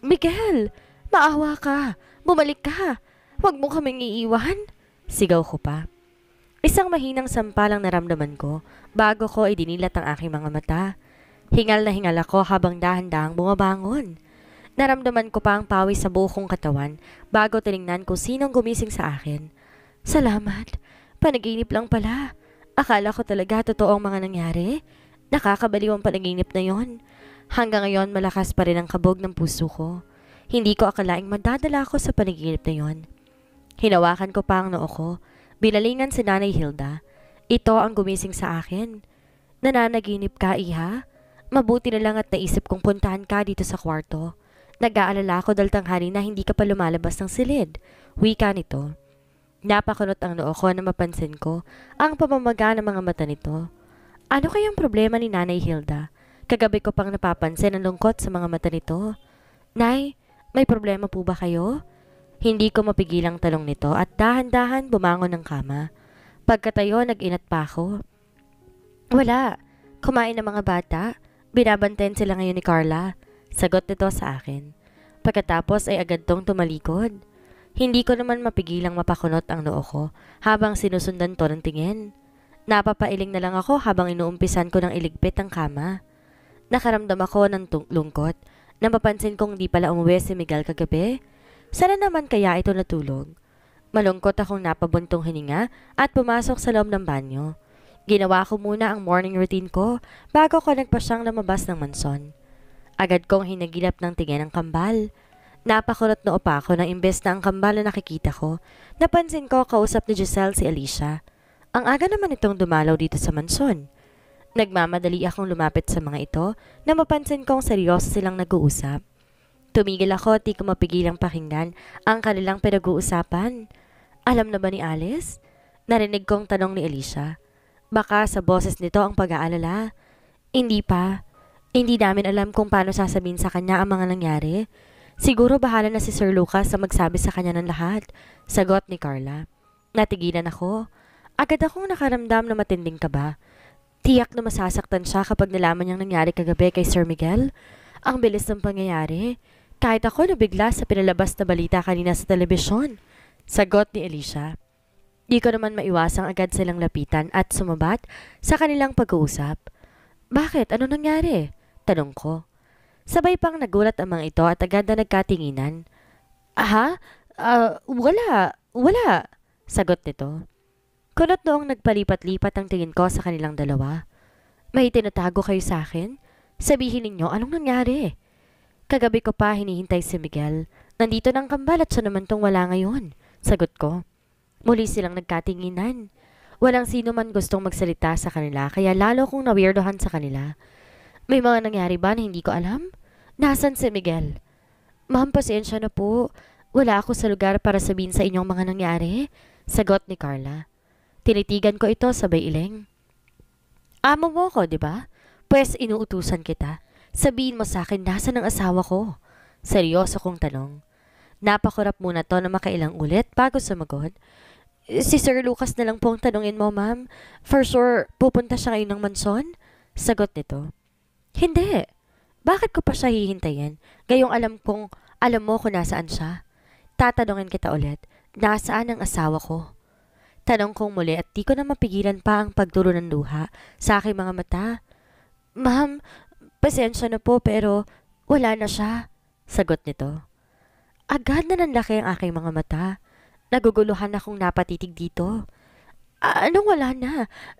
Miguel! Maawa ka! Bumalik ka! Huwag mo kaming iiwan! Sigaw ko pa. Isang mahinang sampalang naramdaman ko bago ko idinilat ang aking mga mata. Hingal na hingal ako habang dahan-dahang bumabangon. Naramdaman ko pa ang pawis sa buo kong katawan bago tiningnan ko sinong gumising sa akin. Salamat. Panaginip lang pala. Akala ko talaga totoo ang mga nangyari. Nakakabaliw ang panaginip na yon. Hanggang ngayon malakas pa rin ang kabog ng puso ko. Hindi ko akalaing madadala ako sa panaginip na yon. Hinawakan ko pa ang noo ko. Binalingan si Nanay Hilda. Ito ang gumising sa akin. Nananaginip ka, iha? Mabuti na lang at naisip kong puntahan ka dito sa kwarto. Nag-aalala ako dahil tanghali na hindi ka pa lumalabas ng silid. Wika nito. Napakunot ang noo ko na mapansin ko ang pamamaga ng mga mata nito. Ano kayang problema ni Nanay Hilda? Kagabi ko pang napapansin ang lungkot sa mga mata nito. Nay, may problema po ba kayo? Hindi ko mapigilang talong nito at dahan-dahan bumangon ng kama. Pagkatayo, nag-inat pa ako. Wala. Kumain ng mga bata. Binabantayan sila ngayon ni Carla. Sagot nito sa akin. Pagkatapos ay agad tong tumalikod. Hindi ko naman mapigilang mapakunot ang noo ko habang sinusundan to ng tingin. Napapailing na lang ako habang inuumpisan ko ng iligpit ang kama. Nakaramdam ako ng lungkot na mapansin kong di pala umuwi si Miguel kagabi. Sana naman kaya ito natulog. Malungkot akong napabuntong hininga at pumasok sa loob ng banyo. Ginawa ko muna ang morning routine ko bago ko nagpasyang lumabas ng manson. Agad kong hinaginap ng tingin ang kambal. Napakulot noo upa ako nang imbes na ang kambal na nakikita ko, napansin ko kausap ni Giselle si Alicia. Ang aga naman itong dumalaw dito sa manson. Nagmamadali akong lumapit sa mga ito na mapansin kong seryoso silang nag-uusap. Tumigil ako at di ko mapigilang pakinggan ang kanilang pinag-uusapan. Alam na ba ni Alice? Narinig kong tanong ni Alicia. Baka sa boses nito ang pag-aalala. Hindi pa. Hindi namin alam kung paano sasabihin sa kanya ang mga nangyari. Siguro bahala na si Sir Lucas sa magsabi sa kanya ng lahat, sagot ni Carla. Natigilan ako. Agad akong nakaramdam na matinding kaba. Tiyak na masasaktan siya kapag nalaman niyang nangyari kagabi kay Sir Miguel. Ang bilis ng pangyayari. Kahit ako nabigla sa pinalabas na balita kanina sa telebisyon. Sagot ni Alicia. Di ko naman maiwasang agad silang lapitan at sumabat sa kanilang pag-uusap. Bakit? Ano nangyari? Tanong ko. Sabay pang nagulat ang mga ito at agad na nagkatinginan. Aha? Uh, wala. Wala. Sagot nito. Kunot noong nagpalipat-lipat ang tingin ko sa kanilang dalawa. May tinatago kayo sa akin? Sabihin ninyo, anong nangyari? Kagabi ko pa hinihintay si Miguel. Nandito ng kambal at siya naman tong wala ngayon. Sagot ko. Muli silang nagkatinginan. Walang sino man gustong magsalita sa kanila kaya lalo kong nawirdohan sa kanila. May mga nangyari ba na hindi ko alam? Nasaan si Miguel? Ma'am, pasensya na po. Wala ako sa lugar para sabihin sa inyong mga nangyari. Sagot ni Carla. Tinitigan ko ito sabay ileng. Amo mo ko, di ba? Pwes inuutusan kita. Sabihin mo sa akin, nasa ang asawa ko? Seryoso kong tanong. Napakurap muna to na makailang ulit bago sumagot. Si Sir Lucas na lang po ang tanungin mo, ma'am. For sure, pupunta siya kayo ng manson? Sagot nito. Hindi. Bakit ko pa siya hihintayin? Gayong alam kong alam mo kung nasaan siya. Tatanungin kita ulit, nasaan ang asawa ko? Tanong kong muli at di ko na mapigilan pa ang pagturo ng luha sa aking mga mata. Ma'am, pasensya na po pero wala na siya. Sagot nito. Agad na nanlaki ang aking mga mata. Naguguluhan akong napatitig dito. A anong wala na?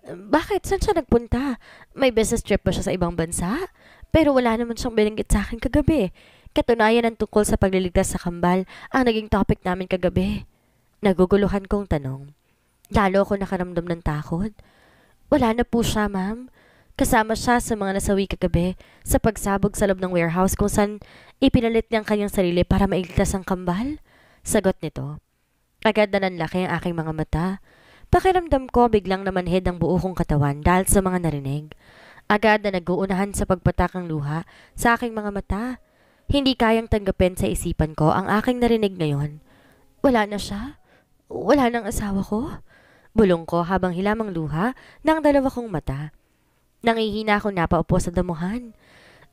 Bakit? Saan siya nagpunta? May business trip pa siya sa ibang bansa? Pero wala naman siyang binanggit sa akin kagabi. Katunayan ang tungkol sa pagliligtas sa kambal ang naging topic namin kagabi. Naguguluhan kong tanong. Lalo ako nakaramdam ng takot. Wala na po siya, ma'am. Kasama siya sa mga nasawi kagabi sa pagsabog sa loob ng warehouse kung saan ipinalit niya ang kanyang sarili para mailigtas ang kambal. Sagot nito. Agad na nanlaki ang aking mga mata. Pakiramdam ko biglang namanhid ang buo kong katawan dahil sa mga narinig. Agad na nag-uunahan sa pagpatak ang luha sa aking mga mata. Hindi kayang tanggapin sa isipan ko ang aking narinig ngayon. Wala na siya? Wala nang asawa ko? Bulong ko habang hilamang luha ng dalawa kong mata. Nangihina ako napaupo sa damuhan.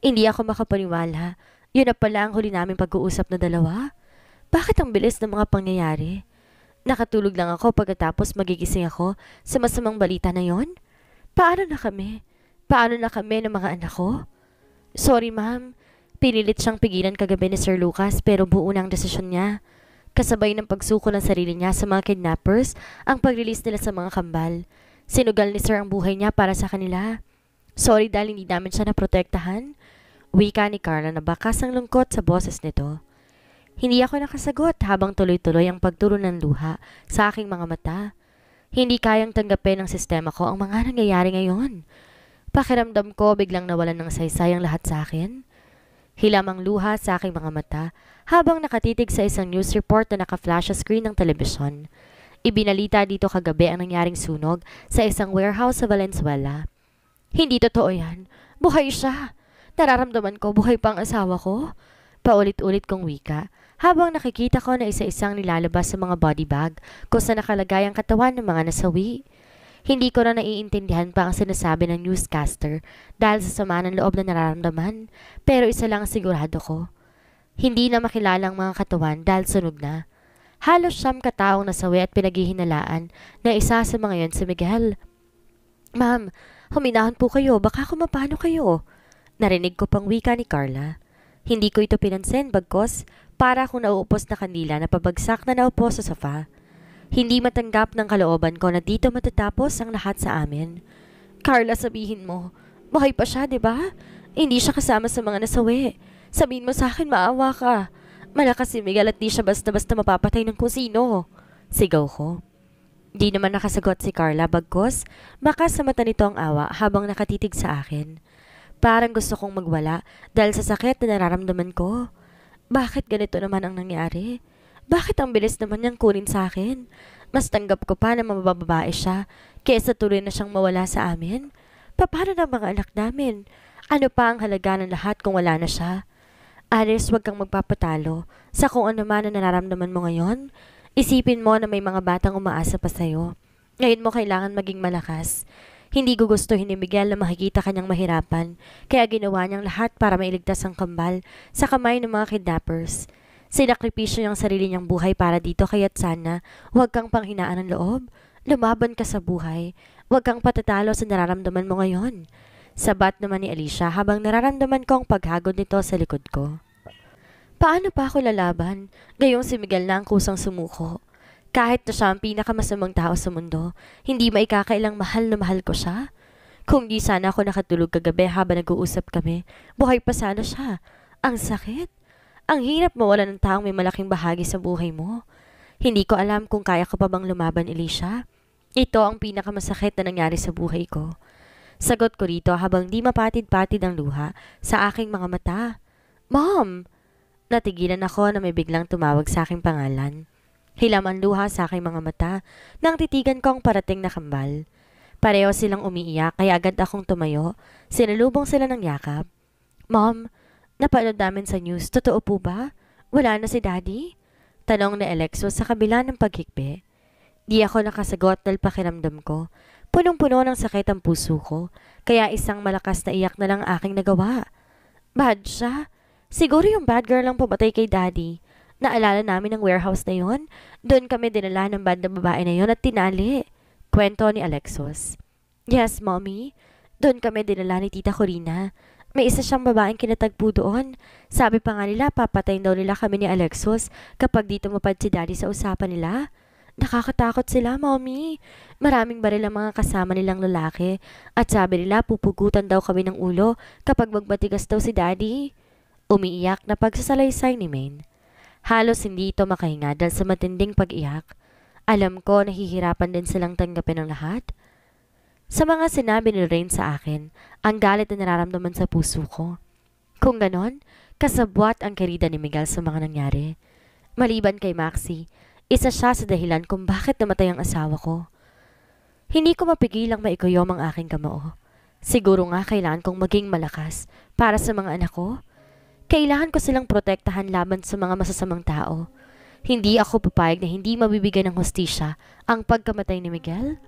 Hindi ako makapaniwala. Yun na pala ang huli naming pag-uusap na dalawa. Bakit ang bilis ng mga pangyayari? Nakatulog lang ako pagkatapos magigising ako sa masamang balita na yon. Paano na kami? Paano na kami ng mga anak ko? Sorry ma'am, pinilit siyang pigilan kagabi ni Sir Lucas pero buo na ang desisyon niya. Kasabay ng pagsuko ng sarili niya sa mga kidnappers ang pag-release nila sa mga kambal. Sinugal ni Sir ang buhay niya para sa kanila. Sorry dahil hindi namin siya naprotektahan. Wika ni Carla na bakas ang lungkot sa boses nito. Hindi ako nakasagot habang tuloy-tuloy ang pagturo ng luha sa aking mga mata. Hindi kayang tanggapin ng sistema ko ang mga nangyayari ngayon. Pakiramdam ko biglang nawalan ng saysay ang lahat sa akin. Hilamang luha sa aking mga mata habang nakatitig sa isang news report na naka-flash sa screen ng telebisyon. Ibinalita dito kagabi ang nangyaring sunog sa isang warehouse sa Valenzuela. Hindi totoo yan. Buhay siya. Nararamdaman ko buhay pa ang asawa ko. Paulit-ulit kong wika habang nakikita ko na isa-isang nilalabas sa mga body bag kung saan nakalagay ang katawan ng mga nasawi. Hindi ko na naiintindihan pa ang sinasabi ng newscaster dahil sa sama ng loob na nararamdaman, pero isa lang sigurado ko. Hindi na makilala ang mga katawan dahil sunog na. Halos siyam kataong nasawi at pinaghihinalaan na isa sa mga yon si Miguel. Ma'am, huminahon po kayo, baka kumapano kayo. Narinig ko pang wika ni Carla. Hindi ko ito pinansin bagkos para akong nauupos na kanila na pabagsak na naupo sa sofa. Hindi matanggap ng kalooban ko na dito matatapos ang lahat sa amin. Carla, sabihin mo, buhay pa siya, di ba? Hindi siya kasama sa mga nasawi. Sabihin mo sa akin, maawa ka. Malakas si Miguel at di siya basta-basta mapapatay ng kung sino. Sigaw ko. Di naman nakasagot si Carla bagkos, baka sa mata nito ang awa habang nakatitig sa akin. Parang gusto kong magwala dahil sa sakit na nararamdaman ko. Bakit ganito naman ang nangyari? Bakit ang bilis naman niyang kunin sa akin? Mas tanggap ko pa na mabababae siya kaysa tuloy na siyang mawala sa amin. Paano na mga anak namin? Ano pa ang halaga ng lahat kung wala na siya? Aris, huwag kang magpapatalo sa kung ano man na nararamdaman mo ngayon. Isipin mo na may mga batang umaasa pa sa'yo. Ngayon mo kailangan maging malakas hindi gugustuhin ni Miguel na makikita kanyang mahirapan, kaya ginawa niyang lahat para mailigtas ang kambal sa kamay ng mga kidnappers. Sinakripisyo niyang sarili niyang buhay para dito kaya't sana huwag kang panghinaan ng loob. Lumaban ka sa buhay. Huwag kang patatalo sa nararamdaman mo ngayon. Sabat naman ni Alicia habang nararamdaman ko ang paghagod nito sa likod ko. Paano pa ako lalaban? Gayong si Miguel na ang kusang sumuko. Kahit na siya ang pinakamasamang tao sa mundo, hindi maikakailang mahal na mahal ko siya. Kung di sana ako nakatulog kagabi habang nag-uusap kami, buhay pa sana siya. Ang sakit. Ang hirap mawala ng taong may malaking bahagi sa buhay mo. Hindi ko alam kung kaya ka pa bang lumaban, Alicia. Ito ang pinakamasakit na nangyari sa buhay ko. Sagot ko rito habang di mapatid-patid ang luha sa aking mga mata. Mom! Natigilan ako na may biglang tumawag sa aking pangalan. Hilaman luha sa aking mga mata nang titigan ko ang parating na kambal. Pareho silang umiiyak kaya agad akong tumayo. Sinalubong sila ng yakap. Mom, napanood namin sa news. Totoo po ba? Wala na si Daddy? Tanong ni Alexo sa kabila ng paghikbi. Di ako nakasagot dahil pakiramdam ko. Punong-puno ng sakit ang puso ko. Kaya isang malakas na iyak na lang aking nagawa. Bad siya? Siguro yung bad girl lang pumatay kay Daddy. Naalala namin ang warehouse na yon. Doon kami dinala ng banda babae na yon at tinali. Kwento ni Alexos. Yes, mommy. Doon kami dinala ni Tita Corina. May isa siyang babaeng kinatagpo doon. Sabi pa nga nila, papatayin daw nila kami ni Alexos kapag dito mapad si Daddy sa usapan nila. Nakakatakot sila, mommy. Maraming baril ang mga kasama nilang lalaki. At sabi nila, pupugutan daw kami ng ulo kapag magbatigas daw si Daddy. Umiiyak na pagsasalaysay ni Maine. Halos hindi ito makahinga dahil sa matinding pag-iyak. Alam ko nahihirapan din silang tanggapin ang lahat. Sa mga sinabi ni Rain sa akin, ang galit na nararamdaman sa puso ko. Kung ganon, kasabwat ang karida ni Miguel sa mga nangyari. Maliban kay Maxi, isa siya sa dahilan kung bakit namatay ang asawa ko. Hindi ko mapigilang maikuyom ang aking kamao. Siguro nga kailangan kong maging malakas para sa mga anak ko kailangan ko silang protektahan laban sa mga masasamang tao. Hindi ako papayag na hindi mabibigyan ng hostisya ang pagkamatay ni Miguel.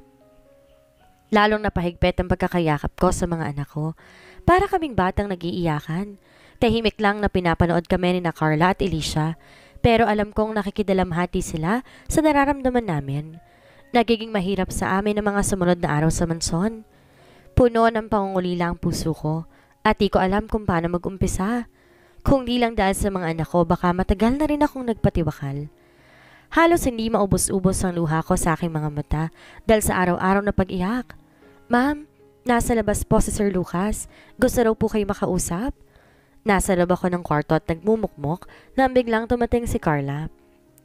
Lalong napahigpit ang pagkakayakap ko sa mga anak ko. Para kaming batang nagiiyakan. Tahimik lang na pinapanood kami ni na Carla at Alicia. Pero alam kong nakikidalamhati sila sa nararamdaman namin. Nagiging mahirap sa amin ang mga sumunod na araw sa manson. Puno ng pangungulila ang puso ko at di ko alam kung paano mag-umpisa. Kung di lang dahil sa mga anak ko, baka matagal na rin akong nagpatiwakal. Halos hindi maubos-ubos ang luha ko sa aking mga mata dahil sa araw-araw na pag-iyak. Ma'am, nasa labas po si Sir Lucas. Gusto raw po kayo makausap? Nasa loob ako ng kwarto at nagmumukmok na biglang tumating si Carla.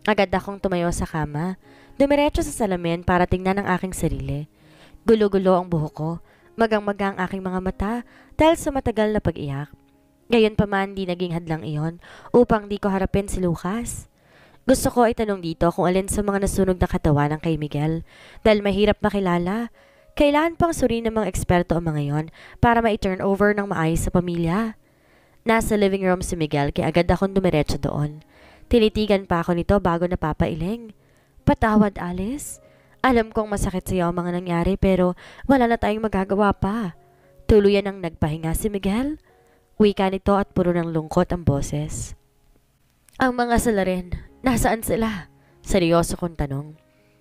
Agad akong tumayo sa kama. Dumiretso sa salamin para tingnan ang aking sarili. Gulo-gulo ang buho ko. Magang-maga ang aking mga mata dahil sa matagal na pag-iyak. Gayon pa man di naging hadlang iyon upang di ko harapin si Lucas. Gusto ko ay tanong dito kung alin sa mga nasunog na katawan ng kay Miguel dahil mahirap makilala. Kailan pang suriin ng mga eksperto ang mga iyon para ma-turn over ng maayos sa pamilya. Nasa living room si Miguel kaya agad akong dumiretso doon. Tinitigan pa ako nito bago napapailing. Patawad Alice. Alam kong masakit sa iyo ang mga nangyari pero wala na tayong magagawa pa. Tuluyan ang nagpahinga si Miguel. Wika nito at puro ng lungkot ang boses. Ang mga salarin, nasaan sila? Seryoso kong tanong.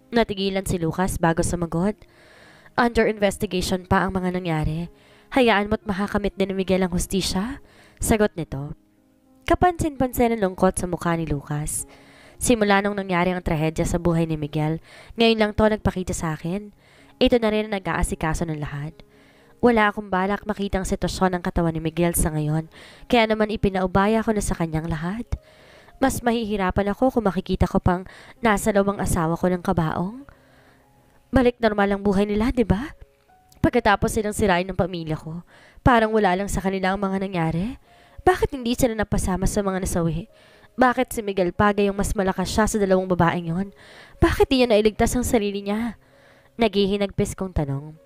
Natigilan si Lucas bago sumagot. Under investigation pa ang mga nangyari. Hayaan mo't makakamit din ni Miguel ang hustisya? Sagot nito. Kapansin-pansin ang lungkot sa mukha ni Lucas. Simula nung nangyari ang trahedya sa buhay ni Miguel, ngayon lang to nagpakita sa akin. Ito na rin ang nag-aasikaso ng lahat. Wala akong balak makita ang sitwasyon ng katawan ni Miguel sa ngayon, kaya naman ipinaubaya ko na sa kanyang lahat. Mas mahihirapan ako kung makikita ko pang nasa lawang asawa ko ng kabaong. Balik normal ang buhay nila, di ba? Pagkatapos silang sirain ng pamilya ko, parang wala lang sa kanila ang mga nangyari. Bakit hindi sila napasama sa mga nasawi? Bakit si Miguel Paga yung mas malakas siya sa dalawang babaeng yon? Bakit hindi niya nailigtas ang sarili niya? Naghihinagpis kong tanong.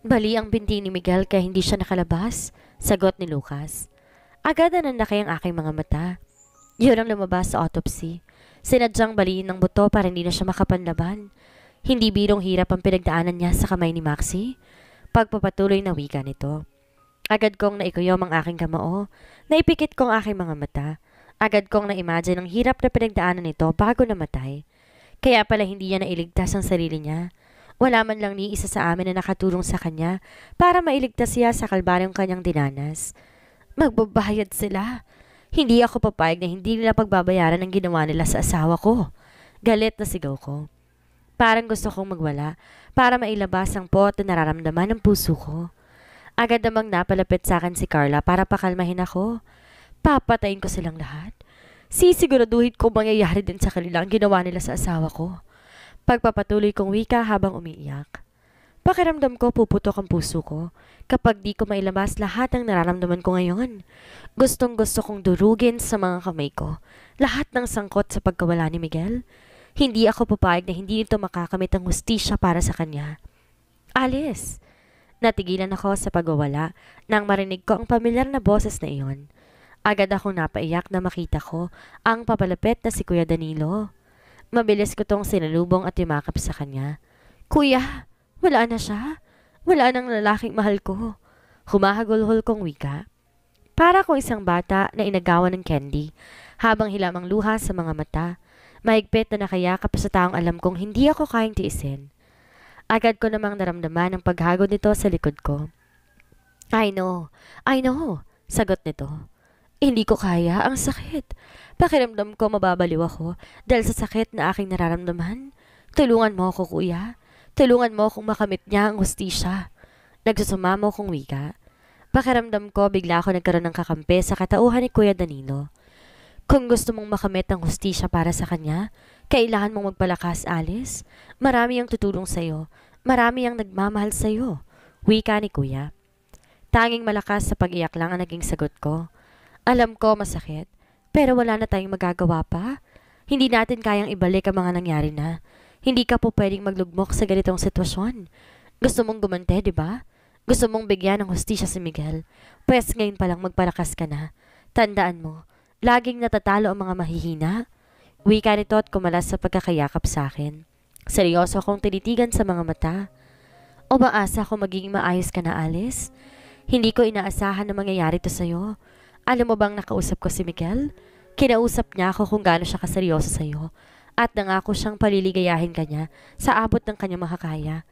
Bali ang binti ni Miguel kaya hindi siya nakalabas, sagot ni Lucas. Agad na nanlaki ang aking mga mata. Yun ang lumabas sa autopsy. Sinadyang baliin ng buto para hindi na siya makapanlaban. Hindi birong hirap ang pinagdaanan niya sa kamay ni Maxi. Pagpapatuloy na wika nito. Agad kong naikuyom ang aking kamao, naipikit kong aking mga mata. Agad kong na-imagine ang hirap na pinagdaanan nito bago namatay. Kaya pala hindi niya nailigtas ang sarili niya wala man lang ni isa sa amin na nakatulong sa kanya para mailigtas siya sa kalbaryong kanyang dinanas. Magbabayad sila. Hindi ako papayag na hindi nila pagbabayaran ang ginawa nila sa asawa ko. Galit na sigaw ko. Parang gusto kong magwala para mailabas ang pot na nararamdaman ng puso ko. Agad namang napalapit sa akin si Carla para pakalmahin ako. Papatayin ko silang lahat. Sisiguraduhin ko mangyayari din sa kanila ang ginawa nila sa asawa ko. Pagpapatuloy kong wika habang umiiyak. Pakiramdam ko puputok ang puso ko kapag di ko mailabas lahat ng nararamdaman ko ngayon. Gustong gusto kong durugin sa mga kamay ko lahat ng sangkot sa pagkawala ni Miguel. Hindi ako papayag na hindi nito makakamit ang hustisya para sa kanya. Alice! Natigilan ako sa pagwawala nang marinig ko ang pamilyar na boses na iyon. Agad akong napaiyak na makita ko ang papalapit na si Kuya Danilo. Mabilis ko tong sinalubong at yumakap sa kanya. Kuya, wala na siya. Wala nang lalaking mahal ko. Humahagulhol kong wika. Para kong isang bata na inagawan ng candy habang hilamang luha sa mga mata. Mahigpit na nakayakap sa taong alam kong hindi ako kayang tiisin. Agad ko namang naramdaman ang paghagod nito sa likod ko. I know, I know, sagot nito. Hindi ko kaya, ang sakit. Pakiramdam ko mababaliw ako dahil sa sakit na aking nararamdaman. Tulungan mo ako, kuya. Tulungan mo akong makamit niya ang hustisya. Nagsusumamo kong wika. Pakiramdam ko bigla ako nagkaroon ng kakampi sa katauhan ni Kuya Danilo. Kung gusto mong makamit ang hustisya para sa kanya, kailangan mong magpalakas, Alice. Marami ang tutulong sa'yo. Marami ang nagmamahal sa'yo. Wika ni Kuya. Tanging malakas sa pag lang ang naging sagot ko. Alam ko masakit, pero wala na tayong magagawa pa. Hindi natin kayang ibalik ang mga nangyari na. Hindi ka po pwedeng maglugmok sa ganitong sitwasyon. Gusto mong gumante, di ba? Gusto mong bigyan ng hostisya si Miguel. Pwes ngayon palang magpalakas ka na. Tandaan mo, laging natatalo ang mga mahihina. Wika nito at kumalas sa pagkakayakap sa akin. Seryoso akong tinitigan sa mga mata. O maasa ako magiging maayos ka na, Alice? Hindi ko inaasahan na mangyayari to sa'yo. Alam mo bang nakausap ko si Miguel? Kinausap niya ako kung gaano siya kaseryoso sa iyo at nangako siyang paliligayahin kanya sa abot ng kanyang makakaya.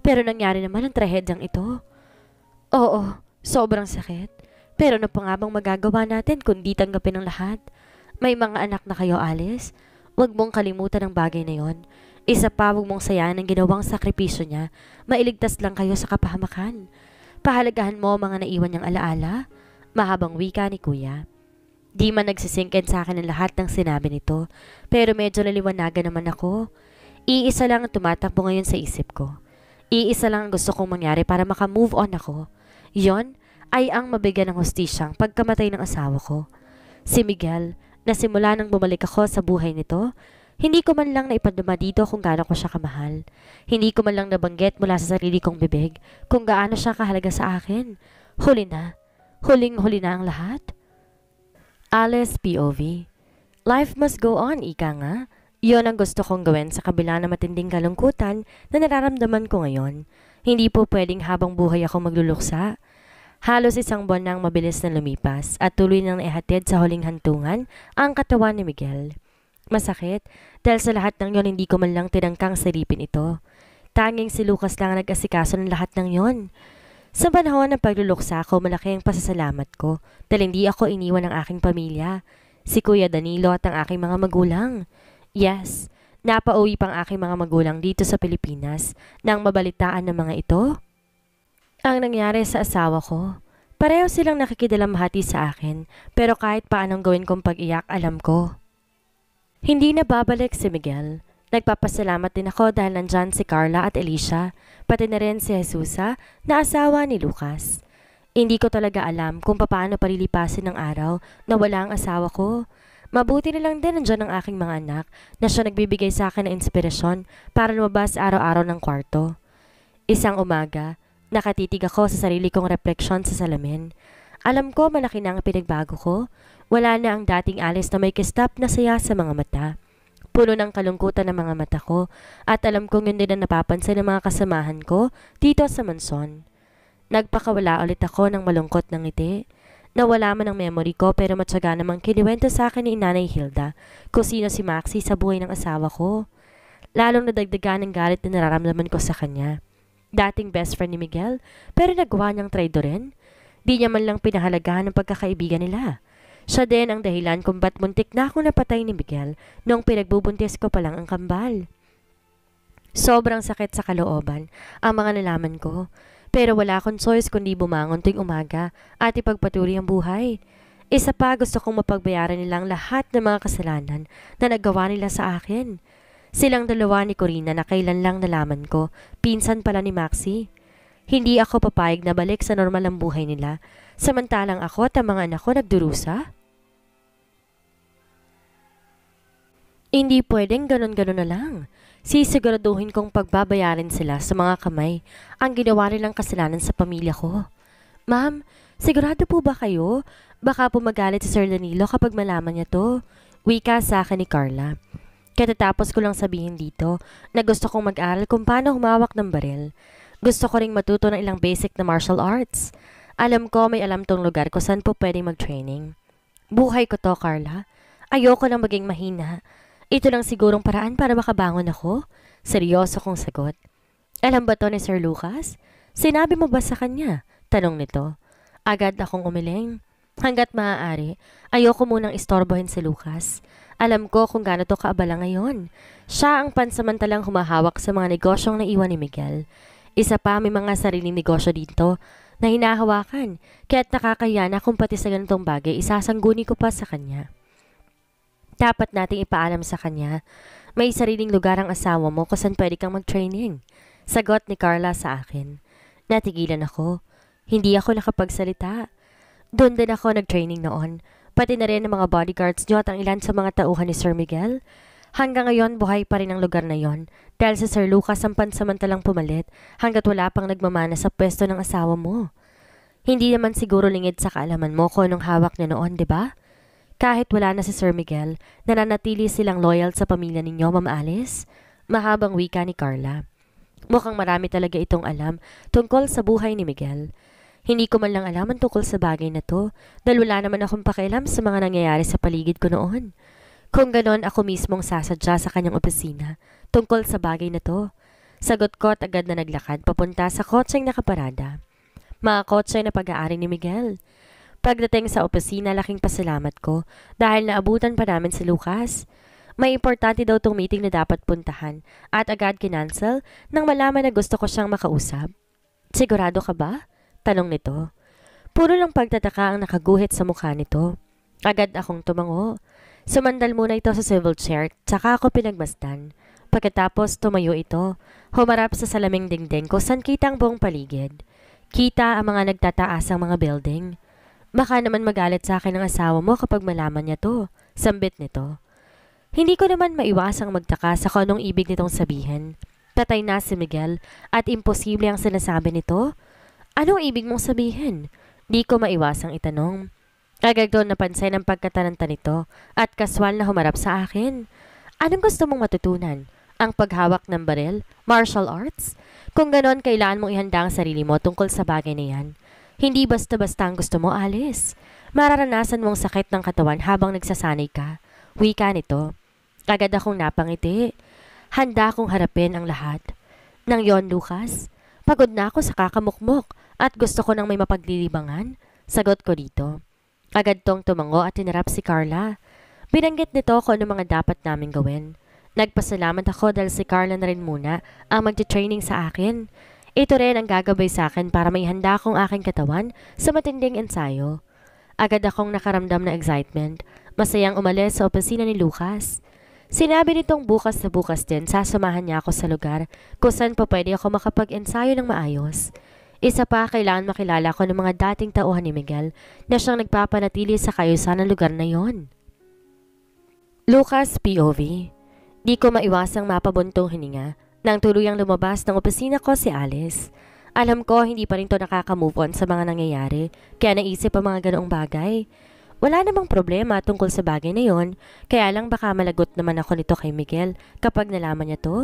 Pero nangyari naman ang trahedyang ito. Oo, sobrang sakit. Pero ano pa nga bang magagawa natin kundi tanggapin ang lahat? May mga anak na kayo, Alice. Huwag mong kalimutan ang bagay na yon. Isa pa huwag mong sayaan ang ginawang sakripisyo niya. Mailigtas lang kayo sa kapahamakan. Pahalagahan mo ang mga naiwan niyang alaala. Mahabang wika ni kuya. Di man nagsisingkin sa akin ang lahat ng sinabi nito, pero medyo naliwanagan naman ako. Iisa lang ang tumatakbo ngayon sa isip ko. Iisa lang ang gusto kong mangyari para makamove on ako. Yon ay ang mabigyan ng hostisyang pagkamatay ng asawa ko. Si Miguel, na simula nang bumalik ako sa buhay nito, hindi ko man lang naipaduma dito kung gaano ko siya kamahal. Hindi ko man lang nabanggit mula sa sarili kong bibig kung gaano siya kahalaga sa akin. Huli na, Huling-huli na ang lahat? Alice POV Life must go on, ika nga. Iyon ang gusto kong gawin sa kabila ng matinding kalungkutan na nararamdaman ko ngayon. Hindi po pwedeng habang buhay ako magluluksa. Halos isang buwan nang mabilis na lumipas at tuloy nang ihatid sa huling hantungan ang katawan ni Miguel. Masakit dahil sa lahat ng yon hindi ko man lang tinangkang saripin ito. Tanging si Lucas lang ang nag-asikaso ng lahat ng yon. Sa panahon ng pagluluksa ko, malaki ang pasasalamat ko dahil hindi ako iniwan ng aking pamilya, si Kuya Danilo at ang aking mga magulang. Yes, napauwi pang aking mga magulang dito sa Pilipinas nang mabalitaan ng mga ito. Ang nangyari sa asawa ko, pareho silang nakikidalamhati sa akin pero kahit paanong gawin kong pag-iyak alam ko. Hindi na babalik si Miguel Nagpapasalamat din ako dahil nandyan si Carla at Alicia, pati na rin si Jesusa na asawa ni Lucas. Hindi ko talaga alam kung paano palilipasin ng araw na wala ang asawa ko. Mabuti na lang din nandiyan ang aking mga anak na siya nagbibigay sa akin ng inspirasyon para lumabas araw-araw ng kwarto. Isang umaga, nakatitig ako sa sarili kong refleksyon sa salamin. Alam ko malaki na ang pinagbago ko. Wala na ang dating alis na may kistap na saya sa mga mata puno ng kalungkutan ng mga mata ko at alam kong yun din ang napapansin ng mga kasamahan ko dito sa manson. Nagpakawala ulit ako ng malungkot ng ngiti. Nawala man ang memory ko pero matyaga namang kiniwento sa akin ni Nanay Hilda kung sino si Maxi sa buhay ng asawa ko. Lalong nadagdagan ng galit na nararamdaman ko sa kanya. Dating best friend ni Miguel pero nagawa niyang traidorin. Di niya man lang pinahalagahan ang pagkakaibigan nila. Siya din ang dahilan kung ba't muntik na ako napatay ni Miguel noong pinagbubuntis ko pa lang ang kambal. Sobrang sakit sa kalooban ang mga nalaman ko. Pero wala akong choice kundi bumangon tuwing umaga at ipagpatuloy ang buhay. Isa pa gusto kong mapagbayaran nilang lahat ng mga kasalanan na nagawa nila sa akin. Silang dalawa ni Corina na kailan lang nalaman ko, pinsan pala ni Maxi. Hindi ako papayag na balik sa normal ang buhay nila, samantalang ako at ang mga anak ko nagdurusa. Hindi pwedeng ganun ganon na lang. Sisiguraduhin kong pagbabayarin sila sa mga kamay ang ginawa nilang kasalanan sa pamilya ko. Ma'am, sigurado po ba kayo? Baka po magalit si Sir Danilo kapag malaman niya to. Wika sa akin ni Carla. Katatapos ko lang sabihin dito na gusto kong mag-aral kung paano humawak ng baril. Gusto ko ring matuto ng ilang basic na martial arts. Alam ko may alam tong lugar kung saan po pwedeng mag-training. Buhay ko to, Carla. Ayoko nang maging mahina. Ito lang sigurong paraan para makabangon ako? Seryoso kong sagot. Alam ba to ni Sir Lucas? Sinabi mo ba sa kanya? Tanong nito. Agad akong umiling. Hanggat maaari, ayoko munang istorbohin si Lucas. Alam ko kung gaano to kaabala ngayon. Siya ang pansamantalang humahawak sa mga negosyong naiwan ni Miguel. Isa pa may mga sariling negosyo dito na hinahawakan, kaya't nakakaya na kung pati sa ganitong bagay isasangguni ko pa sa kanya. Dapat nating ipaalam sa kanya, may sariling lugar ang asawa mo kung saan pwede kang mag-training. Sagot ni Carla sa akin. Natigilan ako. Hindi ako nakapagsalita. Doon din ako nag-training noon. Pati na rin ang mga bodyguards niyo at ang ilan sa mga tauhan ni Sir Miguel. Hanggang ngayon, buhay pa rin ang lugar na yon dahil sa Sir Lucas ang pansamantalang pumalit hanggat wala pang nagmamana sa pwesto ng asawa mo. Hindi naman siguro lingid sa kaalaman mo kung anong hawak niya noon, di ba? Kahit wala na si Sir Miguel, nananatili silang loyal sa pamilya ninyo, Ma'am Alice? Mahabang wika ni Carla. Mukhang marami talaga itong alam tungkol sa buhay ni Miguel. Hindi ko man lang alam ang tungkol sa bagay na to dahil wala naman akong pakialam sa mga nangyayari sa paligid ko noon. Kung ganon ako mismong sasadya sa kanyang opisina tungkol sa bagay na to. Sagot ko at agad na naglakad papunta sa kotseng nakaparada. Mga kotse na pag-aari ni Miguel. Pagdating sa opisina, laking pasalamat ko dahil naabutan pa namin si Lucas. May importante daw tong meeting na dapat puntahan at agad kinansel nang malaman na gusto ko siyang makausap. Sigurado ka ba? Tanong nito. Puro lang pagtataka ang nakaguhit sa mukha nito. Agad akong tumango. Sumandal muna ito sa civil chair, tsaka ako pinagmasdan. Pagkatapos tumayo ito, humarap sa salaming dingding ko saan kita ang buong paligid. Kita ang mga nagtataas ang mga building. Baka naman magalit sa akin ang asawa mo kapag malaman niya to. Sambit nito. Hindi ko naman maiwasang magtaka sa kung ibig nitong sabihin. Patay na si Miguel at imposible ang sinasabi nito. Anong ibig mong sabihin? Di ko maiwasang itanong. Agad ko napansin ang pagkataranta nito at kaswal na humarap sa akin. Anong gusto mong matutunan? Ang paghawak ng baril? Martial arts? Kung ganon, kailan mong ihanda ang sarili mo tungkol sa bagay na yan. Hindi basta-basta ang gusto mo, Alice. Mararanasan mong sakit ng katawan habang nagsasanay ka. Wika nito. Agad akong napangiti. Handa akong harapin ang lahat. Nang yon, Lucas, pagod na ako sa kakamukmok at gusto ko nang may mapaglilibangan. Sagot ko dito. Agad tong tumango at tinarap si Carla. Binanggit nito ko ano mga dapat namin gawin. Nagpasalamat ako dahil si Carla na rin muna ang magte-training sa akin. Ito rin ang gagabay sa akin para maihanda handa kong aking katawan sa matinding ensayo. Agad akong nakaramdam ng excitement. Masayang umalis sa opisina ni Lucas. Sinabi nitong bukas na bukas din sasamahan niya ako sa lugar kung saan pa pwede ako makapag-ensayo ng maayos. Isa pa, kailangan makilala ko ng mga dating tauhan ni Miguel na siyang nagpapanatili sa kayusan ng lugar na yon. Lucas POV Di ko maiwasang mapabuntong hininga nang tuluyang lumabas ng opisina ko si Alice. Alam ko hindi pa rin to nakaka-move on sa mga nangyayari kaya naisip ang mga ganoong bagay. Wala namang problema tungkol sa bagay na yon kaya lang baka malagot naman ako nito kay Miguel kapag nalaman niya to.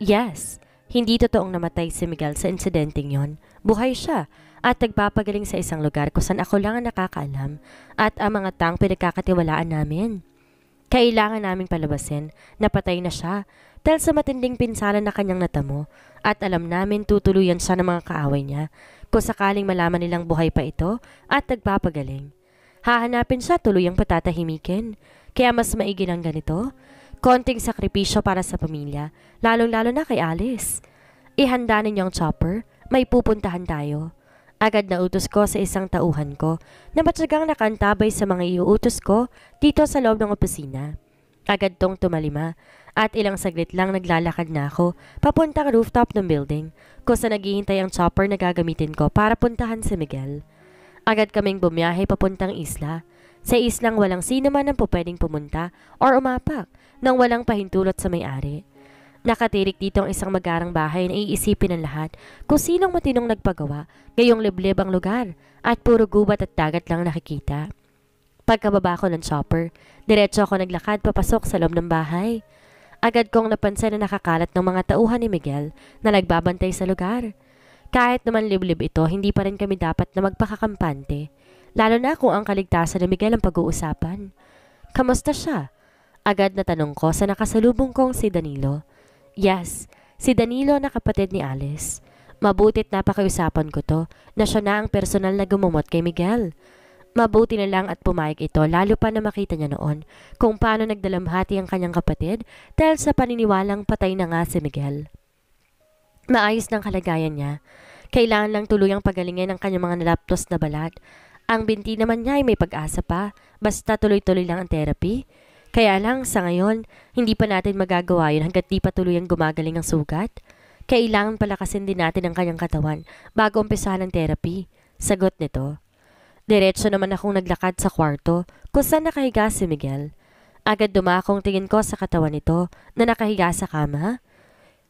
Yes, hindi totoong namatay si Miguel sa insidenteng yon. Buhay siya at nagpapagaling sa isang lugar kung saan ako lang ang nakakaalam at ang mga tang pinagkakatiwalaan namin. Kailangan naming palabasin na patay na siya dahil sa matinding pinsala na kanyang natamo at alam namin tutuluyan siya ng mga kaaway niya kung sakaling malaman nilang buhay pa ito at nagpapagaling. Hahanapin siya tuluyang patatahimikin, kaya mas maigi ng ganito, konting sakripisyo para sa pamilya, lalong-lalo na kay Alice. Ihanda ninyong chopper, may pupuntahan tayo. Agad na utos ko sa isang tauhan ko na matyagang nakantabay sa mga iuutos ko dito sa loob ng opisina. Agad tong tumalima at ilang saglit lang naglalakad na ako papuntang rooftop ng building kung sa naghihintay ang chopper na gagamitin ko para puntahan si Miguel. Agad kaming bumiyahe papuntang isla. Sa islang walang sino man ang pupwedeng pumunta or umapak nang walang pahintulot sa may-ari. Nakatirik dito ang isang magarang bahay na iisipin ng lahat kung sinong matinong nagpagawa gayong liblib ang lugar at puro gubat at dagat lang nakikita. Pagkababa ko ng chopper, diretso ako naglakad papasok sa loob ng bahay. Agad kong napansin na nakakalat ng mga tauhan ni Miguel na nagbabantay sa lugar. Kahit naman liblib ito, hindi pa rin kami dapat na magpakakampante. Lalo na kung ang kaligtasan ni Miguel ang pag-uusapan. Kamusta siya? Agad na tanong ko sa nakasalubong kong si Danilo. Yes, si Danilo na kapatid ni Alice. Mabutit napakiusapan ko to na siya na ang personal na gumumot kay Miguel. Mabuti na lang at pumayag ito lalo pa na makita niya noon kung paano nagdalamhati ang kanyang kapatid dahil sa paniniwalang patay na nga si Miguel. Maayos ng kalagayan niya. Kailangan lang tuluyang pagalingin ang kanyang mga nalaptos na balat. Ang binti naman niya ay may pag-asa pa, basta tuloy-tuloy lang ang therapy. Kaya lang, sa ngayon, hindi pa natin magagawa yun hanggat di pa tuluyang gumagaling ang sugat. Kailangan palakasin din natin ang kanyang katawan bago umpisahan ang therapy. Sagot nito. Diretso naman akong naglakad sa kwarto kung saan nakahiga si Miguel. Agad dumakong tingin ko sa katawan nito na nakahiga sa kama.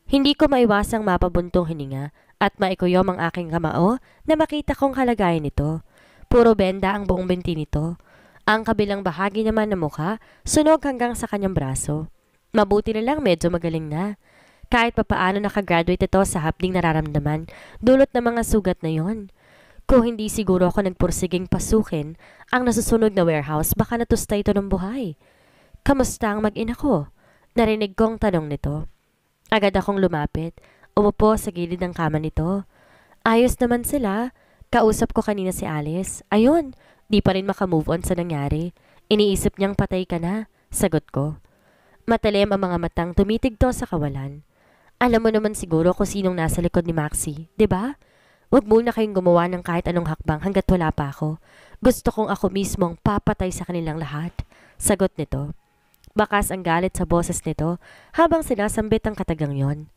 Hindi ko maiwasang mapabuntong hininga at maikuyom ang aking kamao na makita kong kalagayan nito. Puro benda ang buong binti nito. Ang kabilang bahagi naman ng mukha sunog hanggang sa kanyang braso. Mabuti na lang medyo magaling na. Kahit papaano nakagraduate ito sa hapding nararamdaman, dulot ng mga sugat na yon. Kung hindi siguro ako nagpursiging pasukin ang nasusunog na warehouse, baka natusta ito ng buhay. Kamusta ang mag-ina ko? Narinig kong tanong nito. Agad akong lumapit, umupo sa gilid ng kama nito. Ayos naman sila. Kausap ko kanina si Alice. Ayun, di pa rin makamove on sa nangyari. Iniisip niyang patay ka na, sagot ko. Matalim ang mga matang tumitigto sa kawalan. Alam mo naman siguro kung sinong nasa likod ni Maxi, ba? Diba? Huwag muna kayong gumawa ng kahit anong hakbang hanggat wala pa ako. Gusto kong ako mismo ang papatay sa kanilang lahat. Sagot nito. Bakas ang galit sa boses nito habang sinasambit ang katagang yon.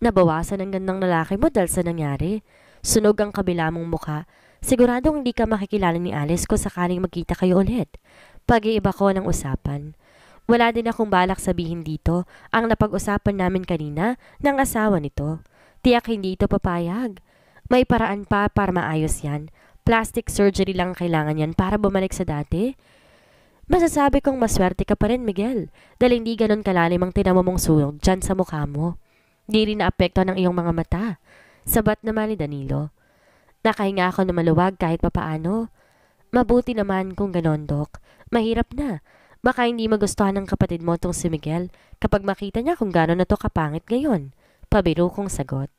Nabawasan ang gandang lalaki mo dahil sa nangyari. Sunog ang kabila mong mukha. Siguradong hindi ka makikilala ni Alice kung sakaling magkita kayo ulit. Pag-iiba ko ng usapan. Wala din akong balak sabihin dito ang napag-usapan namin kanina ng asawa nito. Tiyak hindi ito papayag. May paraan pa para maayos yan. Plastic surgery lang kailangan yan para bumalik sa dati. Masasabi kong maswerte ka pa rin, Miguel. Dahil hindi ganun kalalim ang tinamo mong sunog dyan sa mukha mo. Di rin naapekto ng iyong mga mata. Sabat naman ni Danilo. Nakahinga ako na maluwag kahit papaano. Mabuti naman kung ganon, Dok. Mahirap na. Baka hindi magustuhan ng kapatid mo tong si Miguel kapag makita niya kung gano'n na to kapangit ngayon. Pabiro kong sagot.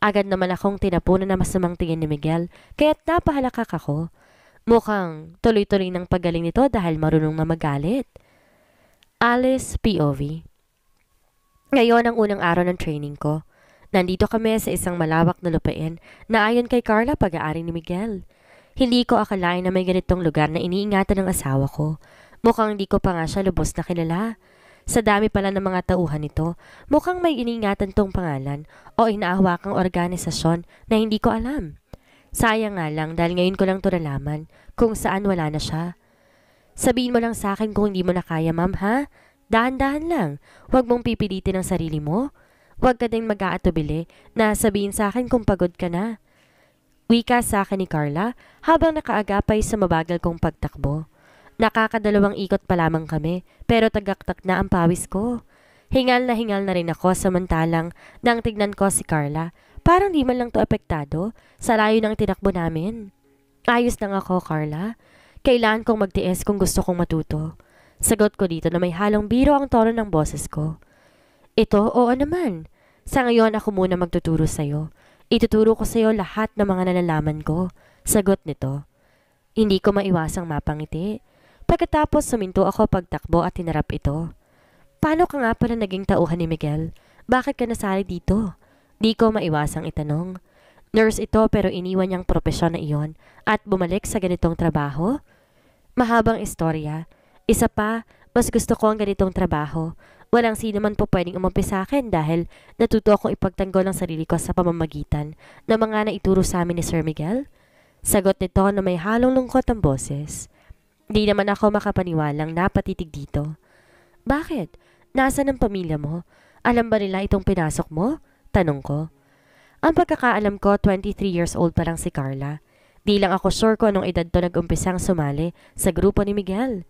Agad naman akong tinapunan na masamang tingin ni Miguel, kaya't napahalakak ako. Mukhang tuloy-tuloy ng pagaling nito dahil marunong na magalit. Alice POV Ngayon ang unang araw ng training ko. Nandito kami sa isang malawak na lupain na ayon kay Carla pag-aari ni Miguel. Hindi ko akalain na may ganitong lugar na iniingatan ng asawa ko. Mukhang hindi ko pa nga siya lubos na kilala. Sa dami pala ng mga tauhan nito, mukhang may iningatan tong pangalan o inaahwakang organisasyon na hindi ko alam. Sayang nga lang dahil ngayon ko lang to nalaman kung saan wala na siya. Sabihin mo lang sa akin kung hindi mo na kaya ma'am ha? Dahan-dahan lang. Huwag mong pipilitin ang sarili mo. Huwag ka ding mag-aatubili na sabihin sa akin kung pagod ka na. Wika sa akin ni Carla habang nakaagapay sa mabagal kong pagtakbo. Nakakadalawang ikot pa lamang kami, pero tagaktak na ang pawis ko. Hingal na hingal na rin ako samantalang nang tignan ko si Carla. Parang di man lang to apektado sa layo ng tinakbo namin. Ayos lang ako, Carla. Kailan kong magtiis kung gusto kong matuto. Sagot ko dito na may halong biro ang tono ng boses ko. Ito, oo naman. Sa ngayon ako muna magtuturo sa'yo. Ituturo ko sa'yo lahat ng mga nalalaman ko. Sagot nito. Hindi ko maiwasang mapangiti. Pagkatapos suminto ako pagtakbo at tinarap ito. Paano ka nga pala naging tauhan ni Miguel? Bakit ka nasali dito? Di ko maiwasang itanong. Nurse ito pero iniwan niyang propesyon na iyon at bumalik sa ganitong trabaho? Mahabang istorya. Isa pa, mas gusto ko ang ganitong trabaho. Walang sino man po pwedeng umampi sa akin dahil natuto akong ipagtanggol ang sarili ko sa pamamagitan ng mga naituro sa amin ni Sir Miguel. Sagot nito na may halong lungkot ang boses. Hindi naman ako makapaniwalang napatitig dito. Bakit? Nasaan ang pamilya mo? Alam ba nila itong pinasok mo? Tanong ko. Ang pagkakaalam ko, 23 years old pa lang si Carla. Di lang ako sure ko anong edad to nag-umpisang sumali sa grupo ni Miguel.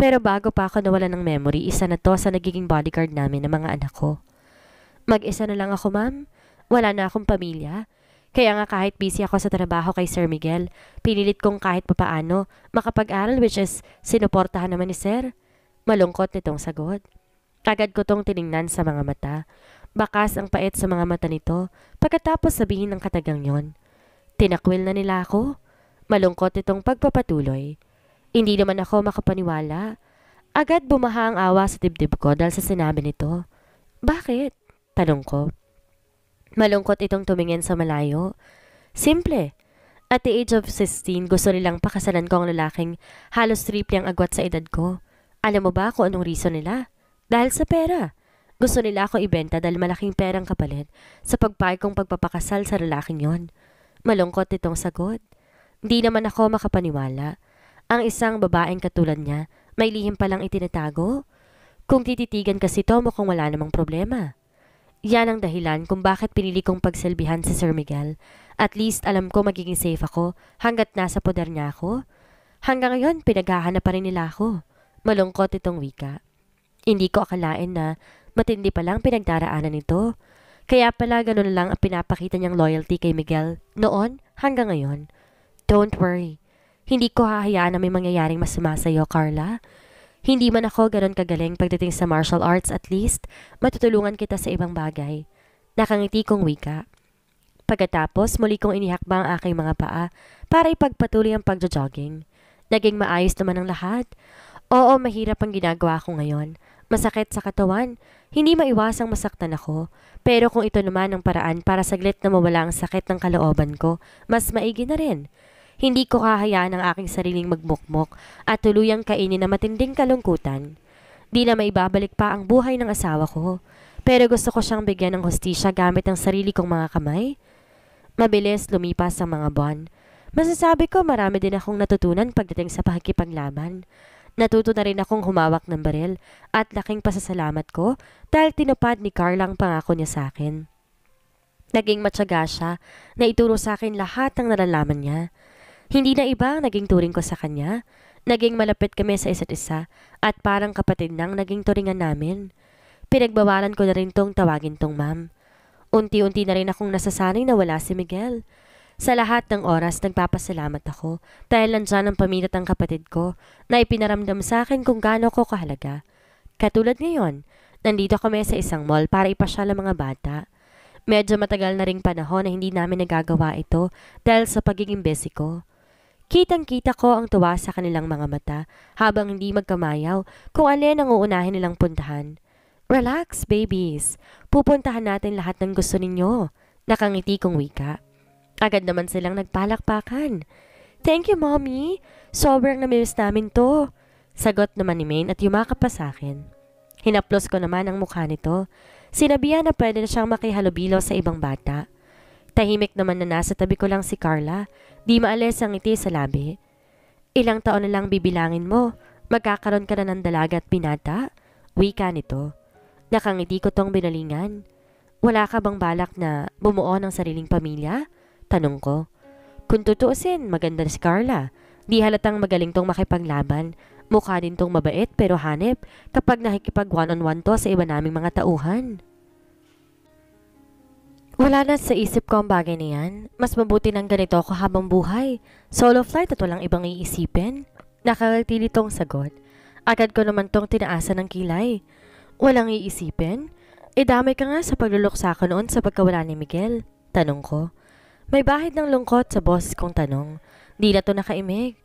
Pero bago pa ako nawala ng memory, isa na to sa nagiging bodyguard namin ng mga anak ko. Mag-isa na lang ako, ma'am. Wala na akong pamilya. Kaya nga kahit busy ako sa trabaho kay Sir Miguel, pinilit kong kahit papaano makapag-aral which is sinuportahan naman ni Sir. Malungkot nitong sagot. Agad ko tong tiningnan sa mga mata. Bakas ang pait sa mga mata nito pagkatapos sabihin ng katagang yon. Tinakwil na nila ako. Malungkot itong pagpapatuloy. Hindi naman ako makapaniwala. Agad bumaha ang awa sa dibdib ko dahil sa sinabi nito. Bakit? Tanong ko. Malungkot itong tumingin sa malayo. Simple. At the age of 16, gusto nilang pakasalan ko ang lalaking halos triple ang agwat sa edad ko. Alam mo ba kung anong reason nila? Dahil sa pera. Gusto nila ako ibenta dahil malaking perang kapalit sa pagpay kong pagpapakasal sa lalaking yon. Malungkot itong sagot. Hindi naman ako makapaniwala. Ang isang babaeng katulad niya, may lihim palang itinatago. Kung tititigan kasi to, mukhang wala namang problema. Yan ang dahilan kung bakit pinili kong pagselbihan si Sir Miguel. At least alam ko magiging safe ako hanggat nasa poder niya ako. Hanggang ngayon, pinaghahanap pa rin nila ako. Malungkot itong wika. Hindi ko akalain na matindi pa lang pinagdaraanan nito. Kaya pala ganun lang ang pinapakita niyang loyalty kay Miguel noon hanggang ngayon. Don't worry. Hindi ko hahayaan na may mangyayaring masama sa iyo, Carla. Hindi man ako ganon kagaling pagdating sa martial arts at least, matutulungan kita sa ibang bagay. Nakangiti kong wika. Pagkatapos, muli kong inihakba ang aking mga paa para ipagpatuloy ang pagjo-jogging. Naging maayos naman ang lahat. Oo, mahirap ang ginagawa ko ngayon. Masakit sa katawan. Hindi maiwasang masaktan ako. Pero kung ito naman ang paraan para saglit na mawala ang sakit ng kalooban ko, mas maigi na rin. Hindi ko kahayaan ang aking sariling magmukmok at tuluyang kainin na matinding kalungkutan. Di na maibabalik pa ang buhay ng asawa ko, pero gusto ko siyang bigyan ng hostisya gamit ang sarili kong mga kamay. Mabilis lumipas ang mga buwan. Masasabi ko marami din akong natutunan pagdating sa pakikipaglaban. Natuto na rin akong humawak ng baril at laking pasasalamat ko dahil tinupad ni Carla ang pangako niya sa akin. Naging matyaga siya na ituro sa akin lahat ng nalalaman niya. Hindi na iba naging turing ko sa kanya. Naging malapit kami sa isa't isa at parang kapatid nang naging turingan namin. Pinagbawalan ko na rin tong tawagin tong ma'am. Unti-unti na rin akong nasasanay na wala si Miguel. Sa lahat ng oras, nagpapasalamat ako dahil nandyan ang paminat ang kapatid ko na ipinaramdam sa akin kung gaano ko kahalaga. Katulad ngayon, nandito kami sa isang mall para ipasyal ang mga bata. Medyo matagal na ring panahon na hindi namin nagagawa ito dahil sa pagiging busy ko. Kitang-kita ko ang tuwa sa kanilang mga mata habang hindi magkamayaw kung alin ang uunahin nilang puntahan. Relax, babies. Pupuntahan natin lahat ng gusto ninyo. Nakangiti kong wika. Agad naman silang nagpalakpakan. Thank you, mommy. Sobrang namilis namin to. Sagot naman ni Maine at yumakap pa sa akin. Hinaplos ko naman ang mukha nito. Sinabihan na pwede na siyang makihalubilo sa ibang bata. Tahimik naman na nasa tabi ko lang si Carla. Di maalis ang ngiti sa labi. Ilang taon na lang bibilangin mo, magkakaroon ka na ng dalaga at binata? Wika nito. Nakangiti ko tong binalingan. Wala ka bang balak na bumuo ng sariling pamilya? Tanong ko. Kung tutuusin, maganda si Carla. Di halatang magaling tong makipaglaban. Mukha din tong mabait pero hanip kapag nakikipag one-on-one -on -one to sa iba naming mga tauhan. Wala na sa isip ko ang bagay niyan. Mas mabuti ng ganito ako habang buhay. Solo flight at walang ibang iisipin. Nakakatili tong sagot. Agad ko naman tong tinaasa ng kilay. Walang iisipin? E damay ka nga sa pagluluksa ko noon sa pagkawala ni Miguel. Tanong ko. May bahid ng lungkot sa boses kong tanong. Di na to nakaimig.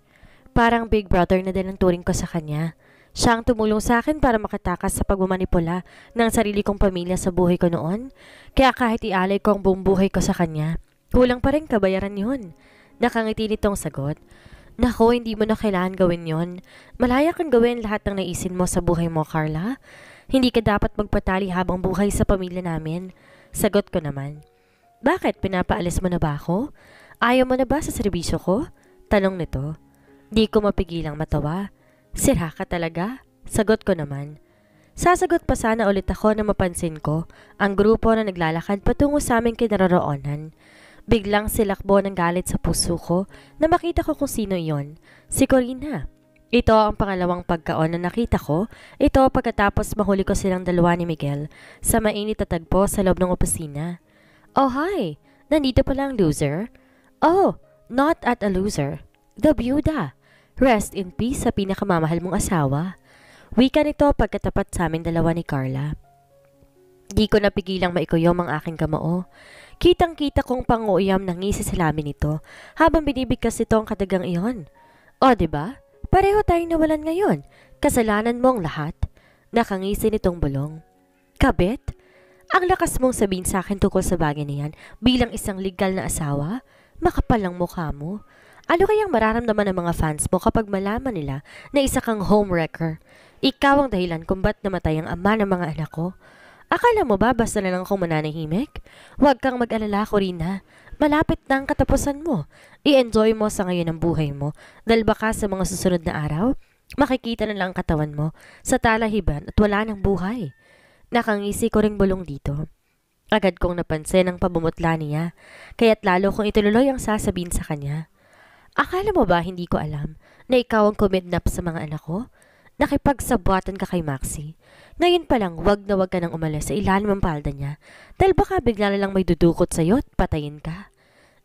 Parang big brother na din ang turing ko sa kanya. Siya ang tumulong sa akin para makatakas sa pagmamanipula ng sarili kong pamilya sa buhay ko noon. Kaya kahit ialay ko ang buong buhay ko sa kanya, kulang pa rin kabayaran yun. Nakangiti nitong sagot. Nako, hindi mo na kailangan gawin yon. Malaya kang gawin lahat ng naisin mo sa buhay mo, Carla. Hindi ka dapat magpatali habang buhay sa pamilya namin. Sagot ko naman. Bakit? Pinapaalis mo na ba ako? Ayaw mo na ba sa serbisyo ko? Tanong nito. Di ko mapigilang matawa. Sira ka talaga? Sagot ko naman. Sasagot pa sana ulit ako na mapansin ko ang grupo na naglalakad patungo sa aming kinaroroonan. Biglang silakbo ng galit sa puso ko na makita ko kung sino yon, si Corina. Ito ang pangalawang pagkaon na nakita ko. Ito pagkatapos mahuli ko silang dalawa ni Miguel sa mainit na tagpo sa loob ng opisina. Oh, hi! Nandito pala ang loser? Oh, not at a loser. The Buda. Rest in peace sa pinakamamahal mong asawa. Wika nito pagkatapat sa amin dalawa ni Carla. Di ko napigilang maikuyom ang aking kamao. Kitang-kita kong panguuyam ng ngisi sa lamin nito habang binibigkas nito ang kadagang iyon. O, ba? Diba? Pareho tayong nawalan ngayon. Kasalanan mo ang lahat. Nakangisi nitong bulong. Kabit? Ang lakas mong sabihin sa akin tukol sa bagay niyan bilang isang legal na asawa? Makapal ang mukha mo. Ano kayang mararamdaman ng mga fans mo kapag malaman nila na isa kang homewrecker? Ikaw ang dahilan kung ba't namatay ang ama ng mga anak ko? Akala mo ba basta na lang akong mananahimik? Huwag kang mag-alala ko rin na. Malapit na ang katapusan mo. I-enjoy mo sa ngayon ang buhay mo dahil baka sa mga susunod na araw, makikita na lang ang katawan mo sa talahiban at wala ng buhay. Nakangisi ko ring bulong dito. Agad kong napansin ang pabumutla niya, kaya't lalo kong ituloy ang sasabihin sa kanya. Akala mo ba hindi ko alam na ikaw ang kumidnap sa mga anak ko? Nakipagsabwatan ka kay Maxi. Ngayon pa lang, wag na wag ka nang umalis sa ilalim ng palda niya dahil baka bigla na lang may dudukot sa'yo at patayin ka.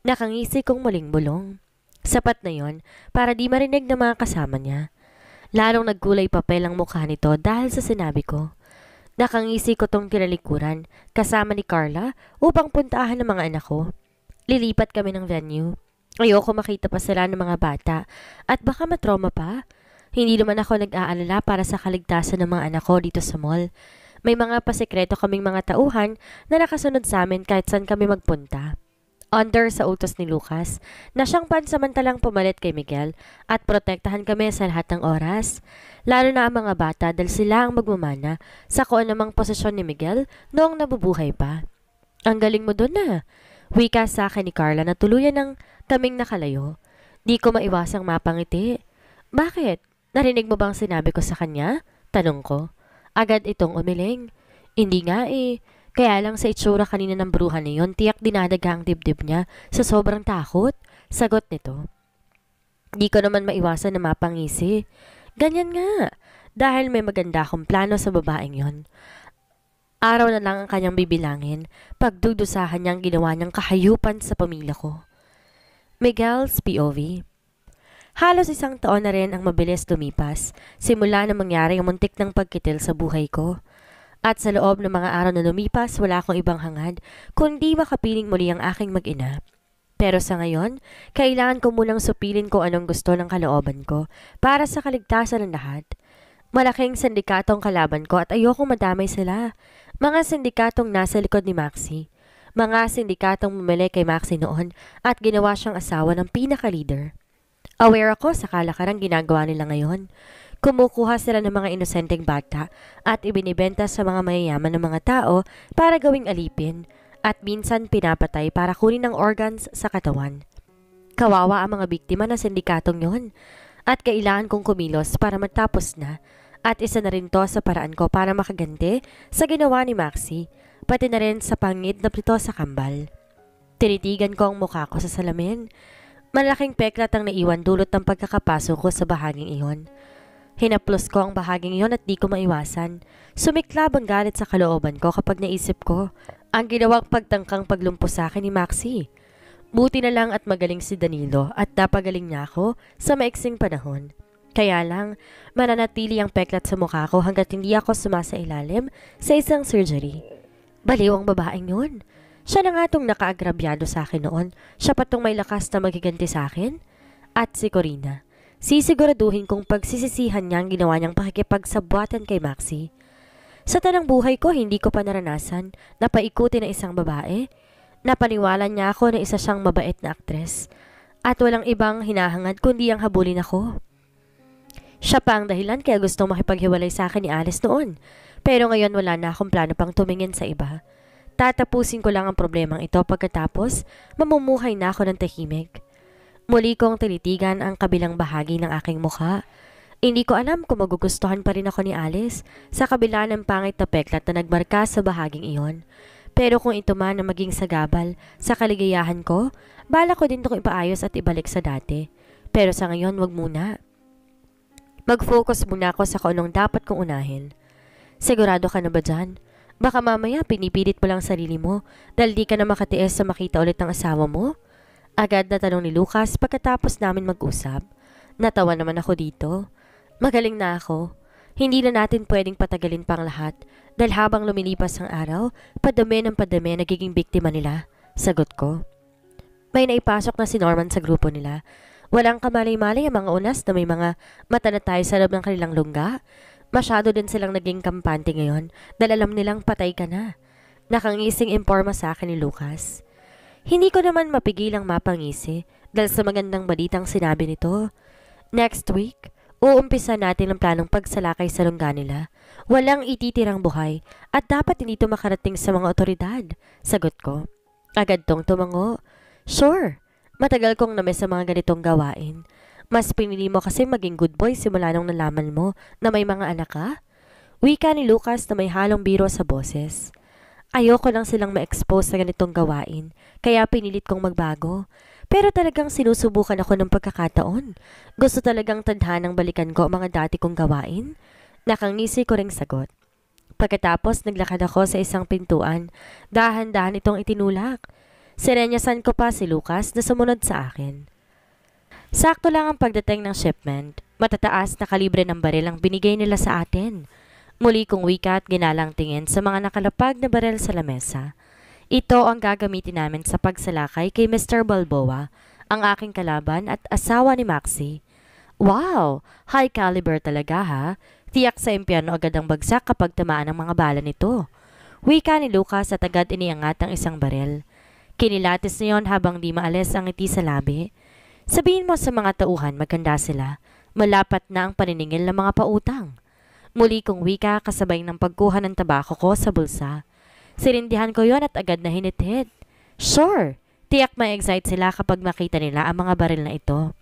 Nakangisi kong muling bulong. Sapat na yon para di marinig ng mga kasama niya. Lalong nagkulay papel ang mukha nito dahil sa sinabi ko. Nakangisi ko tong kinalikuran kasama ni Carla upang puntahan ng mga anak ko. Lilipat kami ng venue. Ayoko makita pa sila ng mga bata at baka matroma pa. Hindi naman ako nag-aalala para sa kaligtasan ng mga anak ko dito sa mall. May mga pasekreto kaming mga tauhan na nakasunod sa amin kahit saan kami magpunta. Under sa utos ni Lucas na siyang pansamantalang pumalit kay Miguel at protektahan kami sa lahat ng oras. Lalo na ang mga bata dahil sila ang magmamana sa kung namang posisyon ni Miguel noong nabubuhay pa. Ang galing mo doon na. Ah. Wika sa akin ni Carla na tuluyan ng Kaming nakalayo. Di ko maiwasang mapangiti. Bakit? Narinig mo bang sinabi ko sa kanya? Tanong ko. Agad itong umiling. Hindi nga eh. Kaya lang sa itsura kanina ng bruha na yun, tiyak dinadaga ang dibdib niya sa sobrang takot. Sagot nito. Di ko naman maiwasan na mapangisi. Ganyan nga. Dahil may maganda akong plano sa babaeng yon. Araw na lang ang kanyang bibilangin, pagdudusahan niya ang ginawa niyang kahayupan sa pamilya ko. Miguel's POV Halos isang taon na rin ang mabilis lumipas simula na mangyari ang muntik ng pagkitil sa buhay ko. At sa loob ng mga araw na lumipas, wala akong ibang hangad kundi makapiling muli ang aking mag-ina. Pero sa ngayon, kailangan ko munang supilin kung anong gusto ng kalooban ko para sa kaligtasan ng lahat. Malaking sindikatong kalaban ko at ayokong madamay sila. Mga sindikatong nasa likod ni Maxi mga sindikatong mumili kay Maxi noon at ginawa siyang asawa ng pinaka-leader. Aware ako sa kalakarang ginagawa nila ngayon. Kumukuha sila ng mga inosenteng bata at ibinibenta sa mga mayayaman ng mga tao para gawing alipin at minsan pinapatay para kunin ang organs sa katawan. Kawawa ang mga biktima ng sindikatong yon at kailangan kong kumilos para matapos na at isa na rin to sa paraan ko para makaganti sa ginawa ni Maxi pati na rin sa pangit na plito sa kambal. Tinitigan ko ang mukha ko sa salamin. Malaking peklat ang naiwan dulot ng pagkakapasok ko sa bahaging iyon. Hinaplos ko ang bahaging iyon at di ko maiwasan. Sumiklab ang galit sa kalooban ko kapag naisip ko ang ginawang pagtangkang paglumpo sa akin ni Maxi. Buti na lang at magaling si Danilo at napagaling niya ako sa maiksing panahon. Kaya lang, mananatili ang peklat sa mukha ko hanggat hindi ako sumasailalim sa isang surgery. Baliw ang babaeng yun. Siya na nga tong nakaagrabyado sa akin noon. Siya patong may lakas na magiganti sa akin. At si Corina. Sisiguraduhin kong pagsisisihan niya ang ginawa niyang pakikipagsabwatan kay Maxi. Sa tanang buhay ko, hindi ko pa naranasan na paikuti ng isang babae. Napaniwala niya ako na isa siyang mabait na aktres. At walang ibang hinahangad kundi ang habulin ako. Siya pa ang dahilan kaya gustong makipaghiwalay sa akin ni Alice noon. Pero ngayon wala na akong plano pang tumingin sa iba. Tatapusin ko lang ang problemang ito pagkatapos mamumuhay na ako ng tahimik. Muli kong tilitigan ang kabilang bahagi ng aking mukha. Hindi ko alam kung magugustuhan pa rin ako ni Alice sa kabila ng pangit na peklat na nagmarka sa bahaging iyon. Pero kung ito man na maging sagabal sa kaligayahan ko, bala ko din itong ipaayos at ibalik sa dati. Pero sa ngayon, wag muna. Mag-focus muna ako sa kung anong dapat kong unahin. Sigurado ka na ba dyan? Baka mamaya pinipilit mo lang sarili mo dahil di ka na makatiis sa makita ulit ng asawa mo? Agad na tanong ni Lucas pagkatapos namin mag-usap. Natawa naman ako dito. Magaling na ako. Hindi na natin pwedeng patagalin pang lahat dahil habang lumilipas ang araw, padami ng padami nagiging biktima nila. Sagot ko. May naipasok na si Norman sa grupo nila. Walang kamalay-malay ang mga unas na may mga mata na tayo sa loob ng kanilang lungga. Masyado din silang naging kampante ngayon dahil alam nilang patay ka na. Nakangising imporma sa akin ni Lucas. Hindi ko naman mapigilang mapangisi dahil sa magandang balitang sinabi nito. Next week, uumpisa natin ang planong pagsalakay sa lungga nila. Walang ititirang buhay at dapat hindi ito makarating sa mga otoridad. Sagot ko. Agad tong tumango. Sure, matagal kong namiss sa mga ganitong gawain. Mas pinili mo kasi maging good boy simula nung nalaman mo na may mga anak ka? Wika ni Lucas na may halong biro sa boses. Ayoko lang silang ma-expose sa ganitong gawain, kaya pinilit kong magbago. Pero talagang sinusubukan ako ng pagkakataon. Gusto talagang tadhanang balikan ko ang mga dati kong gawain. Nakangisi ko ring sagot. Pagkatapos, naglakad ako sa isang pintuan. Dahan-dahan itong itinulak. Sirenyasan ko pa si Lucas na sumunod sa akin. Sakto lang ang pagdating ng shipment. Matataas na kalibre ng baril ang binigay nila sa atin. Muli kong wika at ginalang tingin sa mga nakalapag na baril sa lamesa. Ito ang gagamitin namin sa pagsalakay kay Mr. Balboa, ang aking kalaban at asawa ni Maxi. Wow! High caliber talaga ha. Tiyak sa impyano agad ang bagsak kapag tamaan ang mga bala nito. Wika ni Lucas at agad iniangat ang isang baril. Kinilatis niyon habang di maalis ang ngiti sa labi. Sabihin mo sa mga tauhan maganda sila, malapat na ang paniningil ng mga pautang. Muli kong wika kasabay ng pagkuha ng tabako ko sa bulsa. Sirindihan ko yon at agad na hinithid. Sure, tiyak ma-excite sila kapag makita nila ang mga baril na ito.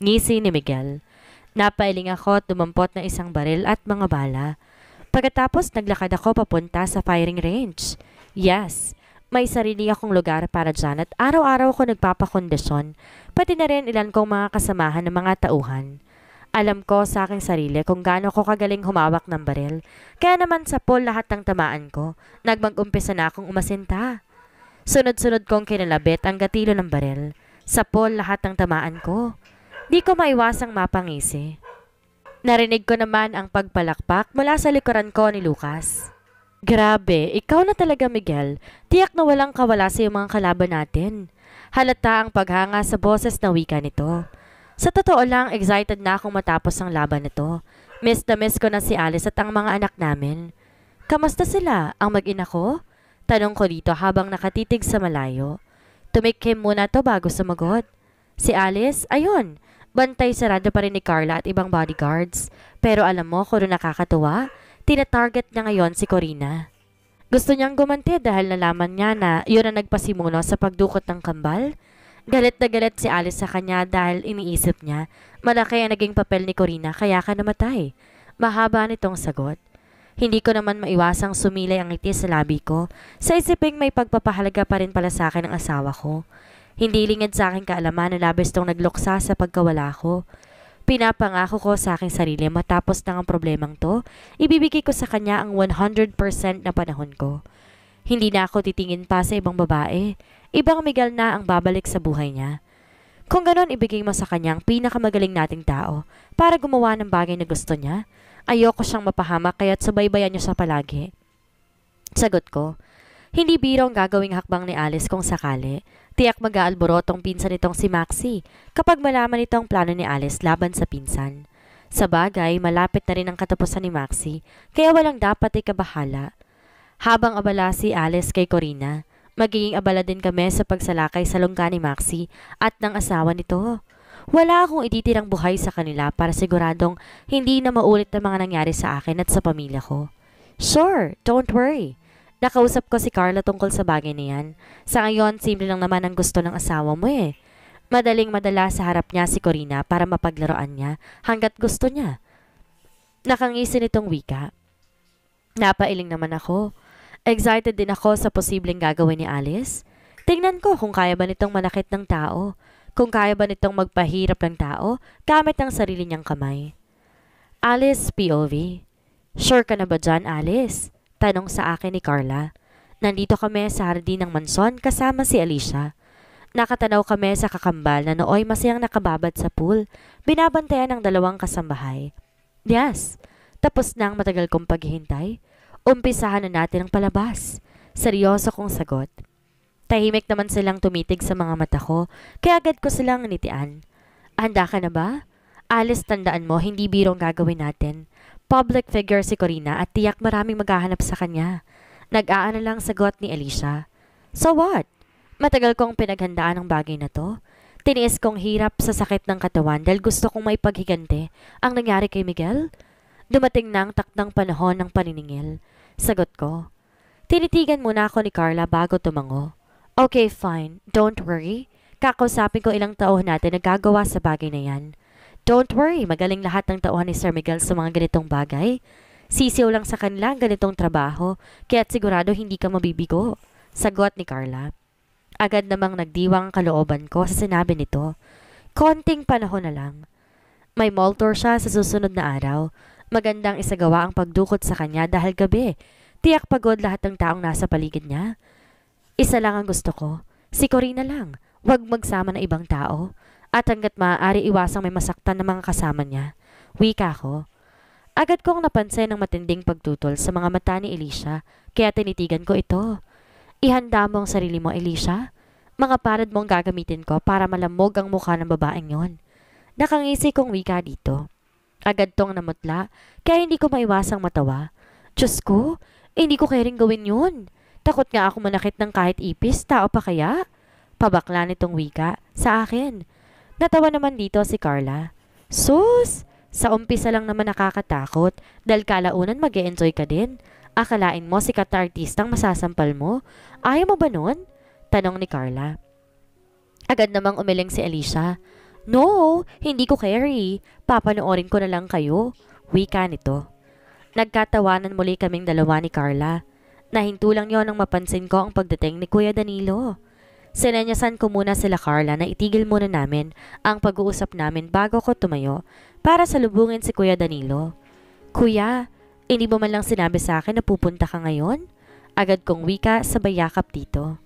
Ngisi ni Miguel. Napailing ako at dumampot na isang baril at mga bala. Pagkatapos naglakad ako papunta sa firing range. Yes, may sarili akong lugar para dyan at araw-araw ako nagpapakondisyon, pati na rin ilan kong mga kasamahan ng mga tauhan. Alam ko sa aking sarili kung gaano ko kagaling humawak ng baril, kaya naman sa pool lahat ng tamaan ko, nagmag-umpisa na akong umasinta. Sunod-sunod kong kinalabit ang gatilo ng baril, sa pool lahat ng tamaan ko. Di ko maiwasang mapangisi. Narinig ko naman ang pagpalakpak mula sa likuran ko ni Lucas. Grabe, ikaw na talaga Miguel. Tiyak na walang kawala sa iyong mga kalaban natin. Halata ang paghanga sa boses na wika nito. Sa totoo lang, excited na akong matapos ang laban nito. Miss na miss ko na si Alice at ang mga anak namin. Kamusta sila? Ang mag-ina ko? Tanong ko dito habang nakatitig sa malayo. Tumikim muna to bago sumagot. Si Alice, ayun, bantay sarado pa rin ni Carla at ibang bodyguards. Pero alam mo kung nakakatuwa? tinatarget niya ngayon si Corina. Gusto niyang gumanti dahil nalaman niya na yun ang nagpasimuno sa pagdukot ng kambal. Galit na galit si Alice sa kanya dahil iniisip niya, malaki ang naging papel ni Corina kaya ka namatay. Mahaba nitong sagot. Hindi ko naman maiwasang sumilay ang ngiti sa labi ko sa isiping may pagpapahalaga pa rin pala sa akin ang asawa ko. Hindi lingid sa akin kaalaman na labis tong nagluksa sa pagkawala ko. Pinapangako ko sa aking sarili matapos ng ang problemang to, ibibigay ko sa kanya ang 100% na panahon ko. Hindi na ako titingin pa sa ibang babae, ibang migal na ang babalik sa buhay niya. Kung ganon, ibigay mo sa kanya ang pinakamagaling nating tao para gumawa ng bagay na gusto niya. Ayoko siyang mapahamak kaya't subaybayan niyo sa palagi. Sagot ko, hindi biro ang gagawing hakbang ni Alice kung sakali Tiyak mag-aalborotong pinsan nitong si Maxi kapag malaman nito ang plano ni Alice laban sa pinsan. Sa bagay, malapit na rin ang katapusan ni Maxi, kaya walang dapat ay kabahala. Habang abala si Alice kay Corina, magiging abala din kami sa pagsalakay sa lungga ni Maxi at ng asawa nito. Wala akong ititirang buhay sa kanila para siguradong hindi na maulit ang mga nangyari sa akin at sa pamilya ko. Sure, don't worry. Nakausap ko si Carla tungkol sa bagay na yan. Sa ngayon, simple lang naman ang gusto ng asawa mo eh. Madaling madala sa harap niya si Corina para mapaglaruan niya hanggat gusto niya. Nakangisi nitong wika. Napailing naman ako. Excited din ako sa posibleng gagawin ni Alice. Tingnan ko kung kaya ba nitong manakit ng tao. Kung kaya ba nitong magpahirap ng tao gamit ang sarili niyang kamay. Alice POV Sure ka na ba dyan, Alice? Tanong sa akin ni Carla. Nandito kami sa hardin ng mansyon kasama si Alicia. Nakatanaw kami sa kakambal na nooy masayang nakababad sa pool, binabantayan ng dalawang kasambahay. Yes, tapos na ang matagal kong paghihintay. Umpisahan na natin ang palabas. Seryoso kong sagot. Tahimik naman silang tumitig sa mga mata ko, kaya agad ko silang nitian. Handa ka na ba? Alis, tandaan mo, hindi birong gagawin natin. Public figure si Corina at tiyak maraming maghahanap sa kanya. Nag-aano lang sagot ni Alicia. So what? Matagal kong pinaghandaan ang bagay na to. Tiniis kong hirap sa sakit ng katawan dahil gusto kong maipaghigante ang nangyari kay Miguel. Dumating na ang takdang panahon ng paniningil. Sagot ko. Tinitigan muna ako ni Carla bago tumango. Okay, fine. Don't worry. Kakausapin ko ilang taon natin nagagawa sa bagay na yan. Don't worry, magaling lahat ng tauhan ni Sir Miguel sa mga ganitong bagay. Sisiyaw lang sa kanila ang ganitong trabaho, kaya't sigurado hindi ka mabibigo. Sagot ni Carla. Agad namang nagdiwang ang kalooban ko sa sinabi nito. Konting panahon na lang. May maltor siya sa susunod na araw. Magandang isagawa ang pagdukot sa kanya dahil gabi. Tiyak pagod lahat ng taong nasa paligid niya. Isa lang ang gusto ko. Si Corina lang. Huwag magsama ng ibang tao at hanggat maaari iwasang may masaktan ng mga kasama niya. Wika ko. Agad kong napansin ang matinding pagtutol sa mga mata ni Elisha, kaya tinitigan ko ito. Ihanda mo ang sarili mo, Elisha. Mga parad mo ang gagamitin ko para malamog ang mukha ng babaeng yon. Nakangisi kong wika dito. Agad tong namutla, kaya hindi ko maiwasang matawa. Diyos ko, hindi ko kering gawin yun. Takot nga ako manakit ng kahit ipis, tao pa kaya? Pabakla nitong wika sa akin. Natawa naman dito si Carla. Sus! Sa umpisa lang naman nakakatakot dahil kalaunan mag enjoy ka din. Akalain mo sikat na artistang masasampal mo? Ayaw mo ba nun? Tanong ni Carla. Agad namang umiling si Alicia. No, hindi ko carry. Papanoorin ko na lang kayo. Wika nito. Nagkatawanan muli kaming dalawa ni Carla. Nahinto lang yon ang mapansin ko ang pagdating ni Kuya Danilo. Sinenyasan ko muna sila Carla na itigil muna namin ang pag-uusap namin bago ko tumayo para salubungin si Kuya Danilo. Kuya, hindi mo man lang sinabi sa akin na pupunta ka ngayon? Agad kong wika sa bayakap dito.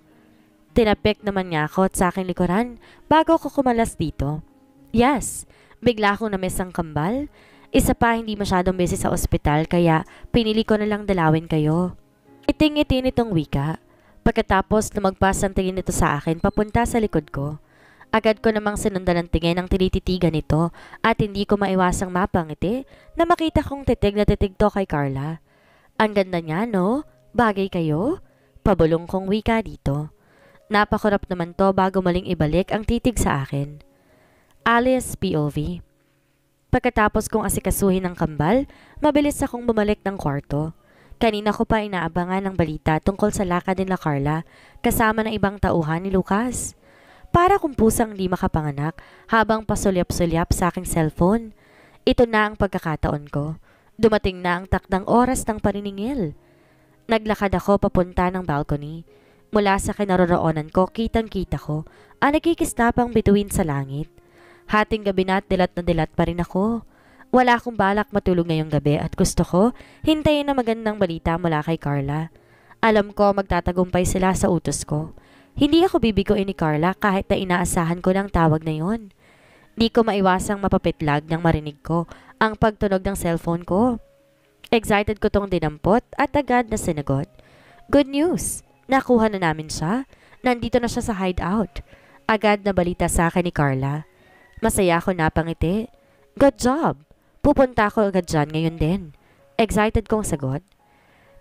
Tinapik naman niya ako at sa aking likuran bago ko kumalas dito. Yes, bigla akong namiss ang kambal. Isa pa hindi masyadong busy sa ospital kaya pinili ko na lang dalawin kayo. Iting-itin itong wika Pagkatapos na magpasa tingin nito sa akin, papunta sa likod ko. Agad ko namang sinundan ang tingin ng tinititigan nito at hindi ko maiwasang mapangiti na makita kong titig na titig to kay Carla. Ang ganda niya, no? Bagay kayo? Pabulong kong wika dito. Napakurap naman to bago maling ibalik ang titig sa akin. Alias POV Pagkatapos kong asikasuhin ng kambal, mabilis akong bumalik ng kwarto. Kanina ko pa inaabangan ng balita tungkol sa lakad nila Carla kasama ng ibang tauhan ni Lucas. Para kung pusang di makapanganak habang pasulyap-sulyap sa aking cellphone. Ito na ang pagkakataon ko. Dumating na ang takdang oras ng paniningil. Naglakad ako papunta ng balcony. Mula sa kinaroroonan ko, kitang-kita ko ang nagkikistapang bituin sa langit. Hating gabi na at dilat na dilat pa rin ako. Wala akong balak matulog ngayong gabi at gusto ko hintayin na magandang balita mula kay Carla. Alam ko magtatagumpay sila sa utos ko. Hindi ako bibigoy ni Carla kahit na inaasahan ko ng tawag na yon. Di ko maiwasang mapapitlag nang marinig ko ang pagtunog ng cellphone ko. Excited ko tong dinampot at agad na sinagot. Good news! Nakuha na namin siya. Nandito na siya sa hideout. Agad na balita sa akin ni Carla. Masaya ako napangiti. Good job! Pupunta ako agad dyan ngayon din. Excited kong sagot.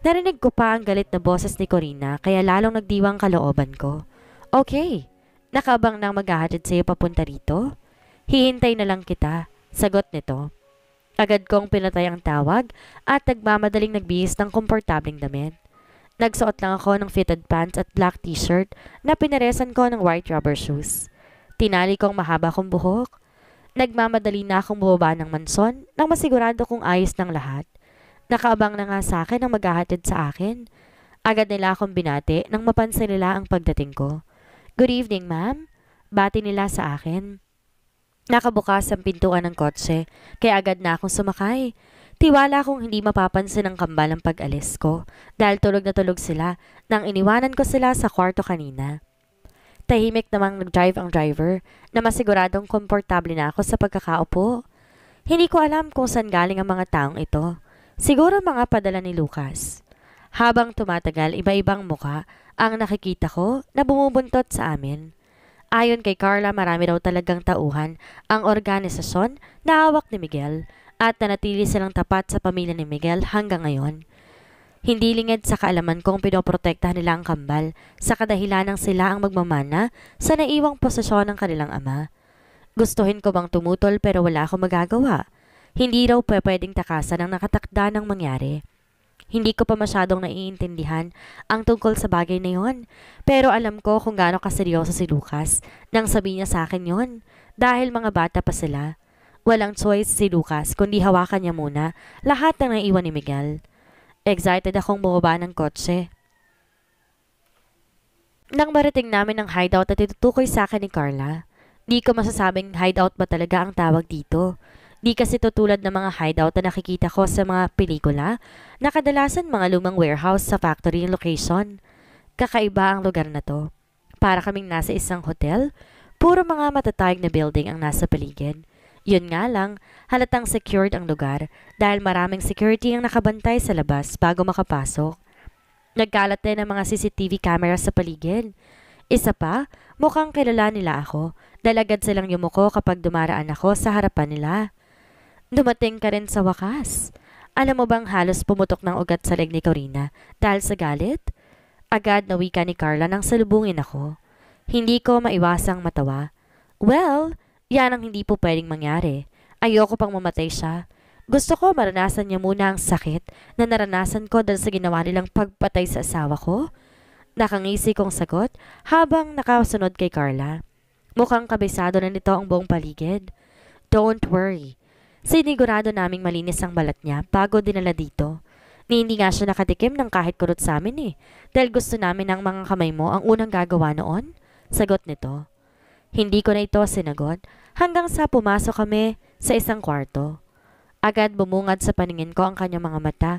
Narinig ko pa ang galit na boses ni Corina kaya lalong nagdiwang kalooban ko. Okay, nakabang nang maghahatid sa'yo papunta rito? Hihintay na lang kita, sagot nito. Agad kong pinatay ang tawag at nagmamadaling nagbihis ng komportabling damit. Nagsuot lang ako ng fitted pants at black t-shirt na pinaresan ko ng white rubber shoes. Tinali kong mahaba kong buhok Nagmamadali na akong bumaba ng manson nang masigurado kong ayos ng lahat. Nakaabang na nga sa akin ang maghahatid sa akin. Agad nila akong binati nang mapansin nila ang pagdating ko. Good evening, ma'am. Bati nila sa akin. Nakabukas ang pintuan ng kotse, kaya agad na akong sumakay. Tiwala akong hindi mapapansin ang kambal ang pag-alis ko dahil tulog na tulog sila nang iniwanan ko sila sa kwarto kanina. Tahimik namang nag-drive ang driver na masiguradong komportable na ako sa pagkakaupo. Hindi ko alam kung saan galing ang mga taong ito. Siguro mga padala ni Lucas. Habang tumatagal, iba-ibang muka ang nakikita ko na bumubuntot sa amin. Ayon kay Carla, marami raw talagang tauhan ang organisasyon na hawak ni Miguel at nanatili silang tapat sa pamilya ni Miguel hanggang ngayon. Hindi lingid sa kaalaman kong pinoprotektahan nila ang kambal sa kadahilanang sila ang magmamana sa naiwang posisyon ng kanilang ama. Gustuhin ko bang tumutol pero wala akong magagawa. Hindi raw pwedeng takasan ang nakatakda ng mangyari. Hindi ko pa masyadong naiintindihan ang tungkol sa bagay na yon, pero alam ko kung gaano kaseryoso si Lucas nang sabi niya sa akin yon, dahil mga bata pa sila. Walang choice si Lucas kundi hawakan niya muna lahat ng naiwan ni Miguel. Excited akong bumaba ng kotse. Nang marating namin ang hideout at itutukoy sa akin ni Carla, di ko masasabing hideout ba talaga ang tawag dito. Di kasi tutulad ng mga hideout na nakikita ko sa mga pelikula na kadalasan mga lumang warehouse sa factory location. Kakaiba ang lugar na to. Para kaming nasa isang hotel, puro mga matatayag na building ang nasa paligid. Yun nga lang, halatang secured ang lugar dahil maraming security ang nakabantay sa labas bago makapasok. Nagkalat din ang mga CCTV camera sa paligid. Isa pa, mukhang kilala nila ako dahil agad silang yumuko kapag dumaraan ako sa harapan nila. Dumating ka rin sa wakas. Alam mo bang halos pumutok ng ugat sa leg ni Corina dahil sa galit? Agad na wika ni Carla nang salubungin ako. Hindi ko maiwasang matawa. Well, yan ang hindi po pwedeng mangyari. Ayoko pang mamatay siya. Gusto ko maranasan niya muna ang sakit na naranasan ko dahil sa ginawa nilang pagpatay sa asawa ko. Nakangisi kong sagot habang nakasunod kay Carla. Mukhang kabisado na nito ang buong paligid. Don't worry. Sinigurado naming malinis ang balat niya bago dinala dito. Ni hindi nga siya nakatikim ng kahit kurot sa amin eh. Dahil gusto namin ang mga kamay mo ang unang gagawa noon. Sagot nito. Hindi ko na ito sinagot hanggang sa pumasok kami sa isang kwarto. Agad bumungad sa paningin ko ang kanyang mga mata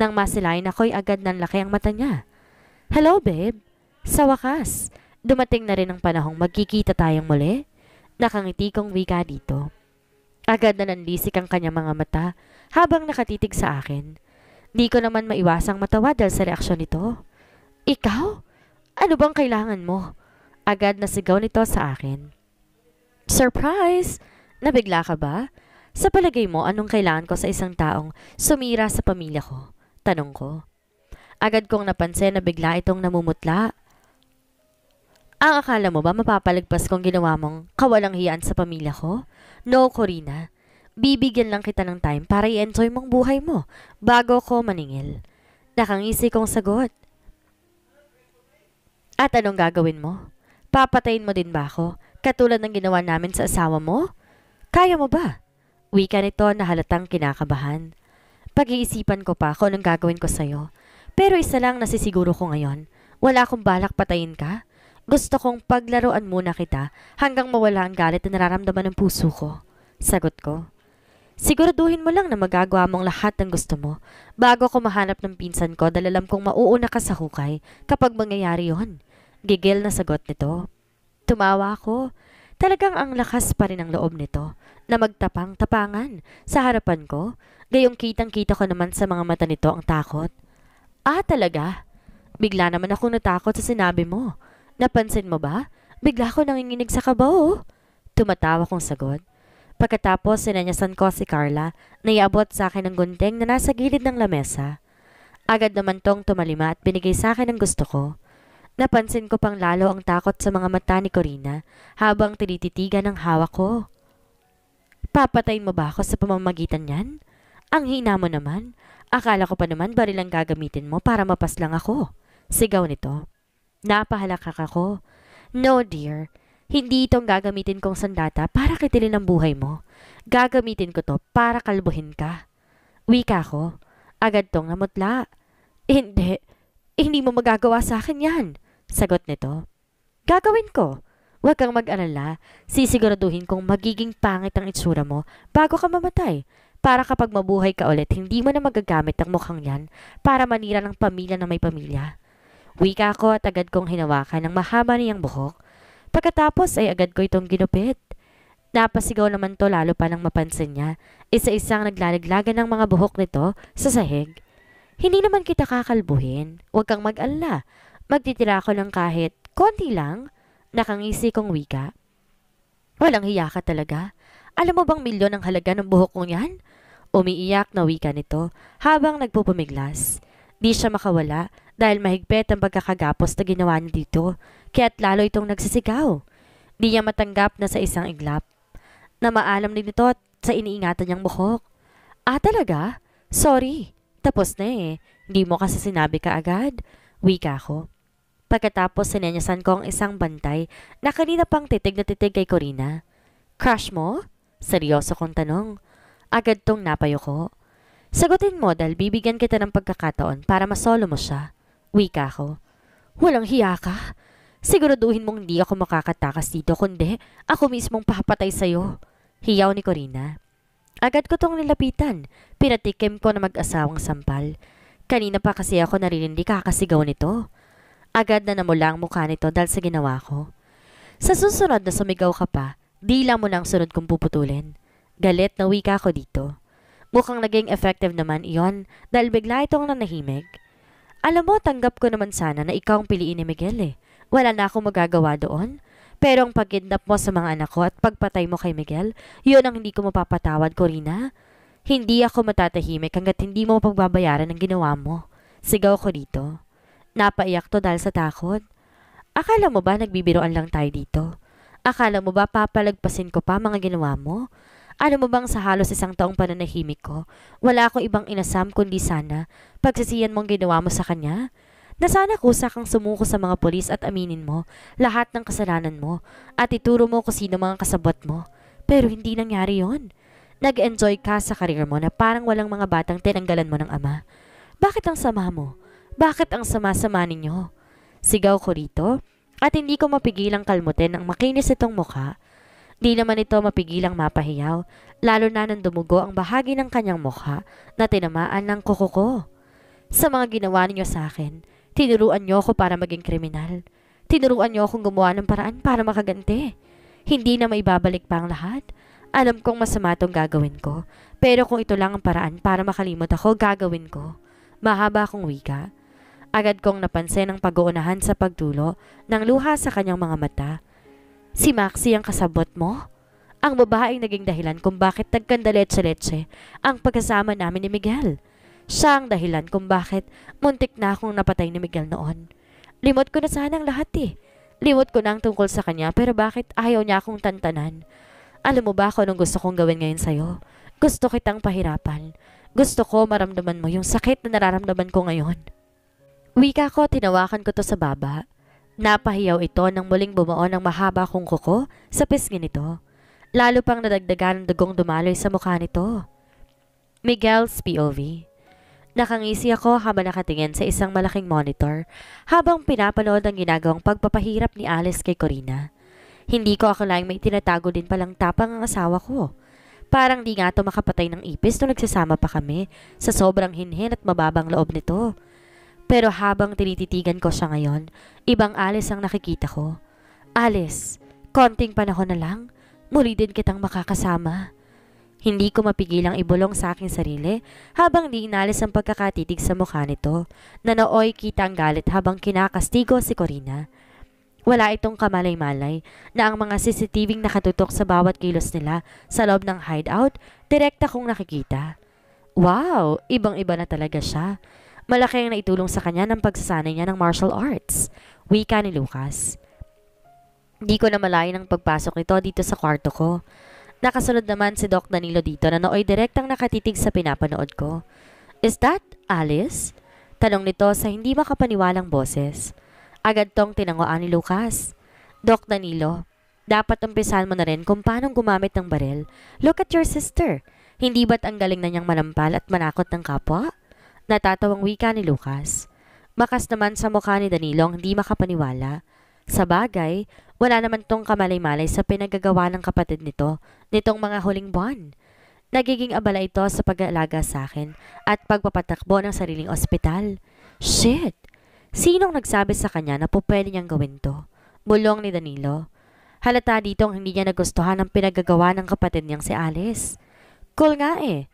nang masilayan ako'y agad ng laki ang mata niya. Hello, babe. Sa wakas, dumating na rin ang panahong magkikita tayong muli. Nakangiti kong wika dito. Agad na nanlisik ang kanyang mga mata habang nakatitig sa akin. Di ko naman maiwasang matawa dahil sa reaksyon nito. Ikaw? Ano bang kailangan mo? Agad na sigaw nito sa akin. Surprise! Nabigla ka ba? Sa palagay mo, anong kailangan ko sa isang taong sumira sa pamilya ko? Tanong ko. Agad kong napansin na bigla itong namumutla. Ang akala mo ba mapapalagpas kong ginawa mong kawalang hiyaan sa pamilya ko? No, Corina. Bibigyan lang kita ng time para i-enjoy mong buhay mo bago ko maningil. Nakangisi kong sagot. At anong gagawin mo? Papatayin mo din ba ako? Katulad ng ginawa namin sa asawa mo? Kaya mo ba? Wika nito na halatang kinakabahan. Pag-iisipan ko pa kung anong gagawin ko sa'yo. Pero isa lang nasisiguro ko ngayon. Wala akong balak patayin ka. Gusto kong paglaruan muna kita hanggang mawala ang galit na nararamdaman ng puso ko. Sagot ko. Siguraduhin mo lang na magagawa mong lahat ng gusto mo bago ko mahanap ng pinsan ko dahil alam kong mauuna ka sa hukay kapag mangyayari yon. Gigil na sagot nito. Tumawa ako. Talagang ang lakas pa rin ang loob nito na magtapang-tapangan sa harapan ko. Gayong kitang-kita ko naman sa mga mata nito ang takot. Ah, talaga? Bigla naman ako natakot sa sinabi mo. Napansin mo ba? Bigla ko nanginginig sa kabaw. Tumatawa kong sagot. Pagkatapos, sinanyasan ko si Carla na iabot sa akin ng gunting na nasa gilid ng lamesa. Agad naman tong tumalima at binigay sa akin ang gusto ko. Napansin ko pang lalo ang takot sa mga mata ni Corina habang tinititigan ang hawak ko. Papatayin mo ba ako sa pamamagitan niyan? Ang hina mo naman. Akala ko pa naman baril barilang gagamitin mo para mapas lang ako. Sigaw nito. Napahalakak ako. No dear, hindi itong gagamitin kong sandata para kitilin ang buhay mo. Gagamitin ko to para kalbuhin ka. Wika ko. Agad tong namutla. Hindi. Hindi mo magagawa sa akin yan. Sagot nito, Gagawin ko. Huwag kang mag-alala. Sisiguraduhin kong magiging pangit ang itsura mo bago ka mamatay. Para kapag mabuhay ka ulit, hindi mo na magagamit ang mukhang yan para manira ng pamilya na may pamilya. Wika ko at agad kong hinawakan ng mahaba niyang buhok. Pagkatapos ay agad ko itong ginupit. Napasigaw naman to lalo pa nang mapansin niya. Isa-isang naglalaglagan ng mga buhok nito sa sahig. Hindi naman kita kakalbuhin. Huwag kang mag-alala. Magtitira ako ng kahit konti lang, nakangisi kong wika. Walang hiya ka talaga. Alam mo bang milyon ang halaga ng buhok kong yan? Umiiyak na wika nito habang nagpupumiglas. Di siya makawala dahil mahigpit ang pagkakagapos na ginawa niya dito, kaya't lalo itong nagsisigaw. Di niya matanggap na sa isang iglap. Na maalam din ito sa iniingatan niyang buhok. Ah talaga? Sorry, tapos na eh. Hindi mo kasi sinabi ka agad. Wika ko. Pagkatapos sinenyasan ko ang isang bantay na kanina pang titig na titig kay Corina. Crush mo? Seryoso kong tanong. Agad tong napayo ko. Sagutin mo dahil bibigyan kita ng pagkakataon para masolo mo siya. Wika ko. Walang hiya ka. Siguraduhin mong hindi ako makakatakas dito kundi ako mismong papatay sa'yo. Hiyaw ni Corina. Agad ko tong nilapitan. Pinatikim ko na mag-asawang sampal. Kanina pa kasi ako narinig kakasigaw nito. Agad na namula ang mukha nito dahil sa ginawa ko. Sa susunod na sumigaw ka pa, dila mo nang sunod kong puputulin. Galit na wika ko dito. Mukhang naging effective naman iyon dahil bigla itong nanahimik. Alam mo, tanggap ko naman sana na ikaw ang piliin ni Miguel eh. Wala na akong magagawa doon. Pero ang pagkidnap mo sa mga anak ko at pagpatay mo kay Miguel, yun ang hindi ko mapapatawad, Corina. Hindi ako matatahimik hanggat hindi mo pagbabayaran ang ginawa mo. Sigaw ko dito. Napaiyak to dahil sa takot. Akala mo ba nagbibiroan lang tayo dito? Akala mo ba papalagpasin ko pa mga ginawa mo? Ano mo bang sa halos isang taong pananahimik ko, wala akong ibang inasam kundi sana pagsisiyan mong ginawa mo sa kanya? Na sana kusa kang sumuko sa mga polis at aminin mo lahat ng kasalanan mo at ituro mo kung sino mga kasabot mo. Pero hindi nangyari yon. Nag-enjoy ka sa karir mo na parang walang mga batang tinanggalan mo ng ama. Bakit ang sama mo? Bakit ang sama-sama ninyo? Sigaw ko rito at hindi ko mapigilang kalmutin ang makinis itong mukha. Di naman ito mapigilang mapahiyaw, lalo na nang dumugo ang bahagi ng kanyang mukha na tinamaan ng kuko Sa mga ginawa ninyo sa akin, tinuruan niyo ako para maging kriminal. Tinuruan niyo akong gumawa ng paraan para makaganti. Hindi na maibabalik pa ang lahat. Alam kong masama itong gagawin ko, pero kung ito lang ang paraan para makalimot ako, gagawin ko. Mahaba akong wika. Agad kong napansin ang pag-uunahan sa pagtulo ng luha sa kanyang mga mata. Si Maxi ang kasabot mo? Ang babaeng naging dahilan kung bakit nagkandaletse-letse ang pagkasama namin ni Miguel. Siya ang dahilan kung bakit muntik na akong napatay ni Miguel noon. Limot ko na sana ang lahat eh. Limot ko na ang tungkol sa kanya pero bakit ayaw niya akong tantanan? Alam mo ba kung anong gusto kong gawin ngayon sa'yo? Gusto kitang pahirapan. Gusto ko maramdaman mo yung sakit na nararamdaman ko ngayon. Wika ko, tinawakan ko to sa baba. Napahiyaw ito nang muling bumao ng mahaba kong kuko sa pisngin nito. Lalo pang nadagdagan ang dugong dumaloy sa mukha nito. Miguel's POV Nakangisi ako habang nakatingin sa isang malaking monitor habang pinapanood ang ginagawang pagpapahirap ni Alice kay Corina. Hindi ko akalaing may tinatago din palang tapang ang asawa ko. Parang di nga to makapatay ng ipis nung nagsasama pa kami sa sobrang hinhin at mababang loob nito. Pero habang tinititigan ko siya ngayon, ibang Alice ang nakikita ko. Alice, konting panahon na lang, muli din kitang makakasama. Hindi ko mapigilang ibulong sa aking sarili habang di inalis ang pagkakatitig sa mukha nito. Nanooy kita ang galit habang kinakastigo si Corina. Wala itong kamalay-malay na ang mga CCTVing nakatutok sa bawat kilos nila sa loob ng hideout, direkta kong nakikita. Wow, ibang-iba na talaga siya. Malaki ang naitulong sa kanya ng pagsasanay niya ng martial arts. Wika ni Lucas. Di ko na malayo ng pagpasok nito dito sa kwarto ko. Nakasunod naman si Doc Danilo dito na nooy direktang nakatitig sa pinapanood ko. Is that Alice? Tanong nito sa hindi makapaniwalang boses. Agad tong tinangoan ni Lucas. Doc Danilo, dapat umpisan mo na rin kung paanong gumamit ng baril. Look at your sister. Hindi ba't ang galing na niyang manampal at manakot ng kapwa? Natatawang wika ni Lucas. Makas naman sa mukha ni Danilo ang hindi makapaniwala. Sa bagay, wala naman tong kamalay-malay sa pinagagawa ng kapatid nito nitong mga huling buwan. Nagiging abala ito sa pag-aalaga sa akin at pagpapatakbo ng sariling ospital. Shit! Sinong nagsabi sa kanya na po pwede niyang gawin to? Bulong ni Danilo. Halata dito ang hindi niya nagustuhan ang pinagagawa ng kapatid niyang si Alice. Cool nga eh.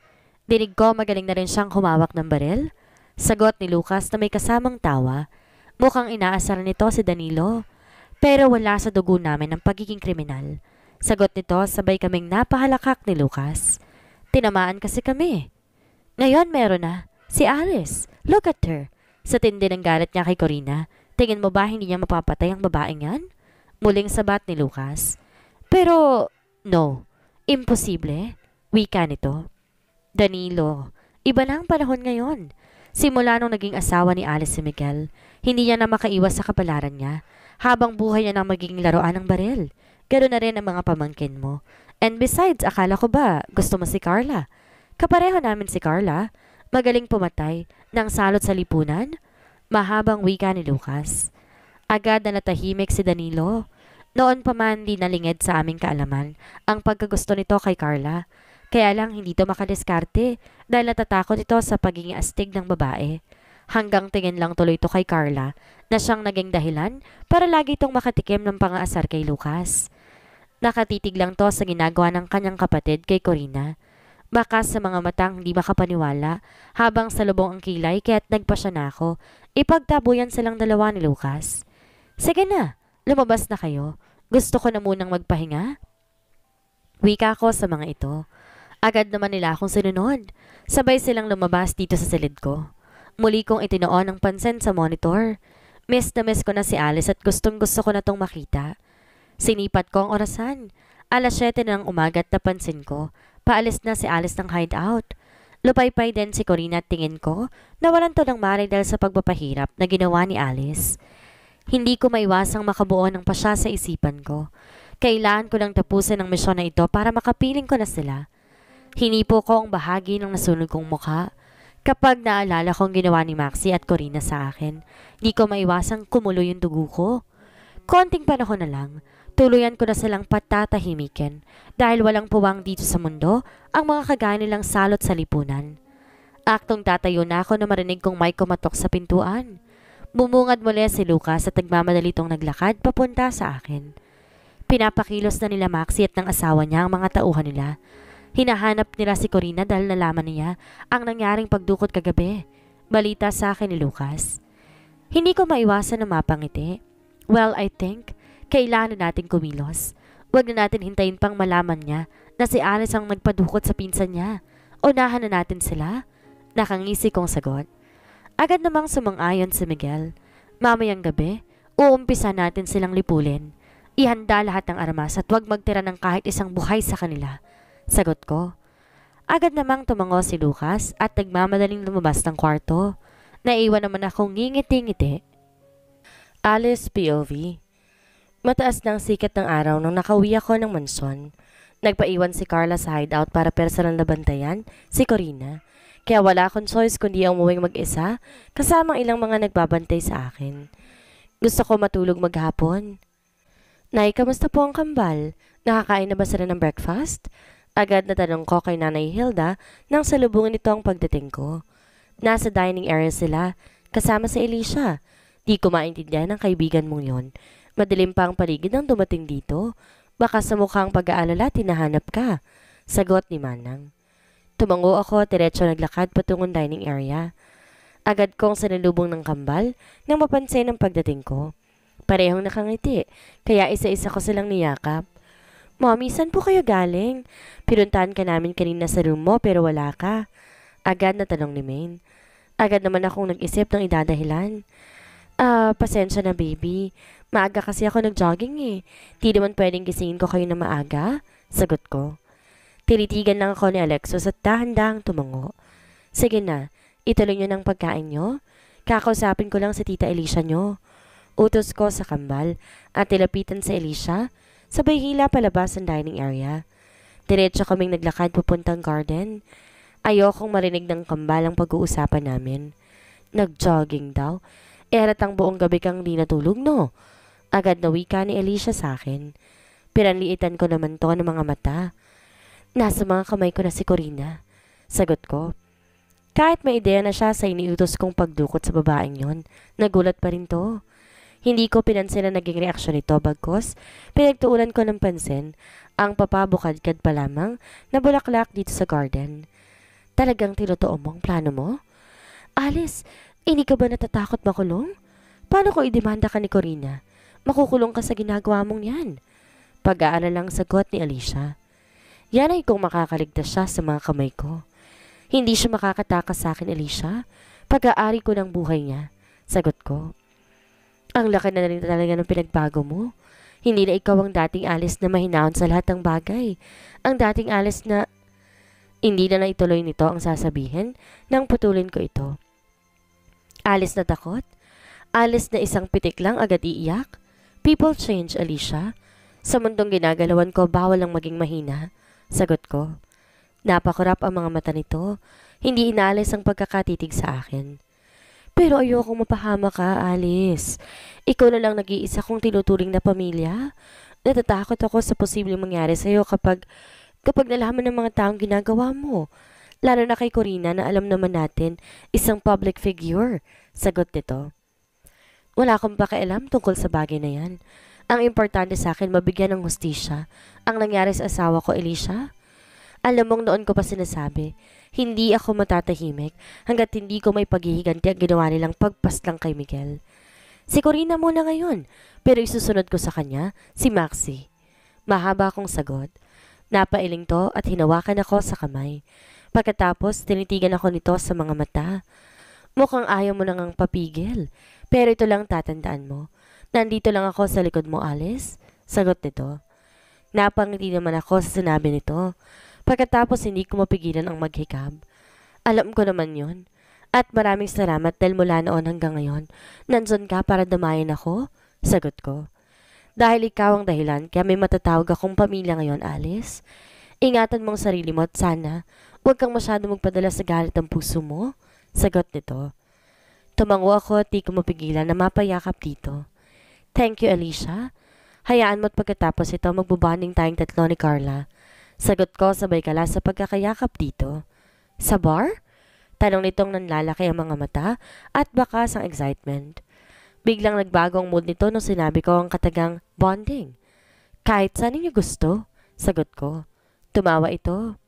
Dinig ko magaling na rin siyang humawak ng baril. Sagot ni Lucas na may kasamang tawa. Mukhang inaasar nito si Danilo. Pero wala sa dugo namin ang pagiging kriminal. Sagot nito sabay kaming napahalakak ni Lucas. Tinamaan kasi kami. Ngayon meron na. Si Alice. Look at her. Sa tindi ng galit niya kay Corina, tingin mo ba hindi niya mapapatay ang babaeng yan? Muling sabat ni Lucas. Pero, no. Imposible. Wika nito. Danilo, iba na ang panahon ngayon. Simula nung naging asawa ni Alice si Miguel, hindi niya na makaiwas sa kapalaran niya. Habang buhay niya nang magiging laruan ng baril. Ganoon na rin ang mga pamangkin mo. And besides, akala ko ba, gusto mo si Carla? Kapareho namin si Carla. Magaling pumatay, nang salot sa lipunan. Mahabang wika ni Lucas. Agad na natahimik si Danilo. Noon pa man di nalingid sa aming kaalaman ang pagkagusto nito kay Carla. Kaya lang hindi to makadiskarte dahil natatakot ito sa pagiging astig ng babae. Hanggang tingin lang tuloy ito kay Carla na siyang naging dahilan para lagi itong makatikim ng pangaasar kay Lucas. Nakatitig lang to sa ginagawa ng kanyang kapatid kay Corina. Baka sa mga matang hindi makapaniwala habang salubong ang kilay kaya't nagpa siya na ako. Ipagtabuyan silang dalawa ni Lucas. Sige na, lumabas na kayo. Gusto ko na munang magpahinga. Wika ko sa mga ito. Agad naman nila akong sinunod. Sabay silang lumabas dito sa silid ko. Muli kong itinoon ang pansin sa monitor. Miss na miss ko na si Alice at gustong gusto ko na tong makita. Sinipat ko ang orasan. Alas 7 ng umaga at napansin ko, paalis na si Alice ng hideout. Lupaypay din si Corina at tingin ko na walang to ng malay dahil sa pagpapahirap na ginawa ni Alice. Hindi ko maiwasang makabuo ng pasya sa isipan ko. Kailan ko lang tapusin ang misyon na ito para makapiling ko na sila. Hinipo ko ang bahagi ng nasunog kong mukha kapag naalala kong ginawa ni Maxi at Corina sa akin. Di ko maiwasang kumulo yung dugo ko. Konting panahon na lang, tuluyan ko na silang patatahimikin dahil walang puwang dito sa mundo ang mga kagaya lang salot sa lipunan. Aktong tatayo na ako na marinig kong may kumatok sa pintuan. Bumungad muli si Lucas at nagmamadali naglakad papunta sa akin. Pinapakilos na nila Maxi at ng asawa niya ang mga tauhan nila Hinahanap nila si Corina dahil nalaman niya ang nangyaring pagdukot kagabi. Balita sa akin ni Lucas. Hindi ko maiwasan na mapangiti. Well, I think, kailangan natin kumilos. Huwag na natin hintayin pang malaman niya na si Alice ang nagpadukot sa pinsan niya. Unahan na natin sila. Nakangisi kong sagot. Agad namang sumang-ayon si Miguel. Mamayang gabi, uumpisa natin silang lipulin. Ihanda lahat ng armas at huwag magtira ng kahit isang buhay sa kanila. Sagot ko. Agad namang tumango si Lucas at nagmamadaling lumabas ng kwarto. Naiwan naman akong ngingiti-ngiti. Alice POV Mataas na sikat ng araw nang nakauwi ako ng mansyon. Nagpaiwan si Carla sa hideout para personal na bantayan si Corina. Kaya wala akong choice kundi ang umuwing mag-isa kasama ilang mga nagbabantay sa akin. Gusto ko matulog maghapon. Nay, kamusta po ang kambal? Nakakain na ba sila ng breakfast? Agad na tanong ko kay Nanay Hilda nang salubungin ito ang pagdating ko. Nasa dining area sila, kasama si Alicia. Di ko maintindihan ang kaibigan mong yon. Madilim pa ang paligid nang dumating dito. Baka sa mukhang pag-aalala, tinahanap ka. Sagot ni Manang. Tumango ako at diretso naglakad patungong dining area. Agad kong sinalubong ng kambal nang mapansin ang pagdating ko. Parehong nakangiti, kaya isa-isa ko silang niyakap. Mommy, saan po kayo galing? Pinuntahan ka namin kanina sa room mo pero wala ka. Agad na tanong ni Maine. Agad naman akong nag-isip ng idadahilan. Ah, uh, pasensya na baby. Maaga kasi ako nag-jogging eh. Di naman pwedeng gisingin ko kayo na maaga? Sagot ko. Tinitigan lang ako ni Alexos at dahan-dahang tumango. Sige na, ituloy nyo ng pagkain nyo. Kakausapin ko lang sa tita Alicia nyo. Utos ko sa kambal at tilapitan sa Alicia Sabay hila palabas ang dining area. Diretso kaming naglakad papuntang garden. Ayokong marinig ng kambal ang pag-uusapan namin. Nag-jogging daw. E halatang buong gabi kang di natulog, no? Agad na wika ni Alicia sa akin. Piranliitan ko naman to ng mga mata. Nasa mga kamay ko na si Corina. Sagot ko. Kahit may ideya na siya sa iniutos kong pagdukot sa babaeng yon, nagulat pa rin to. Hindi ko pinansin na naging reaksyon nito bagkos pinagtuulan ko ng pansin ang papabukadkad pa lamang na bulaklak dito sa garden. Talagang tinutuo mo ang plano mo? Alice, hindi ka ba natatakot makulong? Paano ko idemanda ka ni Corina? Makukulong ka sa ginagawa mong yan. Pag-aaral lang sagot ni Alicia. Yan ay kung makakaligtas siya sa mga kamay ko. Hindi siya makakatakas sa akin, Alicia. Pag-aari ko ng buhay niya. Sagot ko. Ang laki na rin talaga ng pinagbago mo. Hindi na ikaw ang dating Alice na mahinaon sa lahat ng bagay. Ang dating Alice na... Hindi na naituloy nito ang sasabihin nang putulin ko ito. Alice na takot? Alice na isang pitik lang agad iiyak? People change, Alicia. Sa mundong ginagalawan ko, bawal lang maging mahina. Sagot ko. Napakurap ang mga mata nito. Hindi inaalis ang pagkakatitig sa akin. Pero ayoko mapahama ka, Alice. Ikaw na lang nag-iisa kong tinuturing na pamilya. Natatakot ako sa posibleng mangyari sa'yo kapag, kapag nalaman ng mga taong ginagawa mo. Lalo na kay Corina na alam naman natin, isang public figure. Sagot nito. Wala akong pakialam tungkol sa bagay na yan. Ang importante sa akin, mabigyan ng hustisya. Ang nangyari sa asawa ko, Elisha. Alam mong noon ko pa sinasabi hindi ako matatahimik hanggat hindi ko may paghihiganti ang ginawa nilang pagpaslang kay Miguel. Si Corina muna ngayon, pero isusunod ko sa kanya, si Maxi. Mahaba akong sagot. Napailing to at hinawakan ako sa kamay. Pagkatapos, tinitigan ako nito sa mga mata. Mukhang ayaw mo nang ang papigil. Pero ito lang tatandaan mo. Nandito lang ako sa likod mo, Alice. Sagot nito. Napangiti naman ako sa sinabi nito. Pagkatapos hindi ko mapigilan ang maghikab. Alam ko naman yon. At maraming salamat dahil mula noon hanggang ngayon, nandun ka para damayin ako? Sagot ko. Dahil ikaw ang dahilan, kaya may matatawag akong pamilya ngayon, Alice. Ingatan mong sarili mo at sana, huwag kang masyado magpadala sa galit ng puso mo. Sagot nito. Tumango ako at di ko mapigilan na mapayakap dito. Thank you, Alicia. Hayaan mo pagkatapos ito, magbubaning tayong tatlo ni Carla. Sagot ko sabay kala sa pagkakayakap dito. Sa bar? Tanong nitong nanlalaki ang mga mata at bakas ang excitement. Biglang nagbago ang mood nito nung sinabi ko ang katagang bonding. Kahit sa ninyo gusto, sagot ko. Tumawa ito.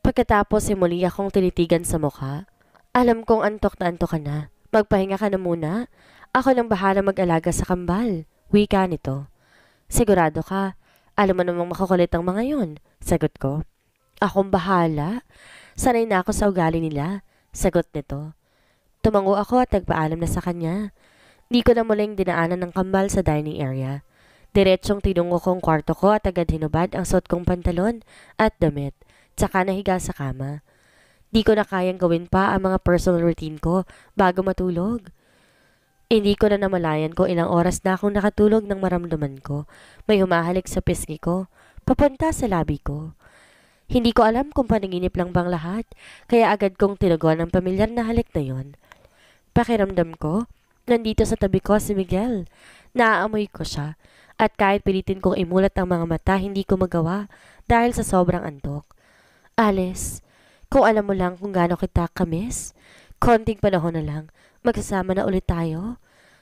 Pagkatapos simuli akong tinitigan sa mukha. Alam kong antok na antok ka na. Magpahinga ka na muna. Ako lang bahala mag-alaga sa kambal. Wika nito. Sigurado ka, alam mo namang makakulit ang mga yon, sagot ko. Akong bahala. Sanay na ako sa ugali nila, sagot nito. Tumango ako at nagpaalam na sa kanya. Di ko na muling dinaanan ng kambal sa dining area. Diretsong tinungo ko ang kwarto ko at agad hinubad ang suot kong pantalon at damit, tsaka nahiga sa kama. Di ko na kayang gawin pa ang mga personal routine ko bago matulog. Hindi ko na namalayan kung ilang oras na akong nakatulog ng maramdaman ko. May humahalik sa pisngi ko, papunta sa labi ko. Hindi ko alam kung panaginip lang bang lahat, kaya agad kong tinugon ang pamilyar na halik na yon. Pakiramdam ko, nandito sa tabi ko si Miguel. Naaamoy ko siya, at kahit pilitin kong imulat ang mga mata, hindi ko magawa dahil sa sobrang antok. Alice, kung alam mo lang kung gaano kita kamis, konting panahon na lang – Magkasama na ulit tayo?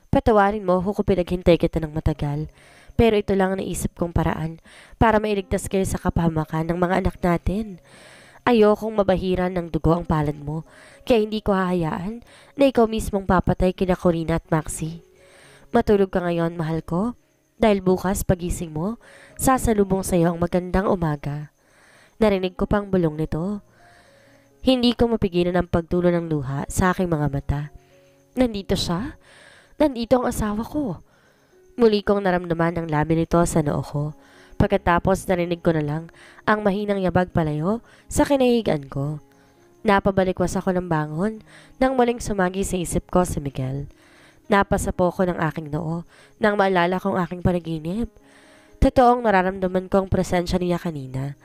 Patawarin mo ako pinaghintay kita ng matagal. Pero ito lang ang naisip kong paraan para mailigtas kayo sa kapahamakan ng mga anak natin. Ayokong mabahiran ng dugo ang palad mo, kaya hindi ko hahayaan na ikaw mismong papatay kina Corina at Maxi. Matulog ka ngayon, mahal ko, dahil bukas pagising mo, sasalubong sa iyo ang magandang umaga. Narinig ko pang bulong nito. Hindi ko mapigilan ang pagtulo ng luha sa aking mga mata. Nandito siya? Nandito ang asawa ko. Muli kong naramdaman ang labi nito sa noo ko. Pagkatapos narinig ko na lang ang mahinang yabag palayo sa kinahigan ko. Napabalikwas ako ng bangon nang muling sumagi sa isip ko si Miguel. Napasapo ko ng aking noo nang maalala kong aking panaginip. Totoong nararamdaman ko ang presensya niya kanina.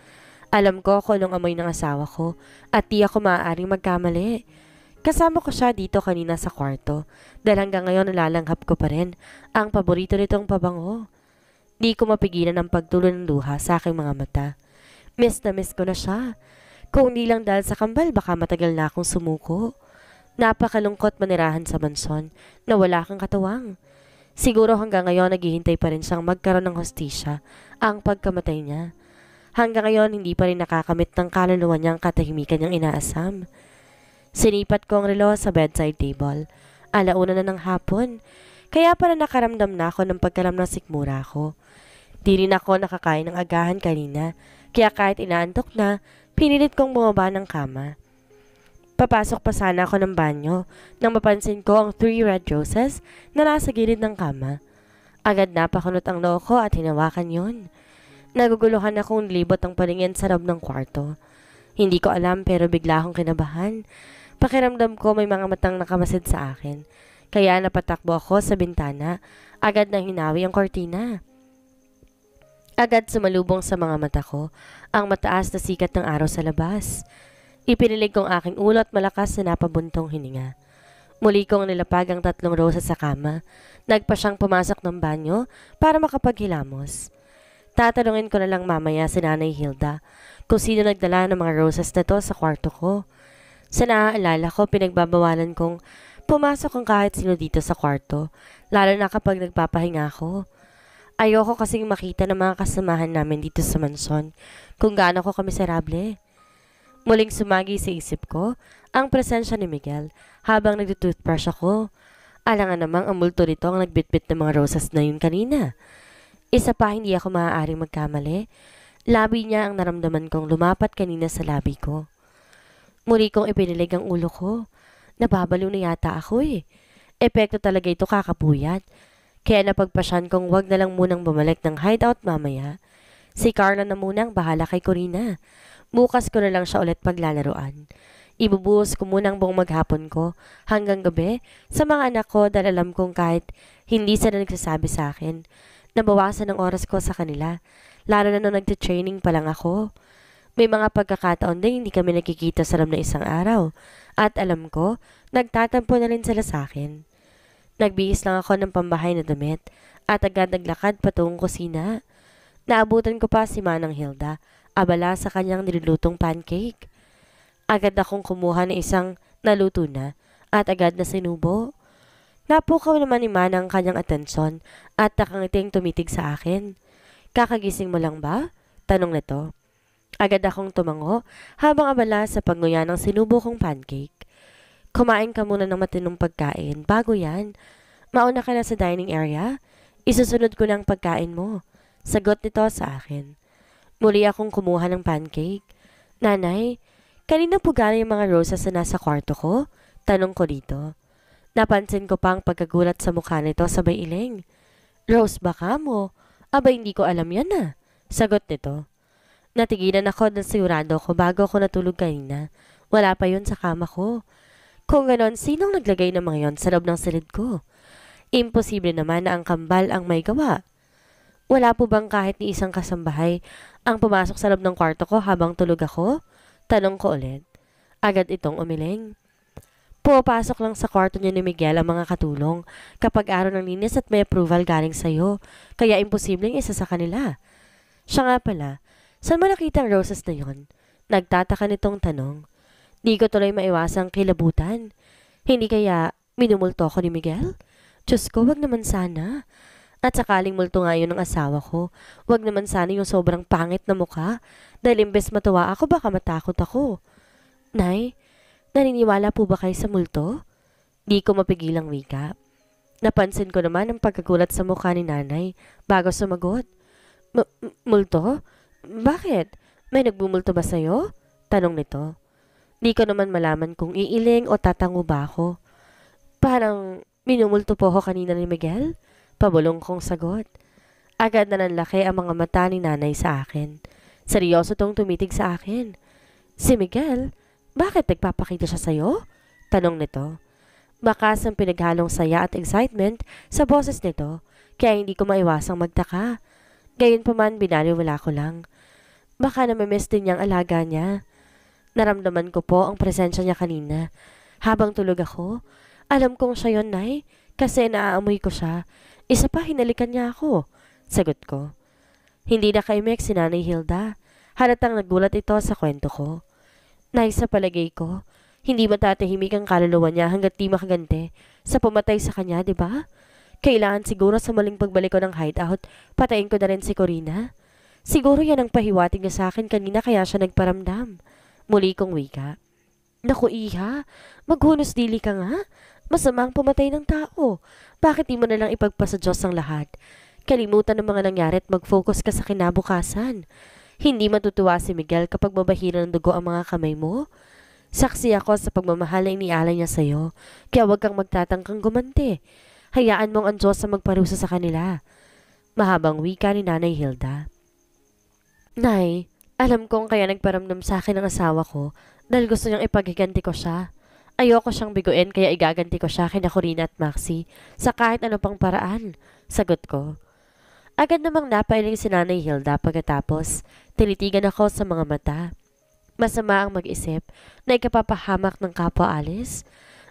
Alam ko kung anong amoy ng asawa ko at di ako maaaring magkamali. Kasama ko siya dito kanina sa kwarto dahil hanggang ngayon nalalanghap ko pa rin ang paborito nitong pabango. Di ko mapigilan ang pagtulo ng luha sa aking mga mata. Miss na miss ko na siya. Kung hindi lang dahil sa kambal baka matagal na akong sumuko. Napakalungkot manirahan sa mansyon na wala kang katawang. Siguro hanggang ngayon naghihintay pa rin siyang magkaroon ng hostisya ang pagkamatay niya. Hanggang ngayon hindi pa rin nakakamit ng kaluluwa niya ang katahimikan niyang inaasam. Sinipat ko ang relo sa bedside table. Alauna na ng hapon. Kaya pala nakaramdam na ako ng pagkalam ng sikmura ko. Di rin ako nakakain ng agahan kanina. Kaya kahit inaantok na, pinilit kong bumaba ng kama. Papasok pa sana ako ng banyo nang mapansin ko ang three red roses na nasa gilid ng kama. Agad na pakunot ang loo ko at hinawakan yon. Naguguluhan akong libot ang paningin sa loob ng kwarto. Hindi ko alam pero bigla akong kinabahan Pakiramdam ko may mga matang nakamasid sa akin. Kaya napatakbo ako sa bintana. Agad na hinawi ang kortina. Agad sumalubong sa mga mata ko ang mataas na sikat ng araw sa labas. Ipinilig kong aking ulo at malakas na napabuntong hininga. Muli kong nilapag ang tatlong rosas sa kama. Nagpa siyang pumasok ng banyo para makapaghilamos. Tatanungin ko na lang mamaya si Nanay Hilda kung sino nagdala ng mga rosas na to sa kwarto ko. Sa naaalala ko, pinagbabawalan kong pumasok ang kahit sino dito sa kwarto, lalo na kapag nagpapahinga ako. Ayoko kasing makita ng mga kasamahan namin dito sa mansion kung gaano ko kamiserable. Muling sumagi sa isip ko ang presensya ni Miguel habang nagtutoothbrush ako. Alangan namang ang multo nito ang nagbitbit ng mga rosas na yun kanina. Isa pa hindi ako maaaring magkamali. Labi niya ang naramdaman kong lumapat kanina sa labi ko. Muli kong ipinilig ang ulo ko. Nababalo na yata ako eh. Epekto talaga ito kakapuyat. Kaya napagpasyan kong wag na lang munang bumalik ng hideout mamaya. Si Carla na munang bahala kay Corina. Bukas ko na lang siya ulit paglalaruan. Ibubuhos ko muna ang buong maghapon ko hanggang gabi sa mga anak ko dahil alam kong kahit hindi sila nagsasabi sa akin, nabawasan ang oras ko sa kanila, lalo na nung nagte-training pa lang ako. May mga pagkakataon din hindi kami nakikita sa loob ng isang araw. At alam ko, nagtatampo na rin sila sa akin. Nagbihis lang ako ng pambahay na damit at agad naglakad patungong kusina. Naabutan ko pa si Manang Hilda, abala sa kanyang nilulutong pancake. Agad akong kumuha ng isang naluto na at agad na sinubo. Napukaw naman ni Manang kanyang atensyon at nakangiting tumitig sa akin. Kakagising mo lang ba? Tanong nito. Agad akong tumango habang abala sa pagnguya ng sinubo kong pancake. Kumain ka muna ng matinong pagkain bago yan. Mauna ka na sa dining area. Isusunod ko na ang pagkain mo. Sagot nito sa akin. Muli akong kumuha ng pancake. Nanay, kanina po galing yung mga rosas na nasa kwarto ko? Tanong ko dito. Napansin ko pa ang pagkagulat sa mukha nito sabay iling. Rose baka mo? Aba hindi ko alam yan na. Ah. Sagot nito. Natigilan ako ng sigurado ko bago ako natulog kanina. Wala pa yon sa kama ko. Kung ganon, sinong naglagay ng mga yon sa loob ng silid ko? Imposible naman na ang kambal ang may gawa. Wala po bang kahit ni isang kasambahay ang pumasok sa loob ng kwarto ko habang tulog ako? Tanong ko ulit. Agad itong umiling. Pumapasok lang sa kwarto niya ni Miguel ang mga katulong kapag araw ng linis at may approval galing sa'yo, kaya imposibleng isa sa kanila. Siya nga pala, Saan mo nakita ang roses na yon? Nagtataka nitong tanong. Di ko tuloy maiwasang kilabutan. Hindi kaya minumulto ko ni Miguel? Diyos ko, wag naman sana. At sakaling multo nga yun ng asawa ko, wag naman sana yung sobrang pangit na mukha. Dahil imbes matuwa ako, baka matakot ako. Nay, naniniwala po ba kayo sa multo? Di ko mapigilang wika. Napansin ko naman ang pagkagulat sa mukha ni nanay bago sumagot. M multo? Multo? Bakit? May nagbumulto ba sa'yo? Tanong nito. Di ko naman malaman kung iiling o tatango ba ako. Parang minumulto po ako kanina ni Miguel? Pabulong kong sagot. Agad na nanlaki ang mga mata ni nanay sa akin. Seryoso tong tumitig sa akin. Si Miguel, bakit nagpapakita siya sa'yo? Tanong nito. Bakas ang pinaghalong saya at excitement sa boses nito, kaya hindi ko maiwasang magtaka. Gayunpaman wala ko lang. Baka namimiss din niyang alaga niya. Naramdaman ko po ang presensya niya kanina. Habang tulog ako, alam kong siya yon, Nay, kasi naaamoy ko siya. Isa pa, hinalikan niya ako. Sagot ko. Hindi na kaimik si Nanay Hilda. Halatang nagulat ito sa kwento ko. Nay, sa palagay ko, hindi matatahimik ang kaluluwa niya hanggat di makaganti sa pumatay sa kanya, di ba? Kailangan siguro sa maling pagbalik ko ng hideout, patayin ko na rin si Corina. Siguro yan ang pahiwatig niya sa akin kanina kaya siya nagparamdam. Muli kong wika. Naku, iha, maghunos dili ka nga. Masama ang pumatay ng tao. Bakit di mo nalang ipagpasa Diyos ang lahat? Kalimutan ng mga nangyari at mag-focus ka sa kinabukasan. Hindi matutuwa si Miguel kapag mabahira ng dugo ang mga kamay mo. Saksi ako sa pagmamahal na inialay niya sa'yo, kaya huwag kang magtatangkang gumanti. Hayaan mong ang Diyos ang magparusa sa kanila. Mahabang wika ni Nanay Hilda. Nay, alam kong kaya nagparamdam sa akin ang asawa ko dahil gusto niyang ipaghiganti ko siya. Ayoko siyang biguin kaya igaganti ko siya kina Corina at Maxi sa kahit ano pang paraan. Sagot ko. Agad namang napailing si Nanay Hilda pagkatapos tinitigan ako sa mga mata. Masama ang mag-isip na ikapapahamak ng kapwa Alice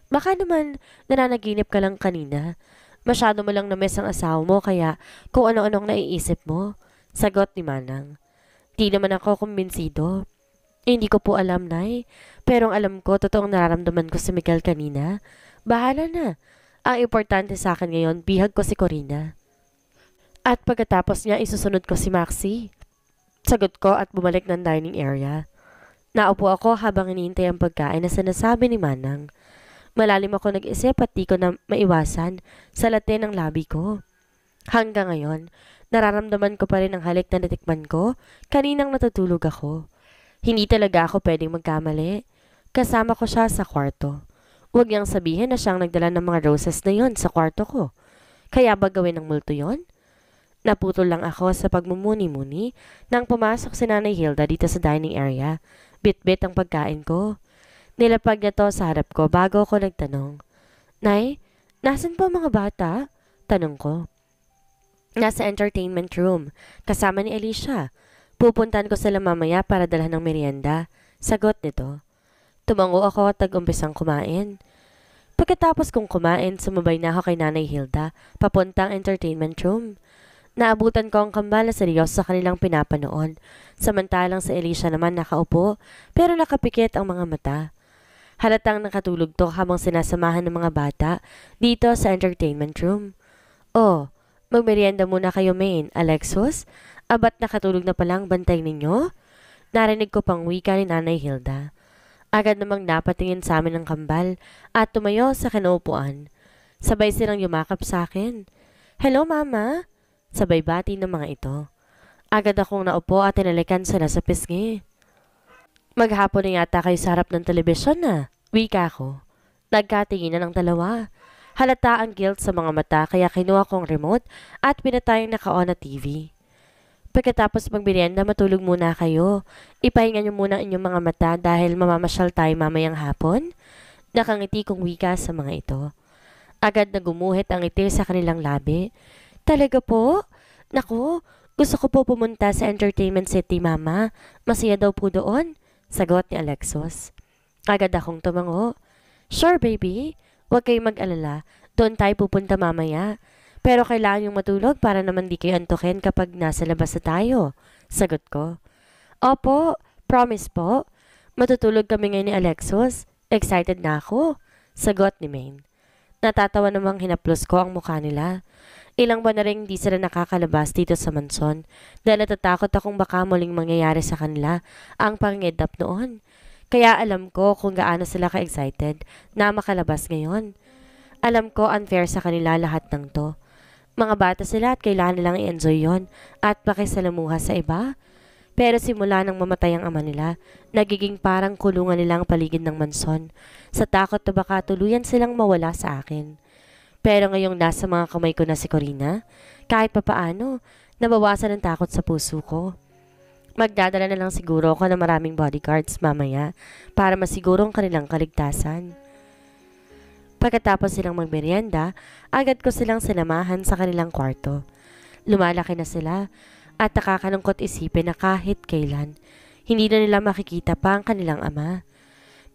Baka naman nananaginip ka lang kanina. Masyado mo lang namiss ang asawa mo kaya kung ano-anong naiisip mo. Sagot ni Manang. Di naman ako kumbinsido. Eh, hindi ko po alam, Nay. Pero ang alam ko, totoong nararamdaman ko si Miguel kanina. Bahala na. Ang importante sa akin ngayon, bihag ko si Corina. At pagkatapos niya, isusunod ko si Maxi. Sagot ko at bumalik ng dining area. Naupo ako habang iniintay ang pagkain na sinasabi ni Manang. Malalim ako nag-isip at di ko na maiwasan sa latte ng labi ko. Hanggang ngayon, nararamdaman ko pa rin ang halik na natikman ko kaninang natutulog ako. Hindi talaga ako pwedeng magkamali. Kasama ko siya sa kwarto. Huwag niyang sabihin na siyang nagdala ng mga roses na yon sa kwarto ko. Kaya ba gawin ng multo yon? Naputol lang ako sa pagmumuni-muni nang pumasok si Nanay Hilda dito sa dining area. Bit-bit ang pagkain ko. Nilapag niya to sa harap ko bago ko nagtanong. Nay, nasan po mga bata? Tanong ko. Nasa entertainment room, kasama ni Alicia. Pupuntan ko sila mamaya para dalhan ng merienda. Sagot nito. Tumango ako at nag-umpisang kumain. Pagkatapos kong kumain, sumabay na ako kay Nanay Hilda, papuntang entertainment room. Naabutan ko ang kambala seryos sa kanilang pinapanood. samantalang si Alicia naman nakaupo, pero nakapikit ang mga mata. Halatang nakatulog to habang sinasamahan ng mga bata dito sa entertainment room. Oh, magmerienda muna kayo, main. Alexos, abat nakatulog na palang bantay ninyo? Narinig ko pang wika ni Nanay Hilda. Agad namang napatingin sa amin ng kambal at tumayo sa kinaupuan. Sabay silang yumakap sa akin. Hello, Mama! Sabay bati ng mga ito. Agad akong naupo at tinalikan sila sa pisngi. Maghapon na yata kayo sa harap ng telebisyon na. Wika ko. Nagkatinginan ng dalawa. Halata ang guilt sa mga mata kaya kinuha kong remote at pinatayang naka-on na TV. Pagkatapos magbirienda, matulog muna kayo. Ipahinga niyo muna inyong mga mata dahil mamamasyal tayo mamayang hapon. Nakangiti kong wika sa mga ito. Agad na gumuhit ang ngiti sa kanilang labi. Talaga po? Naku, gusto ko po pumunta sa Entertainment City, Mama. Masaya daw po doon. Sagot ni Alexos. Agad akong tumango. Sure, baby. Huwag kayong mag-alala. Doon tayo pupunta mamaya. Pero kailangan yung matulog para naman di kayo antukin kapag nasa labas na tayo. Sagot ko. Opo, promise po. Matutulog kami ngayon ni Alexos. Excited na ako. Sagot ni Maine. Natatawa namang hinaplos ko ang mukha nila. Ilang buwan na rin hindi sila nakakalabas dito sa manson dahil natatakot akong baka muling mangyayari sa kanila ang pangedap noon. Kaya alam ko kung gaano sila ka-excited na makalabas ngayon. Alam ko unfair sa kanila lahat ng to. Mga bata sila at kailangan nilang i-enjoy yon at pakisalamuha sa iba. Pero simula nang mamatay ang ama nila, nagiging parang kulungan nilang paligid ng manson sa takot na baka tuluyan silang mawala sa akin. Pero ngayong nasa mga kamay ko na si Corina, kahit papaano, nabawasan ang takot sa puso ko. Magdadala na lang siguro ako ng maraming bodyguards mamaya para masiguro ang kanilang kaligtasan. Pagkatapos silang magmerienda, agad ko silang sinamahan sa kanilang kwarto. Lumalaki na sila at nakakalungkot isipin na kahit kailan, hindi na nila makikita pa ang kanilang ama.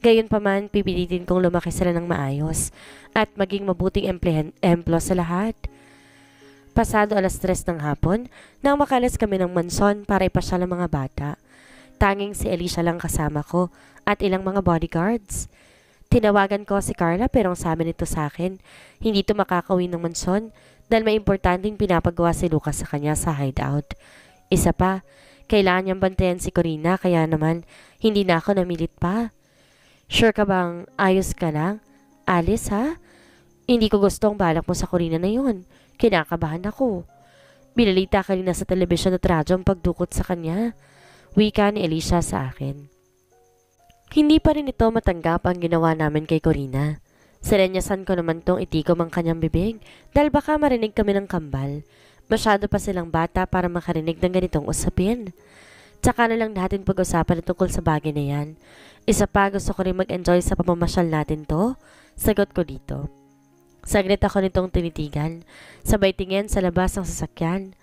Gayunpaman, pipilitin kong lumaki sila ng maayos at maging mabuting emplo sa lahat. Pasado alas tres ng hapon, nang makalas kami ng manson para ipasyal ang mga bata. Tanging si Alicia lang kasama ko at ilang mga bodyguards. Tinawagan ko si Carla pero ang samin nito sa akin, hindi ito makakawin ng manson dahil may importanteng pinapagawa si Lucas sa kanya sa hideout. Isa pa, kailangan niyang bantayan si Corina kaya naman hindi na ako namilit pa. Sure ka bang ayos ka lang? Alice ha? Hindi ko gusto ang balak mo sa kurina na yon. Kinakabahan ako. Binalita kanina sa telebisyon at radyo ang pagdukot sa kanya. Wika ni Alicia sa akin. Hindi pa rin ito matanggap ang ginawa namin kay Corina. Sirenyasan ko naman tong itigom ang kanyang bibig dahil baka marinig kami ng kambal. Masyado pa silang bata para makarinig ng ganitong usapin tsaka na lang natin pag-usapan na tungkol sa bagay na yan. Isa pa, gusto ko rin mag-enjoy sa pamamasyal natin to. Sagot ko dito. Saglit ako nitong tinitigan, sabay tingin sa labas ng sasakyan.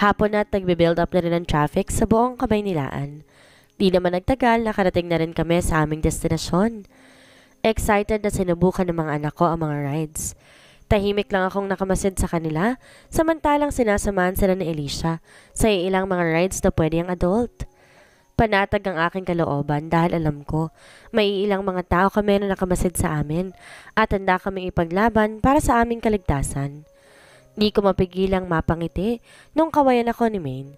Hapon na at nagbe-build up na rin ang traffic sa buong kamay nilaan. Di naman nagtagal, nakarating na rin kami sa aming destinasyon. Excited na sinubukan ng mga anak ko ang mga rides. Tahimik lang akong nakamasid sa kanila, samantalang sinasamahan sila ni Alicia sa ilang mga rides na pwede ang adult. Panatag ang aking kalooban dahil alam ko, may ilang mga tao kami na nakamasid sa amin at handa kami ipaglaban para sa aming kaligtasan. Di ko mapigilang mapangiti nung kawayan ako ni Maine.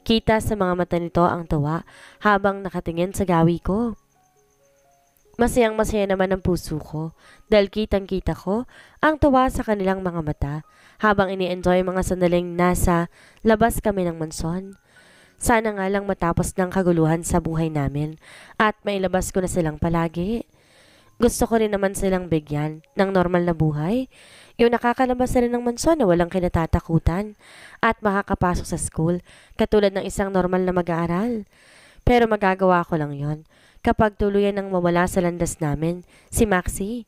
Kita sa mga mata nito ang tawa habang nakatingin sa gawi ko. Masayang masaya naman ang puso ko dahil kitang kita ko ang tuwa sa kanilang mga mata habang ini-enjoy mga sandaling nasa labas kami ng monsoon. Sana nga lang matapos ng kaguluhan sa buhay namin at mailabas ko na silang palagi. Gusto ko rin naman silang bigyan ng normal na buhay, yung nakakalabas sila rin ng mansyon na walang kinatatakutan at makakapasok sa school katulad ng isang normal na mag-aaral. Pero magagawa ko lang yon kapag tuluyan ang mawala sa landas namin, si Maxi.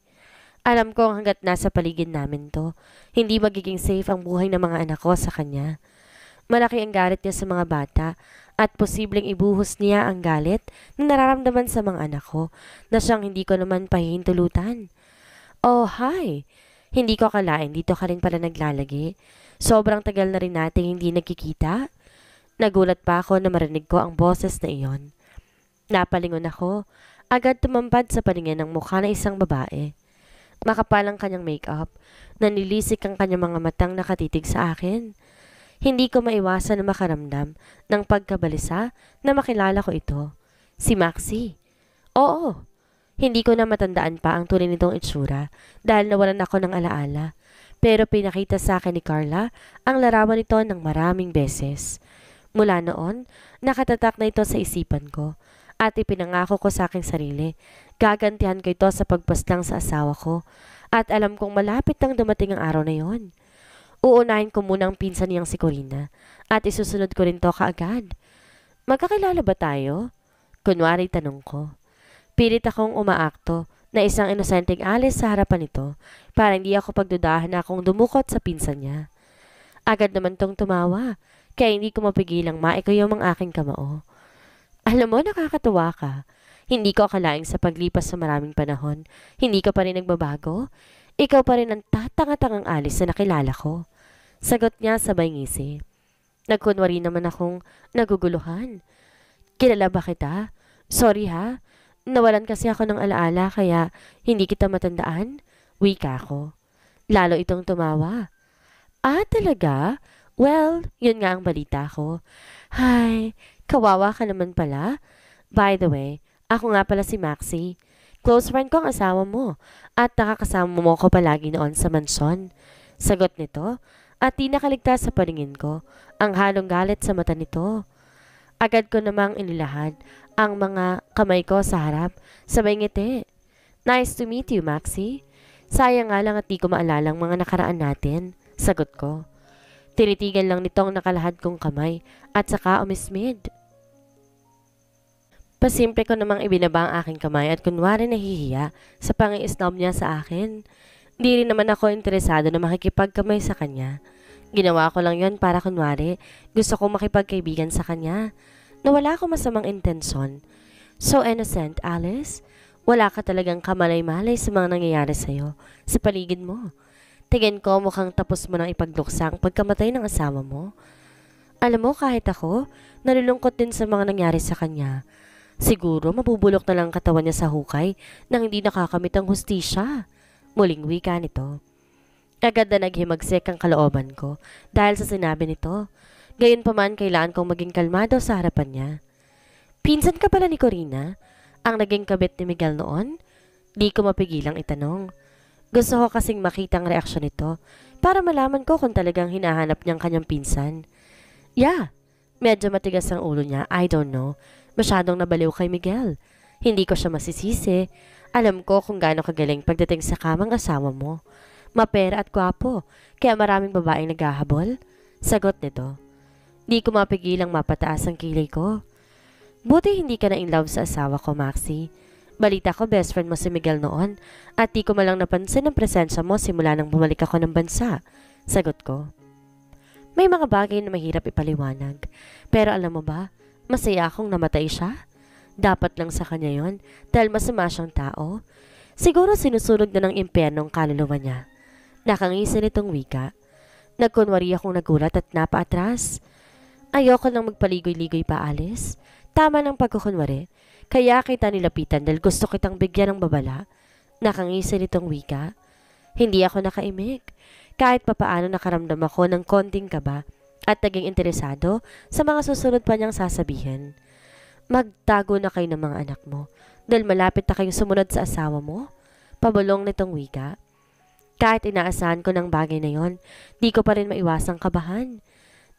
Alam ko hanggat nasa paligid namin to, hindi magiging safe ang buhay ng mga anak ko sa kanya. Malaki ang galit niya sa mga bata at posibleng ibuhos niya ang galit na nararamdaman sa mga anak ko na siyang hindi ko naman pahihintulutan. Oh, hi! Hindi ko akalain dito ka rin pala naglalagi. Sobrang tagal na rin natin hindi nagkikita. Nagulat pa ako na marinig ko ang boses na iyon. Napalingon ako. Agad tumambad sa paningin ng mukha ng isang babae. Makapal ang kanyang make-up. Nanilisik ang kanyang mga matang nakatitig sa akin. Hindi ko maiwasan na makaramdam ng pagkabalisa na makilala ko ito. Si Maxi. Oo. Hindi ko na matandaan pa ang tunay nitong itsura dahil nawalan ako ng alaala. Pero pinakita sa akin ni Carla ang larawan nito ng maraming beses. Mula noon, nakatatak na ito sa isipan ko at ipinangako ko sa aking sarili. Gagantihan ko ito sa pagpaslang sa asawa ko at alam kong malapit nang dumating ang araw na yon. Uunahin ko muna ang pinsan niyang si Corina at isusunod ko rin to kaagad. Magkakilala ba tayo? Kunwari tanong ko. Pilit akong umaakto na isang inosenteng alis sa harapan nito para hindi ako pagdudahan na akong dumukot sa pinsan niya. Agad naman tong tumawa, kaya hindi ko mapigilang maikayaw ang aking kamao. Alam mo, nakakatuwa ka. Hindi ko akalaing sa paglipas sa maraming panahon, hindi ka pa rin nagbabago. Ikaw pa rin ang tatanga-tangang alis na nakilala ko. Sagot niya sabay ngisi. Nagkunwari naman akong naguguluhan. Kilala ba kita? Sorry ha, nawalan kasi ako ng alaala kaya hindi kita matandaan. Wika ko. Lalo itong tumawa. Ah, talaga? Well, yun nga ang balita ko. Hi, Kawawa ka naman pala. By the way, ako nga pala si Maxi. Close friend ko ang asawa mo at nakakasama mo ko palagi noon sa mansyon. Sagot nito at tinakaligtas sa paningin ko ang halong galit sa mata nito. Agad ko namang inilahan ang mga kamay ko sa harap sabay ngiti. Nice to meet you, Maxi. Sayang nga lang at di ko maalala ang mga nakaraan natin. Sagot ko. Tinitigan lang nitong ang nakalahad kong kamay at saka umismid. Pasimple ko namang ibinaba ang aking kamay at kunwari nahihiya sa pangi-snob niya sa akin. Di rin naman ako interesado na makikipagkamay sa kanya. Ginawa ko lang yon para kunwari gusto kong makipagkaibigan sa kanya na wala akong masamang intensyon. So innocent, Alice. Wala ka talagang kamalay-malay sa mga nangyayari sa'yo, sa paligid mo. Tingin ko mukhang tapos mo nang ipagluksa ang pagkamatay ng asawa mo. Alam mo, kahit ako, nalulungkot din sa mga nangyari sa kanya. Siguro mabubulok na lang katawan niya sa hukay nang hindi nakakamit ang hustisya. Muling wika nito. Agad na naghimagsik ang kalooban ko dahil sa sinabi nito. Gayon pa man, kailan kong maging kalmado sa harapan niya. Pinsan ka pala ni Corina? Ang naging kabit ni Miguel noon? Di ko mapigilang itanong. Gusto ko kasing makita ang reaksyon nito para malaman ko kung talagang hinahanap niyang kanyang pinsan. Yeah, medyo matigas ang ulo niya. I don't know. Masyadong nabaliw kay Miguel. Hindi ko siya masisisi. Alam ko kung gaano kagaling pagdating sa kamang asawa mo. Mapera at kwapo, kaya maraming babaeng naghahabol. Sagot nito. Di ko mapigilang mapataas ang kilay ko. Buti hindi ka na in love sa asawa ko, Maxie. Balita ko best friend mo si Miguel noon at di ko malang napansin ang presensya mo simula nang bumalik ako ng bansa. Sagot ko. May mga bagay na mahirap ipaliwanag. Pero alam mo ba, masaya akong namatay siya. Dapat lang sa kanya yon dahil masama siyang tao. Siguro sinusunog na ng impyerno ang kaluluwa niya. Nakangisin nitong wika. Nagkunwari akong nagulat at napaatras. Ayoko nang magpaligoy-ligoy pa, Alice. Tama ng pagkukunwari. Kaya kita nilapitan dahil gusto kitang bigyan ng babala. Nakangisi nitong wika. Hindi ako nakaimik. Kahit papaano nakaramdam ako ng konting kaba at naging interesado sa mga susunod pa niyang sasabihin. Magtago na kayo ng mga anak mo dahil malapit na kayong sumunod sa asawa mo. Pabulong nitong wika. Kahit inaasahan ko ng bagay na yon, di ko pa rin maiwasang kabahan.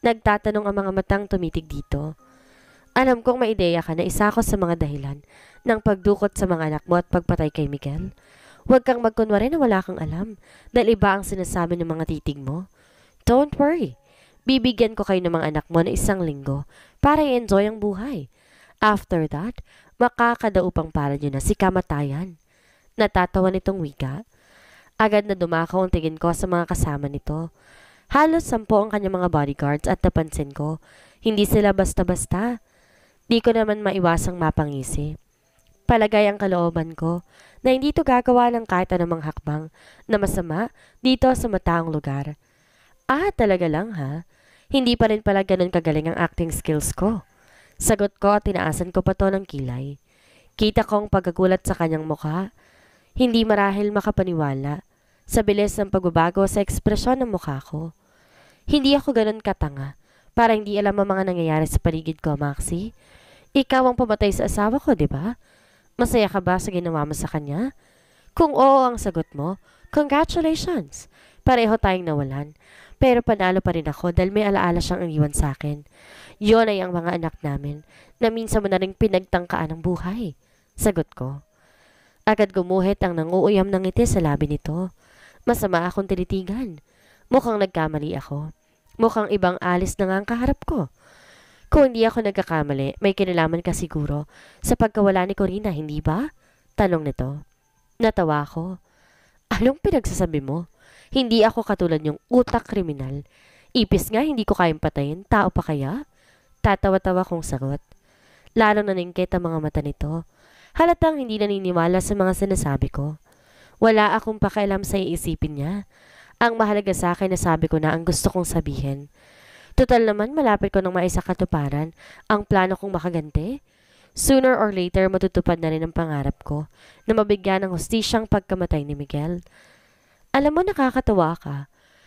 Nagtatanong ang mga matang tumitig dito. Alam kong may ideya ka na isa ko sa mga dahilan ng pagdukot sa mga anak mo at pagpatay kay Miguel. Huwag kang magkunwari na wala kang alam dahil iba ang sinasabi ng mga titig mo. Don't worry. Bibigyan ko kayo ng mga anak mo na isang linggo para i-enjoy ang buhay. After that, makakadaupang para nyo na si kamatayan. Natatawa nitong wika. Agad na dumakaw ang tingin ko sa mga kasama nito. Halos sampo ang kanyang mga bodyguards at napansin ko, hindi sila basta-basta. Di ko naman maiwasang mapangisi. Palagay ang kalooban ko na hindi ito gagawa ng kahit anumang hakbang na masama dito sa mataong lugar. Ah, talaga lang ha? Hindi pa rin pala ganun kagaling ang acting skills ko. Sagot ko at tinaasan ko pa to ng kilay. Kita kong pagagulat sa kanyang mukha. Hindi marahil makapaniwala sa bilis ng pagbabago sa ekspresyon ng mukha ko. Hindi ako ganun katanga para hindi alam ang mga nangyayari sa paligid ko, Maxie. Ikaw ang pumatay sa asawa ko, di ba? Masaya ka ba sa ginawa mo sa kanya? Kung oo ang sagot mo, congratulations! Pareho tayong nawalan. Pero panalo pa rin ako dahil may alaala siyang iniwan sa akin. Yon ay ang mga anak namin na minsan mo na rin pinagtangkaan ng buhay. Sagot ko. Agad gumuhit ang nanguuyam ng ngiti sa labi nito. Masama akong tinitigan. Mukhang nagkamali ako. Mukhang ibang alis na nga ang kaharap ko. Kung hindi ako nagkakamali, may kinalaman ka siguro sa pagkawala ni Corina, hindi ba? Tanong nito. Natawa ako. Anong pinagsasabi mo? Hindi ako katulad yung utak kriminal. Ipis nga, hindi ko kayang patayin. Tao pa kaya? Tatawa-tawa kong sagot. Lalong naningkit ang mga mata nito. Halatang hindi naniniwala sa mga sinasabi ko. Wala akong pakialam sa iisipin niya. Ang mahalaga sa akin na sabi ko na ang gusto kong sabihin. Total naman, malapit ko nang maisa katuparan ang plano kong makaganti. Sooner or later, matutupad na rin ang pangarap ko na mabigyan ng hostisyang pagkamatay ni Miguel. Alam mo, nakakatawa ka.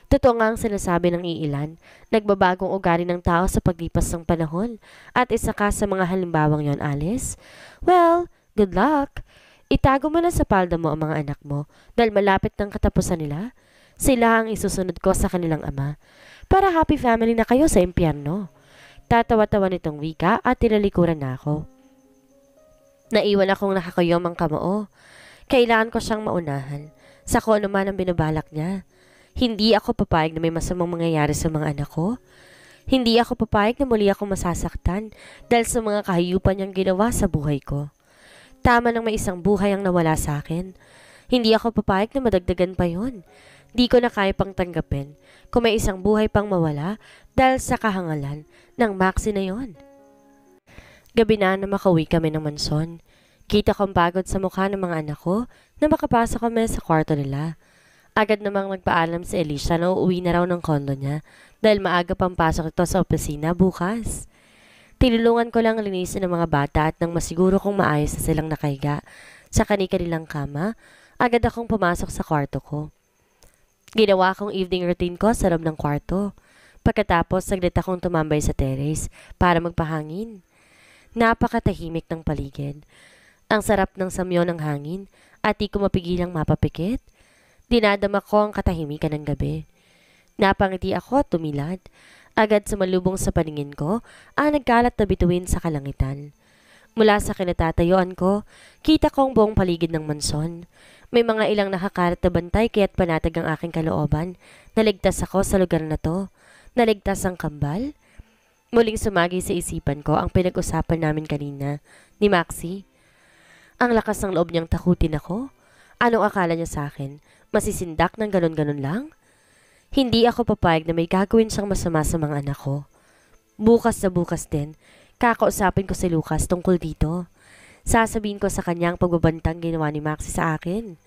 Totoo nga ang sinasabi ng iilan, nagbabagong ugali ng tao sa paglipas ng panahon at isa ka sa mga halimbawang yon, Alice. Well, good luck. Itago mo na sa palda mo ang mga anak mo dahil malapit ng katapusan nila. Sila ang isusunod ko sa kanilang ama para happy family na kayo sa impyerno. Tatawa-tawa nitong wika at tinalikuran na ako. Naiwan akong nakakayom ang kamao. Kailangan ko siyang maunahan sa kung ano man ang binabalak niya. Hindi ako papayag na may masamang mangyayari sa mga anak ko. Hindi ako papayag na muli ako masasaktan dahil sa mga kahayupan niyang ginawa sa buhay ko. Tama nang may isang buhay ang nawala sa akin. Hindi ako papayag na madagdagan pa yon. Di ko na kaya pang tanggapin kung may isang buhay pang mawala dahil sa kahangalan ng Maxi na yon. Gabi na na makauwi kami ng manson. Kita kong pagod sa mukha ng mga anak ko na makapasok kami sa kwarto nila. Agad namang nagpaalam si Alicia na uuwi na raw ng kondo niya dahil maaga pang pasok ito sa opisina bukas. Tinulungan ko lang linisin ng mga bata at nang masiguro kong maayos na silang nakahiga sa kanilang kama, agad akong pumasok sa kwarto ko. Ginawa kong evening routine ko sa loob ng kwarto. Pagkatapos, saglit akong tumambay sa terrace para magpahangin. Napakatahimik ng paligid. Ang sarap ng samyo ng hangin at di ko mapigilang mapapikit. Dinadama ko ang katahimikan ng gabi. Napangiti ako at tumilad. Agad sumalubong sa paningin ko ang nagkalat na bituin sa kalangitan. Mula sa kinatatayuan ko, kita kong buong paligid ng mansyon. May mga ilang nakakalat na bantay kaya't panatag ang aking kalooban. Naligtas ako sa lugar na to. Naligtas ang kambal? Muling sumagi sa isipan ko ang pinag-usapan namin kanina ni Maxi. Ang lakas ng loob niyang takutin ako. Anong akala niya sa akin? Masisindak ng ganon-ganon lang? Hindi ako papayag na may gagawin siyang masama sa mga anak ko. Bukas sa bukas din, kakausapin ko si Lucas tungkol dito. Sasabihin ko sa kanya ang pagbabantang ginawa ni Maxi sa akin.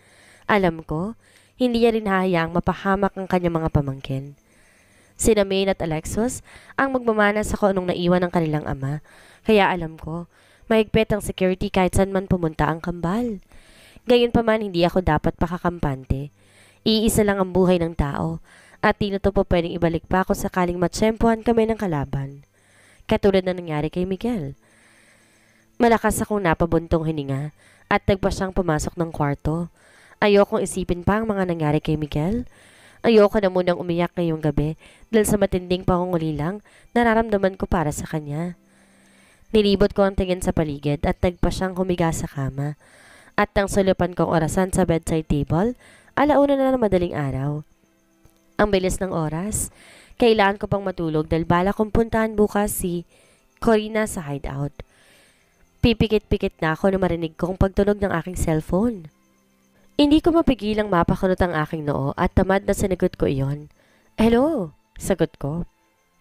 Alam ko, hindi niya rin hahayaang mapahamak ang kanyang mga pamangkin. Sina Maine at Alexos ang magmamana sa kung naiwan ng kanilang ama, kaya alam ko, mahigpit ang security kahit saan man pumunta ang kambal. Gayunpaman, hindi ako dapat pakakampante. Iisa lang ang buhay ng tao, at di to pa pwedeng ibalik pa ako sakaling matsyempohan kami ng kalaban. Katulad na nangyari kay Miguel. Malakas akong napabuntong hininga at nagpa siyang pumasok ng kwarto. Ayokong isipin pa ang mga nangyari kay Miguel. Ayoko na munang umiyak ngayong gabi dahil sa matinding pangungulilang nararamdaman ko para sa kanya. Nilibot ko ang tingin sa paligid at nagpa siyang humiga sa kama. At nang sulupan kong orasan sa bedside table, alauna na ng madaling araw. Ang bilis ng oras, kailan ko pang matulog dahil bala kong puntahan bukas si Corina sa hideout. Pipikit-pikit na ako na marinig ko ang pagtunog ng aking cellphone. Hindi ko mapigilang mapakunot ang aking noo at tamad na sinagot ko iyon. Hello, sagot ko.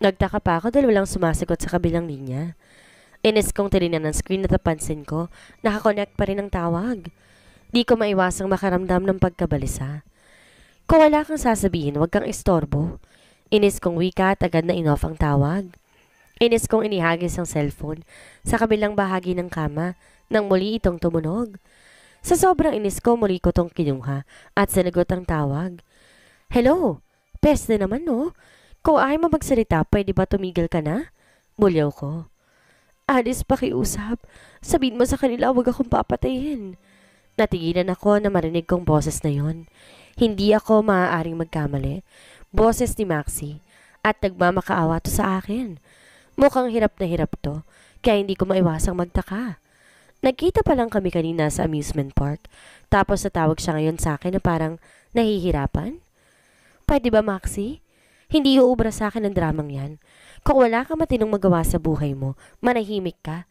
Nagtaka pa ako dahil walang sumasagot sa kabilang linya. Inis kong tininan ng screen at napansin ko, nakakonect pa rin ang tawag. Di ko maiwasang makaramdam ng pagkabalisa. Kung wala kang sasabihin, huwag kang istorbo. Inis kong wika at agad na inoff ang tawag. Inis kong inihagis ang cellphone sa kabilang bahagi ng kama nang muli itong tumunog. Sa sobrang inis ko, muli ko itong kinuha at sinagot ang tawag. Hello? pes Peste naman no? Kung ay mabagsalita, pwede ba tumigil ka na? Bulyaw ko. Alice, pakiusap. Sabihin mo sa kanila, huwag akong papatayin. Natigilan ako na marinig kong boses na yon. Hindi ako maaaring magkamali. Boses ni Maxi. At nagmamakaawa to sa akin. Mukhang hirap na hirap to, kaya hindi ko maiwasang magtaka. Nagkita pa lang kami kanina sa amusement park, tapos natawag siya ngayon sa akin na parang nahihirapan. Pwede ba, Maxi? Hindi uubra sa akin ang dramang yan. Kung wala ka matinong magawa sa buhay mo, manahimik ka.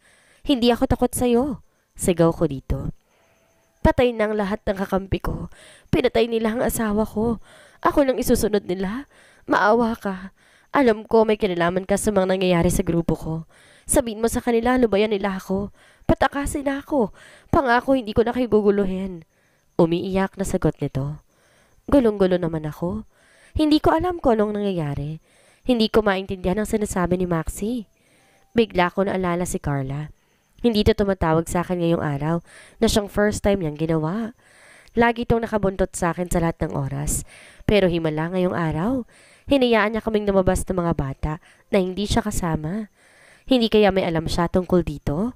Hindi ako takot sa'yo. Sigaw ko dito. Patay na ang lahat ng kakampi ko. Pinatay nila ang asawa ko. Ako nang isusunod nila. Maawa ka. Alam ko may kinalaman ka sa mga nangyayari sa grupo ko. Sabihin mo sa kanila, lubayan ano nila ako. Patakasin na ako. Pangako, hindi ko na kayo guguluhin. Umiiyak na sagot nito. Gulong-gulo naman ako. Hindi ko alam kung anong nangyayari. Hindi ko maintindihan ang sinasabi ni Maxi. Bigla ko naalala si Carla. Hindi ito tumatawag sa akin ngayong araw na siyang first time niyang ginawa. Lagi itong nakabuntot sa akin sa lahat ng oras. Pero himala ngayong araw, Hinayaan niya kaming namabas ng mga bata na hindi siya kasama. Hindi kaya may alam siya tungkol dito?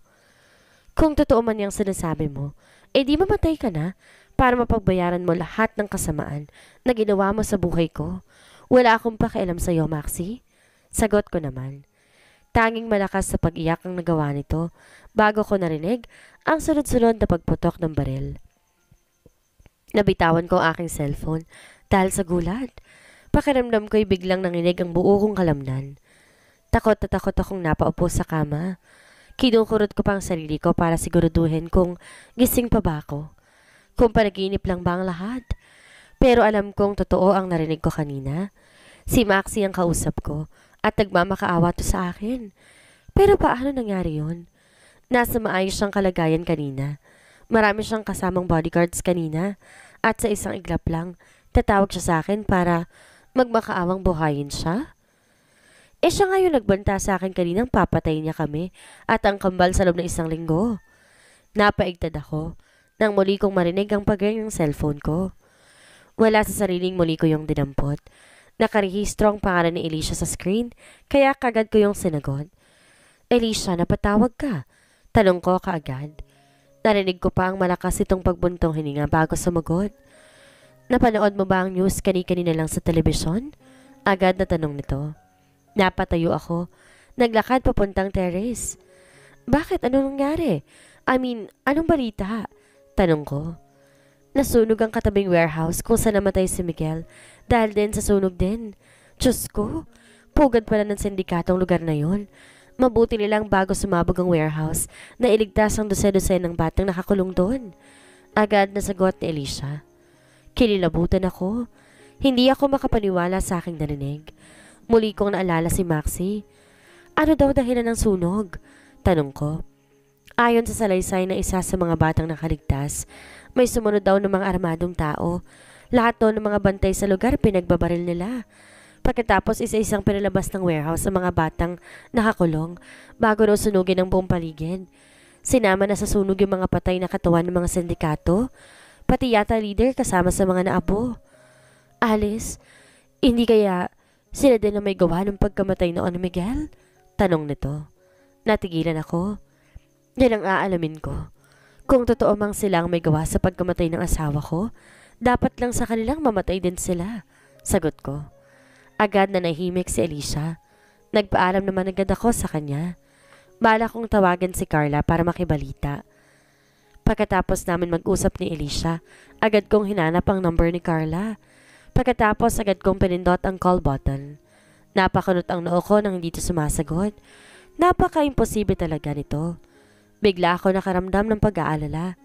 Kung totoo man yung sinasabi mo, eh di mamatay ka na para mapagbayaran mo lahat ng kasamaan na ginawa mo sa buhay ko. Wala akong pakialam sa iyo, Maxi. Sagot ko naman. Tanging malakas sa pag-iyak ang nagawa nito bago ko narinig ang sunod-sunod na pagputok ng baril. Nabitawan ko ang aking cellphone dahil sa gulat. Pakiramdam ko'y biglang nanginig ang buo kong kalamnan. Takot na takot akong napaupo sa kama. Kinukurot ko pang sarili ko para siguraduhin kung gising pa ba ako. Kung panaginip lang ba ang lahat. Pero alam kong totoo ang narinig ko kanina. Si Maxi ang kausap ko at nagmamakaawa to sa akin. Pero paano nangyari yon? Nasa maayos siyang kalagayan kanina. Marami siyang kasamang bodyguards kanina at sa isang iglap lang tatawag siya sa akin para Magmakaawang buhayin siya? Eh siya ngayon nagbanta sa akin kaninang papatayin niya kami at ang kambal sa loob ng isang linggo. Napaigtad ako nang muli kong marinig ang pagring ng cellphone ko. Wala sa sariling muli ko yung dinampot. Nakarehistro ang pangalan ni Alicia sa screen, kaya kagad ko yung sinagot. Alicia, napatawag ka. Tanong ko kaagad. Narinig ko pa ang malakas itong pagbuntong hininga bago sumagot. Napanood mo ba ang news kani-kanina lang sa telebisyon? Agad na tanong nito. Napatayo ako. Naglakad papuntang terrace. Bakit? Ano nangyari? I mean, anong balita? Tanong ko. Nasunog ang katabing warehouse kung saan namatay si Miguel dahil din sa sunog din. Diyos ko, pugad pala ng sindikatong lugar na yon. Mabuti nilang bago sumabog ang warehouse na iligtas ang dose-dose ng batang nakakulong doon. Agad na sagot ni Alicia. Kinilabutan ako. Hindi ako makapaniwala sa aking narinig. Muli kong naalala si Maxi. Ano daw dahilan ng sunog? Tanong ko. Ayon sa salaysay na isa sa mga batang nakaligtas, may sumunod daw ng mga armadong tao. Lahat daw ng mga bantay sa lugar pinagbabaril nila. Pagkatapos isa-isang pinalabas ng warehouse ang mga batang nakakulong bago daw sunugin ang buong paligid. Sinama na sa sunog yung mga patay na katawan ng mga sindikato pati yata leader kasama sa mga naapo. Alice, hindi kaya sila din na may gawa ng pagkamatay noon ni Miguel? Tanong nito. Natigilan ako. Yan ang aalamin ko. Kung totoo mang sila ang may gawa sa pagkamatay ng asawa ko, dapat lang sa kanilang mamatay din sila. Sagot ko. Agad na nahimik si Alicia. Nagpaalam naman agad ako sa kanya. Bala kong tawagan si Carla para makibalita. Pagkatapos namin mag-usap ni Alicia, agad kong hinanap ang number ni Carla. Pagkatapos agad kong pinindot ang call button. Napakunot ang noo ko nang hindi sumasagot. Napaka-imposible talaga nito. Bigla ako nakaramdam ng pag-aalala.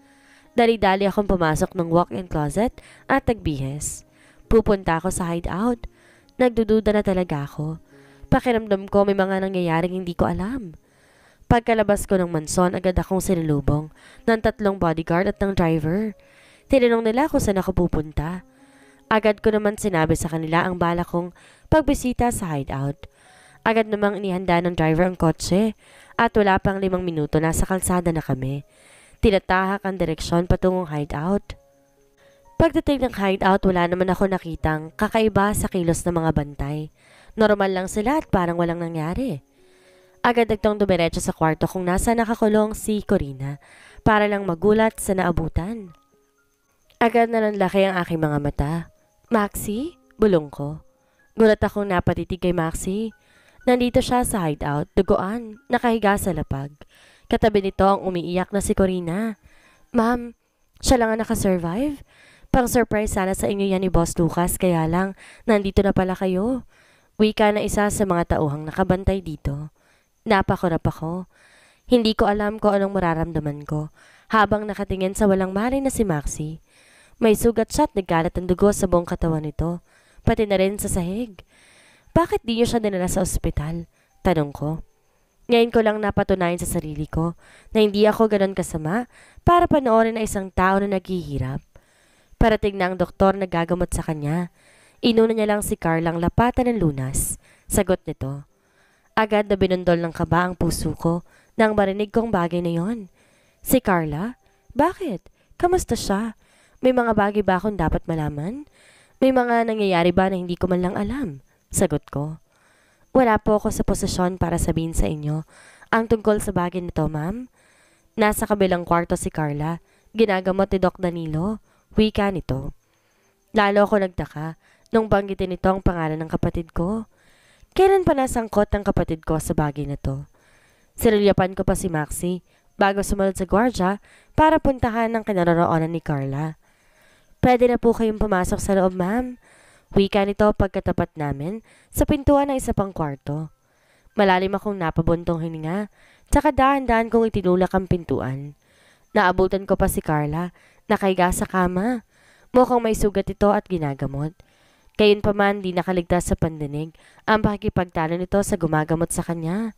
Dali-dali akong pumasok ng walk-in closet at tagbihes. Pupunta ako sa hideout. Nagdududa na talaga ako. Pakiramdam ko may mga nangyayaring hindi ko alam. Pagkalabas ko ng manson, agad akong sinilubong ng tatlong bodyguard at ng driver. Tinanong nila kung saan ako pupunta. Agad ko naman sinabi sa kanila ang bala kong pagbisita sa hideout. Agad namang inihanda ng driver ang kotse at wala pang limang minuto na sa kalsada na kami. Tinatahak ang direksyon patungong hideout. Pagdating ng hideout, wala naman ako nakitang kakaiba sa kilos ng mga bantay. Normal lang sila at parang walang nangyari. Agad nagtong dumiretso sa kwarto kung nasa nakakulong si Corina para lang magulat sa naabutan. Agad na nanlaki ang aking mga mata. Maxi? Bulong ko. Gulat akong napatitig kay Maxi. Nandito siya sa hideout, duguan, nakahiga sa lapag. Katabi nito ang umiiyak na si Corina. Ma'am, siya lang ang nakasurvive? Pang-surprise sana sa inyo yan ni Boss Lucas, kaya lang, nandito na pala kayo. Wika na isa sa mga tauhang nakabantay dito. Napakurap ako. Hindi ko alam ko anong mararamdaman ko habang nakatingin sa walang mari na si Maxi. May sugat siya at nagkalat ang dugo sa buong katawan nito, pati na rin sa sahig. Bakit di niyo siya dinala sa ospital? Tanong ko. Ngayon ko lang napatunayan sa sarili ko na hindi ako ganon kasama para panoorin na isang tao na naghihirap. Parating na ang doktor na gagamot sa kanya. Inuna niya lang si Carl ang lapatan ng lunas. Sagot nito. Agad na binundol ng kaba ang puso ko nang marinig kong bagay na yon. Si Carla? Bakit? Kamusta siya? May mga bagay ba akong dapat malaman? May mga nangyayari ba na hindi ko man lang alam? Sagot ko. Wala po ako sa posisyon para sabihin sa inyo ang tungkol sa bagay nito, ma'am. Nasa kabilang kwarto si Carla. Ginagamot ni Doc Danilo. Wika nito. Lalo ako nagtaka nung banggitin nito ang pangalan ng kapatid ko. Kailan pa nasangkot ang kapatid ko sa bagay na to? Sinulyapan ko pa si Maxi bago sumunod sa gwardya para puntahan ang kinaroroonan ni Carla. Pwede na po kayong pumasok sa loob, ma'am. Wika nito pagkatapat namin sa pintuan ng isa pang kwarto. Malalim akong napabuntong hininga, tsaka dahan-dahan kong itinulak ang pintuan. Naabutan ko pa si Carla, nakaiga sa kama. Mukhang may sugat ito at ginagamot pa man, di nakaligtas sa pandinig ang pakikipagtalo nito sa gumagamot sa kanya.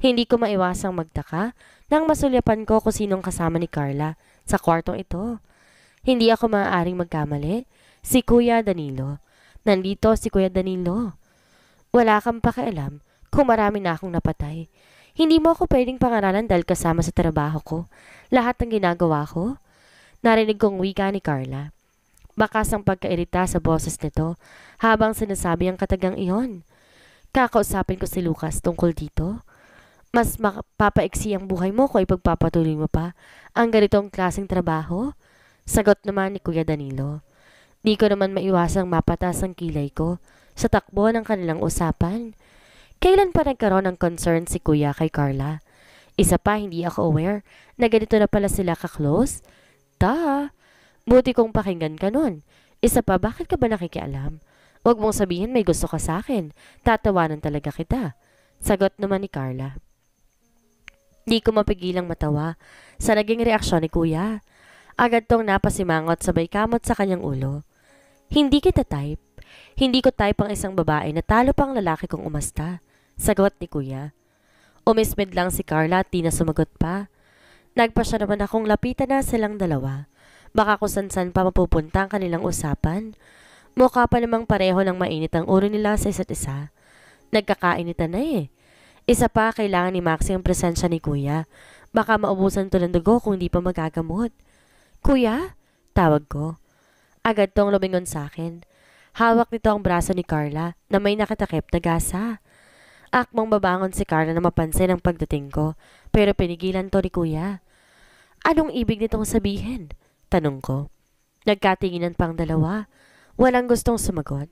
Hindi ko maiwasang magtaka nang masulyapan ko kung sinong kasama ni Carla sa kwartong ito. Hindi ako maaaring magkamali. Si Kuya Danilo. Nandito si Kuya Danilo. Wala kang pakialam kung marami na akong napatay. Hindi mo ako pwedeng pangaralan dahil kasama sa trabaho ko. Lahat ng ginagawa ko. Narinig kong wika ni Carla bakas ang pagkairita sa boses nito habang sinasabi ang katagang iyon. Kakausapin ko si Lucas tungkol dito. Mas mapapaiksi ang buhay mo kung ipagpapatuloy mo pa ang ganitong klaseng trabaho. Sagot naman ni Kuya Danilo. Di ko naman maiwasang mapatas ang kilay ko sa takbo ng kanilang usapan. Kailan pa nagkaroon ng concern si Kuya kay Carla? Isa pa, hindi ako aware na ganito na pala sila ka-close. Ta! Buti kong pakinggan ka nun. Isa pa, bakit ka ba nakikialam? Huwag mong sabihin may gusto ka sa akin. Tatawanan talaga kita. Sagot naman ni Carla. Di ko mapigilang matawa sa naging reaksyon ni Kuya. Agad tong napasimangot sabay kamot sa kanyang ulo. Hindi kita type. Hindi ko type ang isang babae na talo pang lalaki kong umasta. Sagot ni Kuya. Umismed lang si Carla at di na sumagot pa. Nagpa siya naman akong lapitan na silang dalawa. Baka kung san-san pa mapupunta ang kanilang usapan. Mukha pa namang pareho ng mainit ang ulo nila sa isa't isa. Nagkakainitan na eh. Isa pa, kailangan ni Maxi ang presensya ni Kuya. Baka maubusan to ng dugo kung di pa magagamot. Kuya? Tawag ko. Agad tong lumingon sa akin. Hawak nito ang braso ni Carla na may nakatakip na gasa. Akmang babangon si Carla na mapansin ang pagdating ko, pero pinigilan to ni Kuya. Anong ibig nitong sabihin? Tanong ko. Nagkatinginan pang dalawa. Walang gustong sumagot.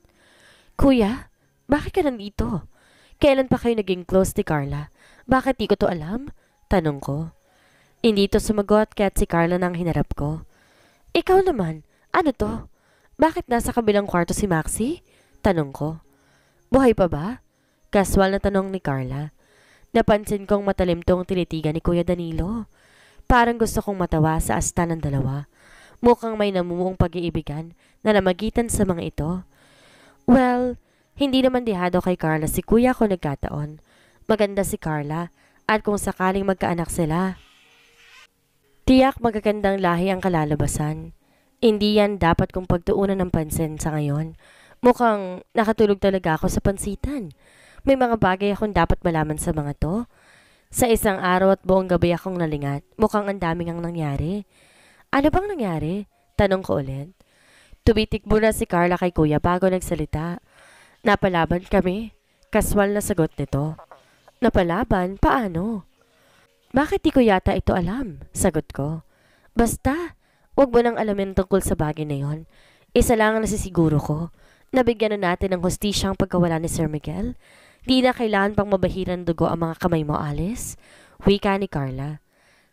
Kuya, bakit ka nandito? Kailan pa kayo naging close ni Carla? Bakit di ko to alam? Tanong ko. Hindi to sumagot kaya't si Carla nang hinarap ko. Ikaw naman, ano to? Bakit nasa kabilang kwarto si Maxi? Tanong ko. Buhay pa ba? Kaswal na tanong ni Carla. Napansin kong matalim tong tinitigan ni Kuya Danilo. Parang gusto kong matawa sa asta ng dalawa. Mukhang may namumuong pag-iibigan na namagitan sa mga ito. Well, hindi naman dihado kay Carla si kuya ko nagkataon. Maganda si Carla at kung sakaling magkaanak sila. Tiyak magagandang lahi ang kalalabasan. Hindi yan dapat kong pagtuunan ng pansin sa ngayon. Mukhang nakatulog talaga ako sa pansitan. May mga bagay akong dapat malaman sa mga to. Sa isang araw at buong gabi akong nalingat, mukhang ang daming ang nangyari. Ano bang nangyari? Tanong ko ulit. Tumitik muna si Carla kay kuya bago nagsalita. Napalaban kami. Kaswal na sagot nito. Napalaban? Paano? Bakit di ko yata ito alam? Sagot ko. Basta, wag mo nang alamin tungkol sa bagay na yon. Isa lang ang nasisiguro ko. Nabigyan na natin ng ang pagkawala ni Sir Miguel. Di na kailangan pang mabahiran dugo ang mga kamay mo, Alice. Wika ni Carla.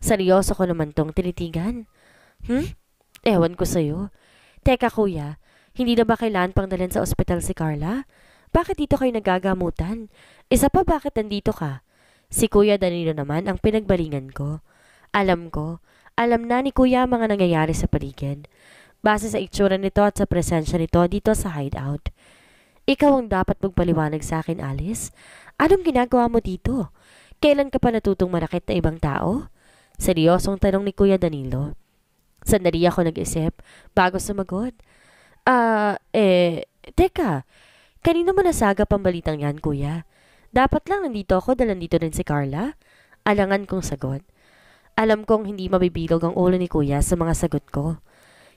Seryoso ko naman tong tinitigan. Hmm? Ewan ko sa'yo. Teka kuya, hindi na ba kailan pang dalhin sa ospital si Carla? Bakit dito kayo nagagamutan? Isa pa bakit nandito ka? Si Kuya Danilo naman ang pinagbalingan ko. Alam ko, alam na ni Kuya mga nangyayari sa paligid. Base sa itsura nito at sa presensya nito dito sa hideout. Ikaw ang dapat magpaliwanag sa akin, Alice. Anong ginagawa mo dito? Kailan ka pa natutong marakit na ibang tao? Seryosong tanong ni Kuya Danilo. Sandali ako nag-isip bago sumagot. Ah, uh, eh, teka. Kanino mo nasaga pang balitang yan, kuya? Dapat lang nandito ako dahil nandito rin si Carla? Alangan kong sagot. Alam kong hindi mabibilog ang ulo ni kuya sa mga sagot ko.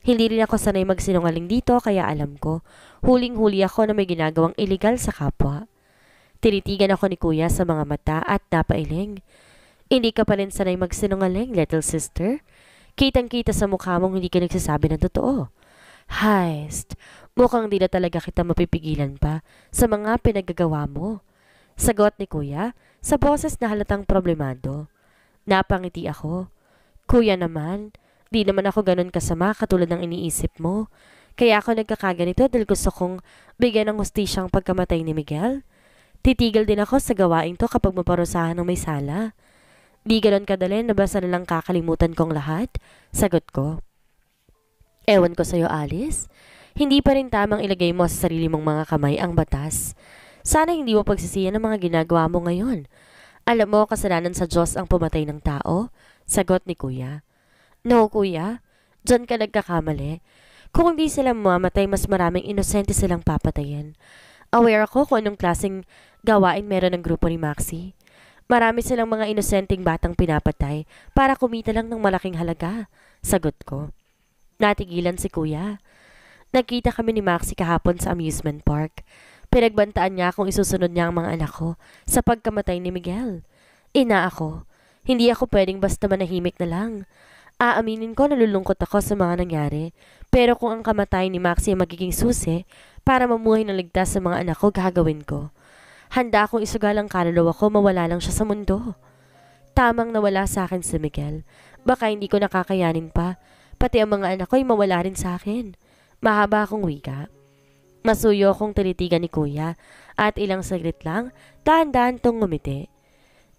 Hindi rin ako sanay magsinungaling dito kaya alam ko, huling-huli ako na may ginagawang ilegal sa kapwa. Tinitigan ako ni kuya sa mga mata at napailing. Hindi ka pa rin sanay magsinungaling, little sister? Kitang-kita sa mukha mong hindi ka nagsasabi ng totoo. Heist, mukhang di na talaga kita mapipigilan pa sa mga pinagagawa mo. Sagot ni kuya sa boses na halatang problemado. Napangiti ako. Kuya naman, di naman ako ganun kasama katulad ng iniisip mo. Kaya ako nagkakaganito dahil gusto kong bigyan ng hustisya ang pagkamatay ni Miguel. Titigil din ako sa gawain to kapag maparusahan ng may sala. Di ganon kadali na ba sana lang kakalimutan kong lahat? Sagot ko. Ewan ko sa'yo, Alice. Hindi pa rin tamang ilagay mo sa sarili mong mga kamay ang batas. Sana hindi mo pagsisiyan ang mga ginagawa mo ngayon. Alam mo, kasalanan sa Diyos ang pumatay ng tao? Sagot ni Kuya. No, Kuya. Diyan ka nagkakamali. Kung hindi sila mamatay, mas maraming inosente silang papatayin. Aware ako kung anong klaseng gawain meron ng grupo ni Maxi. Marami silang mga inosenteng batang pinapatay para kumita lang ng malaking halaga, sagot ko. Natigilan si kuya. Nagkita kami ni Maxi kahapon sa amusement park. Pinagbantaan niya kung isusunod niya ang mga anak ko sa pagkamatay ni Miguel. Ina ako. Hindi ako pwedeng basta manahimik na lang. Aaminin ko nalulungkot ako sa mga nangyari, pero kung ang kamatay ni Maxi ay magiging susi para mamuhay na ligtas sa mga anak ko, gagawin ko. Handa akong isugal ang kaluluwa ko, mawala lang siya sa mundo. Tamang nawala sa akin si Miguel. Baka hindi ko nakakayanin pa. Pati ang mga anak ko ay mawala rin sa akin. Mahaba akong wika. Masuyo akong tinitigan ni kuya at ilang saglit lang, dahan-dahan tong ngumiti.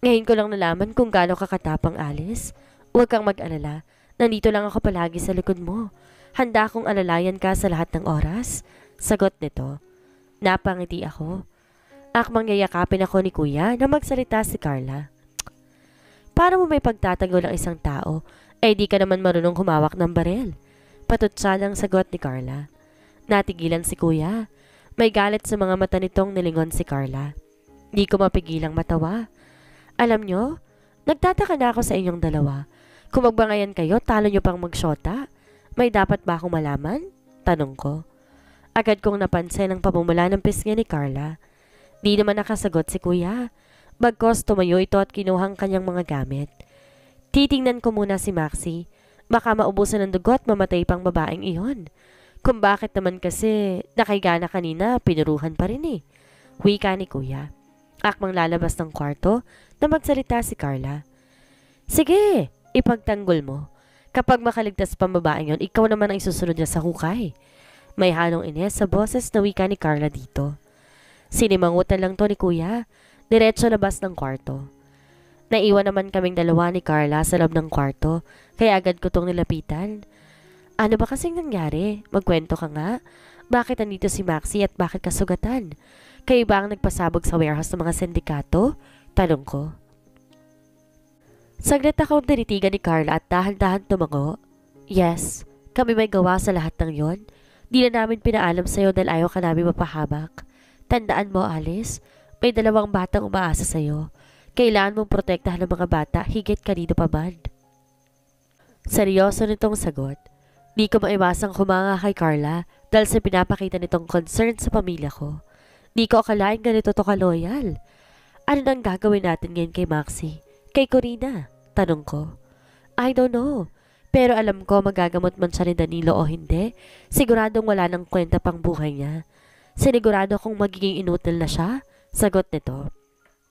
Ngayon ko lang nalaman kung gaano kakatapang Alice. Huwag kang mag-alala. Nandito lang ako palagi sa likod mo. Handa akong alalayan ka sa lahat ng oras. Sagot nito. Napangiti ako. Akmang yayakapin ako ni kuya na magsalita si Carla. Para mo may pagtatanggol ang isang tao, eh di ka naman marunong humawak ng barel. Patutsa ng sagot ni Carla. Natigilan si kuya. May galit sa mga mata nitong nilingon si Carla. Di ko mapigilang matawa. Alam nyo, nagtataka na ako sa inyong dalawa. Kung magbangayan kayo, talo nyo pang magsyota. May dapat ba akong malaman? Tanong ko. Agad kong napansin ang pamumula ng pisngi ni Carla. Di naman nakasagot si kuya. Bagkos tumayo ito at kinuhang kanyang mga gamit. Titingnan ko muna si Maxi. Baka maubusan ng dugot mamatay pang babaeng iyon. Kung bakit naman kasi nakaiga na kanina, pinuruhan pa rin eh. Wika ni kuya. Akmang lalabas ng kwarto na magsalita si Carla. Sige, ipagtanggol mo. Kapag makaligtas pa babaeng yon, ikaw naman ang isusunod niya sa hukay. May halong ines sa boses na wika ni Carla dito. Sinimangutan lang to ni kuya. Diretso labas ng kwarto. Naiwan naman kaming dalawa ni Carla sa loob ng kwarto, kaya agad ko tong nilapitan. Ano ba kasing nangyari? Magkwento ka nga. Bakit nandito si Maxi at bakit kasugatan? Kayo ba ang nagpasabog sa warehouse ng mga sindikato? Tanong ko. Saglit akong dinitigan ni Carla at dahan-dahan tumango. Yes, kami may gawa sa lahat ng yon. Di na namin pinaalam sa'yo dahil ayaw ka namin mapahamak. Tandaan mo, Alice, may dalawang batang umaasa sa'yo. Kailan mong protektahan ng mga bata higit kanino pa man. Seryoso nitong sagot. Di ko maiwasang humanga kay Carla dahil sa pinapakita nitong concern sa pamilya ko. Di ko akalain ganito to kaloyal. Ano nang gagawin natin ngayon kay Maxi? Kay Corina? Tanong ko. I don't know. Pero alam ko magagamot man siya ni Danilo o hindi, siguradong wala ng kwenta pang buhay niya. Sinigurado kong magiging inutil na siya? Sagot nito.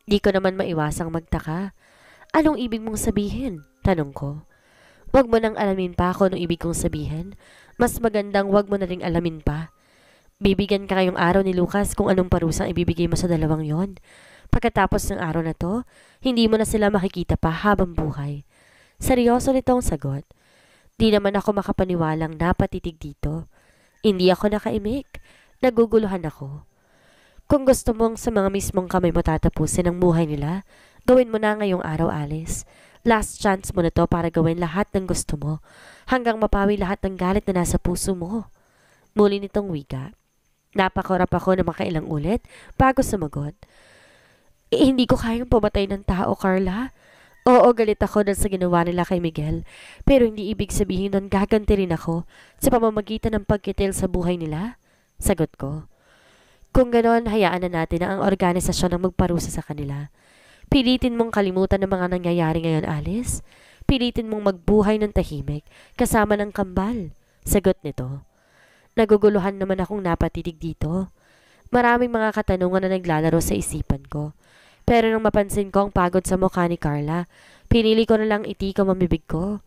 Di ko naman maiwasang magtaka. Anong ibig mong sabihin? Tanong ko. Huwag mo nang alamin pa ako ng ano ibig kong sabihin. Mas magandang huwag mo na ring alamin pa. Bibigyan ka ngayong araw ni Lucas kung anong parusang ibibigay mo sa dalawang yon. Pagkatapos ng araw na to, hindi mo na sila makikita pa habang buhay. Seryoso nitong sagot. Di naman ako makapaniwalang napatitig dito. Hindi ako nakaimik. Naguguluhan ako. Kung gusto mong sa mga mismong kamay mo ang buhay nila, gawin mo na ngayong araw, Alice. Last chance mo na to para gawin lahat ng gusto mo hanggang mapawi lahat ng galit na nasa puso mo. Muli nitong wika. Napakurap ako na makailang ulit bago sumagot. Eh, hindi ko kayang pumatay ng tao, Carla. Oo, galit ako dahil sa ginawa nila kay Miguel. Pero hindi ibig sabihin nun gaganti rin ako sa pamamagitan ng pagkitil sa buhay nila. Sagot ko. Kung ganon, hayaan na natin na ang organisasyon ang magparusa sa kanila. Pilitin mong kalimutan ng mga nangyayari ngayon, Alice. Pilitin mong magbuhay ng tahimik kasama ng kambal. Sagot nito. Naguguluhan naman akong napatitig dito. Maraming mga katanungan na naglalaro sa isipan ko. Pero nang mapansin ko ang pagod sa mukha ni Carla, pinili ko na lang itikom ang bibig ko.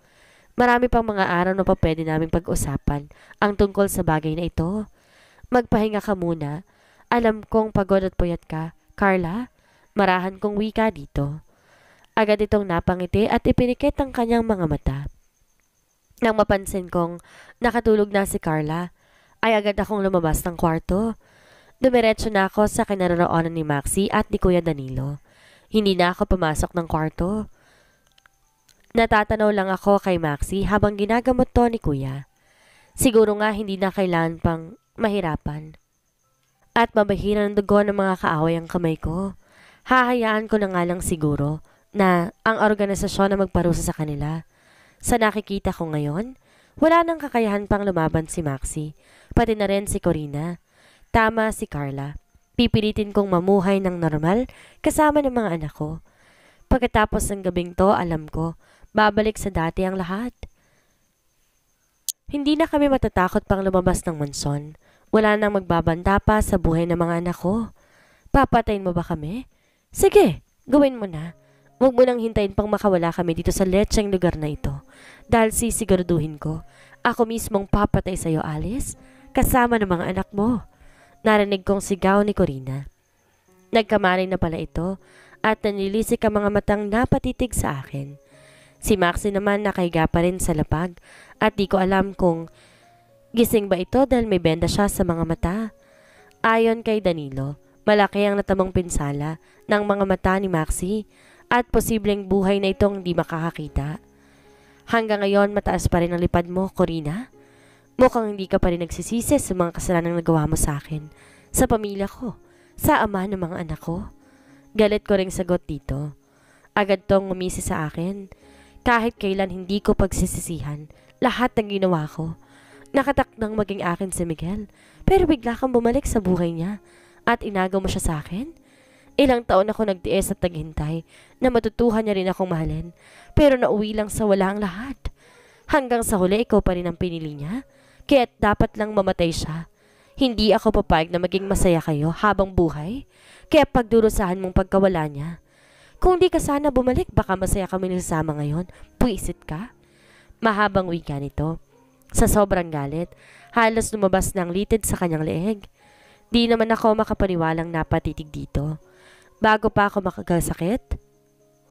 Marami pang mga araw na pa pwede naming pag-usapan ang tungkol sa bagay na ito. Magpahinga ka muna. Alam kong pagod at puyat ka. Carla, marahan kong wika dito. Agad itong napangiti at ipinikit ang kanyang mga mata. Nang mapansin kong nakatulog na si Carla, ay agad akong lumabas ng kwarto. Dumiretso na ako sa kinaroroonan ni Maxi at ni Kuya Danilo. Hindi na ako pumasok ng kwarto. Natatanaw lang ako kay Maxi habang ginagamot to ni Kuya. Siguro nga hindi na kailan pang mahirapan. At mabahira ng dugo ng mga kaaway ang kamay ko. Hahayaan ko na nga lang siguro na ang organisasyon na magparusa sa kanila. Sa nakikita ko ngayon, wala nang kakayahan pang lumaban si Maxi, pati na rin si Corina. Tama si Carla. Pipilitin kong mamuhay ng normal kasama ng mga anak ko. Pagkatapos ng gabing to, alam ko, babalik sa dati ang lahat. Hindi na kami matatakot pang lumabas ng monson. Wala nang magbabanta pa sa buhay ng mga anak ko. Papatayin mo ba kami? Sige, gawin mo na. Huwag mo nang hintayin pang makawala kami dito sa letseng lugar na ito. Dahil sisiguraduhin ko, ako mismong papatay sa'yo, Alice, kasama ng mga anak mo. Narinig kong sigaw ni Corina. Nagkamali na pala ito at nanilisik ang mga matang napatitig sa akin. Si Maxi naman nakahiga pa rin sa lapag at di ko alam kung gising ba ito dahil may benda siya sa mga mata. Ayon kay Danilo, malaki ang natamang pinsala ng mga mata ni Maxi at posibleng buhay na itong di makakakita. Hanggang ngayon mataas pa rin ang lipad mo, Corina. Mukhang hindi ka pa rin nagsisisi sa mga kasalanang nagawa mo sa akin, sa pamilya ko, sa ama ng mga anak ko. Galit ko ring sagot dito. Agad tong umisi sa akin. Kahit kailan hindi ko pagsisisihan lahat ng ginawa ko. Nakatakdang maging akin si Miguel, pero bigla kang bumalik sa buhay niya at inagaw mo siya sa akin. Ilang taon ako nagtiis at naghintay na matutuhan niya rin akong mahalin, pero nauwi lang sa wala ang lahat. Hanggang sa huli, ikaw pa rin ang pinili niya, kaya dapat lang mamatay siya. Hindi ako papayag na maging masaya kayo habang buhay, kaya pagdurusahan mong pagkawala niya. Kung di ka sana bumalik, baka masaya kami nagsama ngayon. Puisit ka? Mahabang wika nito. Sa sobrang galit, halos lumabas ng litid sa kanyang leeg. Di naman ako makapaniwalang napatitig dito. Bago pa ako makagasakit,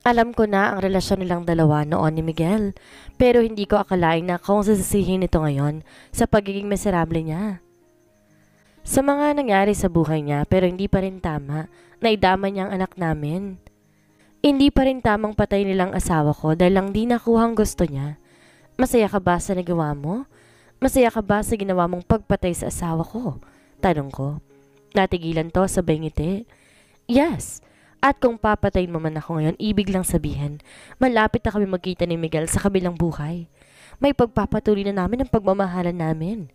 alam ko na ang relasyon nilang dalawa noon ni Miguel, pero hindi ko akalain na kung sasisihin nito ngayon sa pagiging miserable niya. Sa mga nangyari sa buhay niya pero hindi pa rin tama na idama niya ang anak namin. Hindi pa rin tamang patay nilang asawa ko dahil lang di nakuha ang gusto niya. Masaya ka ba sa nagawa mo? Masaya ka ba sa ginawa mong pagpatay sa asawa ko? Tanong ko. Natigilan to sa ngiti. Yes. At kung papatayin mo man ako ngayon, ibig lang sabihin, malapit na kami magkita ni Miguel sa kabilang buhay. May pagpapatuloy na namin ang pagmamahalan namin.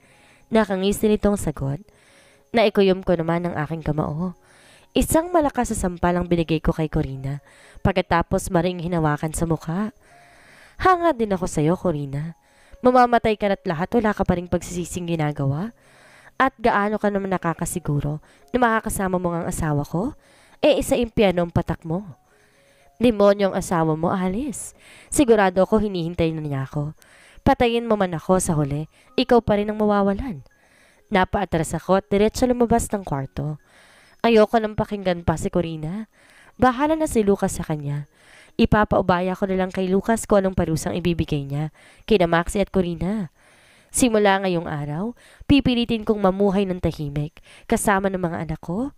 Nakangisi nitong sagot. Naikuyom ko naman ang aking kamao. Isang malakas sa sampal ang binigay ko kay Corina pagkatapos maring hinawakan sa mukha. Hanga din ako sa'yo, Corina. Mamamatay ka na't lahat wala ka pa rin pagsisising ginagawa. At gaano ka naman nakakasiguro na makakasama mo ang asawa ko? Eh, isa impyano ang patak mo. Demonyo asawa mo, Alice. Sigurado ako hinihintay na niya ako. Patayin mo man ako sa huli, ikaw pa rin ang mawawalan. Napaatras ako at diretso lumabas ng kwarto. Ayoko nang pakinggan pa si Corina. Bahala na si Lucas sa kanya. Ipapaubaya ko na lang kay Lucas kung anong parusang ibibigay niya, kina Maxi at Corina. Simula ngayong araw, pipilitin kong mamuhay ng tahimik, kasama ng mga anak ko.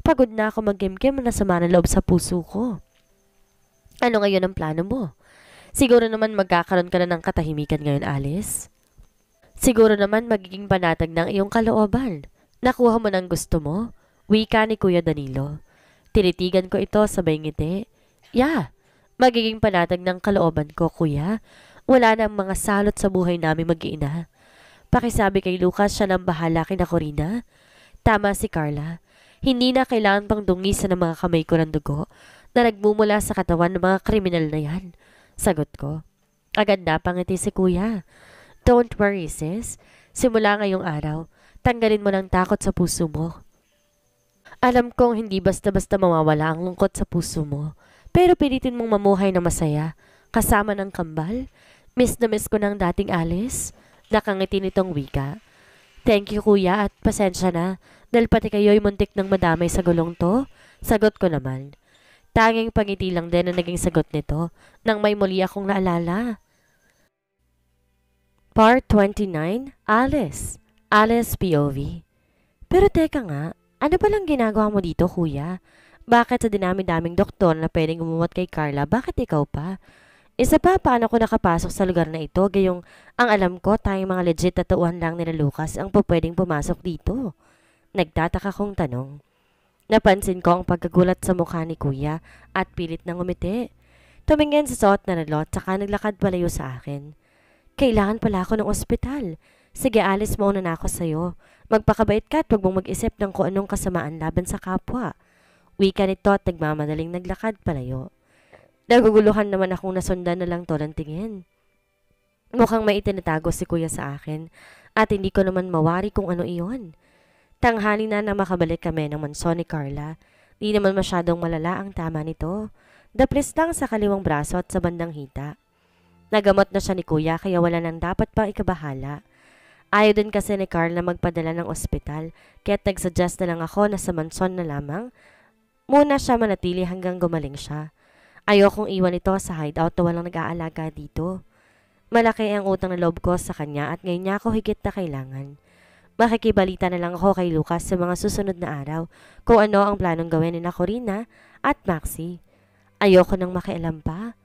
Pagod na ako mag-gimgim na sama ng loob sa puso ko. Ano ngayon ang plano mo? Siguro naman magkakaroon ka na ng katahimikan ngayon, Alice. Siguro naman magiging banatag ng iyong kalooban. Nakuha mo ng gusto mo. Wika ni Kuya Danilo. Tinitigan ko ito sa ngiti. Yeah, magiging panatag ng kalooban ko, Kuya. Wala na ang mga salot sa buhay namin mag-iina. Pakisabi kay Lucas siya nang bahala kina Corina. Tama si Carla. Hindi na kailangan pang dungisan ng mga kamay ko ng dugo na nagmumula sa katawan ng mga kriminal na yan. Sagot ko. Agad na pangiti si Kuya. Don't worry, sis. Simula ngayong araw, tanggalin mo ng takot sa puso mo. Alam kong hindi basta-basta mawawala ang lungkot sa puso mo. Pero pilitin mong mamuhay na masaya, kasama ng kambal. Miss na miss ko ng dating Alice. Nakangiti nitong wika. Thank you kuya at pasensya na dahil pati kayo'y muntik ng madamay sa gulong to. Sagot ko naman. Tanging pangiti lang din ang naging sagot nito nang may muli akong naalala. Part 29, Alice. Alice POV. Pero teka nga, ano palang ginagawa mo dito, kuya? Bakit sa dinami-daming doktor na pwedeng gumumot kay Carla, bakit ikaw pa? Isa pa, paano ko nakapasok sa lugar na ito? Gayong, ang alam ko, tayong mga legit tatuan lang nila Lucas ang pwedeng pumasok dito. Nagtataka kong tanong. Napansin ko ang pagkagulat sa mukha ni kuya at pilit na umiti. Tumingin sa suot na nalot, saka naglakad palayo sa akin. Kailangan pala ako ng ospital. Sige alis mo na ako sa'yo. Magpakabait ka at huwag mong mag-isip ng kung anong kasamaan laban sa kapwa. Wika nito at nagmamadaling naglakad palayo. Naguguluhan naman akong nasundan na lang to ng tingin. Mukhang may itinatago si kuya sa akin at hindi ko naman mawari kung ano iyon. Tanghali na na makabalik kami ng manso ni Carla. Di naman masyadong malala ang tama nito. Daples lang sa kaliwang braso at sa bandang hita. Nagamot na siya ni kuya kaya wala nang dapat pang ikabahala. Ayaw din kasi ni Carl na magpadala ng ospital, kaya't nagsuggest na lang ako na sa mansyon na lamang. Muna siya manatili hanggang gumaling siya. Ayokong iwan ito sa hideout na walang nag-aalaga dito. Malaki ang utang na loob ko sa kanya at ngayon niya ako higit na kailangan. Makikibalita na lang ako kay Lucas sa mga susunod na araw kung ano ang planong gawin ni na Corina at Maxi. Ayoko nang makialam pa.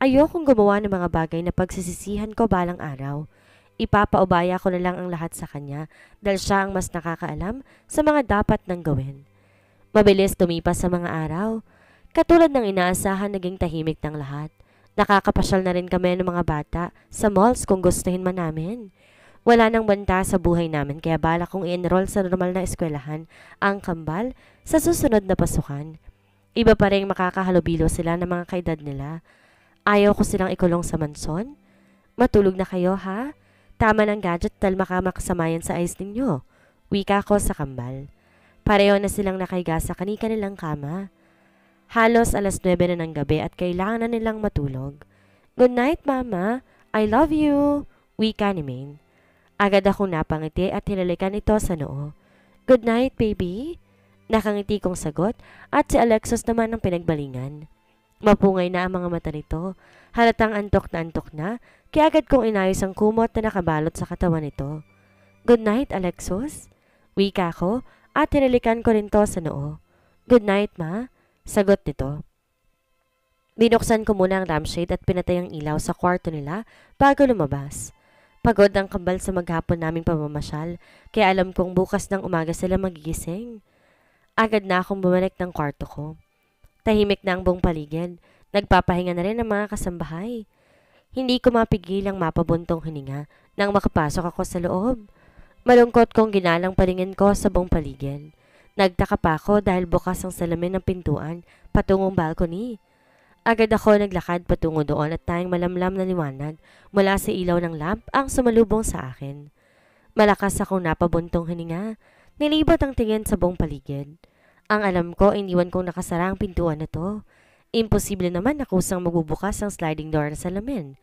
Ayokong gumawa ng mga bagay na pagsisisihan ko balang araw. Ipapaubaya ko na lang ang lahat sa kanya dahil siya ang mas nakakaalam sa mga dapat nang gawin. Mabilis tumipas sa mga araw. Katulad ng inaasahan, naging tahimik ng lahat. Nakakapasyal na rin kami ng mga bata sa malls kung gustuhin man namin. Wala nang banta sa buhay namin kaya bala kong i-enroll sa normal na eskwelahan ang kambal sa susunod na pasukan. Iba pa rin makakahalubilo sila ng mga kaedad nila. Ayaw ko silang ikulong sa manson. Matulog na kayo ha? Tama ng gadget dahil makamakasama sa eyes ninyo. Wika ko sa kambal. Pareho na silang nakahiga sa kanika nilang kama. Halos alas 9 na ng gabi at kailangan na nilang matulog. Good night, Mama. I love you. Wika ni Maine. Agad ako napangiti at hinalikan ito sa noo. Good night, baby. Nakangiti kong sagot at si Alexis naman ang pinagbalingan. Mapungay na ang mga mata nito. Halatang antok na antok na kaya agad kong inayos ang kumot na nakabalot sa katawan nito. Good night, Alexos. Wika ko at tinalikan ko rin to sa noo. Good night, ma. Sagot nito. Binuksan ko muna ang lampshade at pinatay ang ilaw sa kwarto nila bago lumabas. Pagod ang kambal sa maghapon naming pamamasyal, kaya alam kong bukas ng umaga sila magigising. Agad na akong bumalik ng kwarto ko. Tahimik na ang buong paligid. Nagpapahinga na rin ang mga kasambahay. Hindi ko mapigil ang mapabuntong hininga nang makapasok ako sa loob. Malungkot kong ginalang palingin ko sa buong paligid. Nagtaka pa ako dahil bukas ang salamin ng pintuan patungong balcony. Agad ako naglakad patungo doon at tayong malamlam na liwanag mula sa ilaw ng lamp ang sumalubong sa akin. Malakas akong napabuntong hininga. Nilibot ang tingin sa buong paligid. Ang alam ko, iniwan kong nakasara ang pintuan na to. Imposible naman na kusang magbubukas ang sliding door na salamin.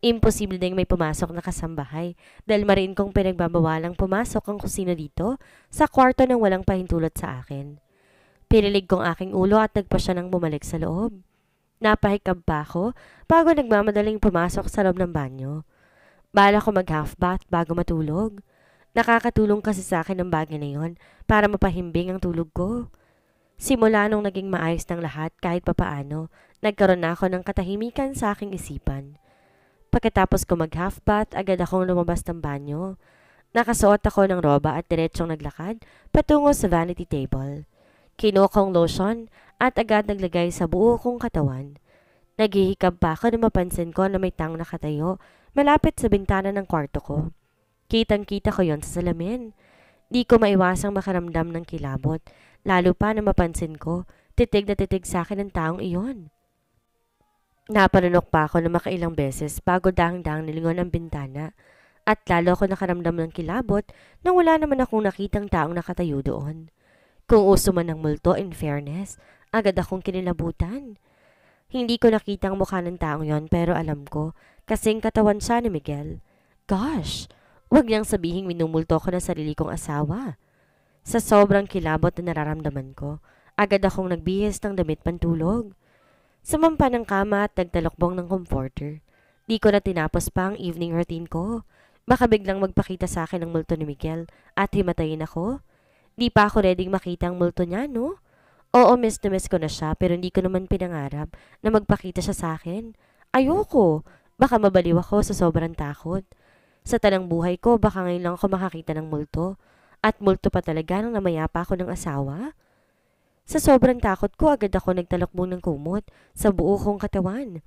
Imposible ding may pumasok na kasambahay dahil marin kong pinagbabawalang pumasok ang kusina dito sa kwarto ng walang pahintulot sa akin. Pinilig kong aking ulo at nagpa siya ng bumalik sa loob. Napahikab pa ako bago nagmamadaling pumasok sa loob ng banyo. Bala ko mag half bath bago matulog. Nakakatulong kasi sa akin ang bagay na yon para mapahimbing ang tulog ko. Simula nung naging maayos ng lahat kahit papaano, nagkaroon na ako ng katahimikan sa aking isipan. Pagkatapos ko mag-half bath, agad akong lumabas ng banyo. Nakasuot ako ng roba at diretsong naglakad patungo sa vanity table. Kinuha kong lotion at agad naglagay sa buo kong katawan. Naghihikab pa ako na mapansin ko na may tang nakatayo malapit sa bintana ng kwarto ko. Kitang-kita ko yon sa salamin. Di ko maiwasang makaramdam ng kilabot, lalo pa na mapansin ko, titig na titig sa akin ang taong iyon. Napanunok pa ako na makailang beses bago dang-dang nilingon ang bintana at lalo ako nakaramdam ng kilabot nang wala naman akong nakitang taong nakatayo doon. Kung uso man ng multo, in fairness, agad akong kinilabutan. Hindi ko nakitang mukha ng taong yon pero alam ko kasing katawan siya ni Miguel. Gosh! Huwag niyang sabihing minumulto ko na sarili kong asawa. Sa sobrang kilabot na nararamdaman ko, agad akong nagbihis ng damit pantulog. Samampa ng kama at nagtalokbong ng comforter. Di ko na tinapos pa ang evening routine ko. Baka biglang magpakita sa akin ang multo ni Miguel at himatayin ako. Di pa ako ready makita ang multo niya, no? Oo, miss na miss ko na siya pero hindi ko naman pinangarap na magpakita siya sa akin. Ayoko. Baka mabaliw ako sa sobrang takot. Sa talang buhay ko, baka ngayon lang ako makakita ng multo. At multo pa talaga nang namaya pa ako ng asawa? Sa sobrang takot ko, agad ako nagtalakbong ng kumot sa buo kong katawan.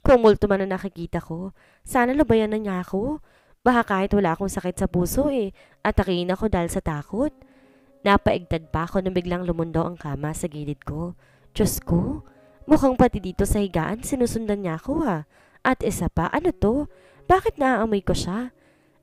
Kung multo man ang nakikita ko, sana labayan na niya ako. Baka kahit wala akong sakit sa puso eh, at atakiin ako dahil sa takot. Napaigtad pa ako nang biglang lumundo ang kama sa gilid ko. Diyos ko, mukhang pati dito sa higaan sinusundan niya ako ha. Ah. At isa pa, ano to? Bakit naaamoy ko siya?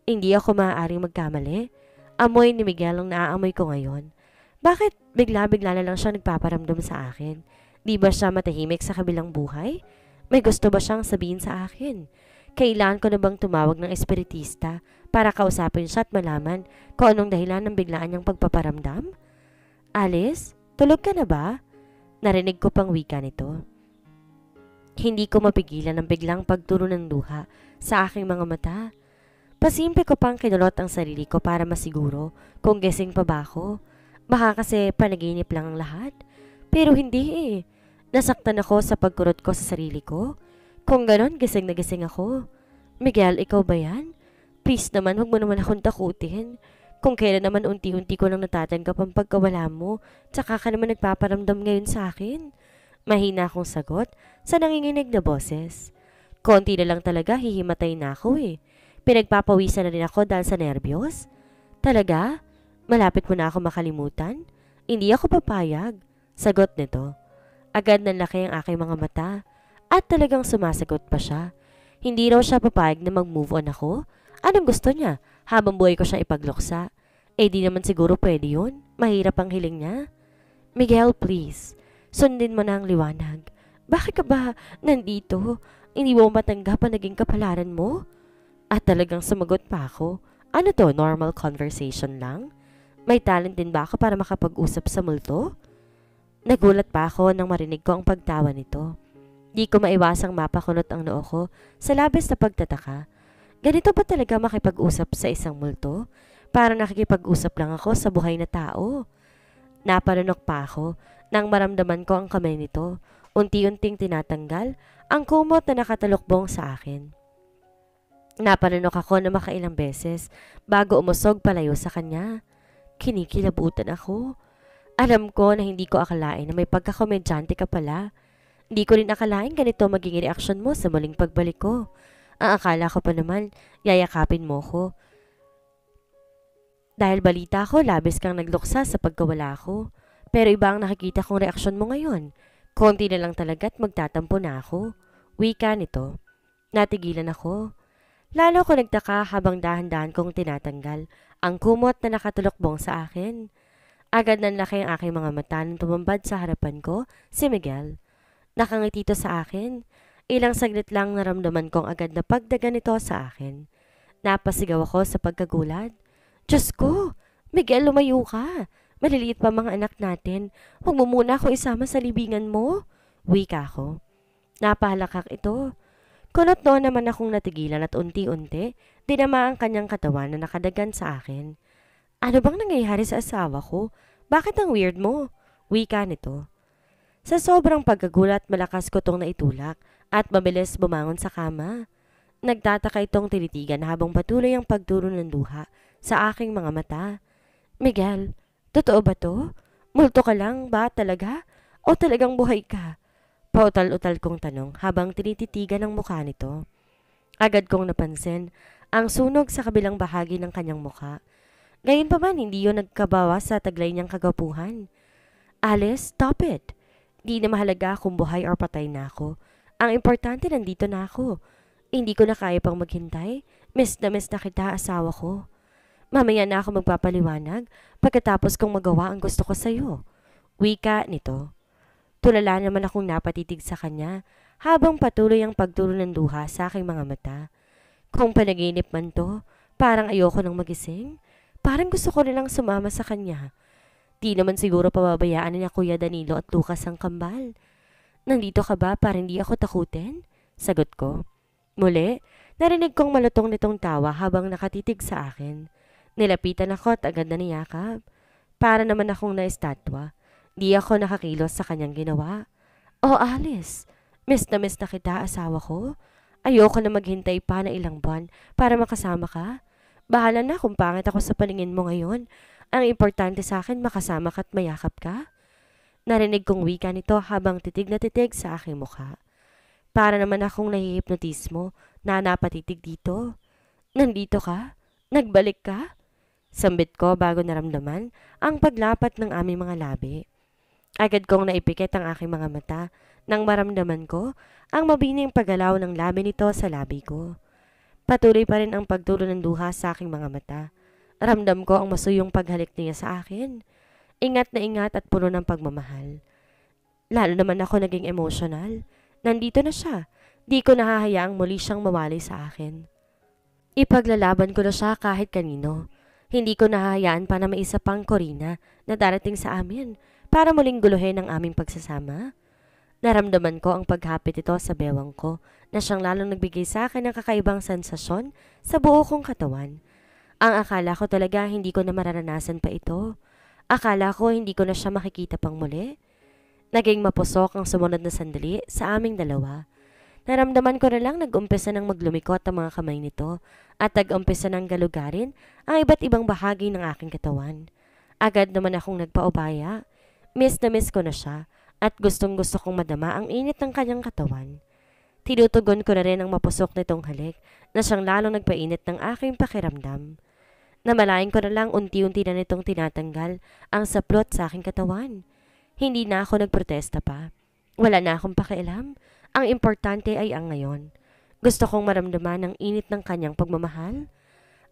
Hindi ako maaaring magkamali. Amoy ni Miguel ang naaamoy ko ngayon. Bakit bigla-bigla na lang siya nagpaparamdam sa akin? Di ba siya matahimik sa kabilang buhay? May gusto ba siyang sabihin sa akin? Kailan ko na bang tumawag ng espiritista para kausapin siya at malaman kung anong dahilan ng biglaan niyang pagpaparamdam? Alice, tulog ka na ba? Narinig ko pang wika nito. Hindi ko mapigilan ang biglang pagturo ng luha sa aking mga mata. Pasimple ko pang kinulot ang sarili ko para masiguro kung gising pa ba ako. Baka kasi panaginip lang ang lahat. Pero hindi eh. Nasaktan ako sa pagkurot ko sa sarili ko. Kung ganon, gising na gising ako. Miguel, ikaw ba yan? Please naman, huwag mo naman akong takutin. Kung kailan naman unti-unti ko lang natatanggap ang pagkawala mo, tsaka ka naman nagpaparamdam ngayon sa akin. Mahina akong sagot sa nanginginig na boses. Konti na lang talaga, hihimatay na ako eh. Pinagpapawisan na rin ako dahil sa nerbiyos. Talaga? Malapit mo na ako makalimutan? Hindi ako papayag. Sagot nito. Agad laki ang aking mga mata at talagang sumasagot pa siya. Hindi raw siya papayag na mag-move on ako. Anong gusto niya? Habang buhay ko siya ipagloksa. Eh di naman siguro pwede yun. Mahirap ang hiling niya. Miguel, please. Sundin mo na ang liwanag. Bakit ka ba nandito? Hindi mo matanggap ang naging kapalaran mo? At talagang sumagot pa ako. Ano to, normal conversation lang? May talent din ba ako para makapag-usap sa multo? Nagulat pa ako nang marinig ko ang pagtawa nito. Di ko maiwasang mapakunot ang noo ko sa labis na pagtataka. Ganito ba talaga makipag-usap sa isang multo? Para nakikipag-usap lang ako sa buhay na tao. Napanunok pa ako nang maramdaman ko ang kamay nito. Unti-unting tinatanggal ang kumot na nakatalukbong sa akin. Napanunok ako na makailang beses bago umusog palayo sa kanya. Kinikilabutan ako. Alam ko na hindi ko akalain na may pagkakomedyante ka pala. Hindi ko rin akalain ganito maging reaksyon mo sa muling pagbalik ko. Ang akala ko pa naman, yayakapin mo ko. Dahil balita ko, labis kang nagluksa sa pagkawala ko. Pero iba ang nakikita kong reaksyon mo ngayon. Konti na lang talaga at magtatampo na ako. Wika nito. Natigilan ako. Lalo ko nagtaka habang dahan-dahan kong tinatanggal ang kumot na nakatulokbong sa akin. Agad ng laki ang aking mga mata nang tumambad sa harapan ko si Miguel. Nakangiti ito sa akin. Ilang saglit lang naramdaman kong agad na pagdagan ito sa akin. Napasigaw ako sa pagkagulat. Diyos ko! Miguel, lumayo ka! Maliliit pa mga anak natin. Huwag mo muna akong isama sa libingan mo. Wika ko. Napalakak ito. Kunot doon naman akong natigilan at unti-unti, dinama ang kanyang katawan na nakadagan sa akin. Ano bang nangyayari sa asawa ko? Bakit ang weird mo? Wika nito. Sa sobrang pagkagulat, malakas ko itong naitulak at mabilis bumangon sa kama. Nagtataka itong tinitigan habang patuloy ang pagturo ng luha sa aking mga mata. Miguel, Totoo ba to? Multo ka lang ba talaga? O talagang buhay ka? Pautal-utal kong tanong habang tinititigan ang mukha nito. Agad kong napansin ang sunog sa kabilang bahagi ng kanyang mukha. Ngayon pa man, hindi yon nagkabawas sa taglay niyang kagapuhan. Alice, stop it! Di na mahalaga kung buhay or patay na ako. Ang importante, nandito na ako. Hindi ko na kaya pang maghintay. Miss na miss na kita, asawa ko. Mamaya na ako magpapaliwanag pagkatapos kong magawa ang gusto ko sa'yo. Wika nito. Tulala naman akong napatitig sa kanya habang patuloy ang pagturo ng luha sa aking mga mata. Kung panaginip man to, parang ayoko nang magising. Parang gusto ko nilang sumama sa kanya. Di naman siguro pababayaan niya Kuya Danilo at Lucas ang kambal. Nandito ka ba para hindi ako takutin? Sagot ko. Muli, narinig kong malutong nitong tawa habang nakatitig sa akin. Nilapitan ako at agad na niyakap. Para naman akong naestatwa. Di ako nakakilos sa kanyang ginawa. Oh, Alice, miss na miss na kita, asawa ko. Ayoko na maghintay pa na ilang buwan para makasama ka. Bahala na kung pangit ako sa paningin mo ngayon. Ang importante sa akin, makasama ka at mayakap ka. Narinig kong wika nito habang titig na titig sa aking mukha. Para naman akong nahihipnotismo na napatitig dito. Nandito ka? Nagbalik ka? Sambit ko bago naramdaman ang paglapat ng aming mga labi. Agad kong naipikit ang aking mga mata nang maramdaman ko ang mabining paggalaw ng labi nito sa labi ko. Patuloy pa rin ang pagturo ng duha sa aking mga mata. Ramdam ko ang masuyong paghalik niya sa akin. Ingat na ingat at puno ng pagmamahal. Lalo naman ako naging emotional. Nandito na siya. Di ko nahahayaang muli siyang mawalay sa akin. Ipaglalaban ko na siya kahit kanino. Hindi ko nahahayaan pa na may isa pang Corina na darating sa amin para muling guluhin ang aming pagsasama. Naramdaman ko ang paghapit ito sa bewang ko na siyang lalong nagbigay sa akin ng kakaibang sensasyon sa buo kong katawan. Ang akala ko talaga hindi ko na mararanasan pa ito. Akala ko hindi ko na siya makikita pang muli. Naging mapusok ang sumunod na sandali sa aming dalawa. Naramdaman ko na lang nag-umpisa ng maglumikot ang mga kamay nito at nag-umpisa ng galugarin ang iba't ibang bahagi ng aking katawan. Agad naman akong nagpaubaya. Miss na miss ko na siya at gustong gusto kong madama ang init ng kanyang katawan. Tinutugon ko na rin ang mapusok nitong halik na siyang lalong nagpainit ng aking pakiramdam. Namalayan ko na lang unti-unti na nitong tinatanggal ang saplot sa aking katawan. Hindi na ako nagprotesta pa. Wala na akong pakialam. Ang importante ay ang ngayon. Gusto kong maramdaman ang init ng kanyang pagmamahal.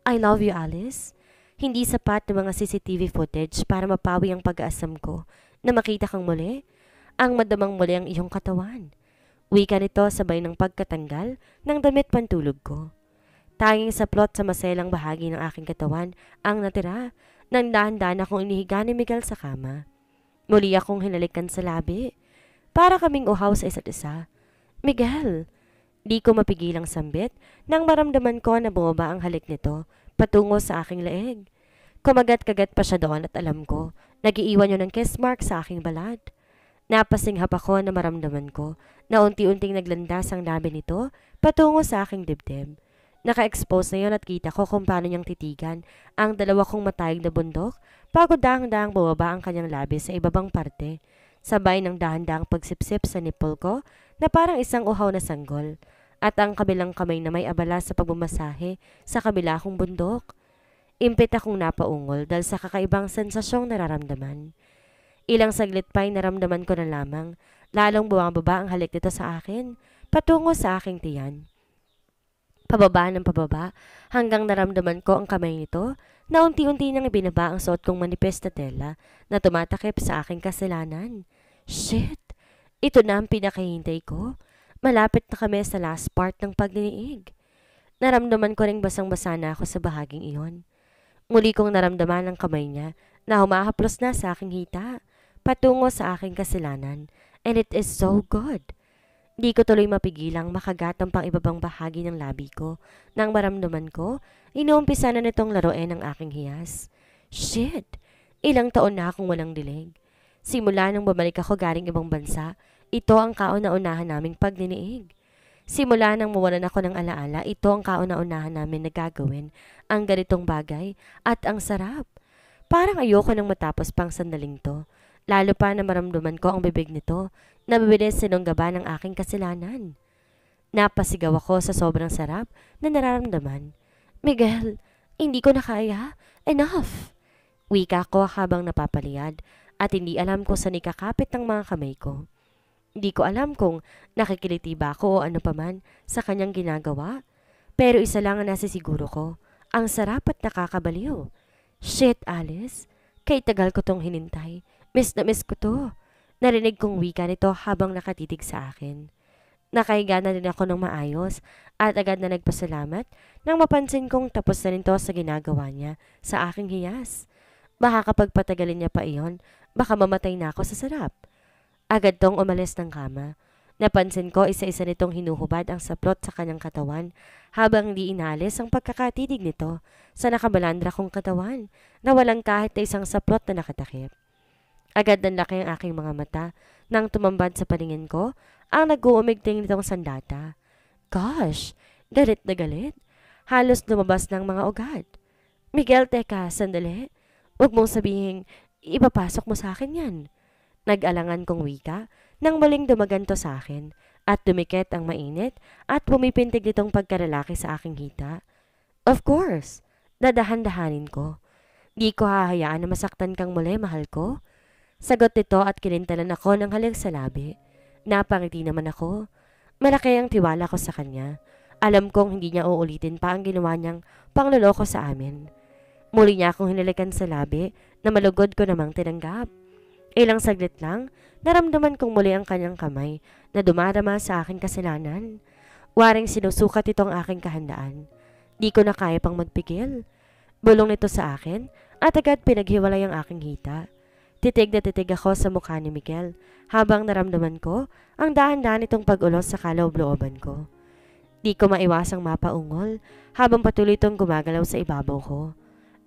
I love you, Alice. Hindi sapat ng mga CCTV footage para mapawi ang pag-aasam ko na makita kang muli. Ang madamang muli ang iyong katawan. Wika nito sabay ng pagkatanggal ng damit pantulog ko. Tanging sa plot sa maselang bahagi ng aking katawan ang natira nang dahan-dahan akong inihiga ni Miguel sa kama. Muli akong hinalikan sa labi para kaming uhaw sa isa't isa. Miguel! Di ko mapigilang sambit nang maramdaman ko na bumaba ang halik nito patungo sa aking leeg. Kumagat-kagat pa siya doon at alam ko, nagiiwan yun ng kiss mark sa aking balat. Napasinghap ako na maramdaman ko na unti-unting naglandas ang labi nito patungo sa aking dibdib. Naka-expose na yun at kita ko kung paano niyang titigan ang dalawa kong matayog na bundok bago dahang-dahang bumaba ang kanyang labi sa ibabang parte. Sabay ng dahan-dahang pagsipsip sa nipple ko na parang isang uhaw na sanggol at ang kabilang kamay na may abala sa pagbumasahe sa kabila kong bundok. Impit akong napaungol dahil sa kakaibang sensasyong nararamdaman. Ilang saglit pa'y naramdaman ko na lamang, lalong bumababa ang halik nito sa akin, patungo sa aking tiyan. Pababa ng pababa, hanggang naramdaman ko ang kamay nito na unti-unti nang ibinaba ang suot kong manipest na na tumatakip sa aking kasalanan. Shit! Ito na ang pinakahintay ko. Malapit na kami sa last part ng pagniniig. Naramdaman ko ring basang-basa na ako sa bahaging iyon. Muli kong naramdaman ang kamay niya na humahaplos na sa aking hita, patungo sa aking kasilanan, and it is so good. Di ko tuloy mapigilang makagat ang pang-ibabang bahagi ng labi ko. Nang maramdaman ko, inuumpisa na nitong laruin ang aking hiyas. Shit! Ilang taon na akong walang dilig. Simula nang bumalik ako galing ibang bansa, ito ang kauna-unahan naming pagniniig. Simula nang mawalan ako ng alaala, ito ang kauna-unahan namin na ang ganitong bagay, at ang sarap. Parang ayoko nang matapos pang sandaling to. Lalo pa na maramdaman ko ang bibig nito, na nabibilis sinunggaba ng aking kasalanan. Napasigaw ako sa sobrang sarap na nararamdaman. Miguel, hindi ko na kaya. Enough! Wika ko habang napapaliyad at hindi alam ko sa nikakapit ng mga kamay ko. Hindi ko alam kung nakikiliti ba ako o ano paman sa kanyang ginagawa. Pero isa lang ang nasisiguro ko, ang sarap at nakakabaliw. Shit, Alice. Kay tagal ko tong hinintay. Miss na miss ko to. Narinig kong wika nito habang nakatitig sa akin. Nakahiga na din ako ng maayos at agad na nagpasalamat nang mapansin kong tapos na rin to sa ginagawa niya sa aking hiyas. Baka kapag patagalin niya pa iyon, baka mamatay na ako sa sarap. Agad tong umalis ng kama. Napansin ko isa-isa nitong hinuhubad ang saplot sa kanyang katawan habang hindi inalis ang pagkakatidig nito sa nakabalandra kong katawan na walang kahit na isang saplot na nakatakip. Agad laki ang aking mga mata nang tumambad sa paningin ko ang nag-uumigting nitong sandata. Gosh, galit na galit. Halos lumabas ng mga ugat. Miguel, teka, sandali. Huwag mong sabihin, ipapasok mo sa akin yan. Nag-alangan kong wika nang maling dumaganto sa akin at dumikit ang mainit at pumipintig nitong pagkaralaki sa aking hita. Of course, dadahan-dahanin ko. Di ko hahayaan na masaktan kang muli, mahal ko. Sagot nito at kinintalan ako ng halik sa labi. Napangiti naman ako. Malaki ang tiwala ko sa kanya. Alam kong hindi niya uulitin pa ang ginawa niyang pangloloko sa amin. Muli niya akong hinalikan sa labi na malugod ko namang tinanggap. Ilang saglit lang, naramdaman kong muli ang kanyang kamay na dumarama sa aking kasalanan. Waring sinusukat itong aking kahandaan. Di ko na kaya pang magpigil. Bulong nito sa akin at agad pinaghiwalay ang aking hita. Titig na titig ako sa mukha ni Miguel habang naramdaman ko ang dahan-dahan itong pag-ulos sa kaloob-looban ko. Di ko maiwasang mapaungol habang patuloy itong gumagalaw sa ibabaw ko.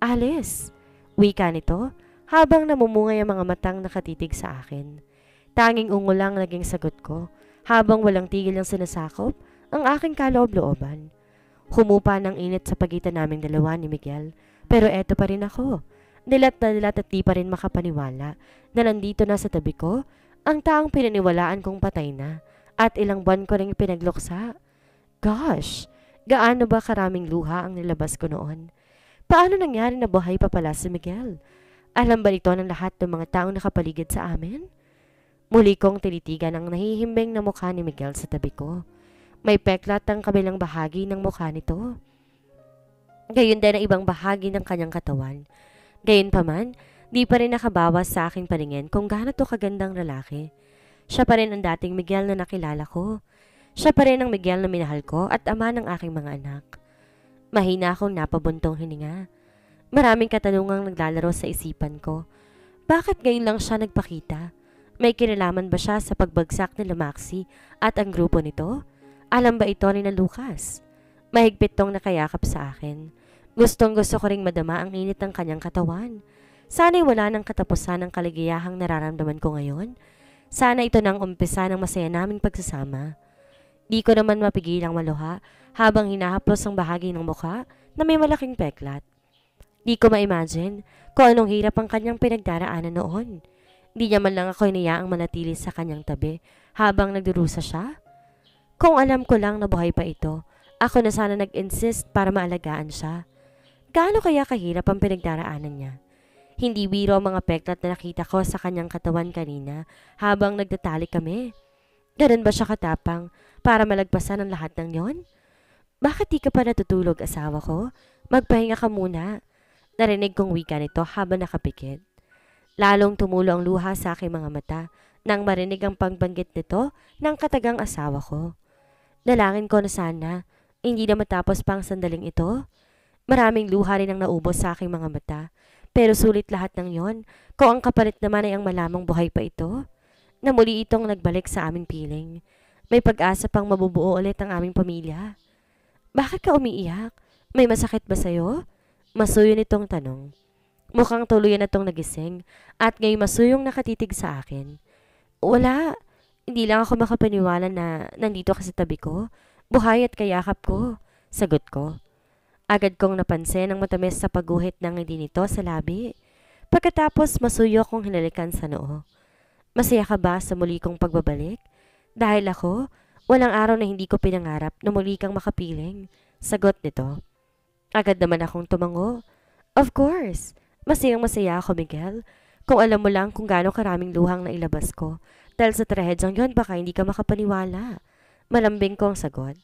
Alice! Wika nito habang namumungay ang mga matang nakatitig sa akin. Tanging ungo lang naging sagot ko, habang walang tigil ang sinasakop, ang aking kaloob-looban. Humupa ng init sa pagitan naming dalawa ni Miguel, pero eto pa rin ako. Nilat na nilat at di pa rin makapaniwala na nandito na sa tabi ko ang taong pinaniwalaan kong patay na at ilang buwan ko rin pinagluksa. Gosh, gaano ba karaming luha ang nilabas ko noon? Paano nangyari na buhay pa pala si Miguel? Alam ba nito ng lahat ng mga taong nakapaligid sa amin? Muli kong tinitigan ang nahihimbing na mukha ni Miguel sa tabi ko. May peklat ang kabilang bahagi ng mukha nito. Gayun din ang ibang bahagi ng kanyang katawan. Gayun Gayunpaman, di pa rin nakabawas sa aking paningin kung gaano to kagandang lalaki. Siya pa rin ang dating Miguel na nakilala ko. Siya pa rin ang Miguel na minahal ko at ama ng aking mga anak. Mahina akong napabuntong hininga. Maraming katanungang naglalaro sa isipan ko. Bakit ngayon lang siya nagpakita? May kinalaman ba siya sa pagbagsak ni Lumaxi at ang grupo nito? Alam ba ito ni na Lucas? Mahigpit tong nakayakap sa akin. Gustong gusto ko ring madama ang init ng kanyang katawan. Sana'y wala ng katapusan ng kaligayahang nararamdaman ko ngayon. Sana ito nang umpisa ng masaya naming pagsasama. Di ko naman mapigilang maluha habang hinahaplos ang bahagi ng mukha na may malaking peklat. Di ko ma-imagine kung anong hirap ang kanyang pinagdaraanan noon. Di niya man lang ako ang manatili sa kanyang tabi habang nagdurusa siya. Kung alam ko lang na buhay pa ito, ako na sana nag-insist para maalagaan siya. Gaano kaya kahirap ang pinagdaraanan niya? Hindi biro ang mga peklat na nakita ko sa kanyang katawan kanina habang nagtatali kami. Ganun ba siya katapang para malagpasan ang lahat ng yon? Bakit di ka pa natutulog asawa ko? Magpahinga ka muna. Narinig kong wika nito habang nakapikit. Lalong tumulo ang luha sa aking mga mata nang marinig ang pangbanggit nito ng katagang asawa ko. Dalangin ko na sana, hindi na matapos pa ang sandaling ito. Maraming luha rin ang naubos sa aking mga mata, pero sulit lahat ng yon kung ang kapalit naman ay ang malamang buhay pa ito. Na muli itong nagbalik sa aming piling. May pag-asa pang mabubuo ulit ang aming pamilya. Bakit ka umiiyak? May masakit ba sa'yo? Masuyo nitong tanong. Mukhang tuluyan na tong nagising at ngayon masuyong nakatitig sa akin. Wala. Hindi lang ako makapaniwala na nandito kasi tabi ko. Buhay at kayakap ko. Sagot ko. Agad kong napansin ang matamis sa paguhit ng hindi nito sa labi. Pagkatapos masuyo akong hinalikan sa noo. Masaya ka ba sa muli kong pagbabalik? Dahil ako, walang araw na hindi ko pinangarap na muli kang makapiling. Sagot nito. Agad naman akong tumango. Of course. Masayang masaya ako, Miguel. Kung alam mo lang kung gaano karaming luhang na ilabas ko. Dahil sa trahedyang yon, baka hindi ka makapaniwala. Malambing kong sagot.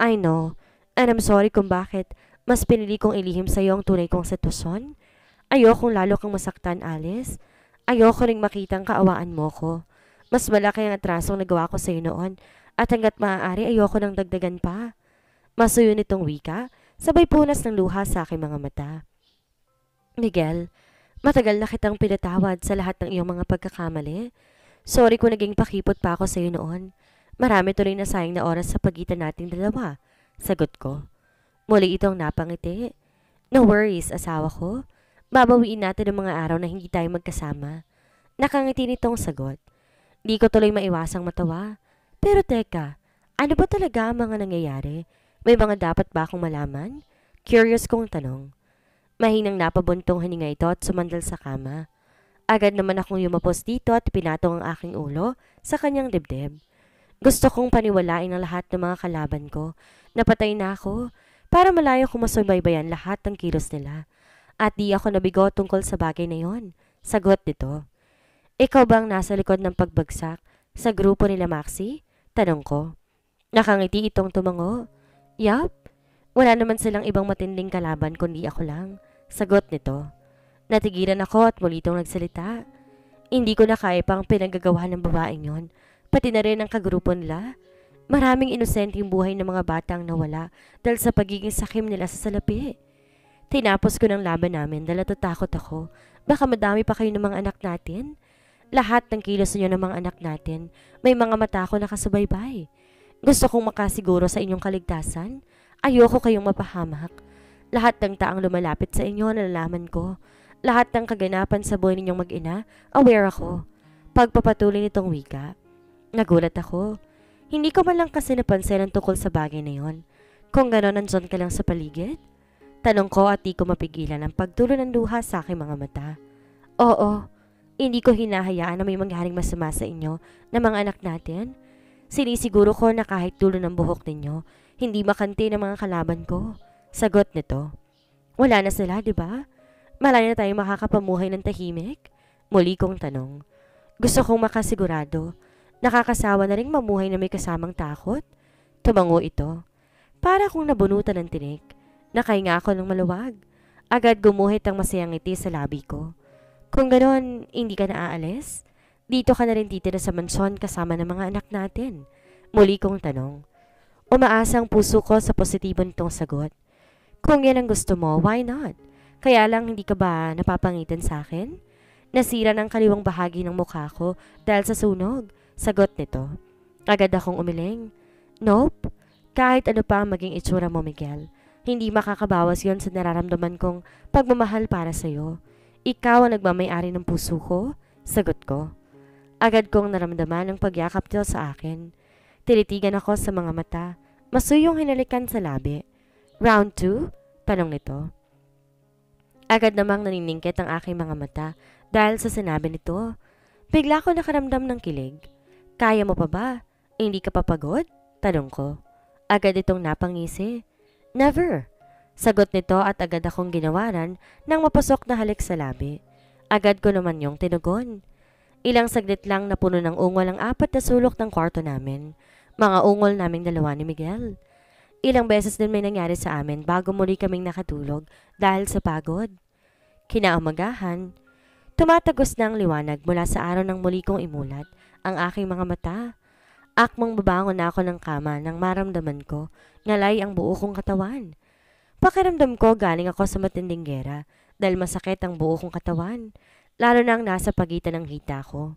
I know. And I'm sorry kung bakit mas pinili kong ilihim sa iyo ang tunay kong sitwasyon. Ayokong lalo kang masaktan, Alice. Ayoko ring makitang kaawaan mo ko. Mas malaki ang atrasong nagawa ko sa iyo noon at hanggat maaari ayoko nang dagdagan pa. Masuyo nitong wika Sabay punas ng luha sa aking mga mata. Miguel, matagal na kitang pinatawad sa lahat ng iyong mga pagkakamali. Sorry kung naging pakipot pa ako sa iyo noon. Marami to na nasayang na oras sa pagitan nating dalawa. Sagot ko. Muli itong napangiti. No worries, asawa ko. Babawiin natin ang mga araw na hindi tayo magkasama. Nakangiti nitong sagot. Di ko tuloy maiwasang matawa. Pero teka, ano ba talaga ang mga nangyayari? May mga dapat ba akong malaman? Curious kong tanong. Mahinang napabuntong hininga ito at sumandal sa kama. Agad naman akong yumapos dito at pinatong ang aking ulo sa kanyang dibdib. Gusto kong paniwalain ang lahat ng mga kalaban ko. Napatay na ako para malayo kong masubaybayan lahat ng kilos nila. At di ako nabigo tungkol sa bagay na yon. Sagot nito. Ikaw bang nasa likod ng pagbagsak sa grupo nila Maxi? Tanong ko. Nakangiti itong tumango. Yup, wala naman silang ibang matinding kalaban kundi ako lang. Sagot nito. Natigilan ako at muli itong nagsalita. Hindi ko na kaya pang pinagagawa ng babaeng yon. Pati na rin ang kagrupo nila. Maraming inosenteng buhay ng mga batang nawala dahil sa pagiging sakim nila sa salapi. Tinapos ko ng laban namin dahil natatakot ako. Baka madami pa kayo ng mga anak natin. Lahat ng kilos niyo ng mga anak natin, may mga mata ko nakasubaybay. Gusto kong makasiguro sa inyong kaligtasan. Ayoko kayong mapahamak. Lahat ng taang lumalapit sa inyo, nalalaman ko. Lahat ng kaganapan sa buhay ninyong mag-ina, aware ako. Pagpapatuloy nitong wika. Nagulat ako. Hindi ko man lang kasi napansin ang tukol sa bagay na yon. Kung gano'n, nandyan ka lang sa paligid? Tanong ko at di ko mapigilan ang pagtulo ng luha sa aking mga mata. Oo, hindi ko hinahayaan na may mangyaring masama sa inyo na mga anak natin. Sinisiguro ko na kahit tulo ng buhok ninyo, hindi makanti ng mga kalaban ko. Sagot nito. Wala na sila, di ba? Malaya na tayong makakapamuhay ng tahimik? Muli kong tanong. Gusto kong makasigurado. Nakakasawa na rin mamuhay na may kasamang takot? Tumango ito. Para kong nabunutan ng tinik. Nakahinga ako ng maluwag. Agad gumuhit ang masayang ngiti sa labi ko. Kung ganon, hindi ka naaalis? Dito ka na rin titira sa mansyon kasama ng mga anak natin. Muli kong tanong. Umaasa ang puso ko sa positibo nitong sagot. Kung yan ang gusto mo, why not? Kaya lang hindi ka ba napapangitan sa akin? Nasira ng kaliwang bahagi ng mukha ko dahil sa sunog. Sagot nito. Agad akong umiling. Nope. Kahit ano pa ang maging itsura mo, Miguel. Hindi makakabawas yon sa nararamdaman kong pagmamahal para sa'yo. Ikaw ang nagmamayari ng puso ko? Sagot ko. Agad kong naramdaman ang pagyakap niya sa akin. Tinitigan ako sa mga mata. Masuyong hinalikan sa labi. Round 2? Tanong nito. Agad namang naniningkit ang aking mga mata dahil sa sinabi nito. Bigla ko nakaramdam ng kilig. Kaya mo pa ba? Hindi ka papagod? Tanong ko. Agad itong napangisi. Never. Sagot nito at agad akong ginawaran ng mapasok na halik sa labi. Agad ko naman yung tinugon. Ilang saglit lang napuno ng ungol ang apat na sulok ng kwarto namin. Mga ungol naming dalawa ni Miguel. Ilang beses din may nangyari sa amin bago muli kaming nakatulog dahil sa pagod. Kinaumagahan, tumatagos na ang liwanag mula sa araw ng muli kong imulat ang aking mga mata. Akmang babangon ako ng kama nang maramdaman ko ngalay ang buo kong katawan. Pakiramdam ko galing ako sa matinding gera dahil masakit ang buo kong katawan lalo nang nasa pagitan ng hita ko.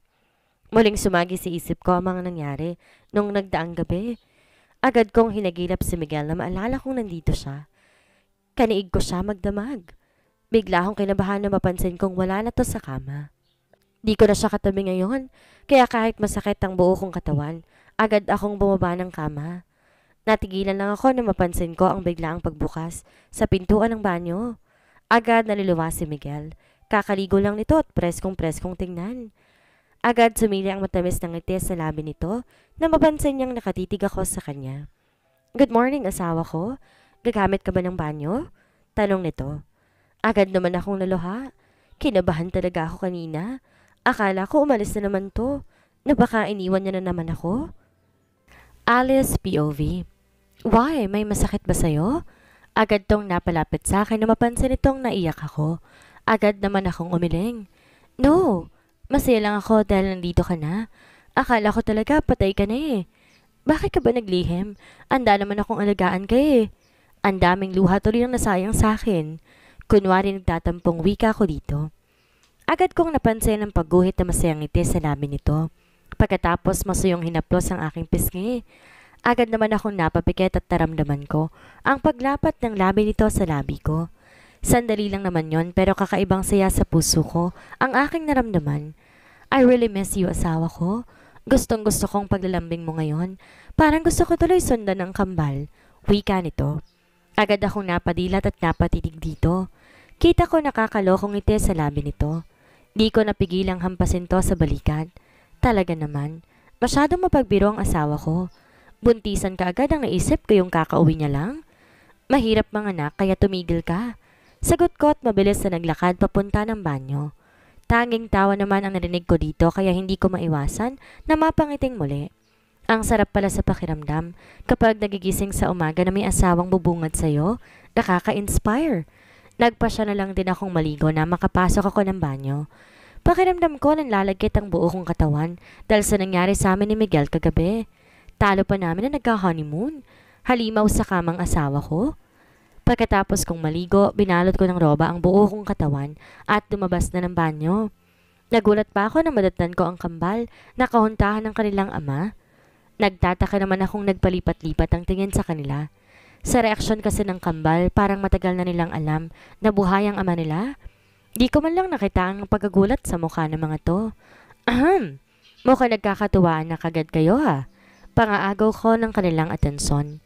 Muling sumagi sa isip ko ang mga nangyari nung nagdaang gabi. Agad kong hinagilap si Miguel na maalala kong nandito siya. Kaniig ko siya magdamag. Bigla akong kinabahan na mapansin kong wala na to sa kama. Di ko na siya katabi ngayon, kaya kahit masakit ang buo kong katawan, agad akong bumaba ng kama. Natigilan lang ako na mapansin ko ang biglaang pagbukas sa pintuan ng banyo. Agad naliluwa si Miguel. Kakaligo lang nito at preskong-preskong tingnan. Agad sumili ang matamis ng ngiti sa labi nito na mapansin niyang nakatitig ako sa kanya. Good morning, asawa ko. Gagamit ka ba ng banyo? Tanong nito. Agad naman akong naluha. Kinabahan talaga ako kanina. Akala ko umalis na naman to. Na baka iniwan niya na naman ako? Alice POV Why? May masakit ba sa'yo? Agad tong napalapit sa akin na mapansin itong naiyak ako. Agad naman akong umiling. No, masaya lang ako dahil nandito ka na. Akala ko talaga patay ka na eh. Bakit ka ba naglihim? Anda naman akong alagaan ka eh. Ang daming luha tuloy ang nasayang sa akin. Kunwari nagtatampong wika ko dito. Agad kong napansin ang pagguhit na masayang ngiti sa lamin nito. Pagkatapos masayong hinaplos ang aking pisngi. Agad naman akong napapikit at taramdaman ko ang paglapat ng labi nito sa labi ko. Sandali lang naman yon pero kakaibang saya sa puso ko ang aking naramdaman. I really miss you, asawa ko. Gustong gusto kong paglalambing mo ngayon. Parang gusto ko tuloy sundan ng kambal. Wika nito. Agad akong napadilat at napatitig dito. Kita ko nakakalokong ngiti sa labi nito. Di ko napigilang hampasin to sa balikat. Talaga naman, masyadong mapagbiro ang asawa ko. Buntisan ka agad ang naisip ko yung kakauwi niya lang. Mahirap mga anak, kaya tumigil ka. Sagot ko at mabilis na naglakad papunta ng banyo. Tanging tawa naman ang narinig ko dito kaya hindi ko maiwasan na mapangiting muli. Ang sarap pala sa pakiramdam kapag nagigising sa umaga na may asawang bubungad sa'yo, nakaka-inspire. Nagpa siya na lang din akong maligo na makapasok ako ng banyo. Pakiramdam ko nang lalagkit ang buo kong katawan dahil sa nangyari sa amin ni Miguel kagabi. Talo pa namin na nagka-honeymoon. Halimaw sa kamang asawa ko. Pagkatapos kong maligo, binalot ko ng roba ang buo kong katawan at dumabas na ng banyo. Nagulat pa ako na madatnan ko ang kambal na kahuntahan ng kanilang ama. Nagtataka naman akong nagpalipat-lipat ang tingin sa kanila. Sa reaksyon kasi ng kambal, parang matagal na nilang alam na buhay ang ama nila. Di ko man lang nakita ang pagagulat sa mukha ng mga to. Ahem! Mukha nagkakatuwaan na kagad kayo ha. Pangaagaw ko ng kanilang atensyon.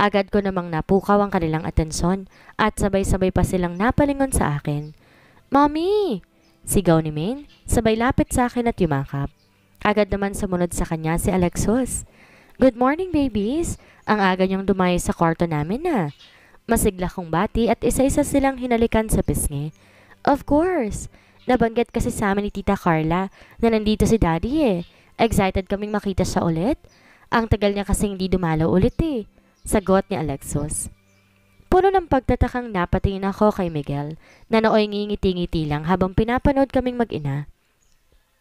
Agad ko namang napukaw ang kanilang atensyon at sabay-sabay pa silang napalingon sa akin. Mommy! Sigaw ni Maine, sabay lapit sa akin at yumakap. Agad naman sumunod sa kanya si Alexus. Good morning, babies! Ang aga niyong dumayo sa kwarto namin na. Ah. Masigla kong bati at isa-isa silang hinalikan sa pisngi. Of course! Nabanggit kasi sa amin ni Tita Carla na nandito si Daddy eh. Excited kaming makita siya ulit. Ang tagal niya kasi hindi dumalo ulit eh. Sagot ni Alexos. Puno ng pagtatakang napatingin ako kay Miguel na nooy ngingiti-ngiti lang habang pinapanood kaming mag-ina.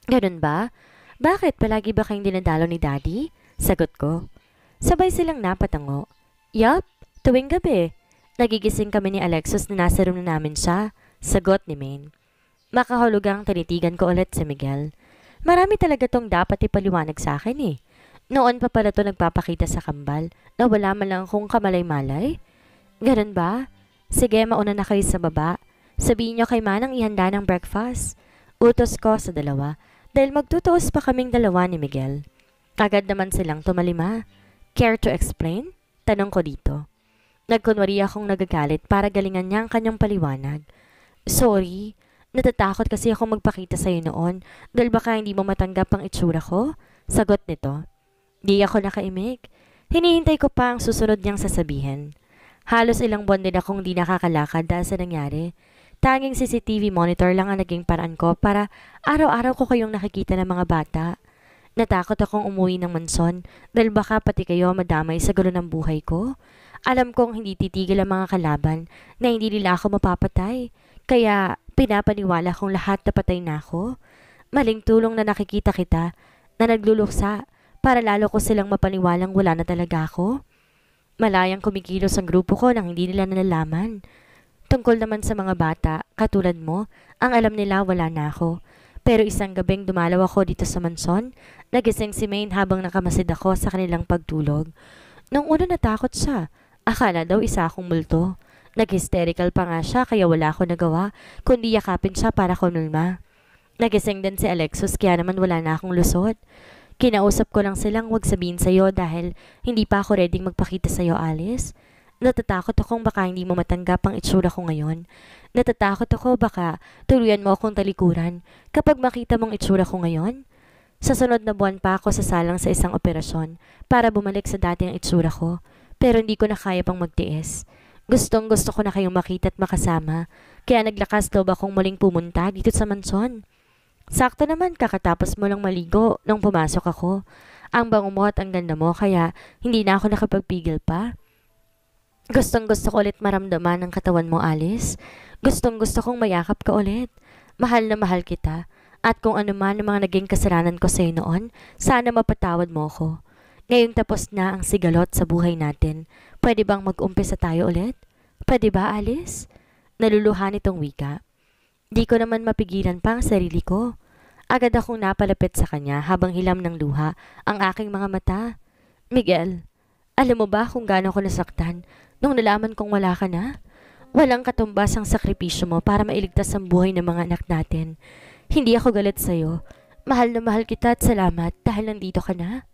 Ganun ba? Bakit palagi ba kayong dinadalo ni Daddy? Sagot ko. Sabay silang napatango. Yup, tuwing gabi. Nagigising kami ni Alexos na nasa room na namin siya. Sagot ni Maine. Makahulugang tinitigan ko ulit si Miguel. Marami talaga tong dapat ipaliwanag sa akin eh. Noon pa pala to nagpapakita sa kambal na wala man lang kung kamalay-malay? Ganun ba? Sige, mauna na kayo sa baba. Sabihin nyo kay Manang ihanda ng breakfast. Utos ko sa dalawa dahil magtutuos pa kaming dalawa ni Miguel. Agad naman silang tumalima. Care to explain? Tanong ko dito. Nagkunwari akong nagagalit para galingan niya ang kanyang paliwanag. Sorry, natatakot kasi ako magpakita sa iyo noon dahil baka hindi mo matanggap ang itsura ko. Sagot nito. Di ako nakaimik. Hinihintay ko pa ang susunod niyang sasabihin. Halos ilang buwan din akong di nakakalakad dahil sa nangyari. Tanging CCTV monitor lang ang naging paraan ko para araw-araw ko kayong nakikita ng mga bata. Natakot akong umuwi ng manson dahil baka pati kayo madamay sa gulo ng buhay ko. Alam kong hindi titigil ang mga kalaban na hindi nila ako mapapatay. Kaya pinapaniwala kong lahat na patay na ako. Maling tulong na nakikita kita na nagluluksa para lalo ko silang mapaniwalang wala na talaga ako. Malayang kumikilos ang grupo ko nang hindi nila nalalaman. Tungkol naman sa mga bata, katulad mo, ang alam nila wala na ako. Pero isang gabing dumalaw ako dito sa manson, nagising si Maine habang nakamasid ako sa kanilang pagtulog. Nung una natakot siya, akala daw isa akong multo. Nag-hysterical pa nga siya kaya wala ako nagawa, kundi yakapin siya para kumulma. Nagising din si Alexus kaya naman wala na akong lusot. Kinausap ko lang silang huwag sabihin sa'yo dahil hindi pa ako ready magpakita sa'yo, Alice. Natatakot akong baka hindi mo matanggap ang itsura ko ngayon. Natatakot ako baka tuluyan mo akong talikuran kapag makita mong itsura ko ngayon. Sa sunod na buwan pa ako sasalang sa isang operasyon para bumalik sa dating itsura ko pero hindi ko na kaya pang magtiis. Gustong gusto ko na kayong makita at makasama kaya naglakas loob akong muling pumunta dito sa mansyon. Sakto naman kakatapos mo lang maligo nung pumasok ako. Ang bango mo at ang ganda mo kaya hindi na ako nakapagpigil pa. Gustong gusto ko ulit maramdaman ang katawan mo, Alice. Gustong gusto kong mayakap ka ulit. Mahal na mahal kita. At kung ano man ang mga naging kasalanan ko sa'yo noon, sana mapatawad mo ako. Ngayong tapos na ang sigalot sa buhay natin, pwede bang mag-umpisa tayo ulit? Pwede ba, Alice? Naluluhan itong wika. Di ko naman mapigilan pa ang sarili ko. Agad akong napalapit sa kanya habang hilam ng luha ang aking mga mata. Miguel, alam mo ba kung gaano ko nasaktan nung nalaman kong wala ka na? Walang katumbas ang sakripisyo mo para mailigtas ang buhay ng mga anak natin. Hindi ako galit sa'yo. Mahal na mahal kita at salamat dahil nandito ka na.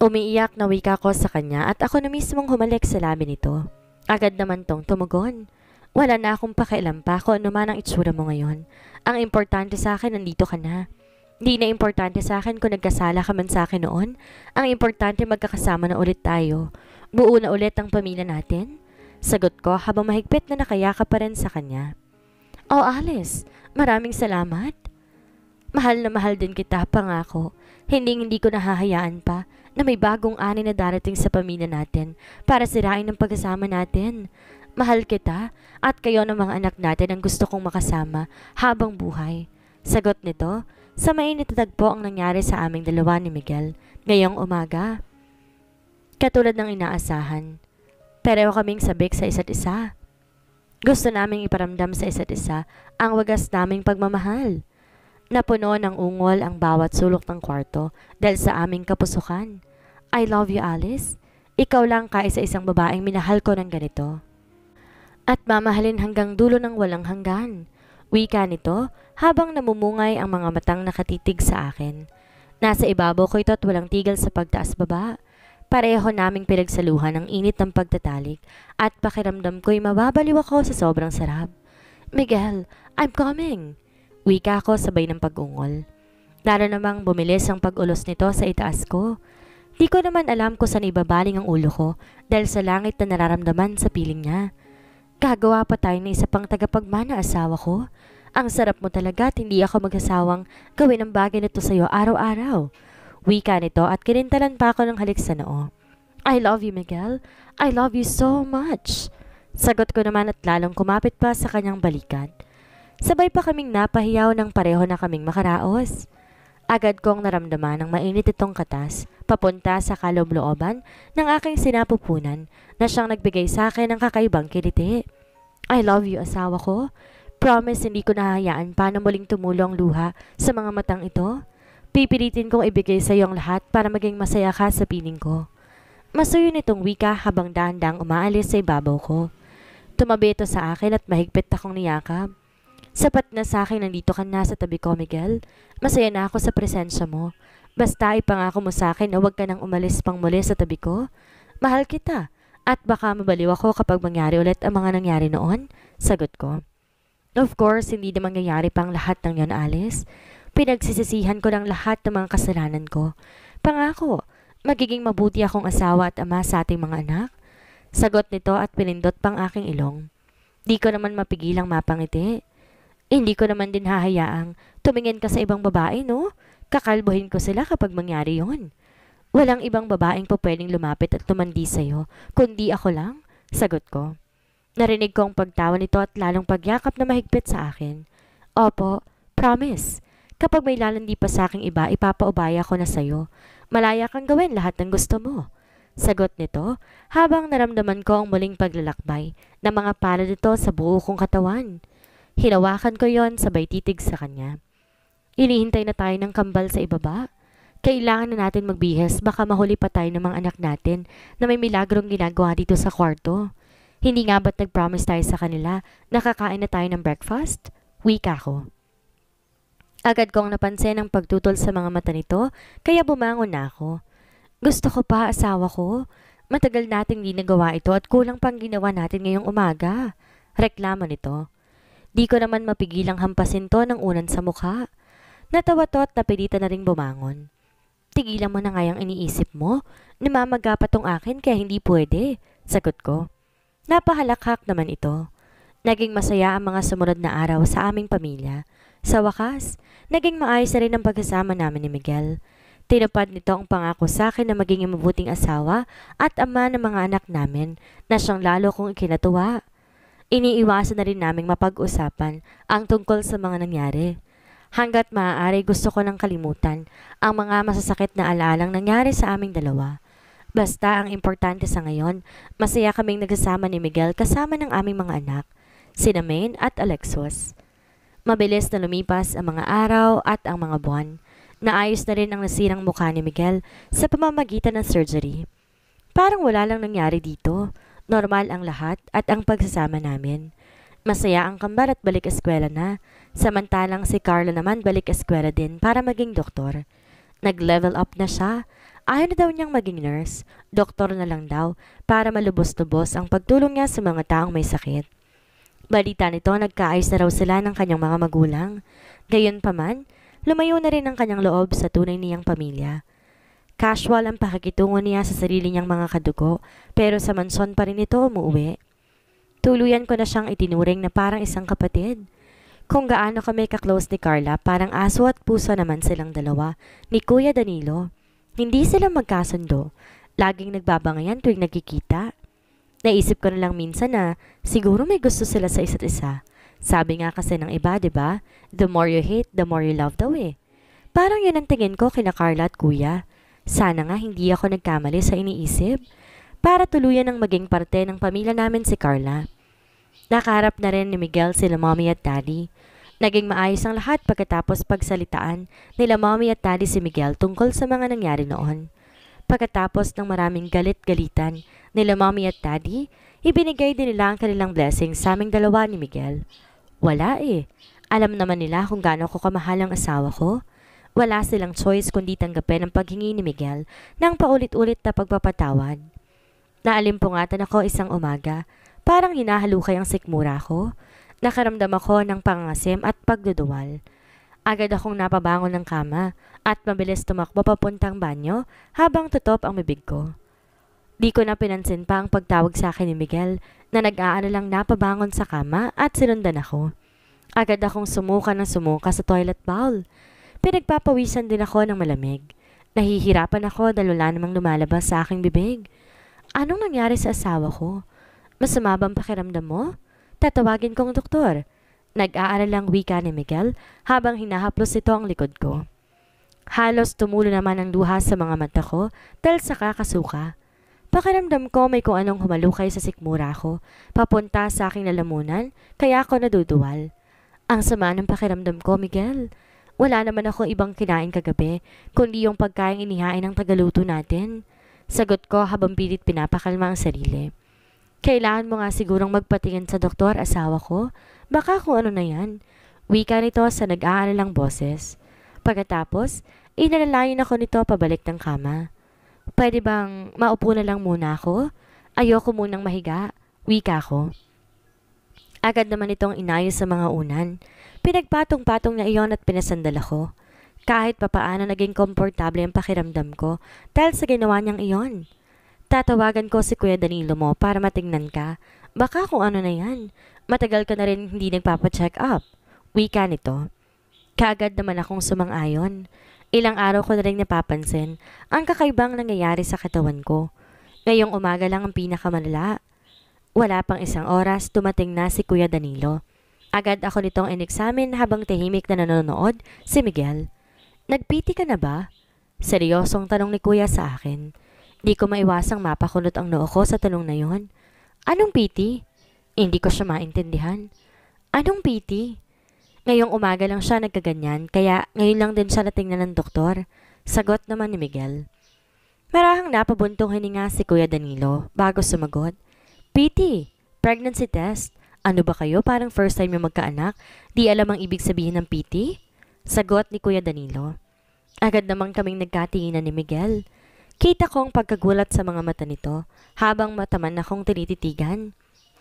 Umiiyak na wika ko sa kanya at ako na mismong humalik sa labi nito. Agad naman tong tumugon. Wala na akong pakialam pa kung ano man ang itsura mo ngayon. Ang importante sa akin, nandito ka na. Hindi na importante sa akin kung nagkasala ka man sa akin noon. Ang importante magkakasama na ulit tayo. Buo na ulit ang pamilya natin. Sagot ko habang mahigpit na nakayaka pa rin sa kanya. Oh Alice, maraming salamat. Mahal na mahal din kita, pangako. Hindi hindi ko nahahayaan pa na may bagong ani na darating sa pamilya natin para sirain ang pagkasama natin. Mahal kita at kayo ng mga anak natin ang gusto kong makasama habang buhay. Sagot nito, sa mainit na ang nangyari sa aming dalawa ni Miguel ngayong umaga. Katulad ng inaasahan, pareho kaming sabik sa isa't isa. Gusto naming iparamdam sa isa't isa ang wagas naming pagmamahal. Napuno ng ungol ang bawat sulok ng kwarto dahil sa aming kapusukan. I love you, Alice. Ikaw lang ka isa isang babaeng minahal ko ng ganito at mamahalin hanggang dulo ng walang hanggan. Wika nito habang namumungay ang mga matang nakatitig sa akin. Nasa ibabaw ko ito at walang tigil sa pagtaas-baba. Pareho naming pinagsaluhan ang init ng pagtatalik at pakiramdam ko'y mababaliw ako sa sobrang sarap. Miguel, I'm coming! Wika ko sabay ng pag-ungol. Lalo namang bumilis ang pag-ulos nito sa itaas ko. Di ko naman alam kung saan ibabaling ang ulo ko dahil sa langit na nararamdaman sa piling niya. Gagawa pa tayo ng isa pang tagapagmana asawa ko. Ang sarap mo talaga at hindi ako magsasawang gawin ang bagay nito sa iyo araw-araw. Wika nito at kinintalan pa ako ng halik sa noo. I love you, Miguel. I love you so much. Sagot ko naman at lalong kumapit pa sa kanyang balikan. Sabay pa kaming napahiyaw ng pareho na kaming makaraos. Agad kong naramdaman ang mainit itong katas papunta sa kaloblooban ng aking sinapupunan na siyang nagbigay sa akin ng kakaibang kiliti. I love you asawa ko. Promise hindi ko nahayaan pa na muling tumulong luha sa mga matang ito. Pipilitin kong ibigay sa iyo ang lahat para maging masaya ka sa piling ko. Masuyo nitong wika habang dahandang umaalis sa ibabaw ko. Tumabi ito sa akin at mahigpit akong niyakap. Sapat na sa akin nandito ka na sa tabi ko, Miguel. Masaya na ako sa presensya mo. Basta ipangako mo sa akin na huwag ka nang umalis pang muli sa tabi ko. Mahal kita at baka mabaliw ako kapag mangyari ulit ang mga nangyari noon. Sagot ko. Of course, hindi naman nangyayari pang lahat ng yon, Alice. Pinagsisisihan ko ng lahat ng mga kasalanan ko. Pangako, magiging mabuti akong asawa at ama sa ating mga anak. Sagot nito at pinindot pang aking ilong. Di ko naman mapigilang mapangiti hindi ko naman din hahayaang tumingin ka sa ibang babae, no? Kakalbohin ko sila kapag mangyari yon. Walang ibang babaeng pa pwedeng lumapit at tumandi sa'yo, kundi ako lang, sagot ko. Narinig ko ang pagtawa nito at lalong pagyakap na mahigpit sa akin. Opo, promise. Kapag may lalandi pa sa aking iba, ipapaubaya ko na sa'yo. Malaya kang gawin lahat ng gusto mo. Sagot nito habang naramdaman ko ang muling paglalakbay ng mga pala nito sa buo kong katawan. Hinawakan ko yon sabay titig sa kanya. Inihintay na tayo ng kambal sa ibaba. Kailangan na natin magbihis, baka mahuli pa tayo ng mga anak natin na may milagrong ginagawa dito sa kwarto. Hindi nga ba't nag-promise tayo sa kanila, nakakain na tayo ng breakfast? Wika ako. Agad kong napansin ang pagtutol sa mga mata nito, kaya bumangon na ako. Gusto ko pa asawa ko. Matagal nating ginagawa ito at kulang pang ginawa natin ngayong umaga. Reklamo nito. Di ko naman mapigilang hampasin to ng unan sa mukha. Natawa to at napilita na rin bumangon. Tigilan mo na nga yung iniisip mo. Namamaga tong akin kaya hindi pwede. Sagot ko. Napahalakhak naman ito. Naging masaya ang mga sumunod na araw sa aming pamilya. Sa wakas, naging maayos na rin ang pagkasama namin ni Miguel. Tinupad nito ang pangako sa akin na maging mabuting asawa at ama ng mga anak namin na siyang lalo kong ikinatuwa. Iniiwasan na rin naming mapag-usapan ang tungkol sa mga nangyari. Hanggat maaari gusto ko nang kalimutan ang mga masasakit na alaalang nangyari sa aming dalawa. Basta ang importante sa ngayon, masaya kaming nagsasama ni Miguel kasama ng aming mga anak, sina Maine at Alexos. Mabilis na lumipas ang mga araw at ang mga buwan. Naayos na rin ang nasirang mukha ni Miguel sa pamamagitan ng surgery. Parang wala lang nangyari dito. Normal ang lahat at ang pagsasama namin. Masaya ang kambar at balik eskwela na, samantalang si Carla naman balik eskwela din para maging doktor. Nag-level up na siya, ayaw na daw niyang maging nurse, doktor na lang daw para malubos-lubos ang pagtulong niya sa mga taong may sakit. Balita nito, nagkaayos na raw sila ng kanyang mga magulang. Gayon pa man, lumayo na rin ang kanyang loob sa tunay niyang pamilya. Casual ang pakikitungo niya sa sarili niyang mga kadugo, pero sa manson pa rin ito umuwi. Tuluyan ko na siyang itinuring na parang isang kapatid. Kung gaano kami kaklose ni Carla, parang aso at puso naman silang dalawa ni Kuya Danilo. Hindi sila magkasundo. Laging nagbabangayan tuwing nagkikita. Naisip ko na lang minsan na siguro may gusto sila sa isa't isa. Sabi nga kasi ng iba, 'di ba? The more you hate, the more you love daw eh. Parang yun ang tingin ko kina Carla at Kuya. Sana nga hindi ako nagkamali sa iniisip para tuluyan ng maging parte ng pamilya namin si Carla. Nakaharap na rin ni Miguel sila mommy at daddy. Naging maayos ang lahat pagkatapos pagsalitaan nila mommy at daddy si Miguel tungkol sa mga nangyari noon. Pagkatapos ng maraming galit-galitan nila mommy at daddy, ibinigay din nila ang kanilang blessing sa aming dalawa ni Miguel. Wala eh. Alam naman nila kung gaano ko kamahal ang asawa ko. Wala silang choice kundi tanggapin ang paghingi ni Miguel ng paulit-ulit na pagpapatawad. Naalimpungatan ako isang umaga, parang hinahalukay ang sikmura ko. Nakaramdam ako ng pangasim at pagduduwal. Agad akong napabangon ng kama at mabilis tumakbo papuntang banyo habang tutop ang bibig ko. Di ko na pinansin pa ang pagtawag sa akin ni Miguel na nag-aano lang napabangon sa kama at sinundan ako. Agad akong sumuka ng sumuka sa toilet bowl. Pinagpapawisan din ako ng malamig. Nahihirapan ako dahil wala namang lumalabas sa aking bibig. Anong nangyari sa asawa ko? Masama bang pakiramdam mo? Tatawagin kong doktor. Nag-aaral lang wika ni Miguel habang hinahaplos ito ang likod ko. Halos tumulo naman ang luha sa mga mata ko dahil sa kakasuka. Pakiramdam ko may kung anong humalukay sa sikmura ko, papunta sa aking lalamunan, kaya ako naduduwal. Ang sama ng pakiramdam ko, Miguel. Wala naman akong ibang kinain kagabi, kundi yung pagkain inihain ng tagaluto natin. Sagot ko habang pilit pinapakalma ang sarili. Kailangan mo nga sigurong magpatingin sa doktor, asawa ko. Baka kung ano na yan. Wika nito sa nag-aalalang boses. Pagkatapos, inalalayan ako nito pabalik ng kama. Pwede bang maupo na lang muna ako? Ayoko munang mahiga. Wika ko. Agad naman itong inayos sa mga unan. Pinagpatong-patong niya iyon at pinasandal ako. Kahit papaano naging komportable ang pakiramdam ko dahil sa ginawa niyang iyon. Tatawagan ko si Kuya Danilo mo para matingnan ka. Baka kung ano na yan. Matagal ka na rin hindi nagpapacheck up. Wika nito. Kagad naman akong sumang-ayon. Ilang araw ko na rin napapansin ang kakaibang nangyayari sa katawan ko. Ngayong umaga lang ang pinakamalala. Wala pang isang oras, dumating na si Kuya Danilo. Agad ako nitong ineksamin habang tahimik na nanonood si Miguel. Nagpiti ka na ba? Seryosong tanong ni kuya sa akin. Di ko maiwasang mapakunot ang noo ko sa tanong na yon. Anong piti? Hindi ko siya maintindihan. Anong piti? Ngayong umaga lang siya nagkaganyan, kaya ngayon lang din siya natingnan ng doktor. Sagot naman ni Miguel. Marahang napabuntong hininga si Kuya Danilo bago sumagot. Piti, pregnancy test. Ano ba kayo? Parang first time yung magkaanak? Di alam ang ibig sabihin ng piti? Sagot ni Kuya Danilo. Agad naman kaming nagkatinginan ni Miguel. Kita ko ang pagkagulat sa mga mata nito habang mataman akong tinititigan.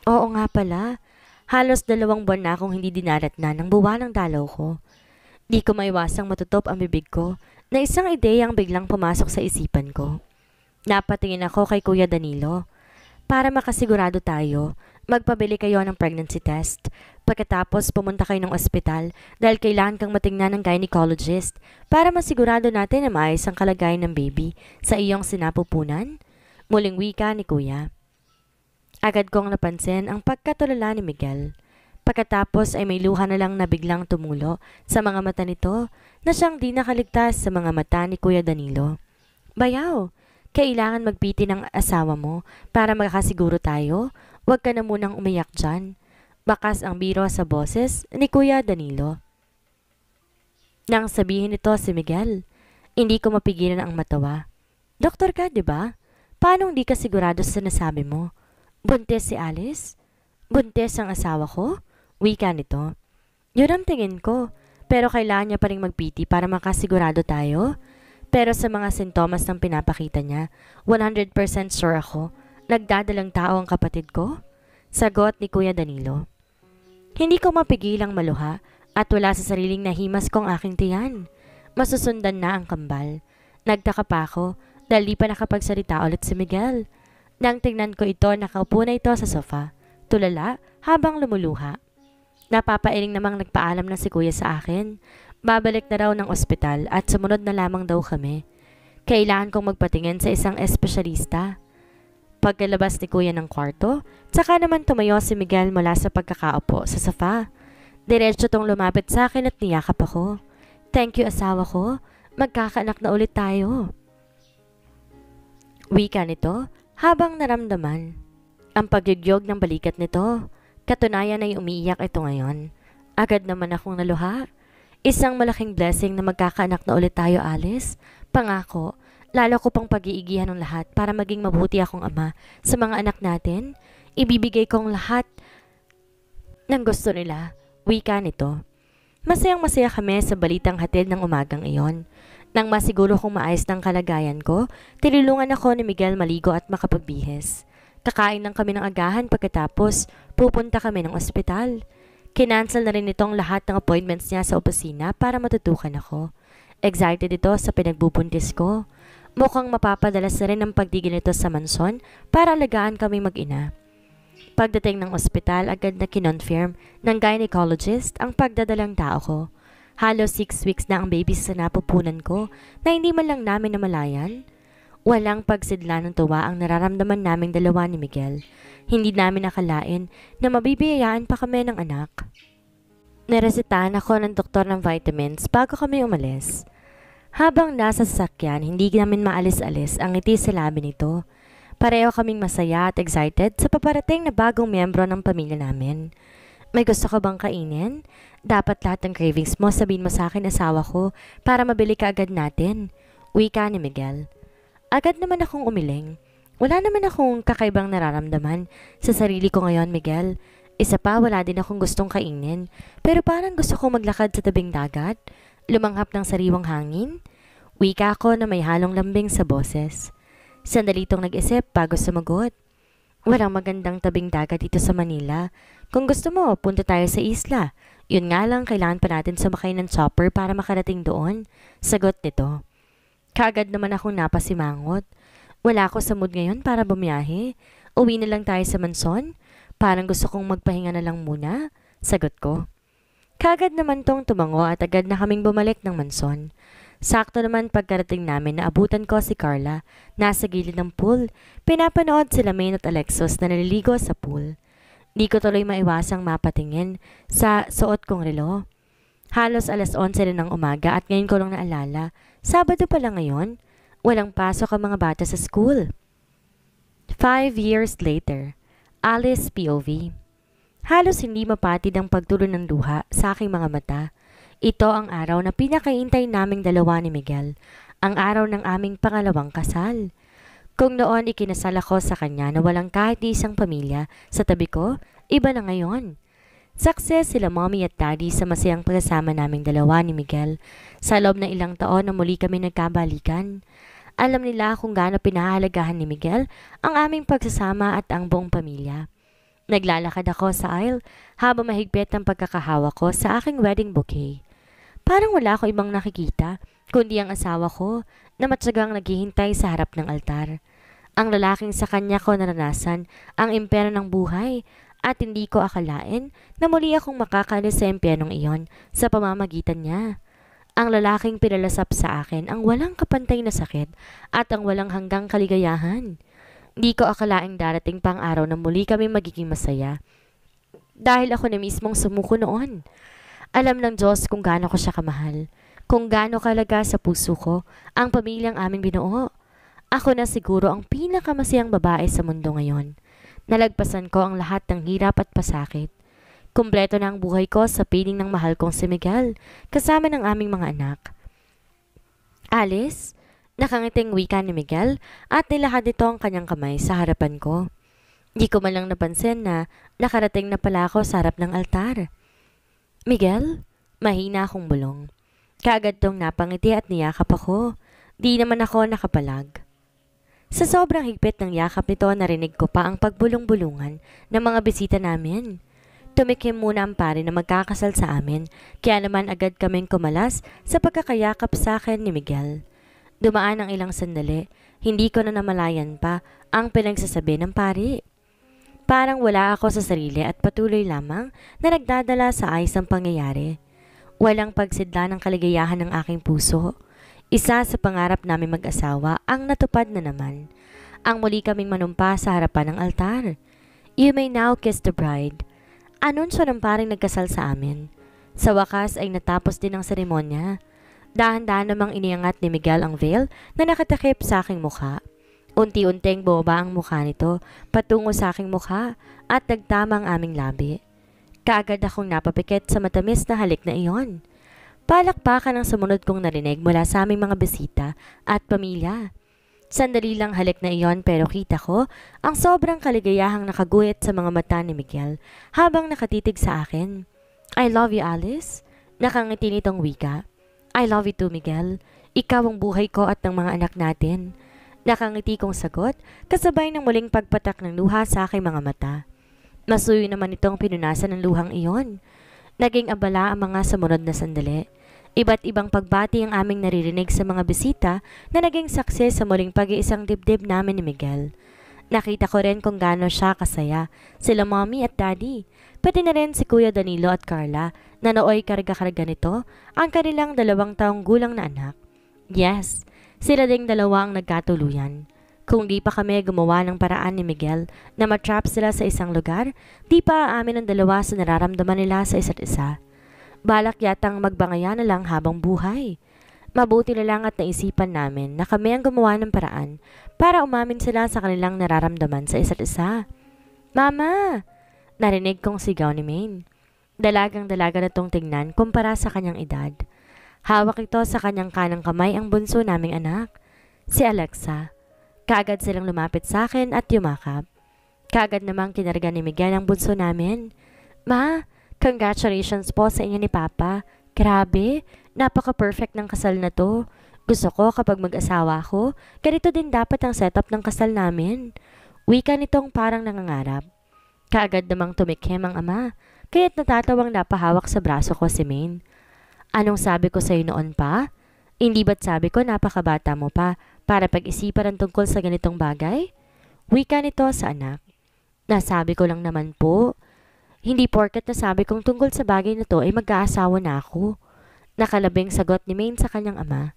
Oo nga pala, halos dalawang buwan na akong hindi dinalat na ng buwan ng dalaw ko. Di ko maiwasang matutop ang bibig ko na isang ideya ang biglang pumasok sa isipan ko. Napatingin ako kay Kuya Danilo. Para makasigurado tayo magpabili kayo ng pregnancy test. Pagkatapos, pumunta kayo ng ospital dahil kailangan kang matingnan ng gynecologist para masigurado natin na maayos ang kalagayan ng baby sa iyong sinapupunan. Muling wika ni Kuya. Agad kong napansin ang pagkatulala ni Miguel. Pagkatapos ay may luha na lang na biglang tumulo sa mga mata nito na siyang di nakaligtas sa mga mata ni Kuya Danilo. Bayaw, kailangan magpiti ng asawa mo para makasiguro tayo Huwag ka na munang umiyak dyan. Bakas ang biro sa boses ni Kuya Danilo. Nang sabihin nito si Miguel, hindi ko mapigilan ang matawa. Doktor ka, di ba? Paano hindi ka sigurado sa nasabi mo? Buntis si Alice? Buntis ang asawa ko? Wika nito. Yun ang tingin ko. Pero kailangan niya pa rin magpiti para makasigurado tayo. Pero sa mga sintomas ng pinapakita niya, 100% sure ako Nagdadalang tao ang kapatid ko? Sagot ni Kuya Danilo. Hindi ko mapigilang maluha at wala sa sariling nahimas kong aking tiyan. Masusundan na ang kambal. Nagtaka pa ako dahil di pa nakapagsalita ulit si Miguel. Nang tingnan ko ito, nakaupo na ito sa sofa. Tulala habang lumuluha. Napapailing namang nagpaalam na si kuya sa akin. Babalik na raw ng ospital at sumunod na lamang daw kami. Kailangan kong magpatingin sa isang espesyalista. Pagkalabas ni kuya ng kwarto, tsaka naman tumayo si Miguel mula sa pagkakaupo sa sofa. Diretso tong lumapit sa akin at niyakap ako. Thank you asawa ko, magkakaanak na ulit tayo. Wika nito habang naramdaman. Ang pagyugyog ng balikat nito, katunayan ay umiiyak ito ngayon. Agad naman akong naluha. Isang malaking blessing na magkakaanak na ulit tayo, Alice. Pangako, Lalo ko pang pag-iigihan ng lahat para maging mabuti akong ama sa mga anak natin. Ibibigay kong lahat ng gusto nila. Wika nito. Masayang masaya kami sa balitang hatid ng umagang iyon. Nang masiguro kong maayos ng kalagayan ko, tinulungan ako ni Miguel maligo at makapagbihes. Kakain lang kami ng agahan pagkatapos pupunta kami ng ospital. Kinansel na rin itong lahat ng appointments niya sa opisina para matutukan ako. Excited ito sa pinagbubuntis ko. Mukhang mapapadala sa rin ang pagdigil nito sa mansyon para alagaan kami mag-ina. Pagdating ng ospital, agad na kinonfirm ng gynecologist ang pagdadalang tao ko. Halos 6 weeks na ang baby sa napupunan ko na hindi man lang namin namalayan. Walang pagsidla ng tuwa ang nararamdaman naming dalawa ni Miguel. Hindi namin nakalain na mabibiyayaan pa kami ng anak. Neresitahan ako ng doktor ng vitamins bago kami umalis. Habang nasa sasakyan, hindi namin maalis-alis ang ngiti sa labi nito. Pareho kaming masaya at excited sa paparating na bagong miyembro ng pamilya namin. May gusto ka bang kainin? Dapat lahat ng cravings mo sabihin mo sa akin asawa ko para mabili ka agad natin. Wika ni Miguel. Agad naman akong umiling. Wala naman akong kakaibang nararamdaman sa sarili ko ngayon, Miguel. Isa pa, wala din akong gustong kainin. Pero parang gusto kong maglakad sa tabing dagat lumanghap ng sariwang hangin, wika ko na may halong lambing sa boses. Sandali itong nag-isip bago sumagot. Walang magandang tabing dagat dito sa Manila. Kung gusto mo, punta tayo sa isla. Yun nga lang, kailangan pa natin sumakay ng chopper para makarating doon. Sagot nito. Kagad naman akong napasimangot. Wala ako sa mood ngayon para bumiyahe. Uwi na lang tayo sa manson. Parang gusto kong magpahinga na lang muna. Sagot ko. Kagad naman tong tumango at agad na kaming bumalik ng manson. Sakto naman pagkarating namin na abutan ko si Carla, nasa gilid ng pool. Pinapanood sila Maine at Alexos na naliligo sa pool. Di ko tuloy maiwasang mapatingin sa suot kong relo. Halos alas 11 na ng umaga at ngayon ko lang naalala, Sabado pala ngayon, walang pasok ang mga bata sa school. Five years later, Alice POV Halos hindi mapatid ang pagtulo ng luha sa aking mga mata. Ito ang araw na pinakaintay naming dalawa ni Miguel, ang araw ng aming pangalawang kasal. Kung noon ikinasal ako sa kanya na walang kahit isang pamilya sa tabi ko, iba na ngayon. Success sila mommy at daddy sa masayang pagkasama naming dalawa ni Miguel sa loob ng ilang taon na muli kami nagkabalikan. Alam nila kung gaano pinahalagahan ni Miguel ang aming pagsasama at ang buong pamilya. Naglalakad ako sa aisle habang mahigpit ang pagkakahawa ko sa aking wedding bouquet. Parang wala ako ibang nakikita kundi ang asawa ko na matyagang naghihintay sa harap ng altar. Ang lalaking sa kanya ko naranasan ang impero ng buhay at hindi ko akalain na muli akong makakaalis sa impyernong iyon sa pamamagitan niya. Ang lalaking pinalasap sa akin ang walang kapantay na sakit at ang walang hanggang kaligayahan. Di ko akalaing darating pang araw na muli kami magiging masaya. Dahil ako na mismong sumuko noon. Alam ng Diyos kung gaano ko siya kamahal. Kung gaano kalaga sa puso ko ang pamilyang aming binuo. Ako na siguro ang pinakamasayang babae sa mundo ngayon. Nalagpasan ko ang lahat ng hirap at pasakit. Kumpleto na ang buhay ko sa piling ng mahal kong si Miguel, kasama ng aming mga anak. Alice, Nakangiting wika ni Miguel at nilahad ito ang kanyang kamay sa harapan ko. Di ko man lang napansin na nakarating na pala ako sa harap ng altar. Miguel, mahina akong bulong. Kaagad tong napangiti at niyakap ako. Di naman ako nakapalag. Sa sobrang higpit ng yakap nito, narinig ko pa ang pagbulong-bulungan ng mga bisita namin. Tumikim muna ang pare na magkakasal sa amin, kaya naman agad kaming kumalas sa pagkakayakap sa akin ni Miguel. Dumaan ang ilang sandali. Hindi ko na namalayan pa ang pinagsasabi ng pari. Parang wala ako sa sarili at patuloy lamang na nagdadala sa ayos ang pangyayari. Walang pagsidla ng kaligayahan ng aking puso. Isa sa pangarap namin mag-asawa ang natupad na naman. Ang muli kaming manumpa sa harapan ng altar. You may now kiss the bride. Anunsyo ng paring nagkasal sa amin. Sa wakas ay natapos din ang seremonya. Dahan-dahan namang iniangat ni Miguel ang veil na nakatakip sa aking mukha. Unti-unting boba ang mukha nito patungo sa aking mukha at nagtamang aming labi. Kaagad akong napapikit sa matamis na halik na iyon. Palakpakan ang sumunod kong narinig mula sa aming mga bisita at pamilya. Sandali lang halik na iyon pero kita ko ang sobrang kaligayahang nakaguhit sa mga mata ni Miguel habang nakatitig sa akin. I love you Alice. Nakangiti nitong wika. I love you too, Miguel. Ikaw ang buhay ko at ng mga anak natin. Nakangiti kong sagot, kasabay ng muling pagpatak ng luha sa aking mga mata. Masuyo naman itong pinunasan ng luhang iyon. Naging abala ang mga sumunod na sandali. Iba't ibang pagbati ang aming naririnig sa mga bisita na naging sakse sa muling pag-iisang dibdib namin ni Miguel. Nakita ko rin kung gaano siya kasaya, sila mommy at daddy, Pwede na rin si Kuya Danilo at Carla na nooy karga-karga nito ang kanilang dalawang taong gulang na anak. Yes, sila ding dalawa ang nagkatuluyan. Kung di pa kami gumawa ng paraan ni Miguel na matrap sila sa isang lugar, di pa aamin ang dalawa sa nararamdaman nila sa isa't isa. Balak yatang magbangaya na lang habang buhay. Mabuti na lang at naisipan namin na kami ang gumawa ng paraan para umamin sila sa kanilang nararamdaman sa isa't isa. Mama! Narinig kong sigaw ni Maine. Dalagang dalaga na tong tingnan kumpara sa kanyang edad. Hawak ito sa kanyang kanang kamay ang bunso naming anak, si Alexa. Kaagad silang lumapit sa akin at yumakap. Kaagad namang kinarga ni Miguel ang bunso namin. Ma, congratulations po sa inyo ni Papa. Grabe, napaka-perfect ng kasal na to. Gusto ko kapag mag-asawa ko, ganito din dapat ang setup ng kasal namin. Wika nitong parang nangangarap. Kaagad namang tumikhem ang ama, kaya't natatawang napahawak sa braso ko si Maine. Anong sabi ko sa'yo noon pa? Hindi ba't sabi ko napakabata mo pa para pag-isipan ang tungkol sa ganitong bagay? Wika nito sa anak. Nasabi ko lang naman po, hindi porket nasabi kong tungkol sa bagay na to ay mag-aasawa na ako. Nakalabing sagot ni Maine sa kanyang ama.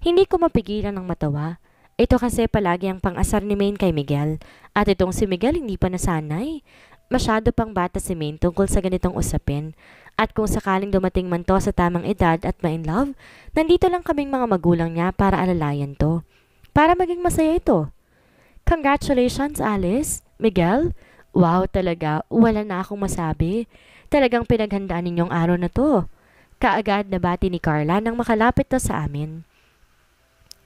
Hindi ko mapigilan ng matawa ito kasi palagi ang pang-asar ni Maine kay Miguel. At itong si Miguel hindi pa nasanay. Masyado pang bata si Maine tungkol sa ganitong usapin. At kung sakaling dumating man to sa tamang edad at ma-in love, nandito lang kaming mga magulang niya para alalayan to. Para maging masaya ito. Congratulations, Alice. Miguel, wow talaga, wala na akong masabi. Talagang pinaghandaan ninyong araw na to. Kaagad na bati ni Carla nang makalapit na sa amin.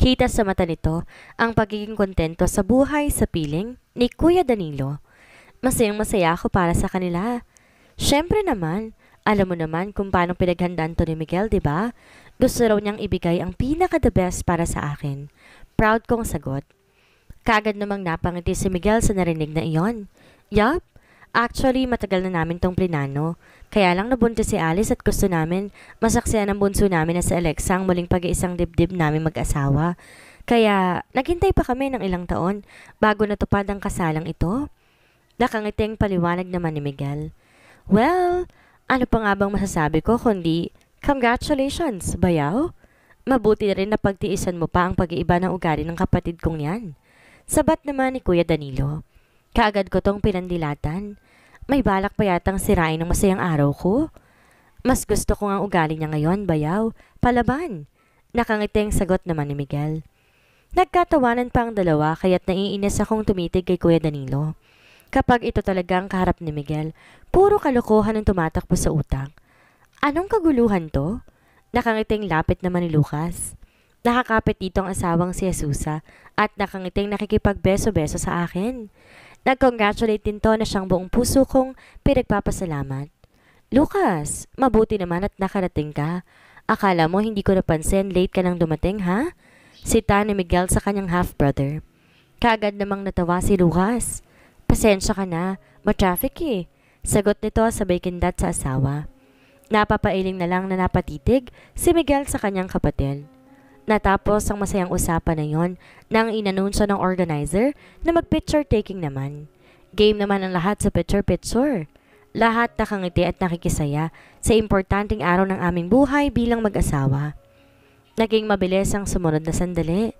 Kita sa mata nito ang pagiging kontento sa buhay sa piling ni Kuya Danilo. Masayang masaya ako para sa kanila. Siyempre naman, alam mo naman kung paano pinaghandaan to ni Miguel, di ba? Gusto raw niyang ibigay ang pinaka-the best para sa akin. Proud kong sagot. Kagad namang napangiti si Miguel sa narinig na iyon. Yup, Actually, matagal na namin tong plinano. Kaya lang nabuntis si Alice at gusto namin masaksihan ang bunso namin na si Alexa ang muling pag-iisang dibdib namin mag-asawa. Kaya naghintay pa kami ng ilang taon bago natupad ang kasalang ito. Nakangiting paliwanag naman ni Miguel. Well, ano pa nga bang masasabi ko kundi congratulations, bayaw? Mabuti na rin na pagtiisan mo pa ang pag-iiba ng ugali ng kapatid kong yan. Sabat naman ni Kuya Danilo. Kaagad ko tong pinandilatan. May balak pa yatang sirain ng masayang araw ko. Mas gusto ko ang ugali niya ngayon, bayaw, palaban. Nakangiting sagot naman ni Miguel. Nagkatawanan pa ang dalawa kaya't naiinis akong tumitig kay Kuya Danilo. Kapag ito talaga ang kaharap ni Miguel, puro kalokohan ang tumatakbo sa utang. Anong kaguluhan to? Nakangiting lapit naman ni Lucas. Nakakapit dito ang asawang si Jesusa at nakangiting nakikipagbeso-beso sa akin. Nag-congratulate din to na siyang buong puso kong pinagpapasalamat. Lucas, mabuti naman at nakarating ka. Akala mo hindi ko napansin late ka nang dumating ha? Sita ni Miguel sa kanyang half-brother. Kaagad namang natawa si Lucas. Pasensya ka na, matraffic eh. Sagot nito sabay kindat sa asawa. Napapailing na lang na napatitig si Miguel sa kanyang kapatid. Natapos ang masayang usapan na yon nang inanunsyo ng organizer na mag-picture taking naman. Game naman ang lahat sa picture-picture. Lahat nakangiti at nakikisaya sa importanteng araw ng aming buhay bilang mag-asawa. Naging mabilis ang sumunod na sandali.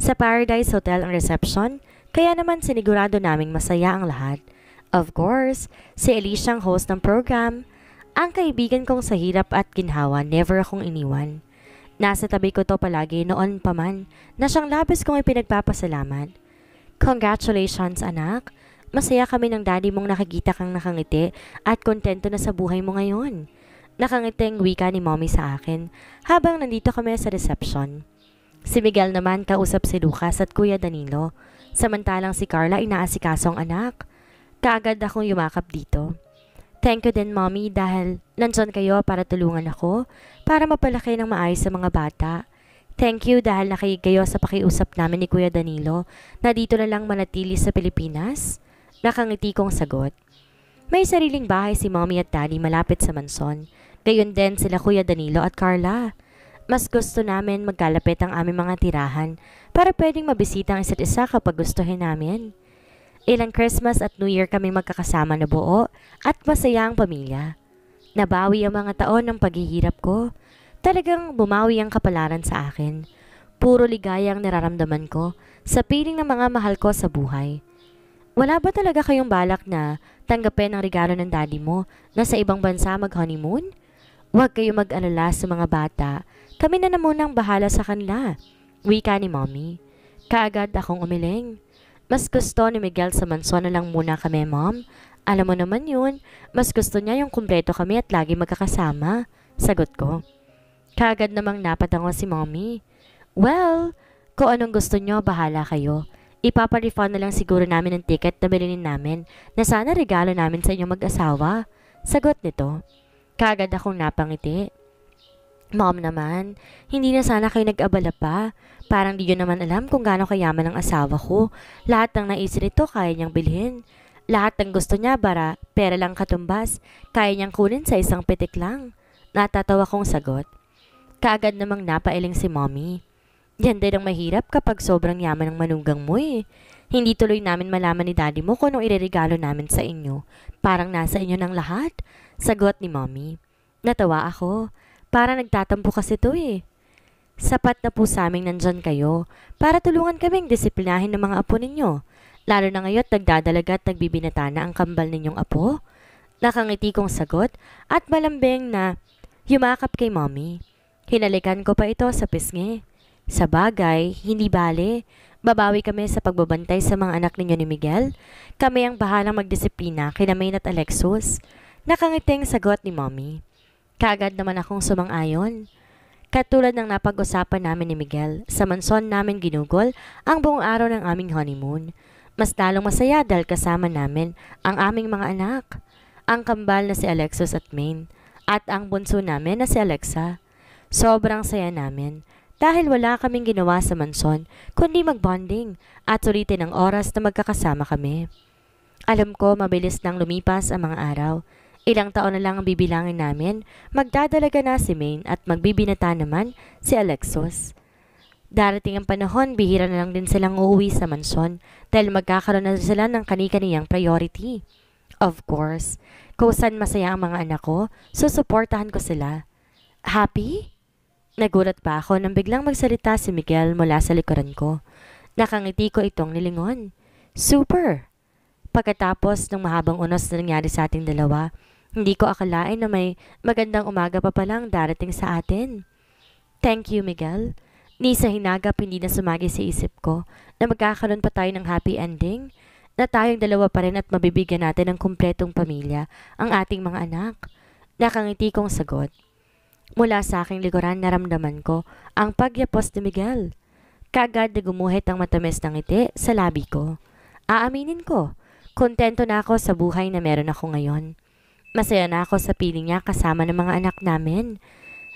Sa Paradise Hotel ang reception, kaya naman sinigurado naming masaya ang lahat. Of course, si Alicia ang host ng program. Ang kaibigan kong sa hirap at ginhawa never akong iniwan. Nasa tabi ko to palagi noon pa man na siyang labis kong ipinagpapasalamat. Congratulations anak! Masaya kami ng daddy mong nakikita kang nakangiti at kontento na sa buhay mo ngayon. Nakangiting wika ni mommy sa akin habang nandito kami sa reception. Si Miguel naman kausap si Lucas at Kuya Danilo, samantalang si Carla inaasikaso ang anak. Kaagad akong yumakap dito. Thank you din, Mommy, dahil nandyan kayo para tulungan ako, para mapalaki ng maayos sa mga bata. Thank you dahil nakinig kayo sa pakiusap namin ni Kuya Danilo na dito na lang manatili sa Pilipinas. Nakangiti kong sagot. May sariling bahay si Mommy at Daddy malapit sa mansion. Gayon din sila Kuya Danilo at Carla. Mas gusto namin magkalapit ang aming mga tirahan para pwedeng mabisita ang isa't isa kapag gustuhin namin. Ilang Christmas at New Year kaming magkakasama na buo at masaya ang pamilya. Nabawi ang mga taon ng paghihirap ko. Talagang bumawi ang kapalaran sa akin. Puro ligaya ang nararamdaman ko sa piling ng mga mahal ko sa buhay. Wala ba talaga kayong balak na tanggapin ang regalo ng daddy mo na sa ibang bansa mag-honeymoon? Huwag kayong mag-alala sa mga bata. Kami na na ang bahala sa kanila. Wika ni mommy. Kaagad akong umiling. Mas gusto ni Miguel sa manso na lang muna kami, ma'am. Alam mo naman yun, mas gusto niya yung kumpleto kami at lagi magkakasama. Sagot ko. Kaagad namang napatango si mommy. Well, kung anong gusto niyo, bahala kayo. Ipaparefund na lang siguro namin ang ticket na bilinin namin na sana regalo namin sa inyong mag-asawa. Sagot nito. Kaagad akong napangiti. Mom naman, hindi na sana kayo nag-abala pa. Parang di nyo naman alam kung gaano kayaman ang asawa ko. Lahat ng naisin nito kaya niyang bilhin. Lahat ng gusto niya bara, pera lang katumbas, kaya niyang kunin sa isang pitik lang. Natatawa kong sagot. Kaagad namang napailing si mommy. Yan din ang mahirap kapag sobrang yaman ng manugang mo eh. Hindi tuloy namin malaman ni daddy mo kung anong ireregalo namin sa inyo. Parang nasa inyo ng lahat. Sagot ni mommy. Natawa ako. Parang nagtatampo kasi to eh. Sapat na po sa aming nandyan kayo para tulungan kaming disiplinahin ng mga apo ninyo. Lalo na ngayon nagdadalaga at nagbibinata na ang kambal ninyong apo. Nakangiti kong sagot at malambing na yumakap kay mommy. Hinalikan ko pa ito sa pisngi. Sa bagay, hindi bale, babawi kami sa pagbabantay sa mga anak ninyo ni Miguel. Kami ang bahalang magdisiplina kay Maine at Alexus. Nakangiting sagot ni mommy. Kaagad naman akong sumang-ayon. Katulad ng napag-usapan namin ni Miguel, sa manson namin ginugol ang buong araw ng aming honeymoon. Mas lalong masaya dahil kasama namin ang aming mga anak, ang kambal na si Alexis at Maine, at ang bunso namin na si Alexa. Sobrang saya namin dahil wala kaming ginawa sa manson kundi magbonding at sulitin ang oras na magkakasama kami. Alam ko mabilis nang lumipas ang mga araw, Ilang taon na lang ang bibilangin namin, magdadalaga na si Maine at magbibinata naman si Alexos. Darating ang panahon, bihira na lang din silang uuwi sa mansyon dahil magkakaroon na sila ng kani-kaniyang priority. Of course, kung masaya ang mga anak ko, susuportahan ko sila. Happy? Nagulat pa ako nang biglang magsalita si Miguel mula sa likuran ko. Nakangiti ko itong nilingon. Super! Pagkatapos ng mahabang unos na nangyari sa ating dalawa, hindi ko akalain na may magandang umaga pa palang darating sa atin. Thank you, Miguel. Ni sa hinagap hindi na sumagi sa isip ko na magkakaroon pa tayo ng happy ending, na tayong dalawa pa rin at mabibigyan natin ng kumpletong pamilya ang ating mga anak. Nakangiti kong sagot. Mula sa aking likuran naramdaman ko ang pagyapos ni Miguel. Kagad na gumuhit ang matamis ng ngiti sa labi ko. Aaminin ko, kontento na ako sa buhay na meron ako ngayon. Masaya na ako sa piling niya kasama ng mga anak namin.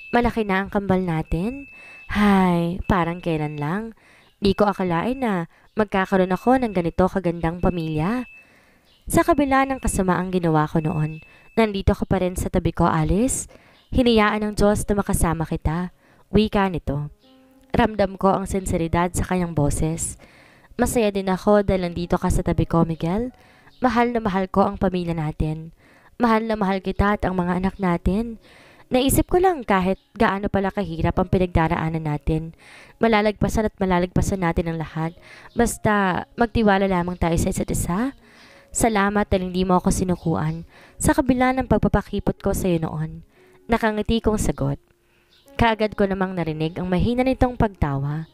Malaki na ang kambal natin. Hay, parang kailan lang. Di ko akalain na magkakaroon ako ng ganito kagandang pamilya. Sa kabila ng kasamaang ginawa ko noon, nandito ko pa rin sa tabi ko, Alice. Hinayaan ng Diyos na makasama kita. Wika nito. Ramdam ko ang sinseridad sa kanyang boses. Masaya din ako dahil nandito ka sa tabi ko, Miguel. Mahal na mahal ko ang pamilya natin. Mahal na mahal kita at ang mga anak natin. Naisip ko lang kahit gaano pala kahirap ang pinagdaraanan natin. Malalagpasan at malalagpasan natin ang lahat. Basta magtiwala lamang tayo sa isa't isa. Salamat na hindi mo ako sinukuan sa kabila ng pagpapakipot ko sa iyo noon. Nakangiti kong sagot. Kaagad ko namang narinig ang mahina nitong pagtawa.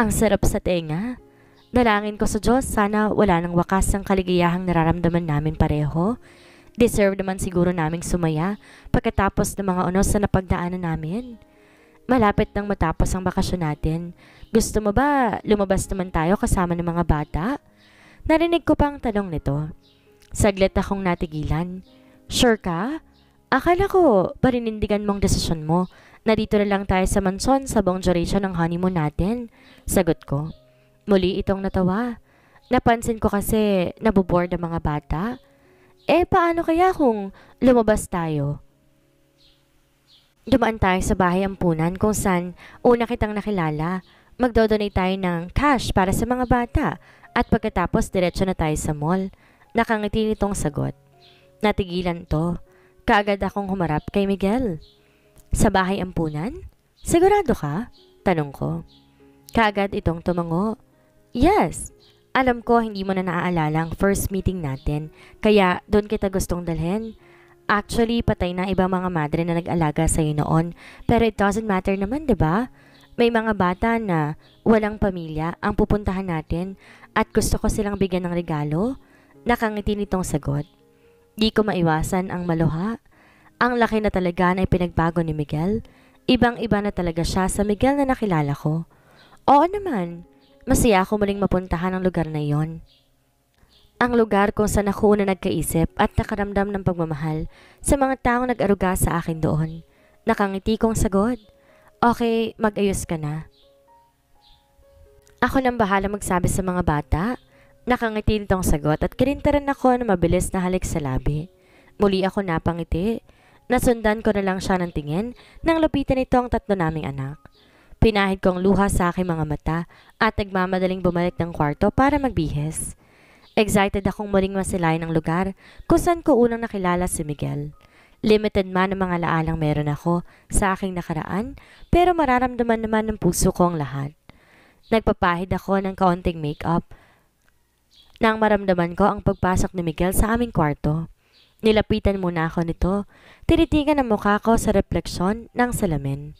Ang sarap sa tenga. Dalangin ko sa Diyos sana wala nang wakas ang kaligayahang nararamdaman namin pareho. Deserve naman siguro naming sumaya pagkatapos ng mga unos na napagdaanan namin. Malapit nang matapos ang bakasyon natin. Gusto mo ba lumabas naman tayo kasama ng mga bata? Narinig ko pang tanong nito. Saglit akong natigilan. Sure ka? Akala ko, parinindigan mong desisyon mo. na dito na lang tayo sa mansyon sa buong duration ng honeymoon natin. Sagot ko. Muli itong natawa. Napansin ko kasi naboboard ang mga bata. Eh, paano kaya kung lumabas tayo? Dumaan tayo sa bahay ampunan kung saan una kitang nakilala. Magdodonate tayo ng cash para sa mga bata at pagkatapos diretso na tayo sa mall. Nakangiti nitong sagot. Natigilan to. Kaagad akong humarap kay Miguel. Sa bahay ampunan? Sigurado ka? Tanong ko. Kaagad itong tumango. Yes, alam ko, hindi mo na naaalala ang first meeting natin, kaya doon kita gustong dalhin. Actually, patay na ibang mga madre na nag-alaga sa'yo noon, pero it doesn't matter naman, ba? Diba? May mga bata na walang pamilya ang pupuntahan natin at gusto ko silang bigyan ng regalo. Nakangiti nitong sagot. Di ko maiwasan ang maluha. Ang laki na talaga na ipinagbago ni Miguel. Ibang-iba na talaga siya sa Miguel na nakilala ko. Oo naman, Masaya ako muling mapuntahan ang lugar na iyon. Ang lugar kung saan ako una nagkaisip at nakaramdam ng pagmamahal sa mga taong nag-aruga sa akin doon. Nakangiti kong sagot, Okay, mag-ayos ka na. Ako nang bahala magsabi sa mga bata. Nakangiti nitong sagot at kinintaran ako na mabilis na halik sa labi. Muli ako napangiti. Nasundan ko na lang siya ng tingin nang lapitan nito ang tatlo naming anak. Pinahid kong luha sa aking mga mata at nagmamadaling bumalik ng kwarto para magbihis. Excited akong muling masilayan ang lugar kung saan ko unang nakilala si Miguel. Limited man ang mga laalang meron ako sa aking nakaraan, pero mararamdaman naman ng puso ko ang lahat. Nagpapahid ako ng kaunting makeup nang maramdaman ko ang pagpasok ni Miguel sa aming kwarto. Nilapitan muna ako nito, tinitingan ang mukha ko sa refleksyon ng salamin.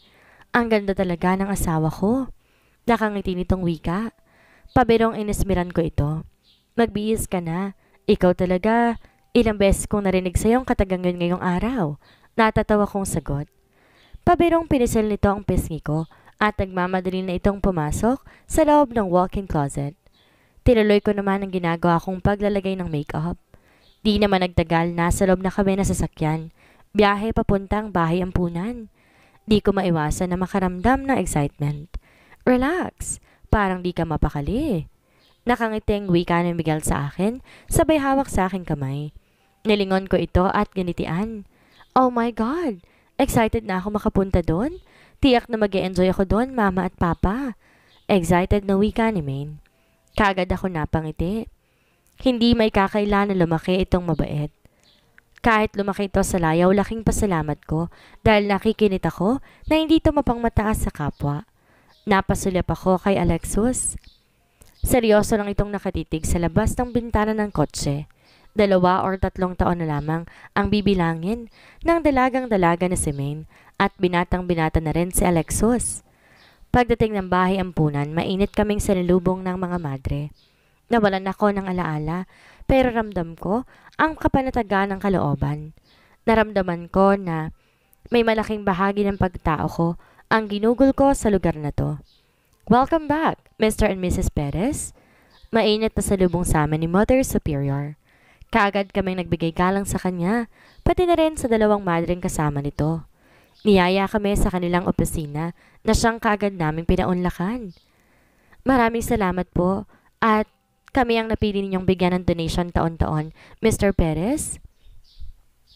Ang ganda talaga ng asawa ko. Nakangiti nitong wika. Paberong inismiran ko ito. Magbihis ka na. Ikaw talaga. Ilang beses kong narinig sa iyong katagangan ngayong araw. Natatawa kong sagot. Paberong pinisel nito ang pisngi ko at nagmamadali na itong pumasok sa loob ng walk-in closet. Tinuloy ko naman ang ginagawa kong paglalagay ng make-up. Di naman nagtagal, nasa loob na kami na sasakyan. Biyahe papuntang bahay ampunan. Di ko maiwasan na makaramdam ng excitement. Relax, parang di ka mapakali. Nakangiting wika ni Miguel sa akin, sabay hawak sa aking kamay. Nilingon ko ito at ganitian. Oh my God! Excited na ako makapunta doon. Tiyak na mag -e enjoy ako doon, mama at papa. Excited na wika ni Maine. Kagad ako napangiti. Hindi may kakailan na lumaki itong mabait. Kahit lumaki ito sa layaw, laking pasalamat ko dahil nakikinit ako na hindi ito mapangmataas sa kapwa. Napasulap ako kay Alexus. Seryoso lang itong nakatitig sa labas ng bintana ng kotse. Dalawa or tatlong taon na lamang ang bibilangin ng dalagang-dalaga na si Maine at binatang-binata na rin si Alexus. Pagdating ng bahay ampunan, mainit kaming sinalubong ng mga madre. Nawalan ako ng alaala, pero ramdam ko ang kapanatagan ng kalooban. Naramdaman ko na may malaking bahagi ng pagtao ko ang ginugol ko sa lugar na to. Welcome back, Mr. and Mrs. Perez. Mainit na salubong sa amin ni Mother Superior. Kaagad kaming nagbigay galang sa kanya, pati na rin sa dalawang madreng kasama nito. Niyaya kami sa kanilang opisina na siyang kaagad naming pinaunlakan. Maraming salamat po at kami ang napili ninyong bigyan ng donation taon-taon. Mr. Perez?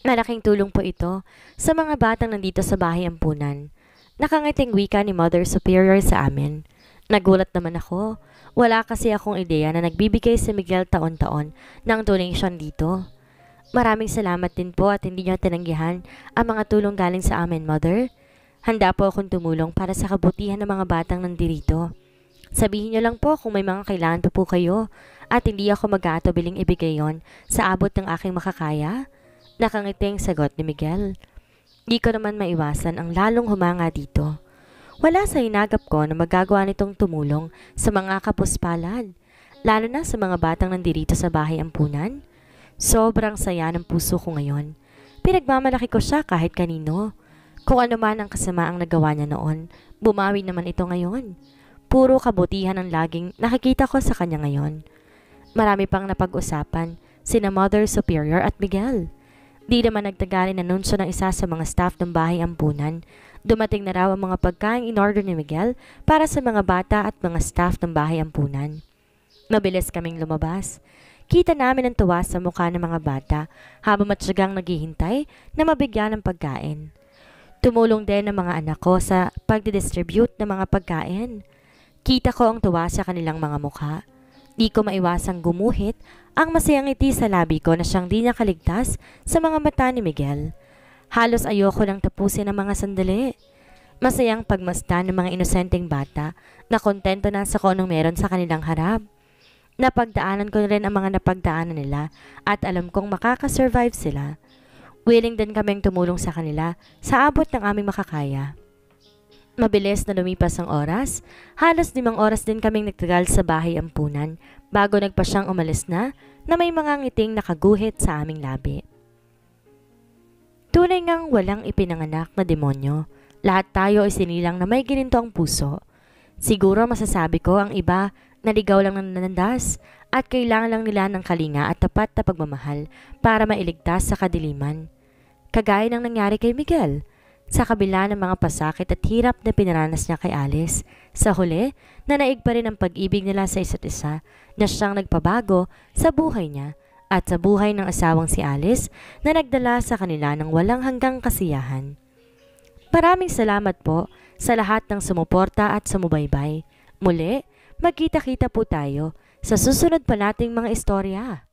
Malaking tulong po ito sa mga batang nandito sa bahay ampunan. Nakangiting wika ni Mother Superior sa amin. Nagulat naman ako. Wala kasi akong ideya na nagbibigay si Miguel taon-taon ng donation dito. Maraming salamat din po at hindi niyo tinanggihan ang mga tulong galing sa amin, Mother. Handa po akong tumulong para sa kabutihan ng mga batang nandirito. Sabihin niyo lang po kung may mga kailangan pa po kayo at hindi ako mag-aatubiling ibigay yon sa abot ng aking makakaya. Nakangiting sagot ni Miguel. Di ko naman maiwasan ang lalong humanga dito. Wala sa inagap ko na magagawa nitong tumulong sa mga kapuspalad, lalo na sa mga batang nandirito sa bahay ampunan. Sobrang saya ng puso ko ngayon. Pinagmamalaki ko siya kahit kanino. Kung ano man ang kasamaang nagawa niya noon, bumawi naman ito ngayon. Puro kabutihan ang laging nakikita ko sa kanya ngayon. Marami pang napag-usapan, sina Mother Superior at Miguel. Di naman nagtagalin anunsyo ng isa sa mga staff ng bahay ampunan. Dumating na raw ang mga pagkain in-order ni Miguel para sa mga bata at mga staff ng bahay ampunan. Mabilis kaming lumabas. Kita namin ang tuwa sa mukha ng mga bata habang matyagang naghihintay na mabigyan ng pagkain. Tumulong din ang mga anak ko sa pagdidistribute ng mga pagkain. Kita ko ang tuwa sa kanilang mga mukha. Di ko maiwasang gumuhit ang masayang iti sa labi ko na siyang di nakaligtas sa mga mata ni Miguel. Halos ayoko lang tapusin ang mga sandali. Masayang pagmasta ng mga inosenteng bata na kontento na sa kung meron sa kanilang harap. Napagdaanan ko rin ang mga napagdaanan nila at alam kong makakasurvive sila. Willing din kaming tumulong sa kanila sa abot ng aming makakaya. Mabilis na lumipas ang oras. Halos limang oras din kaming nagtagal sa bahay ampunan bago nagpa siyang umalis na na may mga ngiting nakaguhit sa aming labi. Tunay ngang walang ipinanganak na demonyo. Lahat tayo ay sinilang na may gininto ang puso. Siguro masasabi ko ang iba naligaw lang ng nanandas at kailangan lang nila ng kalinga at tapat na pagmamahal para mailigtas sa kadiliman. Kagaya ng nangyari kay Miguel – sa kabila ng mga pasakit at hirap na pinaranas niya kay Alice, sa huli, nanaig pa rin ang pag-ibig nila sa isa't isa na siyang nagpabago sa buhay niya at sa buhay ng asawang si Alice na nagdala sa kanila ng walang hanggang kasiyahan. Maraming salamat po sa lahat ng sumuporta at sumubaybay. Muli, magkita-kita po tayo sa susunod pa nating mga istorya.